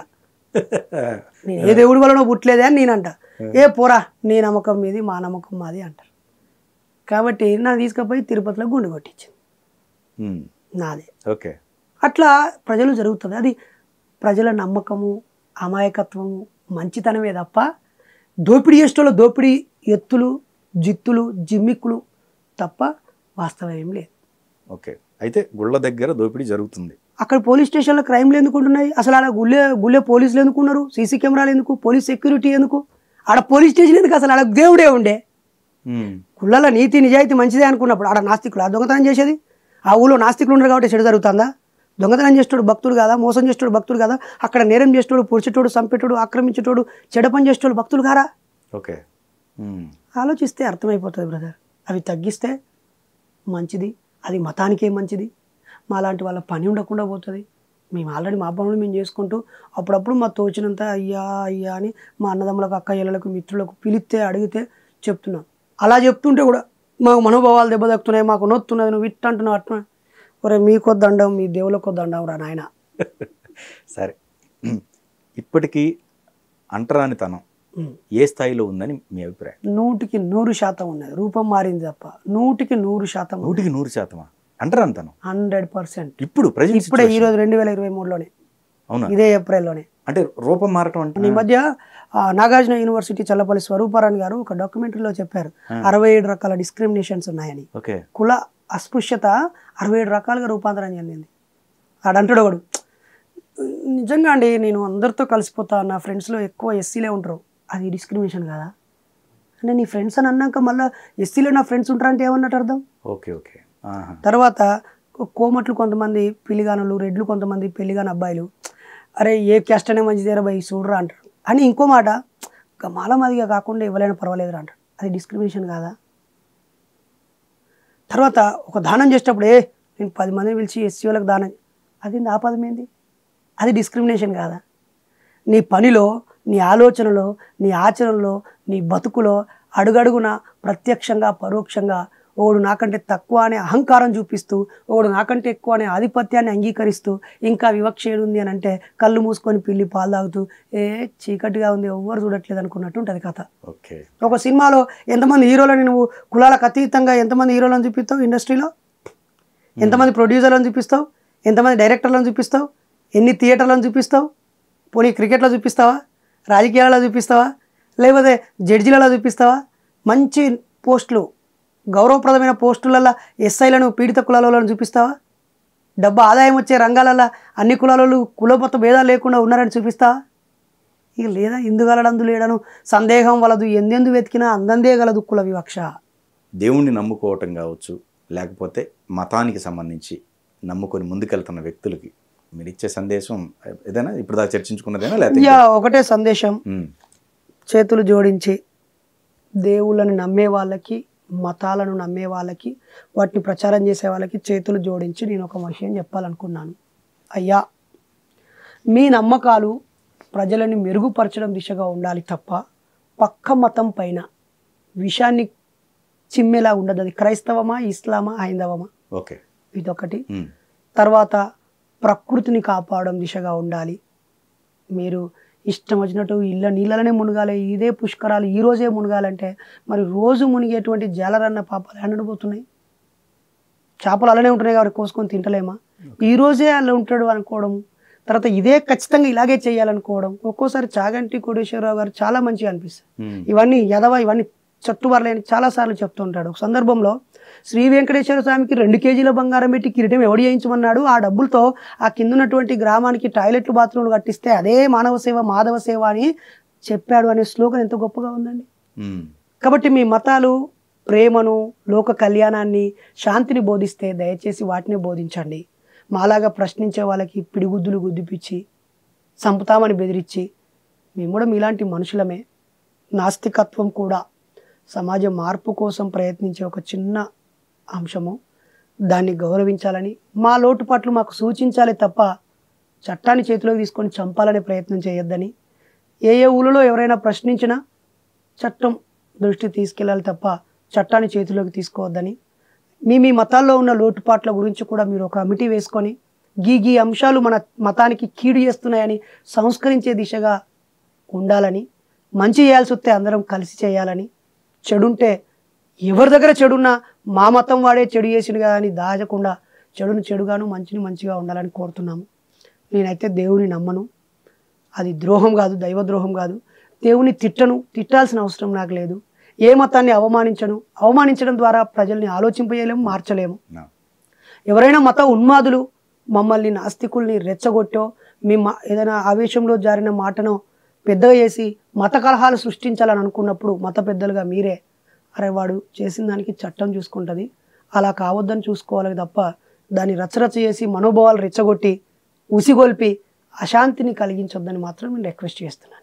నేను ఏ దేవుడి వల్ల పుట్టలేదే అని నేనంట ఏ పోరా నీ నమ్మకం మీది మా నమ్మకం మాది అంటారు కాబట్టి నన్ను తీసుకుపోయి తిరుపతిలో గుండు కొట్టించింది నాదే ఓకే అట్లా ప్రజలు జరుగుతుంది అది ప్రజల నమ్మకము అమాయకత్వము మంచితనమే తప్ప దోపిడీ చేసేటోళ్ళు దోపిడీ ఎత్తులు జిత్తులు జిమ్మిక్కులు తప్ప వాస్తవం ఏం లేదు ఓకే అయితే గుళ్ళ దగ్గర దోపిడీ జరుగుతుంది అక్కడ పోలీస్ స్టేషన్లో క్రైమ్లు ఎందుకు ఉంటున్నాయి అసలు అలా గుళ్ళే గుళ్ళే పోలీసులు ఎందుకు ఉన్నారు సీసీ కెమెరాలు ఎందుకు పోలీస్ సెక్యూరిటీ ఎందుకు ఆడ పోలీస్ స్టేషన్ ఎందుకు అసలు అలా దేవుడే ఉండే గుళ్ళలో నీతి నిజాయితీ మంచిదే అనుకున్నప్పుడు ఆడ నాస్తికులు ఆ దొంగతనం చేసేది ఆ ఊళ్ళో నాస్తికులు ఉండరు కాబట్టి చెడు జరుగుతుందా దొంగతనం చేసేటోడు భక్తుడు కాదా మోసం చేసేటోడు భక్తుడు కదా అక్కడ నేరం చేసేటోడు పొడిచేటోడు చంపేటోడు ఆక్రమించేటోడు చెడపని చేసేటోడు భక్తులు కారా ఓకే ఆలోచిస్తే అర్థమైపోతుంది బ్రదర్ అవి తగ్గిస్తే మంచిది అది మతానికే మంచిది మా లాంటి వాళ్ళ పని ఉండకుండా పోతుంది మేము ఆల్రెడీ మా పనులు మేము చేసుకుంటూ అప్పుడప్పుడు మా తోచినంత అయ్యా అయ్యా అని మా అన్నదమ్ములకు అక్క ఇళ్ళలకు మిత్రులకు పిలిస్తే అడిగితే చెప్తున్నాం అలా చెప్తుంటే కూడా మాకు మనోభావాలు దెబ్బతక్కుతున్నాయి మాకు నొత్తున్నది నువ్వు ఇట్ట అంటున్నావు అట్నా ఒరే మీకో దండం మీ దేవుళ్ళకో దండం రా నాయన సరే ఇప్పటికీ అంటరానితనం ఏ స్థాయిలో ఉందని మీ అభిప్రాయం నూటికి నూరు శాతం ఉన్నది రూపం మారింది తప్ప నూటికి నూరు శాతం నూటికి నూరు శాతమా అంటారు అంతను హండ్రెడ్ పర్సెంట్ ఇప్పుడు ఇప్పుడే ఈ రోజు రెండు వేల ఇరవై మూడులోనే అవును ఇదే ఏప్రిల్లోనే అంటే రూపం మారటం అంటే ఈ మధ్య నాగార్జున యూనివర్సిటీ చల్లపల్లి స్వరూపారాణి గారు ఒక డాక్యుమెంటరీలో చెప్పారు అరవై ఏడు రకాల డిస్క్రిమినేషన్స్ ఉన్నాయని కుల అస్పృశ్యత అరవై ఏడు రకాలుగా రూపాంతరం చెందింది ఆడంటాడు ఒకడు నిజంగా అండి నేను అందరితో కలిసిపోతా నా ఫ్రెండ్స్లో ఎక్కువ ఎస్సీలే ఉంటారు అది డిస్క్రిమినేషన్ కదా అంటే నీ ఫ్రెండ్స్ అని అన్నాక మళ్ళీ ఎస్సీలో నా ఫ్రెండ్స్ ఉంటారంటే ఏమన్నట్టు అర్థం ఓకే ఓకే తర్వాత కోమట్లు కొంతమంది పిల్లిగానులు రెడ్లు కొంతమంది పెళ్లిగాని అబ్బాయిలు అరే ఏ క్యాస్ట్ అనే మంచిదేరా బై చూడరా అంటారు అని ఇంకో మాట మాలమాదిగా కాకుండా ఇవ్వలేని పర్వాలేదురా అంటారు అది డిస్క్రిమినేషన్ కాదా తర్వాత ఒక దానం చేసేటప్పుడు ఏ నేను పది మందిని పిలిచి ఎస్సీ వాళ్ళకి దానం అది ఆ పదం ఏంది అది డిస్క్రిమినేషన్ కాదా నీ పనిలో నీ ఆలోచనలో నీ ఆచరణలో నీ బతుకులో అడుగడుగున ప్రత్యక్షంగా పరోక్షంగా ఒకడు నాకంటే తక్కువ అనే అహంకారం చూపిస్తూ ఒకడు నాకంటే ఎక్కువ అనే ఆధిపత్యాన్ని అంగీకరిస్తూ ఇంకా వివక్ష ఏడుంది అని అంటే కళ్ళు మూసుకొని పిల్లి పాలు తాగుతూ ఏ చీకటిగా ఉంది ఎవ్వరు చూడట్లేదు అనుకున్నట్టు ఉంటుంది కథ ఓకే ఒక సినిమాలో ఎంతమంది హీరోలని నువ్వు కులాలకు అతీతంగా ఎంతమంది హీరోలను చూపిస్తావు ఇండస్ట్రీలో ఎంతమంది ప్రొడ్యూసర్లను చూపిస్తావు ఎంతమంది డైరెక్టర్లను చూపిస్తావు ఎన్ని థియేటర్లను చూపిస్తావు పోనీ క్రికెట్లో చూపిస్తావా రాజకీయాలలో చూపిస్తావా లేకపోతే జడ్జీలలో చూపిస్తావా మంచి పోస్టులు గౌరవప్రదమైన పోస్టులలో ఎస్ఐలను పీడిత కులాలలో చూపిస్తావా డబ్బు ఆదాయం వచ్చే రంగాలలో అన్ని కులాలలో కులమత భేదాలు లేకుండా ఉన్నారని చూపిస్తావా ఇక లేదా ఇందుగలడందు లేడను సందేహం వలదు ఎందెందు వెతికినా అందందే గలదు కుల వివక్ష దేవుణ్ణి నమ్ముకోవటం కావచ్చు లేకపోతే మతానికి సంబంధించి నమ్ముకొని ముందుకెళ్తున్న వ్యక్తులకి మీరు ఇచ్చే సందేశం ఏదైనా ఇప్పుడు దాకా చర్చించుకున్నదేనా లేదా ఒకటే సందేశం చేతులు జోడించి దేవుళ్ళని నమ్మే వాళ్ళకి మతాలను నమ్మే వాళ్ళకి వాటిని ప్రచారం చేసే వాళ్ళకి చేతులు జోడించి నేను ఒక విషయం చెప్పాలనుకున్నాను అయ్యా మీ నమ్మకాలు ప్రజలని మెరుగుపరచడం దిశగా ఉండాలి తప్ప పక్క మతం పైన విషాన్ని చిమ్మేలా ఉండదు అది క్రైస్తవమా ఇస్లామా హైందవమా ఓకే ఇదొకటి తర్వాత ప్రకృతిని కాపాడడం దిశగా ఉండాలి మీరు ఇష్టం వచ్చినట్టు ఇళ్ళ నీళ్ళలోనే మునగాలి ఇదే పుష్కరాలు ఈ రోజే మునగాలంటే మరి రోజు మునిగేటువంటి జలరన్న పాపాలు ఎండబోతున్నాయి చేపలు అలానే ఉంటున్నాయి కాబట్టి కోసుకొని తింటలేమా ఈ రోజే అలా ఉంటాడు అనుకోవడం తర్వాత ఇదే ఖచ్చితంగా ఇలాగే చేయాలనుకోవడం ఒక్కోసారి చాగంటి కోటేశ్వరరావు గారు చాలా మంచిగా అనిపిస్తుంది ఇవన్నీ ఎదవ ఇవన్నీ సార్లు చాలాసార్లు చెప్తుంటాడు ఒక సందర్భంలో శ్రీ వెంకటేశ్వర స్వామికి రెండు కేజీల బంగారం పెట్టి కిరీటం ఎవడు చేయించమన్నాడు ఆ డబ్బులతో ఆ ఉన్నటువంటి గ్రామానికి టాయిలెట్లు బాత్రూమ్లు కట్టిస్తే అదే మానవ సేవ మాధవ సేవ అని చెప్పాడు అనే శ్లోకం ఎంత గొప్పగా ఉందండి కాబట్టి మీ మతాలు ప్రేమను లోక కళ్యాణాన్ని శాంతిని బోధిస్తే దయచేసి వాటిని బోధించండి మాలాగా ప్రశ్నించే వాళ్ళకి పిడిగుద్దులు గుద్దిపిచ్చి చంపుతామని బెదిరించి మేము కూడా మీలాంటి మనుషులమే నాస్తికత్వం కూడా సమాజ మార్పు కోసం ప్రయత్నించే ఒక చిన్న అంశము దాన్ని గౌరవించాలని మా లోటుపాట్లు మాకు సూచించాలి తప్ప చట్టాన్ని చేతిలోకి తీసుకొని చంపాలనే ప్రయత్నం చేయొద్దని ఏ ఏ ఊళ్ళలో ఎవరైనా ప్రశ్నించినా చట్టం దృష్టి తీసుకెళ్ళాలి తప్ప చట్టాన్ని చేతిలోకి తీసుకోవద్దని మీ మీ మతాల్లో ఉన్న లోటుపాట్ల గురించి కూడా మీరు ఒక కమిటీ వేసుకొని గీ గీ అంశాలు మన మతానికి కీడు చేస్తున్నాయని సంస్కరించే దిశగా ఉండాలని మంచి చేయాల్సి వస్తే అందరం కలిసి చేయాలని చెడుంటే ఎవరి దగ్గర చెడున్నా మా మతం వాడే చెడు చేసిన కానీ దాచకుండా చెడును చెడుగాను మంచిని మంచిగా ఉండాలని కోరుతున్నాము నేనైతే దేవుని నమ్మను అది ద్రోహం కాదు దైవద్రోహం కాదు దేవుని తిట్టను తిట్టాల్సిన అవసరం నాకు లేదు ఏ మతాన్ని అవమానించను అవమానించడం ద్వారా ప్రజల్ని ఆలోచింపజేయలేము మార్చలేము ఎవరైనా మత ఉన్మాదులు మమ్మల్ని నాస్తికుల్ని రెచ్చగొట్టో మీ ఏదైనా ఆవేశంలో జారిన మాటను పెద్దగా చేసి మత కలహాలు సృష్టించాలని అనుకున్నప్పుడు మత పెద్దలుగా మీరే అరే వాడు చేసిన దానికి చట్టం చూసుకుంటుంది అలా కావద్దని చూసుకోవాలి తప్ప దాన్ని రచరచ చేసి మనోభావాలు రెచ్చగొట్టి ఉసిగొల్పి అశాంతిని కలిగించొద్దని మాత్రం నేను రిక్వెస్ట్ చేస్తున్నాను